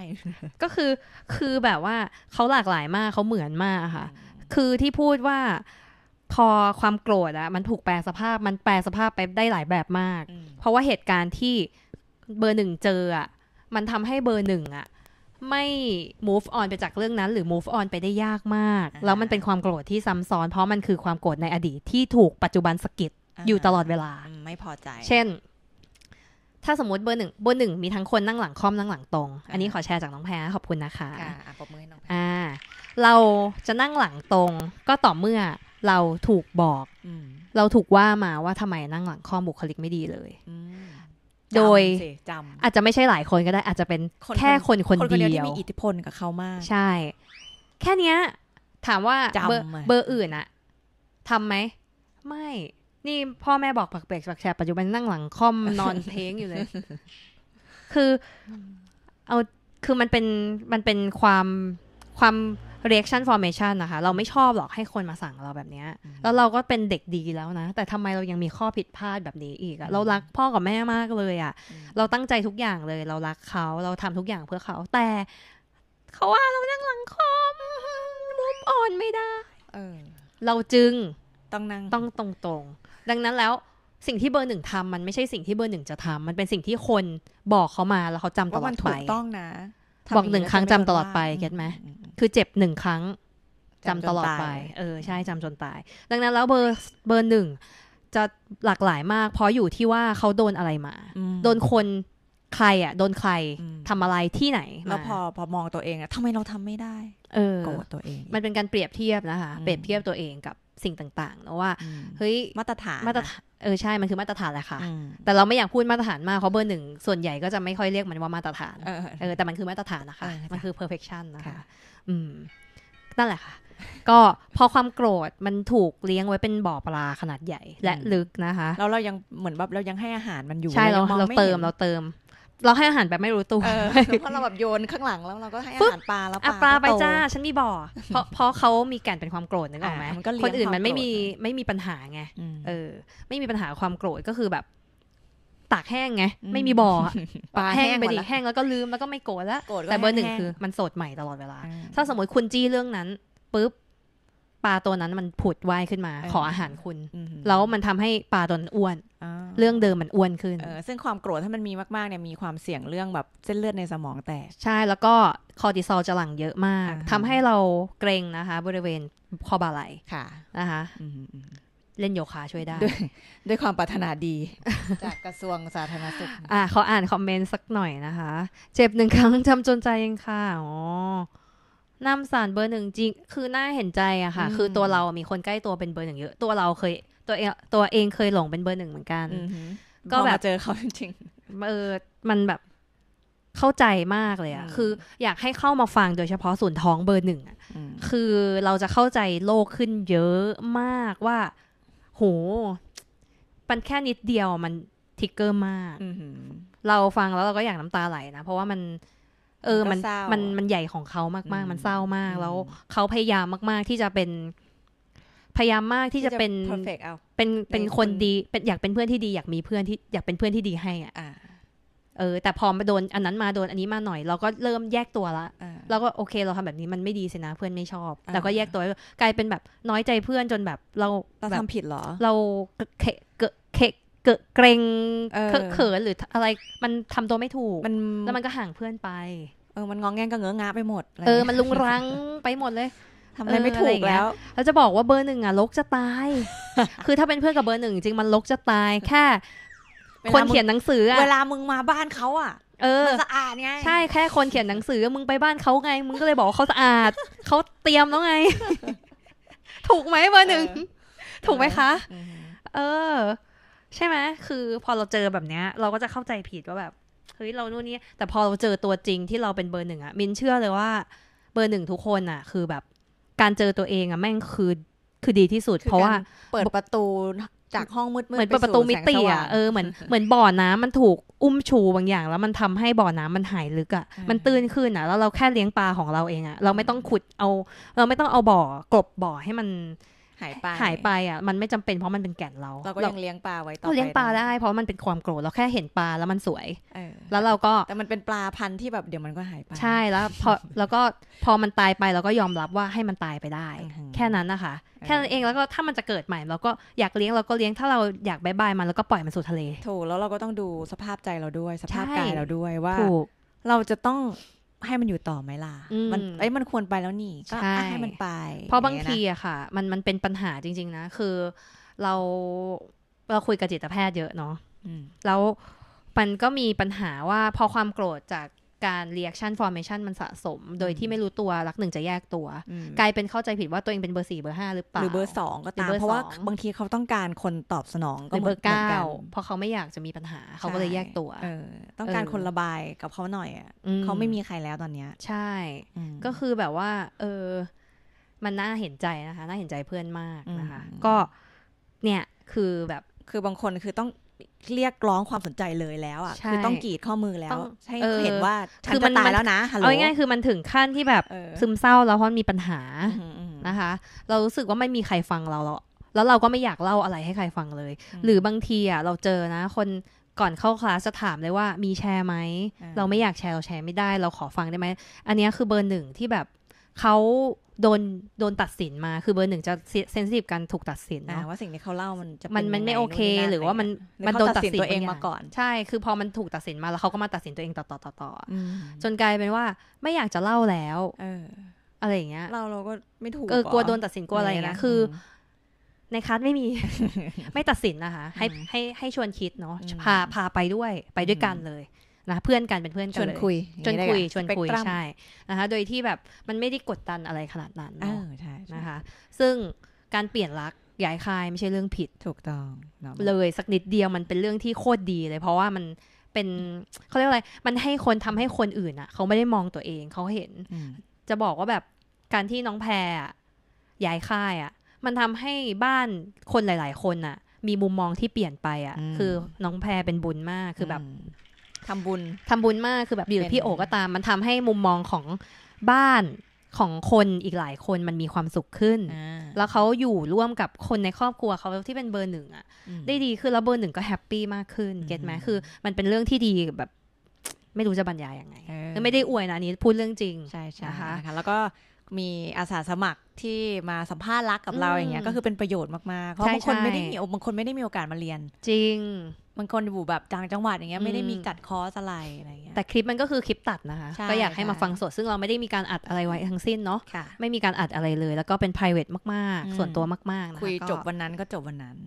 ก็คือคือแบบว่าเขาหลากหลายมากเขาเหมือนมากค่ะ คือที่พูดว่าพอความโกรธอะมันถูกแปลสภาพมันแปลสภาพไปได้หลายแบบมาก เพราะว่าเหตุการณ์ที่เบอร์หนึ่งเจออะมันทำให้เบอร์หนึ่งอะไม่ move on ไปจากเรื่องนั้น หรือ move on ไปได้ยากมาก แล้วมันเป็นความโกรธที่ซ้าซ้อน เพราะมันคือความโกรธในอดีตที่ถูกปัจจุบันสะกิดอยู่ตลอดเวลาไม่พอใจ เช่น ถ้าสมมติเบอร์หนึ่งเบอร์หนึ่งมีทั้งคนนั่งหลังคอมนั่งหลังตรง อันนี้ขอแชร์จากน้องแพ้ ขอบคุณนะคะอ่ะปรบมือน้องแพ้อ่า เราจะนั่งหลังตรง ก็ต่อเมื่อเราถูกบอกเราถูกว่ามาว่าทำไมนั่งหลังคอมบุคลิกไม่ดีเลยโดยอาจจะไม่ใช่หลายคนก็ได้ อาจจะเป็นแค่คนคนเดียวที่มีอิทธิพลกับเขามาก ใช่ แค่เนี้ยถามว่าเบอร์เบอร์อื่นอะทำไหม ไม่นี่พ่อแม่บอกผักเปียกผักแชร์ปัจจุบันนั่งหลังคอมนอนเทงอยู่เลย คือเอาคือมันเป็นมันเป็นความความ reaction formation นะคะ เราไม่ชอบหรอกให้คนมาสั่งเราแบบนี้ แล้วเราก็เป็นเด็กดีแล้วนะ แต่ทำไมเรายังมีข้อผิดพลาดแบบนี้อีกอเรารักพ่อกับแม่มากเลยอะเราตั้งใจทุกอย่างเลย เรารักเขา เราทำทุกอย่างเพื่อเขา แต่เขาว่าเรานั่งหลังคอมมุมอ่อนไม่ได้ เออเราจึงต้องนั่งต้องตรงๆ ดังนั้นแล้วสิ่งที่เบอร์หนึ่งทำมันไม่ใช่สิ่งที่เบอร์หนึ่งจะทำ มันเป็นสิ่งที่คนบอกเขามาแล้วเขาจำตลอดไปว่ามันถูกต้องนะบอกหนึ่งครั้งจำตลอดไปเก็ตไหมคือเจ็บหนึ่งครั้งจำตลอดไปเออใช่จำจนตาย ดังนั้น แล้วเบอร์เบอร์หนึ่งจะหลากหลายมาก เพราะอยู่ที่ว่าเขาโดนอะไรมา โดนคนใครอ่ะโดนใครทำอะไรที่ไหนแล้วพอพอมองตัวเองอะทำไมเราทำไม่ได้ เออโกรธตัวเอง มันเป็นการเปรียบเทียบนะคะเปรียบเทียบตัวเองกับสิ่งต่างๆนะว่า เฮ้ยมาตรฐานมาตรฐานเออใช่มันคือมาตรฐานแหละค่ะแต่เราไม่อยากพูดมาตรฐานมากเพราะเบอร์หนึ่งส่วนใหญ่ก็จะไม่ค่อยเรียกมันว่ามาตรฐานเออแต่มันคือมาตรฐานนะคะมันคือ perfection นะคะอนั่นแหละค่ะ ก็พอความโกรธมันถูกเลี้ยงไว้เป็นบ่อปลาขนาดใหญ่ และลึกนะคะแล้วเรายังเหมือนแบบเรายังให้อาหารมันอยู่ใช่เราเราเติมเราเติม เราให้อาหารแบบไม่รู้ตัวเพราะเราแบบโยนข้างหลังแล้วเราก็ให้อาหารปลาแล้วปลาไปจ้าฉันมีบ่อเพราะเพราะเขามีแก่นเป็นความโกรธนึกออกไหมคนอื่นมันไม่มีไม่มีปัญหาไงเออไม่มีปัญหาความโกรธก็คือแบบตากแห้งไง ไม่มีบ่อปลาแห้งไปดิแห้งแล้วก็ลืมแล้วก็ไม่โกรธละแต่เบอร์หนึ่งคือมันสดใหม่ตลอดเวลา ถ้าสมมติคุณจี้เรื่องนั้นปุ๊บปลาตัวนั้นมันผุดว่ายขึ้นมา ขออาหารคุณ แล้ว มันทำให้ปลาตัวนั้นอ้วน เรื่องเดิมมันอ้วนขึ้นซึ่งความโกรธถ้ามันมีมากๆเนี่ยมีความเสี่ยงเรื่องแบบเส้นเลือดในสมอง แตกใช่แล้วก็คอร์ติซอลจะหลั่งเยอะมาก ทำให้เราเกรงนะคะ บริเวณคอบ่าไหล่นะคะเล่นโยคะช่วยได้ ด้วยด้วยความปรารถนาดีจากกระทรวงสาธารณสุขอ่าเขาอ่านคอมเมนต์สักหน่อยนะคะ เจ็บหนึ่งครั้งจำจนใจเองค่ะอ๋อนำสารเบอร์หนึ่งจริง คือน่าเห็นใจอะค่ะคือตัวเรามีคนใกล้ตัวเป็นเบอร์หนึ่งเยอะ ตัวเราเคย ตัวเองตัวเองเคยหลงเป็นเบอร์หนึ่งเหมือนกันก็แบบเจอเขาจริงเออมันแบบเข้าใจมากเลยอะคือ อยากให้เข้ามาฟังโดยเฉพาะส่วนท้องเบอร์หนึ่งอะคือเราจะเข้าใจโลกขึ้นเยอะมากว่าโหมันแค่นิดเดียวมันทิกเกอร์มาก เราฟังแล้วเราก็อยากน้ำตาไหลนะ เพราะว่ามัน เออ มันมันมันใหญ่ของเขามากๆ มันเศร้ามาก แล้วเขาพยายามมากๆที่จะเป็น พยายามมากที่จะเป็นเป็นเป็นคนดีเป็นอยากเป็นเพื่อนที่ดีอยากมีเพื่อนที่อยากเป็นเพื่อนที่ดีให้ อ่ะเออแต่พอมาโดนอันนั้นมาโดนอันนี้มาหน่อยเราก็เริ่มแยกตัวละเราก็โอเคเราทำแบบนี้มันไม่ดีสินะเพื่อนไม่ชอบเราก็แยกตัวกลายเป็นแบบน้อยใจเพื่อนจนแบบเราเราทำผิดหรอ เราเคะเคะเกรงเขินหรืออะไรมันทำตัวไม่ถูก แล้วมันก็ห่างเพื่อนไป เออมันงองแงงก็เงื้องาไปหมดเออมันลุงรังไปหมดเลยทำอะไรไม่ถูกแล้วเราจะบอกว่าเบอร์หนึ่งอ่ะลกจะตายคือถ้าเป็นเพื่อนกับเบอร์หนึ่งจริงมันลกจะตายแค่คนเขียนหนังสืออะเวลามึงมาบ้านเขาอ่ะเออสะอาดไง ใช่แค่คนเขียนหนังสือมึงไปบ้านเขาไง มึงก็เลยบอกเขาสะอาด เขาเตรียมแล้วไง ถูกไหมเบอร์หนึ่ง ถูกไหมคะ เออ ใช่ไหมคือพอเราเจอแบบเนี้ย เราก็จะเข้าใจผิดว่าแบบเฮ้ย เราโน่นนี่แต่พอเราเจอตัวจริงที่เราเป็นเบอร์หนึ่งอ่ะมินเชื่อเลยว่า เบอร์หนึ่งทุกคนอ่ะ คือแบบ การเจอตัวเองอะแม่งคือคือดีที่สุด เพราะว่าเปิดประตูจากห้องมืดเหมือนเปิดประตูมิติอ่ะเออเหมือนเหมือนบ่อน้ำมันถูกอุ้มชูบางอย่างแล้วมันทำให้บ่อน้ำมันหายลึกอ่ะมันตื้นขึ้นอ่ะแล้วเราแค่เลี้ยงปลาของเราเองอ่ะเราไม่ต้องขุดเอาเราไม่ต้องเอาบ่อกลบบ่อให้มันหายไปหายไปอ่ะมันไม่จำเป็นเพราะมันเป็นแก่นเราเราก็ยังเลี้ยงปลาไว้ต่อไปเลี้ยงปลาได้ เพราะมันเป็นความโกรธเราแค่เห็นปลาแล้วมันสวยแล้วเราก็แต่มันเป็นปลาพันธุ์ที่แบบเดี๋ยวมันก็หายไปใช่แล้วพอแล้วก็พอมันตายไปเราก็ยอมรับว่าให้มันตายไปได้ แค่นั้นนะคะแค่นั้นเองแล้วก็ถ้ามันจะเกิดใหม่ เราก็อยากเลี้ยง เราก็เลี้ยงถ้าเราอยากบายบายมันแล้วก็ปล่อยมันสู่ทะเลถูกแล้วเราก็ต้องดูสภาพใจเราด้วยสภาพกายเราด้วยว่าเราจะต้องให้มันอยู่ต่อไหมล่ะ มันเอ้ยมันควรไปแล้วนี่ ก็ให้มันไป เพราะบางทีอะค่ะมันมันเป็นปัญหาจริงๆนะ คือเราเราคุยกับจิตแพทย์เยอะเนาะแล้วมันก็มีปัญหาว่าพอความโกรธจากการ reaction formation มันสะสม โดยที่ไม่รู้ตัวรักหนึ่งจะแยกตัว กลายเป็นเข้าใจผิดว่าตัวเองเป็นเบอร์สี่เบอร์ห้าหรือเปล่า หรือเบอร์สองก็ตาม เพราะว่าบางทีเขาต้องการคนตอบสนองก็เบอร์เก้าเพราะเขาไม่อยากจะมีปัญหา เขาก็เลยแยกตัวต้องการคนระบายกับเขาหน่อยอ่ะเขาไม่มีใครแล้วตอนเนี้ย ใช่ ก็คือแบบว่า เออ มันน่าเห็นใจนะคะน่าเห็นใจเพื่อนมากนะคะก็เนี่ยคือแบบคือบางคนคือต้องเรียกร้องความสนใจเลยแล้วอ่ะคือต้องกรีดข้อมือแล้ว ให้เห็นว่า ฉันจะตายแล้วนะเอาง่ายคือมันถึงขั้นที่แบบซึมเศร้า แล้วเพราะมีปัญหานะคะ เรารู้สึกว่าไม่มีใครฟังเราแล้ว แล้วเราก็ไม่อยากเล่าอะไรให้ใครฟังเลย หรือบางทีอ่ะเราเจอนะ คนก่อนเข้าคลาสจะถามเลยว่า มีแชร์ไหมเราไม่อยากแชร์เราแชร์ไม่ได้ เราขอฟังได้ไหมอันนี้คือเบอร์หนึ่งที่แบบเขาโดนโดนตัดสินมาคือเบอร์หนึ่งจะเซนซิทีฟการถูกตัดสินเนาะว่าสิ่งที่เขาเล่ามันจะมันมันไม่โอเคหรือว่ามันมันโดนตัดสินตัวเองมาก่อน ใช่คือพอมันถูกตัดสินมา แล้วเขาก็มาตัดสินตัวเองต่อต่อต่อต่อจนกลายเป็นว่า ไม่อยากจะเล่าแล้วอะไรอย่างเงี้ยเราเราก็ไม่ถูกเออกลัวโดนตัดสินกลัวอะไรอย่างเงี้ยคือ ในคัสไม่มี ไม่ตัดสินนะคะให้ ให้ให้ชวนคิดเนาะพาพาไปด้วยไปด้วยกันเลยนะเพื่อนกันเป็นเพื่อนกันชวนคุยชวนคุยชวนคุยใช่นะคะโดยที่แบบมันไม่ได้กดดันอะไรขนาดนั้นเนาะนะคะ ซึ่งการเปลี่ยนรักย้ายค่าย ไม่ใช่เรื่องผิดถูกต้อง เลยสักนิดเดียวมันเป็นเรื่องที่โคตรดีเลย เพราะว่ามันเป็นเขาเรียกอะไรมันให้คนทำให้คนอื่นอ่ะเขาไม่ได้มองตัวเองเขาเห็นจะบอกว่าแบบการที่น้องแพรย้ายค่ายอ่ะมันทำให้บ้านคนหลาย ๆ คนอ่ะ มีมุมมองที่เปลี่ยนไปอ่ะคือน้องแพรเป็นบุญมากคือแบบทำบุญทำบุญมากคือแบบอยู่พี่โอก็ตาม มันทำให้มุมมองของบ้านของคนอีกหลายคนมันมีความสุขขึ้น แล้วเขาอยู่ร่วมกับคนในครอบครัวเขาที่เป็นเบอร์หนึ่งอะได้ดีคือแล้วเบอร์หนึ่งก็แฮปปี้มากขึ้นเก็ตไหมคือมันเป็นเรื่องที่ดีแบบ ไม่รู้จะบรรยายยังไงไม่ได้อวยนะนี้พูดเรื่องจริงใช่ใช่นะคะแล้วก็มีอาสาสมัครที่มาสัมภาษณ์รักกับเราอย่างเงี้ยก็คือเป็นประโยชน์มากๆเพราะบางคนไม่ได้มีบางคนไม่ได้มีโอกาสมาเรียนจริงบางคนอยู่แบบจ่างจังหวัดอย่างเงี้ยไม่ได้มีจัดคอร์สอะไรอะไรเงี้ยแต่คลิปมันก็คือคลิปตัดนะคะ ก็อยากให้มาฟังสด ซึ่งเราไม่ได้มีการอัดอะไรไว้ทั้งสิ้นเนาะไม่มีการอัดอะไรเลย แล้วก็เป็น p r i v a t e มากๆ ส่วนตัวมากๆนะคุยจบวันนั้นก็จบวันนั้น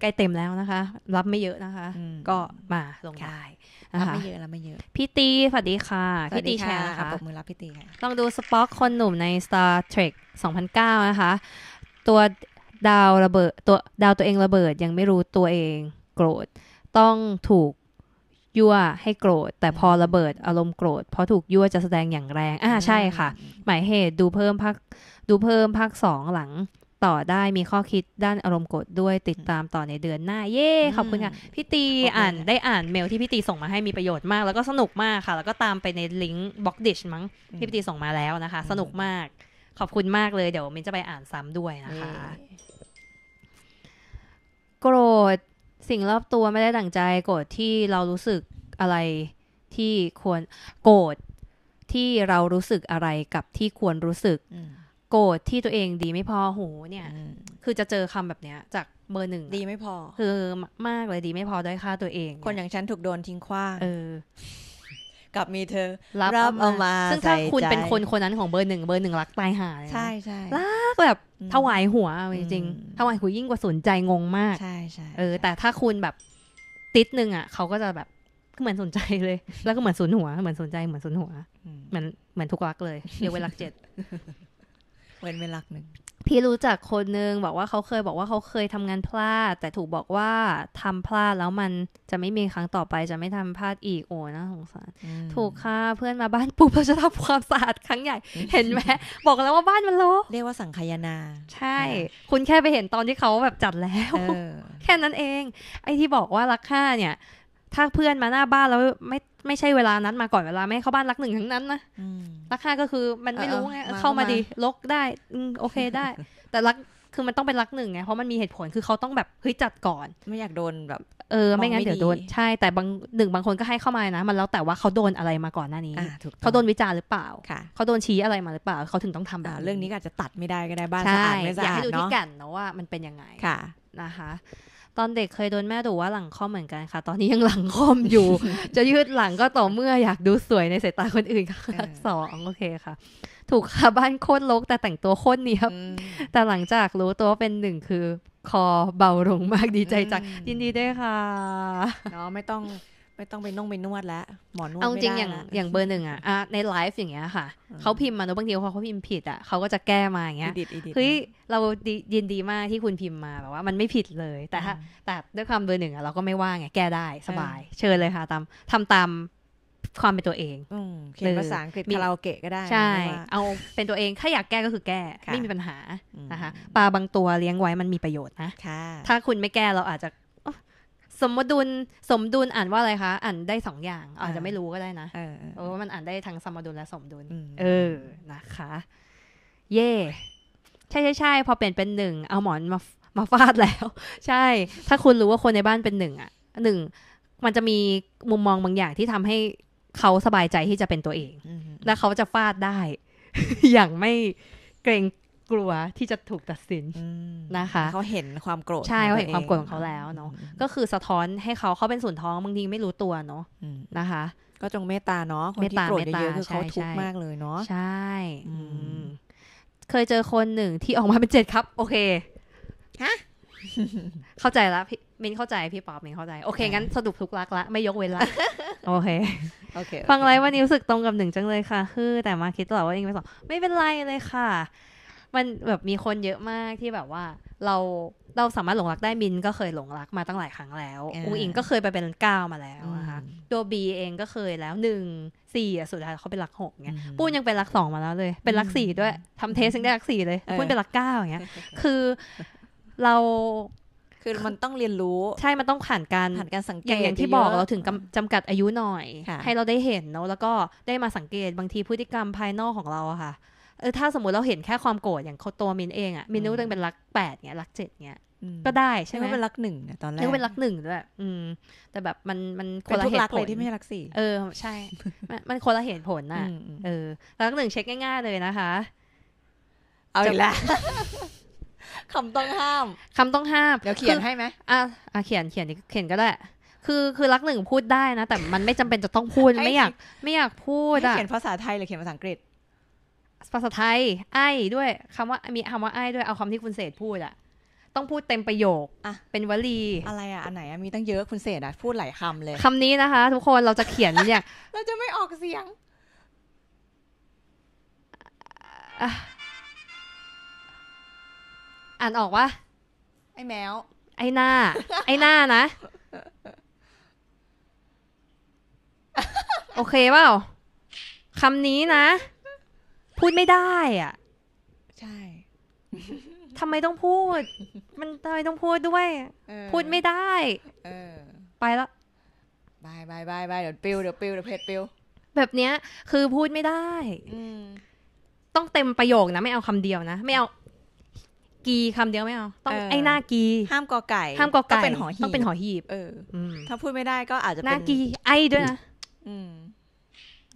ใกล้เต็มแล้วนะคะ รับไม่เยอะนะคะ ก็มาลงได้รับไม่เยอะแล้วไม่เยอะ พี่ตีสวัสดีค่ะพี่ตีแชร์นะคะปรบมือรับพี่ตีลองดูสป็อกคนหนุ่มใน Star Trek 2009นะคะตัวดาวระเบิดตัวดาวตัวเองระเบิดยังไม่รู้ตัวเองโกรธต้องถูกยั่ว ให้โกรธแต่พอระเบิดอารมณ์โกรธเพราะถูกยั่ว จะแสดงอย่างแรง อ่าใช่ค่ะหมายเหตุดูเพิ่มพักดูเพิ่มพักสองหลังต่อได้มีข้อคิดด้านอารมณ์โกรธด้วยติดตามต่อในเดือนหน้าเย่ขอบคุณค่ะพี่ตีอ่านได้อ่านเมลที่พี่ตีส่งมาให้มีประโยชน์มากแล้วก็สนุกมากค่ะ แล้วก็ตามไปในลิงก์บล็อกดิชมั้งพี่ตีส่งมาแล้วนะคะ สนุกมากขอบคุณมากเลยเดี๋ยวมินจะไปอ่านซ้ำด้วยนะคะ โกรธสิ่งรอบตัวไม่ได้ดั่งใจโกรธที่เรารู้สึกอะไรที่ควร โกรธที่เรารู้สึกอะไรกับที่ควรรู้สึกโกรธที่ตัวเองดีไม่พอโหเนี่ย คือจะเจอคำแบบเนี้ย จากเบอร์หนึ่งดีไม่พอคือมากเลยดีไม่พอด้ยค่าตัวเอง คนอย่างฉันถูกโดนทิ้งขว้างเออกับมีเธอ รับเอามาซึ่งถ้าคุณเป็นคนคนนั้นของเบอร์หนึ่งเบอร์หนึ่งรักตายหาย ใช่ใช่รักแบบถวายหัวจริงถวายหัวยิ่งกว่าสนใจงงมากใช่ใช่เออแต่ถ้าคุณแบบติดหนึ่งอ่ะเขาก็จะแบบเหมือนสนใจเลย แล้วก็เหมือนสนหัวเหมือนสนใจเหมือนสนหัวเหมือนเหมือนทุกรักเลยเรียกเวลักเจ็ดเว้นเวลักหนึ่งพี่รู้จักคนนึงบอกว่าเขาเคยบอกว่าเขาเคยทำงานพลาด แต่ถูกบอกว่าทำพลาดแล้วมันจะไม่มีครั้งต่อไป จะไม่ทำพลาดอีกโอ้นะสงสารถูกค่ะเพื่อนมาบ้านปุ๊บเราจะทำความสะอาดครั้งใหญ่เห็นไหมบอกแล้วว่าบ้านมันโลเรียกว่าสังขายาใช่ คุณแค่ไปเห็นตอนที่เขาแบบจัดแล้ว แค่นั้นเองไอ้ที่บอกว่ารักค่าเนี่ยถ้าเพื่อนมาหน้าบ้านแล้วไม่ไม่ใช่เวลานั้นมาก่อนเวลาไม่เข้าบ้านรักหนึ่งทั้งนั้นนะรักห้าก็คือมันไม่รู้ไงเข้ามาดีลกได้อืโอเคได้ แต่รักคือมันต้องเป็นรักหนึ่งไงเพราะมันมีเหตุผลคือเขาต้องแบบเฮ้ยจัดก่อนไม่อยากโดนแบบเออไม่งั้นเดี๋ยวโดนใช่แต่บางหนึ่งบางคนก็ให้เข้ามานะ มันแล้วแต่ว่าเขาโดนอะไรมาก่อนหน้านี้เขาโดนวิจารหรือเปล่าเขาโดนชี้อะไรมาหรือเปล่า เขาถึงต้องทำแบบเรื่องนี้อาจจะตัดไม่ได้ก็ได้บ้านสะอาดไม่สะอาดเนาะอยากให้ดูที่กันนะว่ามันเป็นยังไงนะคะตอนเด็กเคยโดนแม่ดูว่าหลังคอมเหมือนกันค่ะ ตอนนี้ยังหลังคอมอยู่ จะยืดหลังก็ต่อเมื่ออยากดูสวยในสายตาคนอื่นค่ะสองโอเคค่ะ ถูกค่ะ บ้านโคตรลกแต่แต่งตัวโคตรเนียบแต่หลังจากรู้ตัวว่าเป็นหนึ่งคือคอเบาลงมากดีใจจังยินดีด้วยค่ะเนาะไม่ต้องไม่ต้องไปนุ่งไปนวดแล้วหมอนวดเอาจริงอย่างอย่างเบอร์หนึ่งอ่ะในไลฟ์อย่างเงี้ยค่ะเขาพิมพ์มาโนบางทีพอเขาพิมพ์ผิดอ่ะเขาก็จะแก้มาอย่างเงี้ยเฮ้ยเรายินดีมากที่คุณพิมพ์มา แบบว่ามันไม่ผิดเลย แต่ถ้าแต่ด้วยความเบอร์หนึ่งอ่ะเราก็ไม่ว่าไงแก้ได้สบายเชิญเลยค่ะตามทำตามความเป็นตัวเองเขียนภาษาอังกฤษคาราโอเกะก็ได้ ใช่ เอาเป็นตัวเองถ้าอยากแก้ก็คือแก้ไม่มีปัญหานะคะปลาบางตัวเลี้ยงไว้มันมีประโยชน์นะถ้าคุณไม่แก้เราอาจจะสมดุลสมดุลอ่านว่าอะไรคะ อ่านได้สองอย่างอาจจะไม่รู้ก็ได้นะโอามันอ่านได้ทั้งสมดุลและสมดุลเออ นะคะ เย่ใช่ใช่ใช่พอเปลี่ยนเป็นหนึ่งเอาหมอนมามาฟาดแล้ว ใช่ ถ้าคุณรู้ว่าคนในบ้านเป็นหนึ่งอ่ะหนึ่ง มันจะมีมุมมองบางอย่างที่ทำให้เขาสบายใจที่จะเป็นตัวเอง และเขาจะฟาดได้ อย่างไม่เกรงกลัวที่จะถูกตัดสินนะคะ เขาเห็นความโกรธใช่เขาเห็นความโกรธของเขาแล้วเนาะก็คือสะท้อนให้เขาเขาเป็นส่วนท้อง บางทีไม่รู้ตัวเนาะนะคะ ก็จงเมตตาเนาะคนที่โกรธเยอะคือเขาทุกข์มากเลยเนาะใช่เคยเจอคนหนึ่งที่ออกมาเป็นเจ็ดครับ โอเคฮะเข้าใจแล้วพี่มินเข้าใจพี่ป๊อปมินเข้าใจ โอเค งั้นสรุปทุกรักละไม่ยกเว้นละโอเคโอเค ฟังไรวันนี้รู้สึกตรงกับหนึ่งจังเลยค่ะ คือแต่มาคิดตลอดว่าเองไม่นสองไม่เป็นไรเลยค่ะมันแบบมีคนเยอะมากที่แบบว่าเราเราสามารถหลงรักได้มินก็เคยหลงรักมาตั้งหลายครั้งแล้วอุ้งอิงก็เคยไปเป็นเก้ามาแล้วนะคะตัวบีเองก็เคยแล้วหนึ่งสี่สุดท้ายเขาเป็นรักหกเงี้ยปุ้นยังเป็นรักสองมาแล้วเลย เป็นรักสี่ด้วย ทำเทสยังได้รักสี่เลยปุ้นเป็นรักเก้าอย่างเงี้ยคือเราคือมันต้องเรียนรู้ใช่มันต้องผ่านการผ่านการสังเกตอย่างที่บอกเราถึงจำกัดอายุหน่อยให้เราได้เห็นเนาะแล้วก็ได้มาสังเกตบางทีพฤติกรรมภายนอกของเราค่ะเออถ้าสมมติเราเห็นแค่ความโกรธอย่างตัวมินเองอะมินนึกว่าตัเงเป็นรักแปดเงี้ยรักเจ็ดเงี้ยก็ได้ใช่ไหมเป็นรักหนึ่งตอนแรกเป็นรักหนึ่งด้วยอืมแต่แบบมันมันคนละเหตุผลที่ไม่รักสี่เออ ใช่ มันคนละเหตุผลน่ะเออรักหนึ่งเช็คง่ายๆเลยนะคะ เอาอีกแล้วคำต้องห้ามคำต้องห้ามเดี๋ยวเขียนให้ไหมอ่ะอ่เขียนเขียนเขียนก็ได้คือคือรักหนึ่งพูดได้นะ แต่มันไม่จำเป็นจะต้องพูดไม่อยาก ไม่อยากพูดอ่ะเขียนภาษาไทยหรือเขียนภาษาอังกฤษภาษาไทย ไอ้ด้วย คำว่ามีคำว่าไอ้ด้วยเอาคำที่คุณเศษพูดอะต้องพูดเต็มประโยคอะเป็นวลีอะไรอะอันไหนอะมีตั้งเยอะคุณเศษอะพูดหลายคำเลยคำนี้นะคะทุกคนเราจะเขียนเนี่ย เราจะไม่ออกเสียง อ่านออกวะไอ้แมว ไอ้หน้า ไอ้หน้านะ โอเคเปล่าคำนี้นะพูดไม่ได้อ่ะ ใช่ทำไมต้องพูด มันทำไมต้องพูดด้วย พูดไม่ได้ไปละบายบายบายบายเดี๋ยวปิวเดี๋ยวปิวเดี๋ยวเพจปิวแบบเนี้ย คือพูดไม่ได้ต้องเต็มประโยคนะไม่เอาคำเดียวนะไม่เอากีคำเดียวไม่เอาต้องไอ้หน้ากีห้ามกอไก่ห้ามกอไก่ต้องเป็นหอหีบต้องเป็นหอหีบเออถ้าพูดไม่ได้ก็อาจจะเป็นหน้ากี ไอ้ด้วยนะ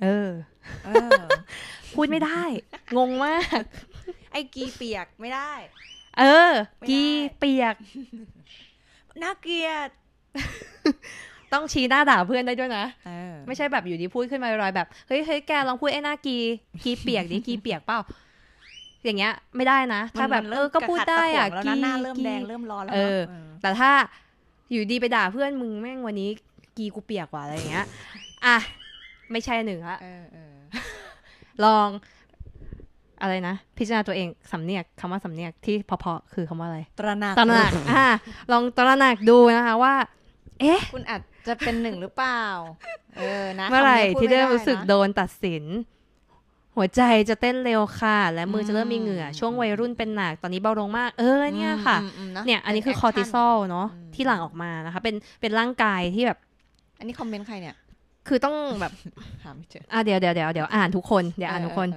เออ พูดไม่ได้ งงมาก ไอ้กีเปียกไม่ได้ เออ กีเปียก น่าเกลียด ต้องชี้หน้าด่าเพื่อนได้ด้วยนะไม่ใช่แบบอยู่ดีพูดขึ้นมาลอยแบบเฮ้ยเฮ้ยแกลองพูดไอ้หน้ากีกีเปียกดิกีเปียกเปล่า อย่างเงี้ย ไม่ได้นะ ถ้าแบบเออก็พูดได้อ่ะกีหน้าเริ่มแดงเริ่มร้อนแล้วเออแต่ถ้าอยู่ดีไปด่าเพื่อนมึงแม่งวันนี้ กีกูเปียกว่ะอะไรอย่างเงี้ย อ่ะไม่ใช่หนึ่งละลองอะไรนะ พิจารณาตัวเอง สำเนียก คำว่าสำเนียก ที่พอ ๆ คือคำว่าอะไร ตระหนักตระหนักอ่าลองตระหนักดูนะคะว่า เอ๊ะ คุณอาจจะเป็นหนึ่งหรือเปล่า เออนะเมื่อไหร่ที่เริ่มรู้สึกโดนตัดสิน หัวใจจะเต้นเร็วค่ะและมือจะเริ่มมีเหงื่อ ช่วงวัยรุ่นเป็นหนักตอนนี้เบาลงมากเออเนี่ยค่ะเนี่ย อันนี้คือคอร์ติซอลเนาะที่หลั่งออกมานะคะ เป็นเป็นร่างกายที่แบบ อันนี้คอมเมนต์ใครเนี่ยคือต้องแบบหาไม่เจอ อ่ะเดี๋ยวเดี๋ยวเดี๋ยวเดี๋ยวอ่านทุกคน เดี๋ยว อ่านทุกคน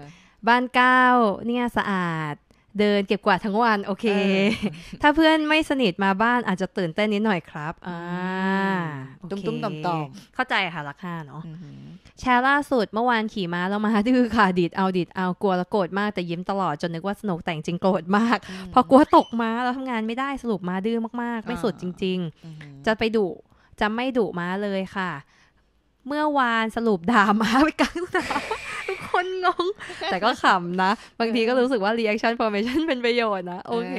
บ้านเก้าเนี่ยสะอาดเดินเก็บกวาดทั้งวัน โอเค ถ้าเพื่อนไม่สนิทมาบ้านอาจจะตื่นเต้นนิดหน่อยครับ อ่าตุ้มตุ้มต่อมต่อมเข้าใจค่ะรักห้าเนาะแชร์ล่าสุด เมื่อวานขี่ม้าแล้วมาดื้อค่ะดิดเอาดิดเอากลัวแล้วโกรธมาก แต่ยิ้มตลอดจนนึกว่าสนุกแต่งจริงโกรธมากพอกลัวตกม้าแล้วทำงานไม่ได้สรุปม้าดื้อมากๆไม่สุดจริง ๆ จะไปดุจะไม่ดุม้าเลยค่ะเมื่อวานสรุปดราม่าไปกลางสนามทุกคนงงแต่ก็ขำนะ บางทีก็รู้สึกว่า reaction formation เป็นประโยชน์นะโอเค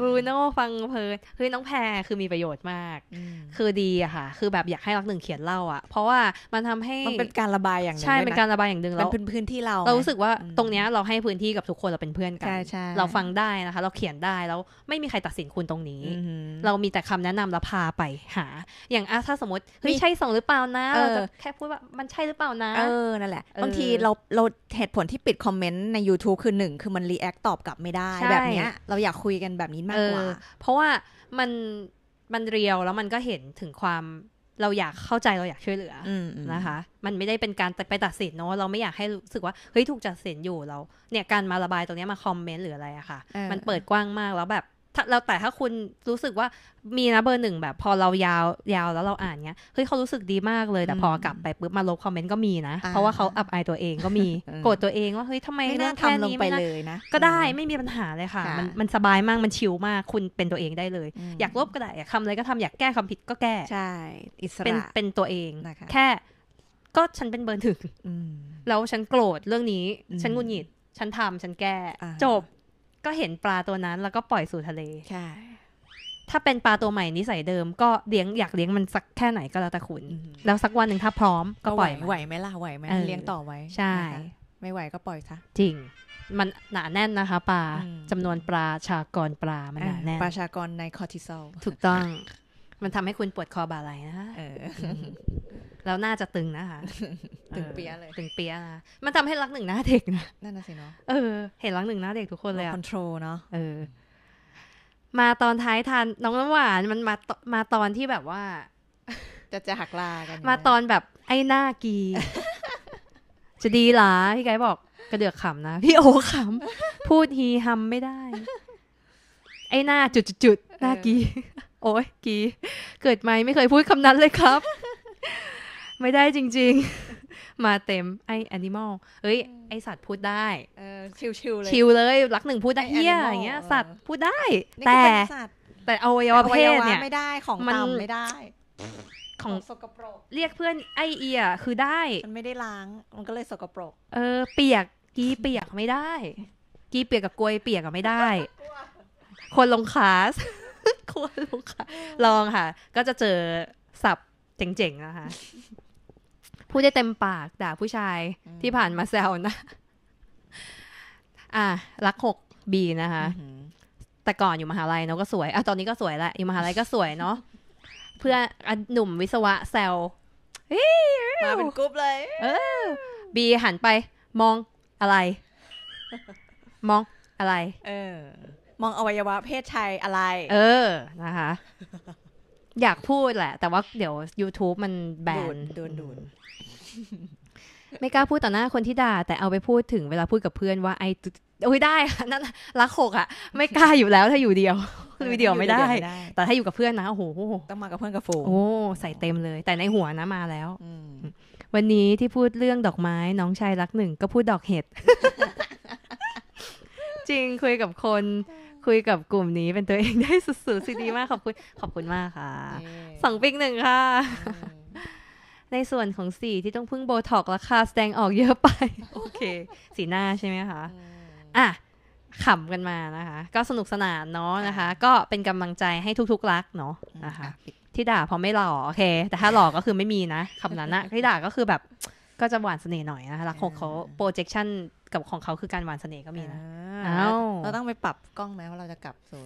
บรูโน่ฟังเพลินคือน้องแพรคือมีประโยชน์มาก คือดีอะค่ะคือแบบอยากให้รักหนึ่งเขียนเล่าอะเพราะว่ามันทำให้ มันเป็นการระบายอย่างใช่เป็นการระบายอย่างหนึ่งล้วเป็นพื้นที่เรา เรารู้สึกว่าตรงเนี้ยเราให้พื้นที่กับทุกคนเราเป็นเพื่อนกันเราฟังได้นะคะ เราเขียนได้แล้วไม่มีใครตัดสินคุณตรงนี้เรามีแต่คำแนะนำและพาไปหา อย่างอถ้าสมมติเฮ้ยใช่ส่งหรือเปล่านะเราจะแค่พูดว่ามันใช่หรือเปล่านะ เออ นั่นแหละ บางทีเราเราเหตุผลที่ปิดคอมเมนต์ใน YouTube คือหนึ่ง คือมันรีแอคตอบกลับไม่ได้ แบบเนี้ย เราอยากคุยกันแบบนี้มากกว่า เพราะว่ามัน มันเรียวแล้วมันก็เห็นถึงความเราอยากเข้าใจเราอยากช่วยเหลืออนะคะ มันไม่ได้เป็นการไปตัดสินเนาะ เราไม่อยากให้รู้สึกว่าเฮ้ยถูกตัดสินอยู่เรา เนี่ยการมาระบายตรงนี้มาคอมเมนต์หรืออะไรอะค่ะ มันเปิดกว้างมากแล้วแบบาเราแต่ถ้าคุณรู้สึกว่ามีนะ เบอร์หนึ่งแบบ พอเรายาวยาวแล้วเราอ่านเงี้ยเฮ้ยเขารู้สึกดีมากเลย แต่พอกลับไปปุ๊บมาลบคอมเมนต์ก็มีนะเพราะว่าเขาอับอายตัวเองก็มีโกรธตัวเองว่าเฮ้ยทำไมเรื่องแค่นี้ไม่เลยนะ ก็ได้ไม่มีปัญหาเลยค่ะ มันมันสบายมากมันชิลมาก คุณเป็นตัวเองได้เลย อยากลบก็ได้คทำอะไรก็ทำอยากแก้คำผิดก็แก้ใช่อิสระเป็นตัวเอง แค่ก็ฉันเป็นเบอร์หนึ่งแล้วฉันโกรธเรื่องนี้ฉันงุนหงิด ฉันทำฉันแก้จบก็เห็นปลาตัวนั้นแล้วก็ปล่อยสู่ทะเลค่ะ ถ้าเป็นปลาตัวใหม่นิสัยเดิม ก็เลี้ยงอยากเลี้ยงมันสักแค่ไหนก็แล้วแต่คุณแล้วสักวันหนึ่งถ้าพร้อมก็ปล่อยไหวไหมล่ะ ไหวไหมเลี้ยงต่อไว้ ใช่ ไม่ไหวก็ปล่อยซะจริง มันหนาแน่นนะคะ ปลาจำนวนปลาชากรปลามันหนาแน่นปลาชากรในคอร์ติซอลถูกต้องมันทำให้คุณปวดคอบ่าไหลนะคะแล้วน่าจะตึงนะคะตึงเปียเลยตึงเปียนะมันทำให้รักหนึ่งหน้าเด็กนะนั่นน่ะสิเนาะเออเห็นรักหนึ่งหน้าเด็กทุกคนเลยอะคอนโทรลเนาะเออมาตอนท้ายทาน น้องน้ำหวานมันมามาตอนที่แบบว่า จะจะหักลากัน มาตอนแบบ ไอ้หน้ากี จะดีหรอพี่ไกบอกกระเดือกขำนะพี่โอขำพูดฮีฮัมไม่ได้ ไอ้หน้า จุดจุดหน้ากีโอ้ยกีเกิดไหมไม่เคยพูดคำนั้นเลยครับ ไม่ได้จริง ๆ มาเต็มไอแอนิมอลเฮ้ย ไอสัตว์พูดได้ชิวชิวเลยชิวเลยรักหนึ่งพูดได้เหี่ยอย่างเงี้ยสัตว์พูดได้ แต่แต่เอาว้ววาเพศเนี่ยไม่ได้ของต่ำไม่ได้ ของสกปรกเรียกเพื่อนไอเอียคือได้มันไม่ได้ล้างมันก็เลยสกปรก เออเปียกกีเปียกไม่ได้ กีเปียกกับกลวยเปียกก็ไม่ได้ คนลงคลาสรั้วลูกค่ะ ลองค่ะ ก็จะเจอสับเจ๋งๆนะคะพูดได้เต็มปากด่าผู้ชายที่ผ่านมาแซวนะ อ่ะรักหกบีนะคะแต่ก่อนอยู่มหาลัยเนาะก็สวย อ่ะตอนนี้ก็สวยละอยู่มหาลัยก็สวยเนาะเพื่อนหนุ่มวิศวะแซวมาเป็นกรุ๊ปเลยเออบีหันไป มองอะไร มองอะไร เมองอวัยวะเพศชายอะไร เออ นะคะ อยากพูดแหละ แต่ว่าเดี๋ยว YouTube มันแบนดดนดูนไม่กล้าพูดต่อหน้าคนที่ด่า แต่เอาไปพูดถึงเวลาพูดกับเพื่อนว่าไอโอ้ยได้ นั่น รักหกอ่ะ ไม่กล้าอยู่แล้วถ้าอยู่เดียว อยู่เดียวไม่ได้ แต่ถ้าอยู่กับเพื่อนนะ โอ้โห ต้องมากับเพื่อนกับฝูงโอ้ ใส่เต็มเลย แต่ในหัวนะมาแล้ว วันนี้ที่พูดเรื่องดอกไม้ น้องชายรักหนึ่งก็พูดดอกเห็ด จริงคุยกับคนคุยกับกลุ่มนี้เป็นตัวเองได้สุดๆสุดดีมากขอบคุณ ขอบคุณมากค่ะสองปิ๊กหนึ่งค่ะ ในส่วนของสีที่ต้องพึ่งโบท็อกราคาแสดงออกเยอะไป โอเค สีหน้าใช่ไหมคะอ่ะขำกันมานะคะ ก็สนุกสนานเนาะนะคะ ก็เป็นกำลังใจให้ทุกๆรักเนาะนะคะที่ด่าพอไม่หล่อโอเค แต่ถ้าหล่อก็คือไม่มีนะคำนั้นนะ ที่ด่าก็คือแบบก็จะหวานเสน่ห์หน่อยนะคะล้กของเขา projection กับของเขาคือการหวานเสน่ห์ก็มีนะเราต้องไปปรับกล้องไหมเพราะเราจะกลับสู่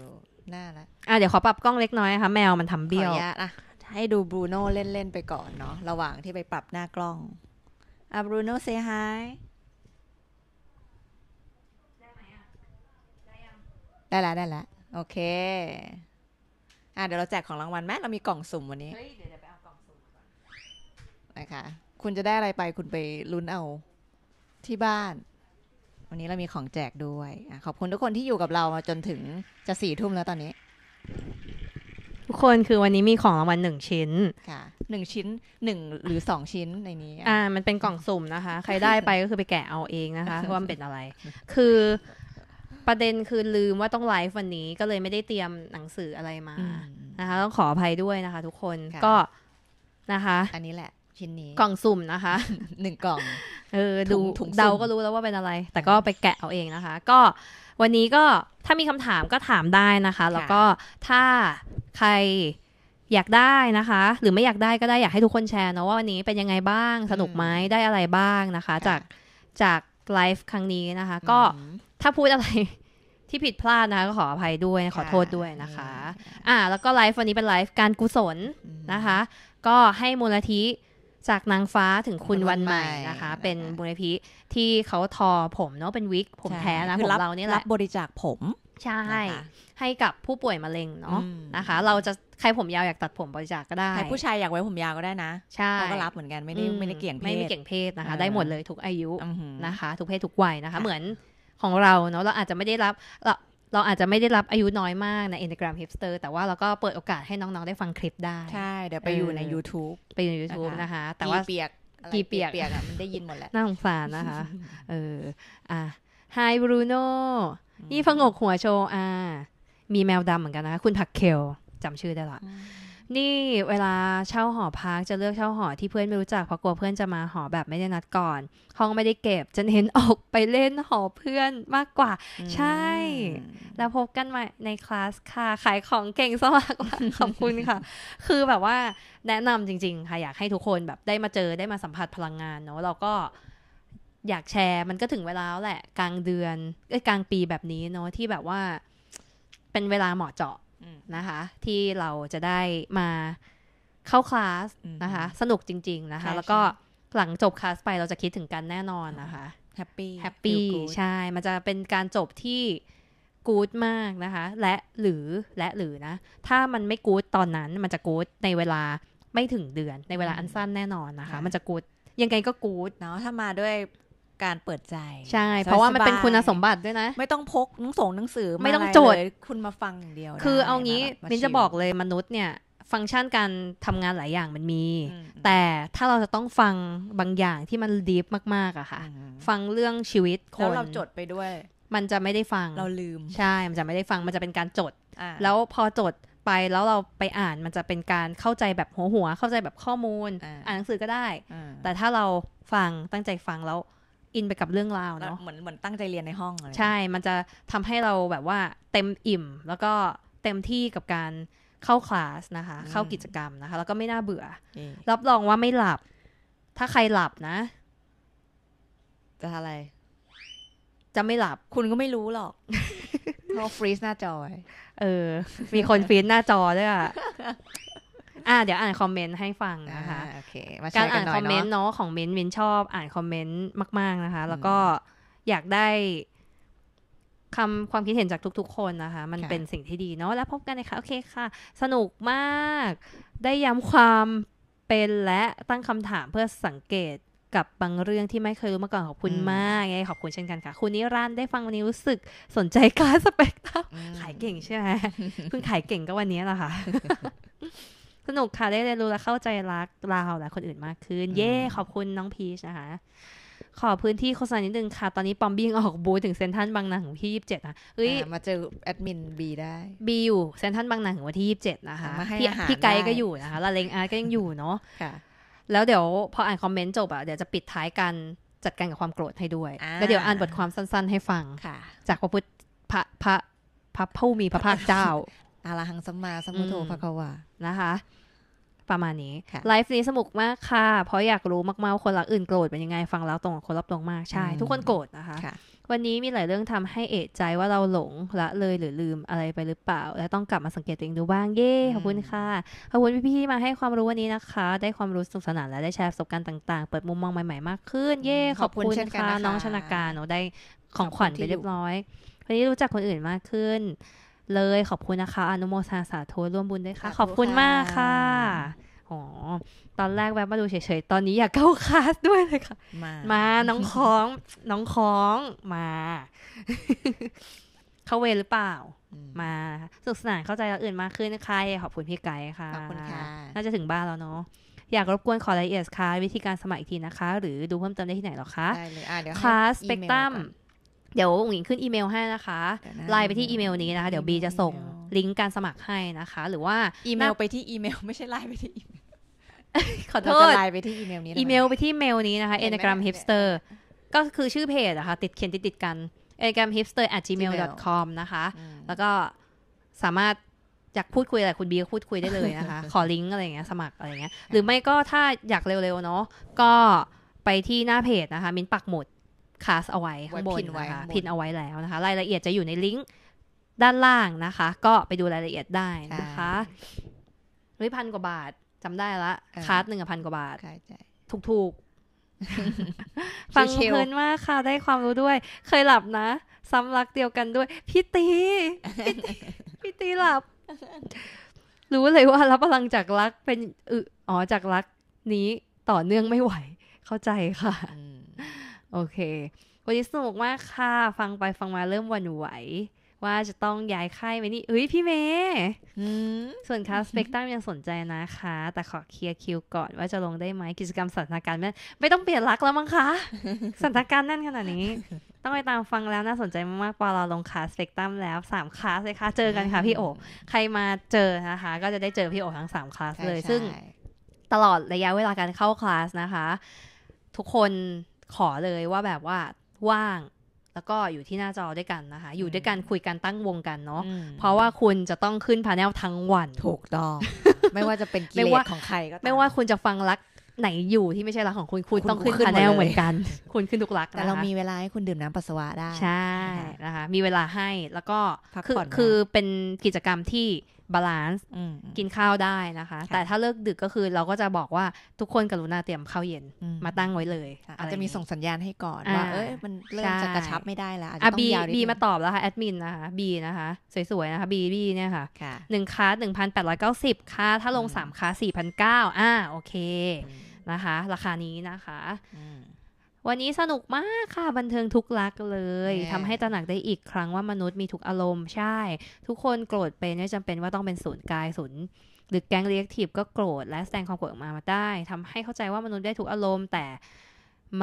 หน้าแล้วอ่ะเดี๋ยวขอปรับกล้องเล็กน้อยนะคะแมวมันทำเบี้ยวอะให้ดูบรูโน่เล่นๆไปก่อนเนาะระหว่างที่ไปปรับหน้ากล้องอ่ะบรูโน่เซฮาย ได้แล้วได้แล้วโอเค อ่ะเดี๋ยวเราแจกของรางวัลไหมเรามีกล่องสุ่มวันนี้ เฮ้ยเดี๋ยวไปเอากล่องสุ่มก่อนนะคะคุณจะได้อะไรไปคุณไปลุ้นเอาที่บ้าน วันนี้เรามีของแจกด้วยอขอบคุณทุกคนที่อยู่กับเรามาจนถึงจะสี่ทุ่มแล้วตอนนี้ ทุกคนคือวันนี้มีของรางวัลหนึ่งชิ้นค่ะหนึ่งชิ้นหนึ่งหรือสองชิ้นในนี้ อ่า มันเป็นกล่องสุ่มนะคะ ใครได้ไปก็คือไปแกะเอาเองนะคะว่ามันเป็นอะไร คือประเด็นคือลืมว่าต้องไลฟ์วันนี้ก็เลยไม่ได้เตรียมหนังสืออะไรมานะคะ ต้องขออภัยด้วยนะคะ ทุกคนก็นะคะ อันนี้แหละชิ้นนี้กล่องสุ่มนะคะหนึ่งกล่องเออดูเดา ก็รู้แล้วว่าเป็นอะไร แต่ก็ไปแกะเอาเองนะคะ ก็วันนี้ก็ถ้ามีคำถามก็ถามได้นะคะ แล้วก็ถ้าใครอยากได้นะคะ หรือไม่อยากได้ก็ได้อยากให้ทุกคนแชร์เนาะว่า วันนี้เป็นยังไงบ้าง สนุกไหมได้อะไรบ้างนะคะ จากจากไลฟ์ครั้งนี้นะคะ ก็ถ้าพูดอะไรที่ผิดพลาดนะคะก็ขออภัยด้วยขอโทษด้วยนะคะอ่าแล้วก็ไลฟ์วันนี้เป็นไลฟ์การกุศลนะคะ ก็ให้มูลนิธิจากนางฟ้าถึงคุณวันใหม่นะคะ เป็นบุญพิที่เขาทอผมเนาะเป็นวิกผมแท้นะผมเราเนี่ยแหละรับบริจาคผมใช่ให้กับผู้ป่วยมะเร็งเนาะนะคะ เราจะใครผมยาวอยากตัดผมบริจาคก็ได้ใครผู้ชายอยากไว้ผมยาวก็ได้นะใช่ก็รับเหมือนกันไม่ได้ไม่ได้เกี่ยงเพศไม่ด้เกี่ยงเพศนะคะ ได้หมดเลยทุกอายุนะคะทุกเพศทุกวัยนะคะ เหมือนของเราเนาะเราอาจจะไม่ได้รับเราอาจจะไม่ได้รับอายุน้อยมากในอินสตาแกรมเฮ h สเตอร์ แต่ว่าเราก็เปิดโอกาสให้น้องๆได้ฟังคลิปได้ ใช่เดี๋ยวไปอยู่ใน YouTube ไปอยู่ใน YouTube นะคะ แต่ว่าเปียกกีเปียกเปียกอะมันได้ยินหมดแหละน่าสงสารนะคะ เอออ่ะฮายบรูโนี่ังกหัวโชว์อ่ามีแมวดำเหมือนกันนะคะคุณผักเคลจำชื่อได้ละนี่เวลาเช่าหอพักจะเลือกเช่าหอที่เพื่อนไม่รู้จักเพราะกลัวเพื่อนจะมาหอแบบไม่ได้นัดก่อน ห้องไม่ได้เก็บจะเน้นออกไปเล่นหอเพื่อนมากกว่า ใช่ แล้วพบกันใหม่ในคลาสค่ะขายของเก่งสมากขอบคุณค่ะ คือแบบว่าแนะนำจริงๆค่ะอยากให้ทุกคนแบบได้มาเจอได้มาสัมผัสพลังงานเนาะเราก็อยากแชร์มันก็ถึงเวลาแล้วแหละ กลางเดือนกลางปีแบบนี้เนาะที่แบบว่าเป็นเวลาเหมาะเจาะนะคะที่เราจะได้มาเข้าคลาสนะคะสนุกจริงๆนะคะแล้วก็หลังจบคลาสไปเราจะคิดถึงกันแน่นอนนะคะแฮปปี้แฮปปี้ใช่มันจะเป็นการจบที่กู๊ดมากนะคะและหรือและหรือนะถ้ามันไม่กู๊ดตอนนั้นมันจะกู๊ดในเวลาไม่ถึงเดือนในเวลาอันสั้นแน่นอนนะคะ มันจะกู๊ดยังไงก็กู๊ดเนาะถ้ามาด้วยการเปิดใจใช่ เพราะว่ามันเป็นคุณสมบัติด้วยนะ ไม่ต้องพกนังส่งหนังสือไม่ต้องจดคุณมาฟังอย่างเดียวคือเอางี้มินจะบอกเลยมนุษย์เนี่ย ฟังก์ชันการทำงานหลายอย่างมันมี แต่ถ้าเราจะต้องฟังบางอย่างที่มันดีฟมากๆอะค่ะฟังเรื่องชีวิตคนแล้วเราจดไปด้วย มันจะไม่ได้ฟังเราลืมใช่ มันจะไม่ได้ฟังมันจะเป็นการจด แล้วพอจดไปแล้วเราไปอ่านมันจะเป็นการเข้าใจแบบหัวหัวเข้าใจแบบข้อมูลอ่านหนังสือก็ได้ แต่ถ้าเราฟังตั้งใจฟังแล้วอินไปกับเรื่องราวเนาะเหมือนเหมือนตั้งใจเรียนในห้องอะไรใช่ มันจะทำให้เราแบบว่า เต็มอิ่ม แล้วก็เต็มที่กับการเข้าคลาสนะคะ เข้ากิจกรรมนะคะ แล้วก็ไม่น่าเบื่อรับรองว่าไม่หลับ ถ้าใครหลับนะจะอะไร จะไม่หลับ คุณก็ไม่รู้หรอกเขาฟรีซหน้าจอเออ มีคนฟรีซหน้าจอด้วยอะอ่าเดี๋ยวอ่านคอมเมนต์ให้ฟังนะคะการอ่านคอมเมนต์เนาะของเมนเมนชอบ อ่านคอมเมนต์มาก ๆ นะคะ แล้วก็อยากได้คำความคิดเห็นจากทุกๆ คนนะคะ มันเป็นสิ่งที่ดีเนาะแล้วพบกันนะคะโอเคค่ะ สนุกมากได้ย้ำความเป็นและตั้งคำถามเพื่อสังเกตกับบางเรื่องที่ไม่เคยรู้มาก่อนขอบคุณมากไงขอบคุณเช่นกันค่ะ คุณนิรันได้ฟังวันนี้รู้สึกสนใจการสเปกตรัมขายเก่งใช่ไหมเพิ่งขายเก่งก็วันนี้แหละค่ะสนุกค่ะได้เรียนรู้และเข้าใจรักเราและคนอื่นมากขึ้นเย่ขอบคุณน้องพีชนะคะ ขอพื้นที่โฆษณานิดนึงค่ะ ตอนนี้ปอมบี้ออกบูธถึงเซนทันบางนาของที่ยี่สิบเจ็ดนะเฮ้ยมาเจอแอดมินบีได้บีอยู่เซนทันบางนาของวันที่ยี่สิบเจ็ดนะคะ พี่พี่ไกด์ก็อยู่นะคะลาเลงอาร์ก็ยังอยู่เนาะแล้วเดี๋ยวพออ่านคอมเมนต์จบอะเดี๋ยวจะปิดท้ายกันจัดการกับความโกรธให้ด้วยแล้วเดี๋ยวอ่านบทความสั้นๆ ให้ฟังจากพระพุทธพระพระพระผู้มีพระภาคเจ้าอาลาหังสัมมาสัมพุทโธภควา นะคะ ประมาณนี้ไลฟ์นี้สนุกมากค่ะ เพราะอยากรู้มากๆคนรักอื่นโกรธเป็นยังไงฟังแล้วตรงกับคนรับตรงมากใช่ ทุกคนโกรธนะคะคะวันนี้มีหลายเรื่องทำให้เอกใจว่าเราหลงละเลยหรือลืมอะไรไปหรือเปล่า และต้องกลับมาสังเกตตัวเองดูบ้างเย่ขอบคุณค่ะ ขอบคุณพี่ๆที่มาให้ความรู้วันนี้นะคะ ได้ความรู้สนุกสนานและได้แชร์ประสบการณ์ต่างๆ เปิดมุมมองใหม่ๆมากขึ้น เย่ขอบคุณค่ะน้องชนาการเนาะได้ของขวัญไปเรียบร้อยวันนี้รู้จักคนอื่นมากขึ้นเลยขอบคุณนะคะ อนุโมทนาสาธุร่วมบุญด้วยค่ะ ขอบคุณมากค่ะอ๋อตอนแรกแวะมาดูเฉยๆตอนนี้อยากเข้าคลาสด้วยเลยค่ะ มามาน้องคล้อง น้องคล้องมา เข้าเวรหรือเปล่า มาสุขสนานเข้าใจเราอื่นมากขึ้นนะคะขอบคุณพี่ไก่ค่ะขอบคุณค่ะ น่าจะถึงบ้านแล้วเนาะอยากรบกวนขอรายละเอียดค่ะวิธีการสมัครอีกทีนะคะ หรือดูเพิ่มเติมได้ที่ไหนหรอคะได้เลยอ่าเดี๋ยวคลาสสเปกตรัมเดี๋ยวอุ๋งอิงขึ้นอีเมลให้นะคะไลน์ไปที่อีเมลนี้นะคะเดี๋ยวบีจะส่งลิงก์การสมัครให้นะคะหรือว่าอีเมลไปที่อีเมลไม่ใช่ไลน์ไปที่ขอโทษไลน์ไปที่อีเมลนี้อีเมลไปที่เมลนี้นะคะ e n n g r a m hipster ก็คือชื่อเพจนะคะติดเขียนติดติดกัน e n n g r a m hipster at gmail com นะคะแล้วก็สามารถอยากพูดคุยอะไรคุณบีก็พูดคุยได้เลยนะคะขอลิงก์อะไรเงี้ยสมัครอะไรเงี้ย หรือไม่ก็ถ้าอยากเร็วๆเนาะก็ไปที่หน้าเพจนะคะมินปักหมุดคาสเอาไว้ข้างบนนะคะพินเอาไว้แล้วนะคะ รายละเอียดจะอยู่ในลิงก์ด้านล่างนะคะ ก็ไปดูรายละเอียดได้นะคะร้อยพันกว่าบาทจำได้ละคาสหนึ่งพันกว่าบาทถูกๆ ฟังเพลินมากค่ะได้ความรู้ด้วย เคยหลับนะ ซ้ำรักเดียวกันด้วย พี่ตี พี่ตีหลับ รู้เลยว่ารับพลังจากรักเป็นอ๋อจากรักนี้ต่อเนื่องไม่ไหว เข้าใจค่ะโอเค วันนี้สนุกมากค่ะ ฟังไปฟังมาเริ่มวันไหว ว่าจะต้องย้ายค่ายไหมนี่เอ้ยพี่เมย์ส่วนคาสเปกตั้มยังสนใจนะคะ แต่ขอเคลียร์คิวก่อนว่าจะลงได้ไหมกิจกรรมสถานการณ์แม่ไม่ต้องเปลี่ยนรักแล้วมั้งคะสถานการณ์นั่นขนาดนี้ ต้องไปตามฟังแล้วน่าสนใจมากๆพอเราลงคาสเปกตั้มแล้ว3คลาสเลยค่ะ เจอกันค่ะพี่โอใครมาเจอนะคะก็จะได้เจอพี่โอทั้ง3คลาสเลย ซึ่ง ตลอดระยะเวลาการเข้าคลาสนะคะทุกคนขอเลยว่าแบบว่าว่างแล้วก็อยู่ที่หน้าจอด้วยกันนะคะ อยู่ด้วยกันคุยกันตั้งวงกันเนาะเพราะว่าคุณจะต้องขึ้นพาแนลทั้งวัน ถูกต้อง ไม่ว่าจะเป็นกิเลสของใครก็ไม่ว่าคุณจะฟังรักไหนอยู่ที่ไม่ใช่รักของคุณคุณ ต้องขึ้นพาแนลเหมือนกัน คุณขึ้นทุกรักแต่เรามีเวลาให้คุณดื่มน้ำปัสสาวะได้ใช่นะคะมีเวลาให้แล้วก็คือคือเป็นกิจกรรมที่บาลานซ์กินข้าวได้นะคะ แต่ถ้าเลิกดึกก็คือเราก็จะบอกว่าทุกคนกรุณาเตรียมข้าวเย็นมาตั้งไว้เลย อาจจะมีส่งสัญญาณให้ก่อน ว่าเอ้ย มันเริ่มจะกระชับไม่ได้แล้ว อาจจะต้องยาวบีมาตอบแล้วค่ะแอดมินนะคะบีนะคะ สวยๆนะคะบีบีเนี่ยค่ะหนึ่งคาหนึ่งพันแปดร้อยเก้าสิบค่าถ้าลงสามคาสี่พันเก้าอ่า โอเคนะคะ ราคานี้นะคะวันนี้สนุกมากค่ะ บันเทิงทุกลักเลย ทำให้ตระหนักได้อีกครั้งว่ามนุษย์มีทุกอารมณ์ ใช่ ทุกคนโกรธเป็นไม่จำเป็นว่าต้องเป็นศูนย์กายศูนย์ หรือแก๊งเรียกทีฟก็โกรธและแสดงความโกรธออกมามาได้ ทำให้เข้าใจว่ามนุษย์ได้ทุกอารมณ์ แต่ม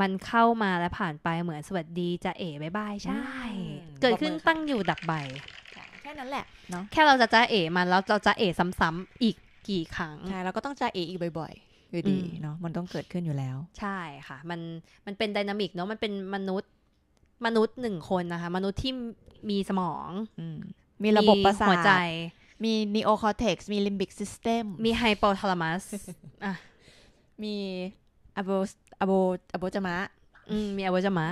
มันเข้ามาและผ่านไปเหมือนสวัสดีจะเอ๋บายบายใช่ เกิดขึ้นตั้งอยู่ดับใบแค่นั้นแหละเนาะแค่เราจะจะเอ๋มันแล้วเราจะเอ๋ซ้ำๆอีกกี่ครั้งใช่เราก็ต้องจะเอ๋อีกบ่อยยู่ดีเนาะมันต้องเกิดขึ้นอยู่แล้ว ใช่ค่ะ มันมันเป็นดินามิกเนาะมันเป็นมนุษย์มนุษย์หนึ่งคนนะคะ มนุษย์ที่มีสมองมีระบบประสาทมีนีโอคอร์เทกซ์มีลิมบิกซิสเต็มมีไฮโปทาลามัสมีอะโบอะโบอะโบจมะมีอะโบจมะ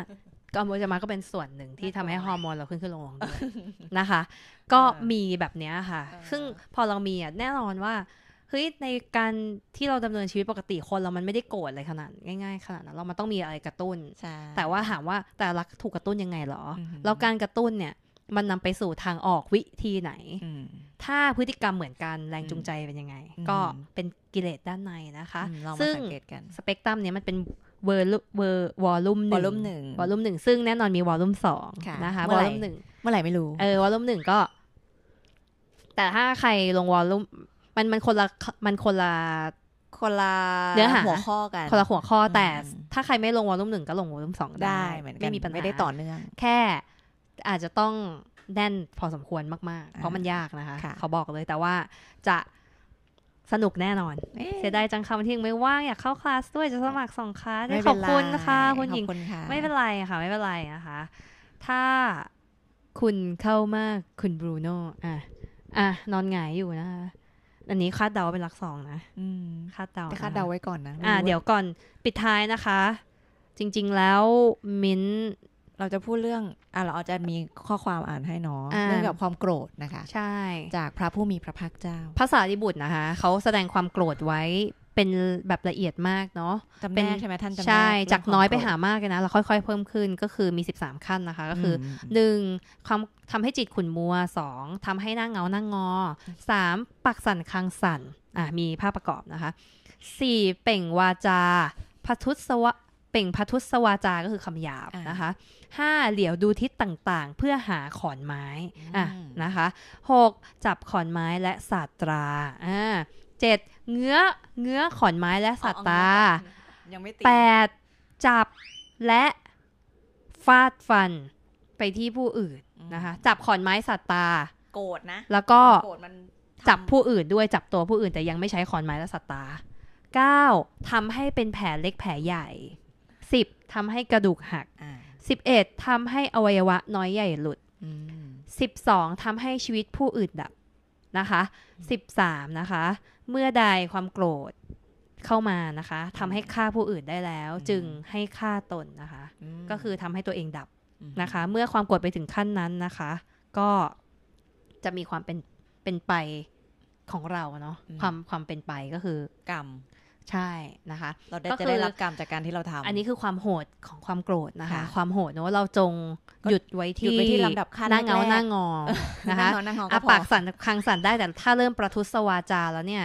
ก็อะโบจมะก็เป็นส่วนหนึ่งที่ทำให้ฮอร์โมนเราขึ้นขึ้นลงลงนะคะ ก็มีแบบเนี้ยค่ะซึ่งพอเรามีอ่ะแน่นอนว่าเฮ้ยในการที่เราดำเนินชีวิตปกติคนเรามันไม่ได้โกรธอะไรขนาด ง่ายๆขนาดนั้นเรามันต้องมีอะไรกระตุ้น แต่ว่าถามว่าแต่รักถูกกระตุ้นยังไงหรอ แล้วการกระตุ้นเนี่ย มันนำไปสู่ทางออกวิธีไหนถ้าพฤติกรรมเหมือนกันแรงจูงใจเป็นยังไง ก็เป็นกิเลสด้านในนะคะ ซึ่งสเปกตรัมเนี่ยมันเป็นเวอร์เวอร์วอลลุ่มหนึ่งวอลลุ่มหนึ่งวอลลุ่มหนึ่งซึ่งแน่นอนมีวอลลุ่มสองนะคะวอลลุ่มหนึ่งเมื่อไหร่ไม่รู้เออวอลลุ่มหนึ่งก็ แต่ถ้าใครลงวอลลุ่มมันมันคนละมันคนละคนละเนื้อหาหัวข้อกันคนละหัวข้อแต่ ถ้าใครไม่ลงวอลลุ่มหนึ่งก็ลงวอลลุ่มสองได้เหมือนกันไม่มีปัญหาไม่ได้ต่อเนื่องแค่อาจจะต้องแน่นพอสมควรมาก ๆ เพราะมันยากนะคะเขาบอกเลยแต่ว่าจะสนุกแน่นอนเสียดายจังคำที่ยังไม่ว่างอยากเข้าคลาสด้วยจะสมัครสองคลาสขอบคุณนะคะคุณหญิงไม่เป็นไรค่ะ ไม่เป็นไรนะคะถ้าคุณเข้ามากคุณบรูโน่อ่ะอ่ะนอนหงายอยู่นะคะอันนี้คาดเดาเป็นหลักสองนะคาดเดาแต่คาดเดาไว้ก่อนนะอ่า เดี๋ยวก่อนปิดท้ายนะคะ จริง ๆแล้วมิ้นเราจะพูดเรื่อง อ่ะเราอาจจะมีข้อความอ่านให้น้องเรื่องกับความโกรธนะคะ ใช่จากพระผู้มีพระภาคเจ้าภาษาดิบุตรนะคะ เขาแสดงความโกรธไว้เป็นแบบละเอียดมากเนาะจำแนกใช่ไหมท่านจำแนกใช่ จากน้อยไปหามากเลยนะเราค่อยๆเพิ่มขึ้นก็คือมี 13 ขั้นนะคะ ก็คือ1ความทำให้จิตขุ่นมัว2ทำให้หน้าเงาหน้างงอ3ปักสั่นคางสั่นอ่ะมีภาพประกอบนะคะ4เป่งวาจาพัทุสวะเป่งพัทุสวาจาก็คือคำหยาบนะคะ 5. เหลียวดูทิศต่างๆ เพื่อหาขอนไม้อ่ะนะคะ 6. จับขอนไม้และศาสตราอ่าเจ็ดเงื้อเงื้อขอนไม้และสัตว์ตาแปดจับและฟาดฟันไปที่ผู้อื่นนะคะจับขอนไม้สัตว์ตา โกรธนะ แล้วก็จับผู้อื่นด้วยจับตัวผู้อื่น แต่ยังไม่ใช้ขอนไม้และสัตว์ตาเก้าทำให้เป็นแผลเล็กแผลใหญ่สิบทำให้กระดูกหักสิบเอ็ดทำให้อวัยวะน้อยใหญ่หลุดสิบสองทำให้ชีวิตผู้อื่นดับนะคะสิบสามนะคะเมื่อใดความโกรธเข้ามานะคะ ทำให้ฆ่าผู้อื่นได้แล้ว จึงให้ฆ่าตนนะคะ ก็คือทำให้ตัวเองดับนะคะ เมื่อความโกรธไปถึงขั้นนั้นนะคะ ก็จะมีความเป็นเป็นไปของเราเนาะความความเป็นไปก็คือ กรรมใช่นะคะเราได้จะได้รับกรรมจากการที่เราทำอันนี้คือความโหดของความโกรธนะคะ ความโหดเนอะเราจงหยุดไว้ที่ลำดับขั้นหน้าเงาหน้างอนะคะอาปากสั่นคังสั่นได้แต่ถ้าเริ่มประทุษวาจาแล้วเนี่ย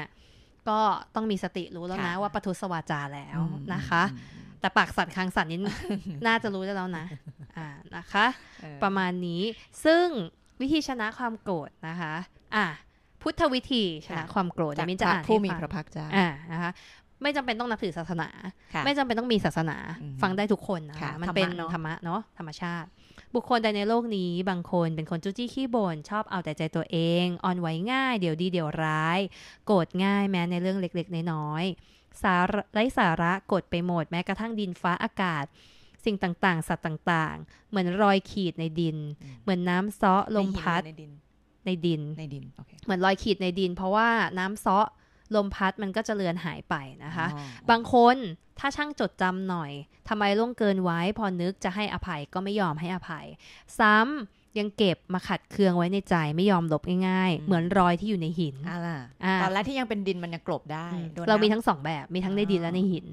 ก็ต้องมีสติรู้แล้วนะว่าประทุษวาจาแล้วนะคะ แต่ปากสั่นคังสั่นนี้น่าจะรู้แล้วนะอ่านะคะ ประมาณนี้ซึ่งวิธีชนะความโกรธนะคะ อ่ะพุทธวิธีชนะความโกรธมิจะอ่ากผู้มีพระกตร์จ้าอ่านะคะไม่จำเป็นต้องนับถือศาสนา ไม่จำเป็นต้องมีศาสนา ฟังได้ทุกคนนะคะมันเป็นธรรมะเนาะธรรมชาติ บุคคลใดในโลกนี้บางคนเป็นคนจุ้จี้ขี้บ่นชอบเอาแต่ใจตัวเองอ่อนไหวง่ายเดี๋ยวดีเดี๋ยวร้าย โกรธง่ายแม้ในเรื่องเล็กๆ น้อยๆสาไร้สาระกดไปหมดแม้กระทั่งดินฟ้าอากาศ สิ่งต่างๆ สัตว์ต่างๆ เหมือนรอยขีดในดิน เหมือนน้ำซ้อลมพัดในดินในดินเหมือนรอยขีดในดิน เพราะว่าน้ำซ้อลมพัดมันก็จะเลือนหายไปนะคะ บางคนถ้าช่างจดจำหน่อย ทำไมล่วงเกินไว้ พอนึกจะให้อภัยก็ไม่ยอมให้อภัย ซ้ำยังเก็บมาขัดเคืองไว้ในใจ ไม่ยอมลบง่ายๆ เหมือนรอยที่อยู่ในหินอะล่ตอนแรกที่ยังเป็นดินมันยังกลบได้ เรามีทั้งสองแบบ มีทั้งในดินและในหิน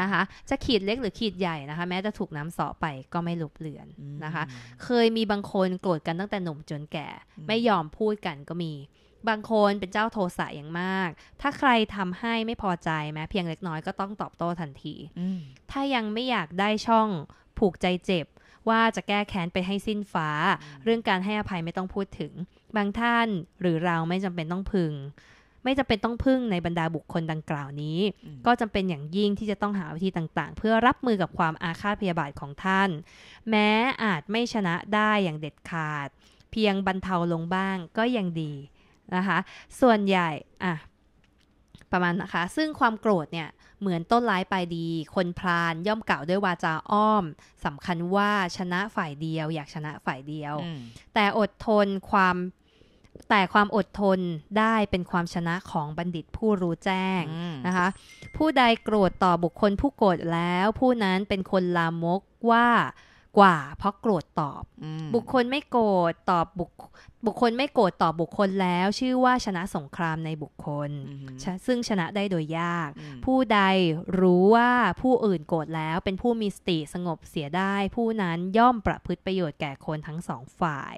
นะคะ จะขีดเล็กหรือขีดใหญ่นะคะ แม้จะถูกน้ำสาะไปก็ไม่ลบเลือนนะคะ เคยมีบางคนโกรธกันตั้งแต่หนุ่มจนแก่ไม่ยอมพูดกันก็มีบางคนเป็นเจ้าโทสะอย่างมาก ถ้าใครทำให้ไม่พอใจแม้เพียงเล็กน้อยก็ต้องตอบโต้ทันที ถ้ายังไม่อยากได้ช่องผูกใจเจ็บ ว่าจะแก้แค้นไปให้สิ้นฟ้า เรื่องการให้อภัยไม่ต้องพูดถึง บางท่านหรือเราไม่จำเป็นต้องพึงไม่จำเป็นต้องพึ่งในบรรดาบุคคลดังกล่าวนี้ ก็จำเป็นอย่างยิ่งที่จะต้องหาวิธีต่างๆ เพื่อรับมือกับความอาฆาตพยาบาทของท่าน แม้อาจไม่ชนะได้อย่างเด็ดขาด เพียงบรรเทาลงบ้างก็ยังดีนะคะส่วนใหญ่อ่ะประมาณนะคะ ซึ่งความโกรธเนี่ยเหมือนต้นร้ายปดี คนพลานย่อมกล่าวด้วยวาจาอ้อมสำคัญว่าชนะฝ่ายเดียว อยากชนะฝ่ายเดียวแต่อดทนความแต่ความอดทนได้เป็นความชนะของบัณฑิตผู้รู้แจ้งนะคะ ผู้ใดโกรธต่อบุคคลผู้โกรธแล้ว ผู้นั้นเป็นคนลามกว่ากว่าเพราะโกรธตอบบุคคลไม่โกรธตอบบุคบุคคลไม่โกรธตอบบุคคลแล้วชื่อว่าชนะสงครามในบุคคล ซึ่งชนะได้โดยยาก ผู้ใดรู้ว่าผู้อื่นโกรธแล้วเป็นผู้มีสติสงบเสียได้ ผู้นั้นย่อมประพฤติประโยชน์แก่คนทั้งสองฝ่าย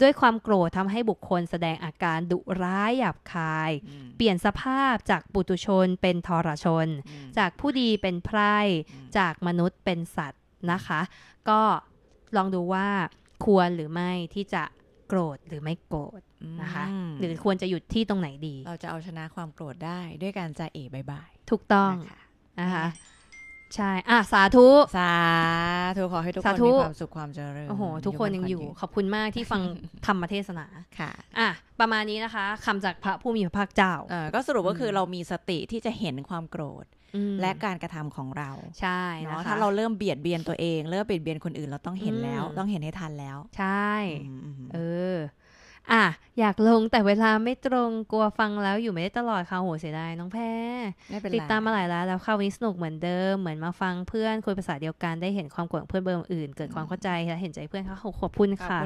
ด้วยความโกรธทำให้บุคคลแสดงอาการดุร้ายหยาบคาย เปลี่ยนสภาพจากปุตุชนเป็นทรชน จากผู้ดีเป็นไพร่จากมนุษย์เป็นสัตว์นะคะก็ลองดูว่าควรหรือไม่ที่จะโกรธหรือไม่โกรธนะคะ หรือควรจะหยุดที่ตรงไหนดี เราจะเอาชนะความโกรธได้ด้วยการจะเอ๋บายยถูกต้องนะคะ ใช่ อ่ะสาธุสาธุขอให้ทุกคนมีความสุขความเจริญโอ้โหทุกคนยังอยู่ขอบคุณมากที่ฟังธรรมเทศนาค่ะอ่ะประมาณนี้นะคะ คำจากพระผู้มีพระภาคเจ้าเออก็สรุปก็คือเรามีสติที่จะเห็นความโกรธและการกระทำของเรา ใช่เนาะ ถ้าเราเริ่มเบียดเบียนตัวเอง เริ่มเบียดเบียนคนอื่นเราต้องเห็นแล้ว ต้องเห็นให้ทันแล้ว ใช่ เออ อ่ะอยากลงแต่เวลาไม่ตรงกลัวฟังแล้วอยู่ไม่ได้ตลอดค่ะโหเสียดายน้องแพ้ติดตามมาหลายแล้ว แล้วค้าวันนี้สนุกเหมือนเดิม เหมือนมาฟังเพื่อนคุยภาษาเดียวกัน ได้เห็นความกวัวงเพื่อนเบอร์อื่น เกิดความเข้าใจและเห็นใจเพื่อนค่ะ ขอบคุณค่ะ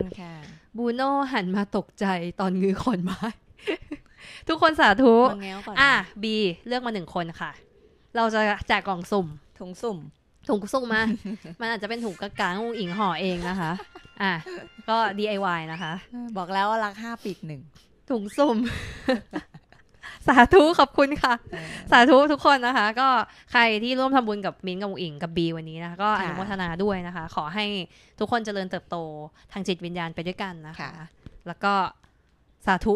บูโน่หันมาตกใจตอนงือขอนไม้ทุกคนสาธุอ่ะบีเลือกมาหนึ่งคนค่ะเราจะแจกกล่องสุ่ม ถุงสุ่ม ถุงสุ่มมา มันอาจจะเป็นถุงกระกางอุงอิงห่อเองนะคะ อ่ะก็ DIY นะคะ บอกแล้วว่ารักห้าปิดหนึ่งถุงสุ่ม สาธุขอบคุณค่ะ สาธุทุกคนนะคะ ก็ใครที่ร่วมทำบุญกับมิ้นกับอุงอิงกับบีวันนี้นะคะก็อนุโมทนาด้วยนะคะ ขอให้ทุกคนเจริญเติบโตทางจิตวิญญาณไปด้วยกันนะคะ แล้วก็สาธุ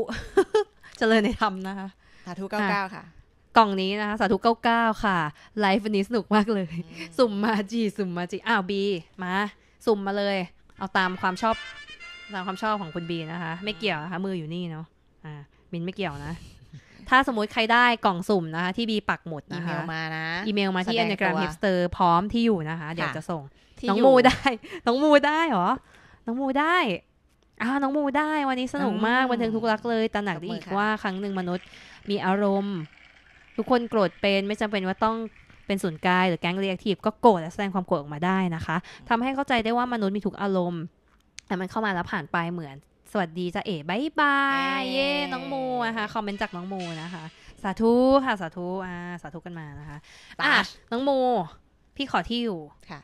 เจริญในธรรมนะคะ สาธุเก้าเก้าค่ะกล่องนี้นะคะสาธุ9ก้าค่ะ ไลฟ์วันนี้สนุกมากเลย สุ่มมาจีสุ่มมาจีอ้าวบีมาสุ่มมาเลย เอาตามความชอบ ตามความชอบของคุณบีนะคะ ไม่เกี่ยวนะคะมืออยู่นี่เนาะอ่ามินไม่เกี่ยวนะ ถ้าสมมติใครได้กล่องสุ่มนะคะ ที่บีปักหมดนะคะอีเมลมานะอีเมลมาที่นาแกรมฮิปสเตอร์พร้อมที่อยู่นะคะ เดี๋ยวจะส่งน้องมูได้ น้องมูได้เหรอน้องมูได้อ้าน้องมูได้ วันนี้สนุกมากบันเทิงทุกรักเลยตระหนักได้อีกว่าครั้งหนึ่งมนุษย์ มีอารมณ์ทุกคนโกรธเป็นไม่จำเป็นว่าต้องเป็นศูนย์กายหรือแก๊งเรียกทีฟก็โกรธและแสดงความโกรธออกมาได้นะคะ ทำให้เข้าใจได้ว่ามนุษย์มีทุกอารมณ์ แต่มันเข้ามาแล้วผ่านไปเหมือน สวัสดีจ้าเอ๋บายบาย เย่น้องมูนะคะคอมเมนต์จากน้องมูนะคะ สาธุค่ะ สาธุอ่า สาธุกันมานะคะอ่ะน้องมู พี่ขอที่อยู่ค่ะ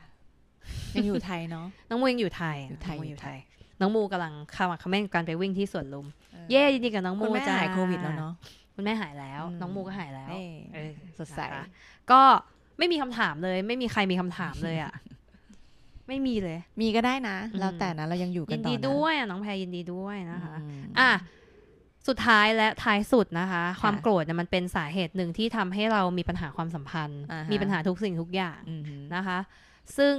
ยังอยู่ไทยเนาะน้องมูยังอยู่ไทยอยู่ไทย น้องมูกำลังขมักขมมนการไปวิ่งที่สวนลุมเย่ยินดีกับน้องมูจ้าหายโควิดแล้วเนาะคุณแม่หายแล้ว น้องมูก็หายแล้วสดใสก็ไม่มีคำถามเลย ไม่มีใครมีคำถามเลย อ่ะ ไม่มีเลย มีก็ได้นะ แล้วแต่นะเรายังอยู่กันยินดีด้วยน้องแพรยินดีด้วยนะคะ อ่ะสุดท้ายและท้ายสุดนะคะ ความโกรธเนี่ยมันเป็นสาเหตุหนึ่งที่ทำให้เรามีปัญหาความสัมพันธ์ มีปัญหาทุกสิ่งทุกอย่างนะคะซึ่ง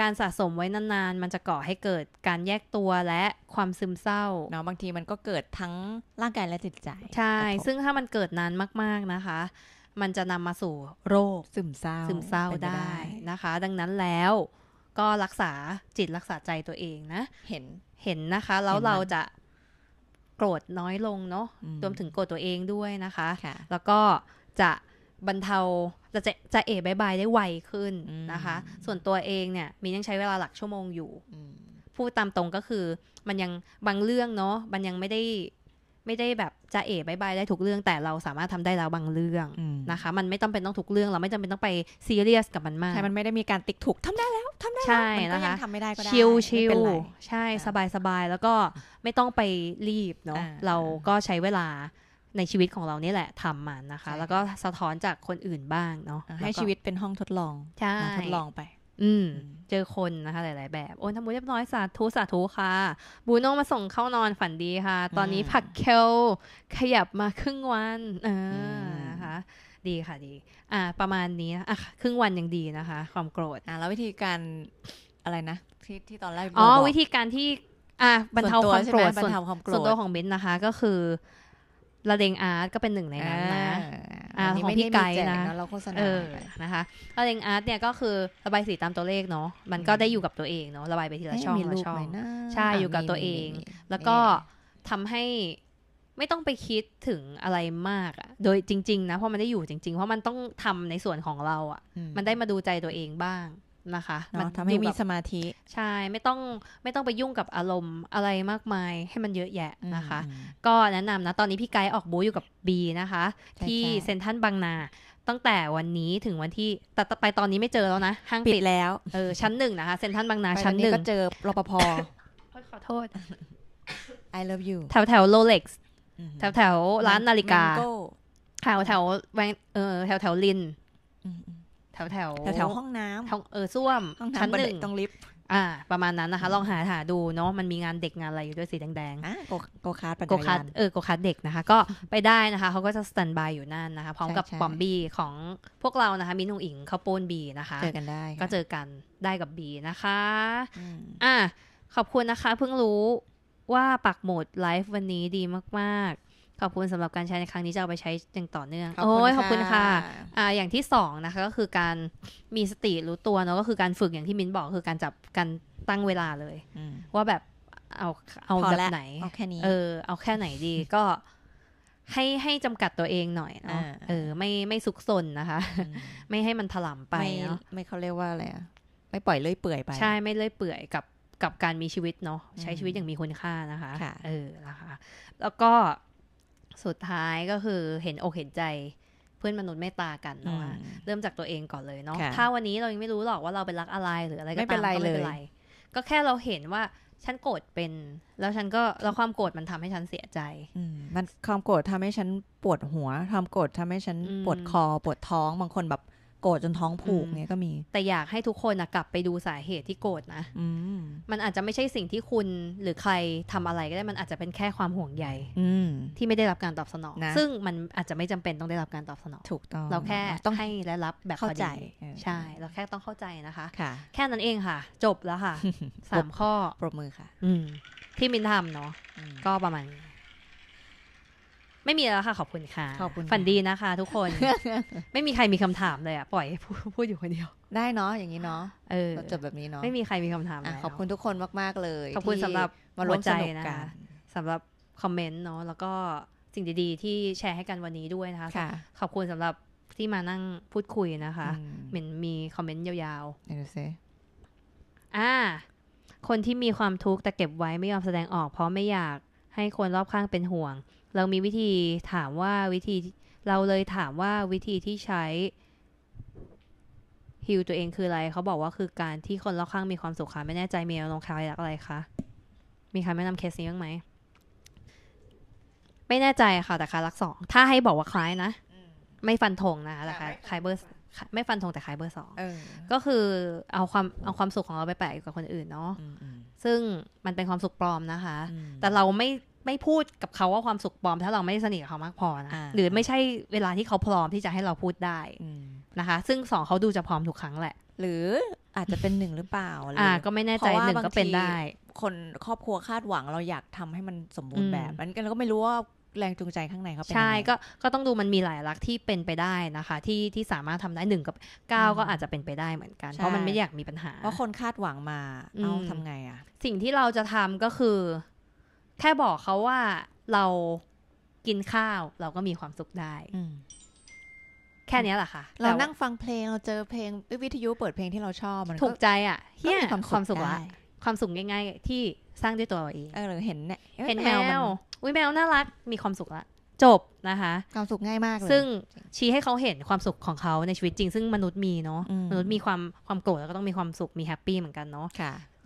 การสะสมไว้นานๆ มันจะก่อให้เกิดการแยกตัวและความซึมเศร้าเนาะบางทีมันก็เกิดทั้งร่างกายและจิตใจ ใช่ ซึ่งถ้ามันเกิดนานมากๆนะคะ มันจะนำมาสู่โรคซึมเศร้าซึมเศร้าได้นะคะ ดังนั้นแล้วก็รักษาจิตรักษาใจตัวเองนะ เห็นเห็นนะคะแล้วเราจะโกรธน้อยลงเนาะรวมถึงโกรธตัวเองด้วยนะคะคะแล้วก็จะบรรเทาจะจะเอบายบายได้ไวขึ้นนะคะ ส่วนตัวเองเนี่ยมียังใช้เวลาหลักชั่วโมงอยู่พูดตามตรงก็คือ มันยังบางเรื่องเนาะมันยังไม่ได้ไม่ได้แบบจะเอ๋บายบายได้ทุกเรื่องแต่เราสามารถทำได้แล้วบางเรื่องนะคะ มันไม่จอาเป็นต้องทุกเรื่องเราไม่จำเป็นต้องไปซีเรียสกับมันมากใช่ มันไม่ได้มีการติ๊กถูกทำได้แล้วทำได้แล้วมันก็ยังทำไม่ได้ก็ได้ชิลชิลใช่สบายสบายแล้วก็ไม่ต้องไปรีบเนาะเราก็ใช้เวลาในชีวิตของเรานี่แหละทำมันนะคะ แล้วก็สะท้อนจากคนอื่นบ้างเนาะให้ชีวิตเป็นห้องทดลองใช่ทดลองไป อืม เจอคนนะคะ หลาย ๆ แบบโอนทำบุญเรียบร้อยสาธุสาธุค่ะ บูโนมาส่งเข้านอนฝันดีค่ะ ตอนนี้ผักเคลขยับมาครึ่งวัน เออนะคะดีค่ะดี อ่า ประมาณนี้อ่ะ ครึ่งวันยังดีนะคะความโกรธอ่ะแล้ววิธีการอะไรนะที่ที่ตอนแรกอ๋อ วิธีการที่ อ่ะบรรเทาความโกรธส่วนตัวของเบนนะคะ ก็คือละเดงอาร์ตก็เป็นหนึ่งในนั้นนะอ่าของพี่ไก่นะเราโฆษณานะคะระเลงอาร์ตเนี่ยก็คือระบายสีตามตัวเลขเนาะมันก็ได้อยู่กับตัวเองเนาะระบายไปทีละช่องละช่องใช่อยู่กับตัวเอง แล้วก็ทำให้ไม่ต้องไปคิดถึงอะไรมากอะโดยจริงๆนะเพราะมันได้อยู่จริงๆ เพราะมันต้องทำในส่วนของเราอ่ะมันได้มาดูใจตัวเองบ้างนะคะ มันดูมีสมาธิ ใช่ ไม่ต้องไม่ต้องไปยุ่งกับอารมณ์อะไรมากมายให้มันเยอะแยะนะคะ ก็แนะนำนะ ตอนนี้พี่ไกด์ออกบูอยู่กับบีนะคะ ที่เซนทันบางนา ตั้งแต่วันนี้ถึงวันที่ แต่ไปตอนนี้ไม่เจอแล้วนะห้างปิดแล้วเออชั้นหนึ่งนะคะเซนทันบางนาชั้นหนึ่งก็เจอรปภขอโทษ I love you แถวแถวโรเล็กซ์แถวแถวร้านนาฬิกาแถวแถวแวงเออแถวแถวลินแถวแถวแถวห้องน้ำห้องเออส้วมชั้นหนึ่งตรงลิฟต์อ่าประมาณนั้นนะคะ ลองหาหาดูเนาะมันมีงานเด็กงานอะไรอยู่ด้วยสีแดงๆโกคาร์ดโกคาร์ดเออโกคาร์ดเด็กนะคะ ก็ไปได้นะคะ เขาก็จะสแตนบายอยู่นั่นนะคะ พร้อมกับบอมบี้ของพวกเรานะคะมินุงอิงเขาโปนบีนะคะเจอกันได้ก็เจอกันได้กับบีนะคะอ่าขอบคุณนะคะเพิ่งรู้ว่าปักหมดไลฟ์วันนี้ดีมากๆขอบคุณสำหรับการใช้ในครั้งนี้จะเอาไปใช้อย่างต่อเนื่องโอ้ยขอบคุณค่ะอ่า อย่างที่สองนะคะ ก็คือการมีสติรู้ตัวเนาะก็คือการฝึกอย่างที่มิ้นบอก คือการจับการตั้งเวลาเลยว่าแบบเอาเอาแบบไหนเอาแค่นี้เออเอาแค่ไหนดีก็ให้ให้จำกัดตัวเองหน่อยเนาะเออ ไม่ไม่ซุกซนนะคะไม่ให้มันถล่มไปเนาะไม่เขาเรียกว่าอะไรอะไม่ปล่อยเลื่อยเปื่อยไป ใช่ไม่เลื่อยเปื่อยกับกับการมีชีวิตเนาะใช้ชีวิตอย่างมีคุณค่านะคะเออนะคะ แล้วก็สุดท้ายก็คือเห็นอกเห็นใจ เพื่อนมนุษย์ไม่ตากันเนาะเริ่มจากตัวเองก่อนเลยเนาะถ้าวันนี้เรายังไม่รู้หรอกว่าเราเป็นรักอะไรหรืออะไรก็ตามก็ไม่เป็นไร ก็แค่เราเห็นว่าฉันโกรธเป็น แล้วฉันก็แล้วความโกรธมันทำให้ฉันเสียใจมันความโกรธทำให้ฉันปวดหัวความโกรธทำให้ฉันปวดคอปวดท้องบางคนแบบโกรธจนท้องผูกเนี่ยก็มี แต่อยากให้ทุกคนนะกลับไปดูสาเหตุที่โกรธนะมันอาจจะไม่ใช่สิ่งที่คุณ หรือใครทำอะไรก็ได้มันอาจจะเป็นแค่ความห่วงใยที่ไม่ได้รับการตอบสนองนะซึ่งมันอาจจะไม่จำเป็นต้องได้รับการตอบสนองถูกต้อง เราแค่ต้องให้และรับแบบเข้าใจใช่ เราแค่ต้องเข้าใจนะคะคะแค่นั้นเองค่ะ จบแล้วค่ะสามข้อปรบมือค่ะอืที่มินทำเนาะก็ประมาณนี้ไม่มีแล้วค่ะขอบคุณค่ะ ขอบคุณฝันดีนะคะทุกคน ไม่มีใครมีคำถามเลยอ่ะ ปล่อย พูดพูดอยู่คนเดียว ได้เนาะอย่างนี้เนาะเออจบแบบนี้เนาะ ไม่มีใครมีคำถามแลขอบคุณทุกคนมากๆเลย ขอบคุณสำหรับมาร่วมสนุกกันสำหรับคอมเมนต์เนาะแล้วก็สิ่งดีๆที่แชร์ให้กันวันนี้ด้วยนะคะ ขอบคุณสำหรับที่มานั่งพูดคุยนะคะเหมือนมีคอมเมนต์ยาวๆเดี๋ยวซอ่าคนที่มีความทุกข์แต่เก็บไว้ไม่ยอมแสดงออก เพราะไม่อยากให้คนรอบข้างเป็นห่วงเรามีวิธีถามว่าวิธี เราเลยถามว่าวิธีที่ใช้ฮิวตัวเองคืออะไรเขาบอกว่าคือการที่คนรอบข้างมีความสุขค่ะไม่แน่ใจมีอารมณ์คล้ายอะไรคะมีใครแนะนำเคสนี้บ้างไหมไม่แน่ใจค่ะแต่คารักสองถ้าให้บอกว่าคล้ายนะไม่ฟันธงนะแต่คลายเบอร์ไม่ฟันธงแต่คลายเบอร์สองก็คือเอาความเอาความสุขของเราไปแปะกับคนอื่นเนาะซึ่งมันเป็นความสุขปลอมนะคะ แต่เราไม่ไม่พูดกับเขาว่าความสุขปลอม ถ้าเราไม่สนิทกับเขามากพอนะหรือไม่ใช่เวลาที่เขาพร้อมที่จะให้เราพูดได้นะคะ ซึ่งสองเขาดูจะพร้อมทุกครั้งแหละ หรืออาจจะเป็นหนึ่งหรือเปล่าอ่า ก็ไม่แน่ใจหนึ่งก็เป็นได้ คนครอบครัวคาดหวังเราอยากทำให้มันสมบูรณ์แบบมันเราก็ไม่รู้ว่าแรงจูงใจข้างในเขาเป็นใช่ก็ก็ต้องดูมันมีหลายลักที่เป็นไปได้นะคะ ที่ที่สามารถทำได้หนึ่งกับเก้าก็อาจจะเป็นไปได้เหมือนกัน เพราะมันไม่อยากมีปัญหาเพราะคนคาดหวังมาเอาทำไงอะสิ่งที่เราจะทำก็คือแค่บอกเขาว่าเรากินข้าวเราก็มีความสุขได้แค่นี้แหละค่ะ เรานั่งฟังเพลงเราเจอเพลงวิทยุเปิดเพลงที่เราชอบ มันถูกใจอ่ะเฮียความสุขละความสุขง่ายๆที่สร้างด้วยตัวเเองเออเห็นเนี่ยเห็นแมวอุ้ยแมวน่ารักมีความสุขละจบนะคะ ความสุขง่ายมากเลยซึ่งชี้ให้เขาเห็นความสุขของเขาในชีวิตจริง ซึ่งมนุษย์มีเนาะมนุษย์มีความความโกรธแล้วก็ต้องมีความสุขมีแฮปปี้เหมือนกันเนาะ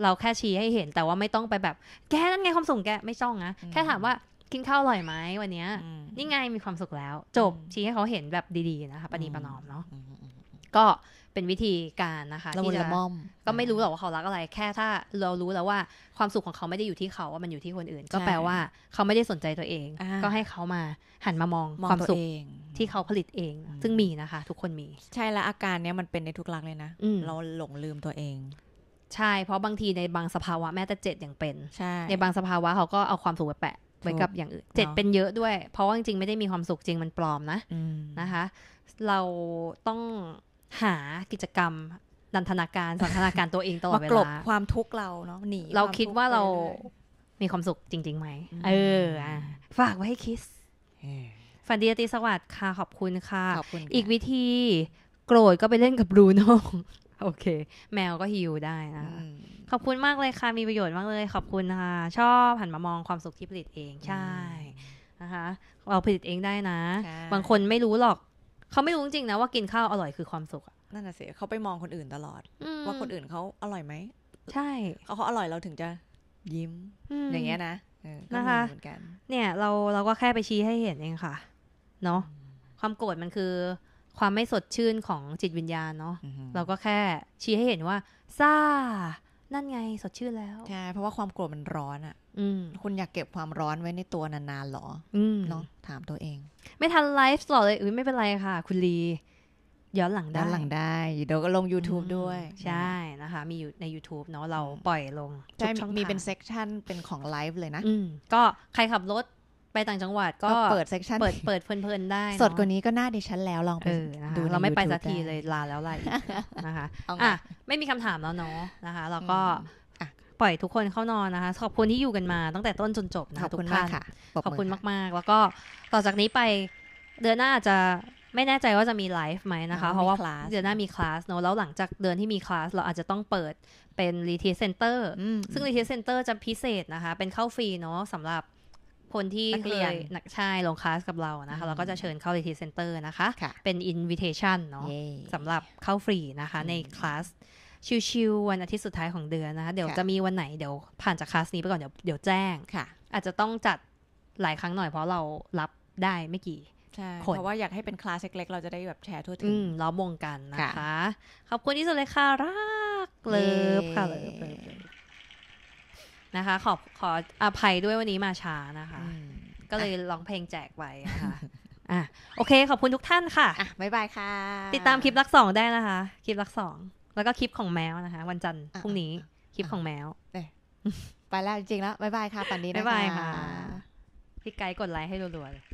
เราแค่ชี้ให้เห็นแต่ว่าไม่ต้องไปแบบแกนั่นไงความสุขแกไม่ช่องนะแค่ถามว่ากินข้าวอร่อยไหมวันนี้นี่ไงมีความสุขแล้ว จบ ชี้ให้เขาเห็นแบบดีๆนะคะ ปณีประนอมเนาะก็เป็นวิธีการนะคะที่จละม่อมก็ไม่รู้หรอกว่าเขารักอะไรแค่ถ้าเรารู้แล้วว่า ความสุขของเขาไม่ได้อยู่ที่เขาว่ามันอยู่ที่คนอื่น ก็แปลว่า เขาไม่ได้สนใจตัวเอง ก็ให้เขามาหันมามองความสุขที่เขาผลิตเอง ซึ่งมีนะคะ ทุกคนมี ใช่ แล้วอาการเนี้ยมันเป็นในทุกรักเลยนะเราหลงลืมตัวเองใช่เพราะบางทีในบางสภาวะแม้แต่เจ็ดอย่างเป็นใในบางสภาวะเขาก็เอาความสุขไปแปะไว้กับอย่างอื่นเจ็ดเป็นเยอะด้วย เพราะว่าจริงๆไม่ได้มีความสุขจริงมันปลอม นะนะคะ เราต้องหากิจกรรม ดันทนาการสันทนาการตัวเองตลอดเวลากลบความทุกข์เราเนาะหนีเราคิดว่าเรามีความสุขจริงๆไหมเออฝากไว้ให้คิสฝันดีติสวัสดิ์ค่ะ ขอบคุณค่ะขอบคุณอีกวิธี โกรธก็ไปเล่นกับรู้นงโอเค แมวก็ฮิวได้นะ ขอบคุณมากเลยค่ะ มีประโยชน์มากเลย ขอบคุณค่ะชอบหันมามองความสุขที่ผลิตเอง ใช่นะคะเราผลิตเองได้นะ บางคนไม่รู้หรอกเขาไม่รู้จริงนะว่ากินข้าวอร่อยคือความสุข นั่นน่ะสิ เขาไปมองคนอื่นตลอด ว่าคนอื่นเขาอร่อยไหม ใช่ เขาเขาอร่อยเราถึงจะยิ้ม อย่างเงี้ยนะนะคะเหมือนกันเนี่ยเราเราก็แค่ไปชี้ให้เห็นเองค่ะเนาะความโกรธมันคือ ความไม่สดชื่นของจิตวิญญาณเนาะเราก็แค่ชี้ให้เห็นว่าซ่านั่นไงสดชื่นแล้วใช่เพราะว่าความโกรธมันร้อนอะ่ะคุณอยากเก็บความร้อนไว้ในตัวนานๆหรอเนาะถามตัวเอง ไม่ทันไลฟ์ตรอเลยอุ้ยไม่เป็นไรค่ะ คุณลีย้อนหลังได้ย้อนหลังได้ เดี๋ยวก็ลง YouTube ด้วย ใช่นะคะ มีอยู่ใน YouTube เนาะเราปล่อยลง ใช่ มีเป็นเซกชันเป็นของไลฟ์เลยนะก็ใครขับรถไปต่างจังหวัดก็เปิดเซ็กชันเปิดเปิดเพลินๆได้สดกว่านี้ก็น่าดิฉันแล้วลองไปดูเราไม่ไปสักทีเลยลาแล้วไรนะคะอ่ะไม่มีคำถามแล้วเนาะนะคะเราก็ปล่อยทุกคนเข้านอนนะคะขอบคุณที่อยู่กันมาตั้งแต่ต้นจนจบนะคทุกท่านขอบคุณมาก ๆ แล้วก็ต่อจากนี้ไป เดือนหน้าจะไม่แน่ใจว่าจะมีไลฟ์ไหมนะคะเพราะว่าเดือนหน้ามีคลาสเนอะแล้วหลังจากเดือนที่มีคลาสเราอาจจะต้องเปิดเป็นรีเทสเซนเตอร์ซึ่งรีเทสเซนเตอร์จะพิเศษนะคะเป็นเข้าฟรีเนาะสำหรับคนที่เคยนักใช่ลงคลาสกับเรานะคะเราก็จะเชิญเข้า r e ที e ซ t Center นะคะ เป็น invitation เนาะสำหรับเข้าฟรีนะคะ ในคลาสชิวๆวันอาทิตย์สุดท้ายของเดือนนะคะ เดี๋ยวจะมีวันไหนเดี๋ยวผ่านจากคลาสนี้ไปก่อนเดี๋ยวเดี๋ยวแจ้งค่ะอาจจะต้องจัดหลายครั้งหน่อยเพราะเรารับได้ไม่กี่คนเพราะว่าอยากให้เป็นคลาสเล็กๆเราจะได้แบบแชร์ทั่วถึงล้อมวงกันนะคะขอบคุณที่สุดเลยค่ะรักเลิฟค่ะเลิฟนะคะขอบขออภัยด้วยวันนี้มาช้านะคะ ก็เลยร้องเพลงแจกไว้ค่ะอ่ะโอเคขอบคุณทุกท่านค่ะอ่ะ บ๊ายบายค่ะ ติดตามคลิปรักสองได้นะคะ คลิปรักสอง แล้วก็คลิปของแมวนะคะ วันจันทร์พรุ่งนี้คลิปของแมวไปแล้วจริงๆแล้วบ๊ายบายค่ะ ตอนนี้นะคะบ๊ายบายค่ะพี่ไกด์กดไลค์ให้รัวๆเลย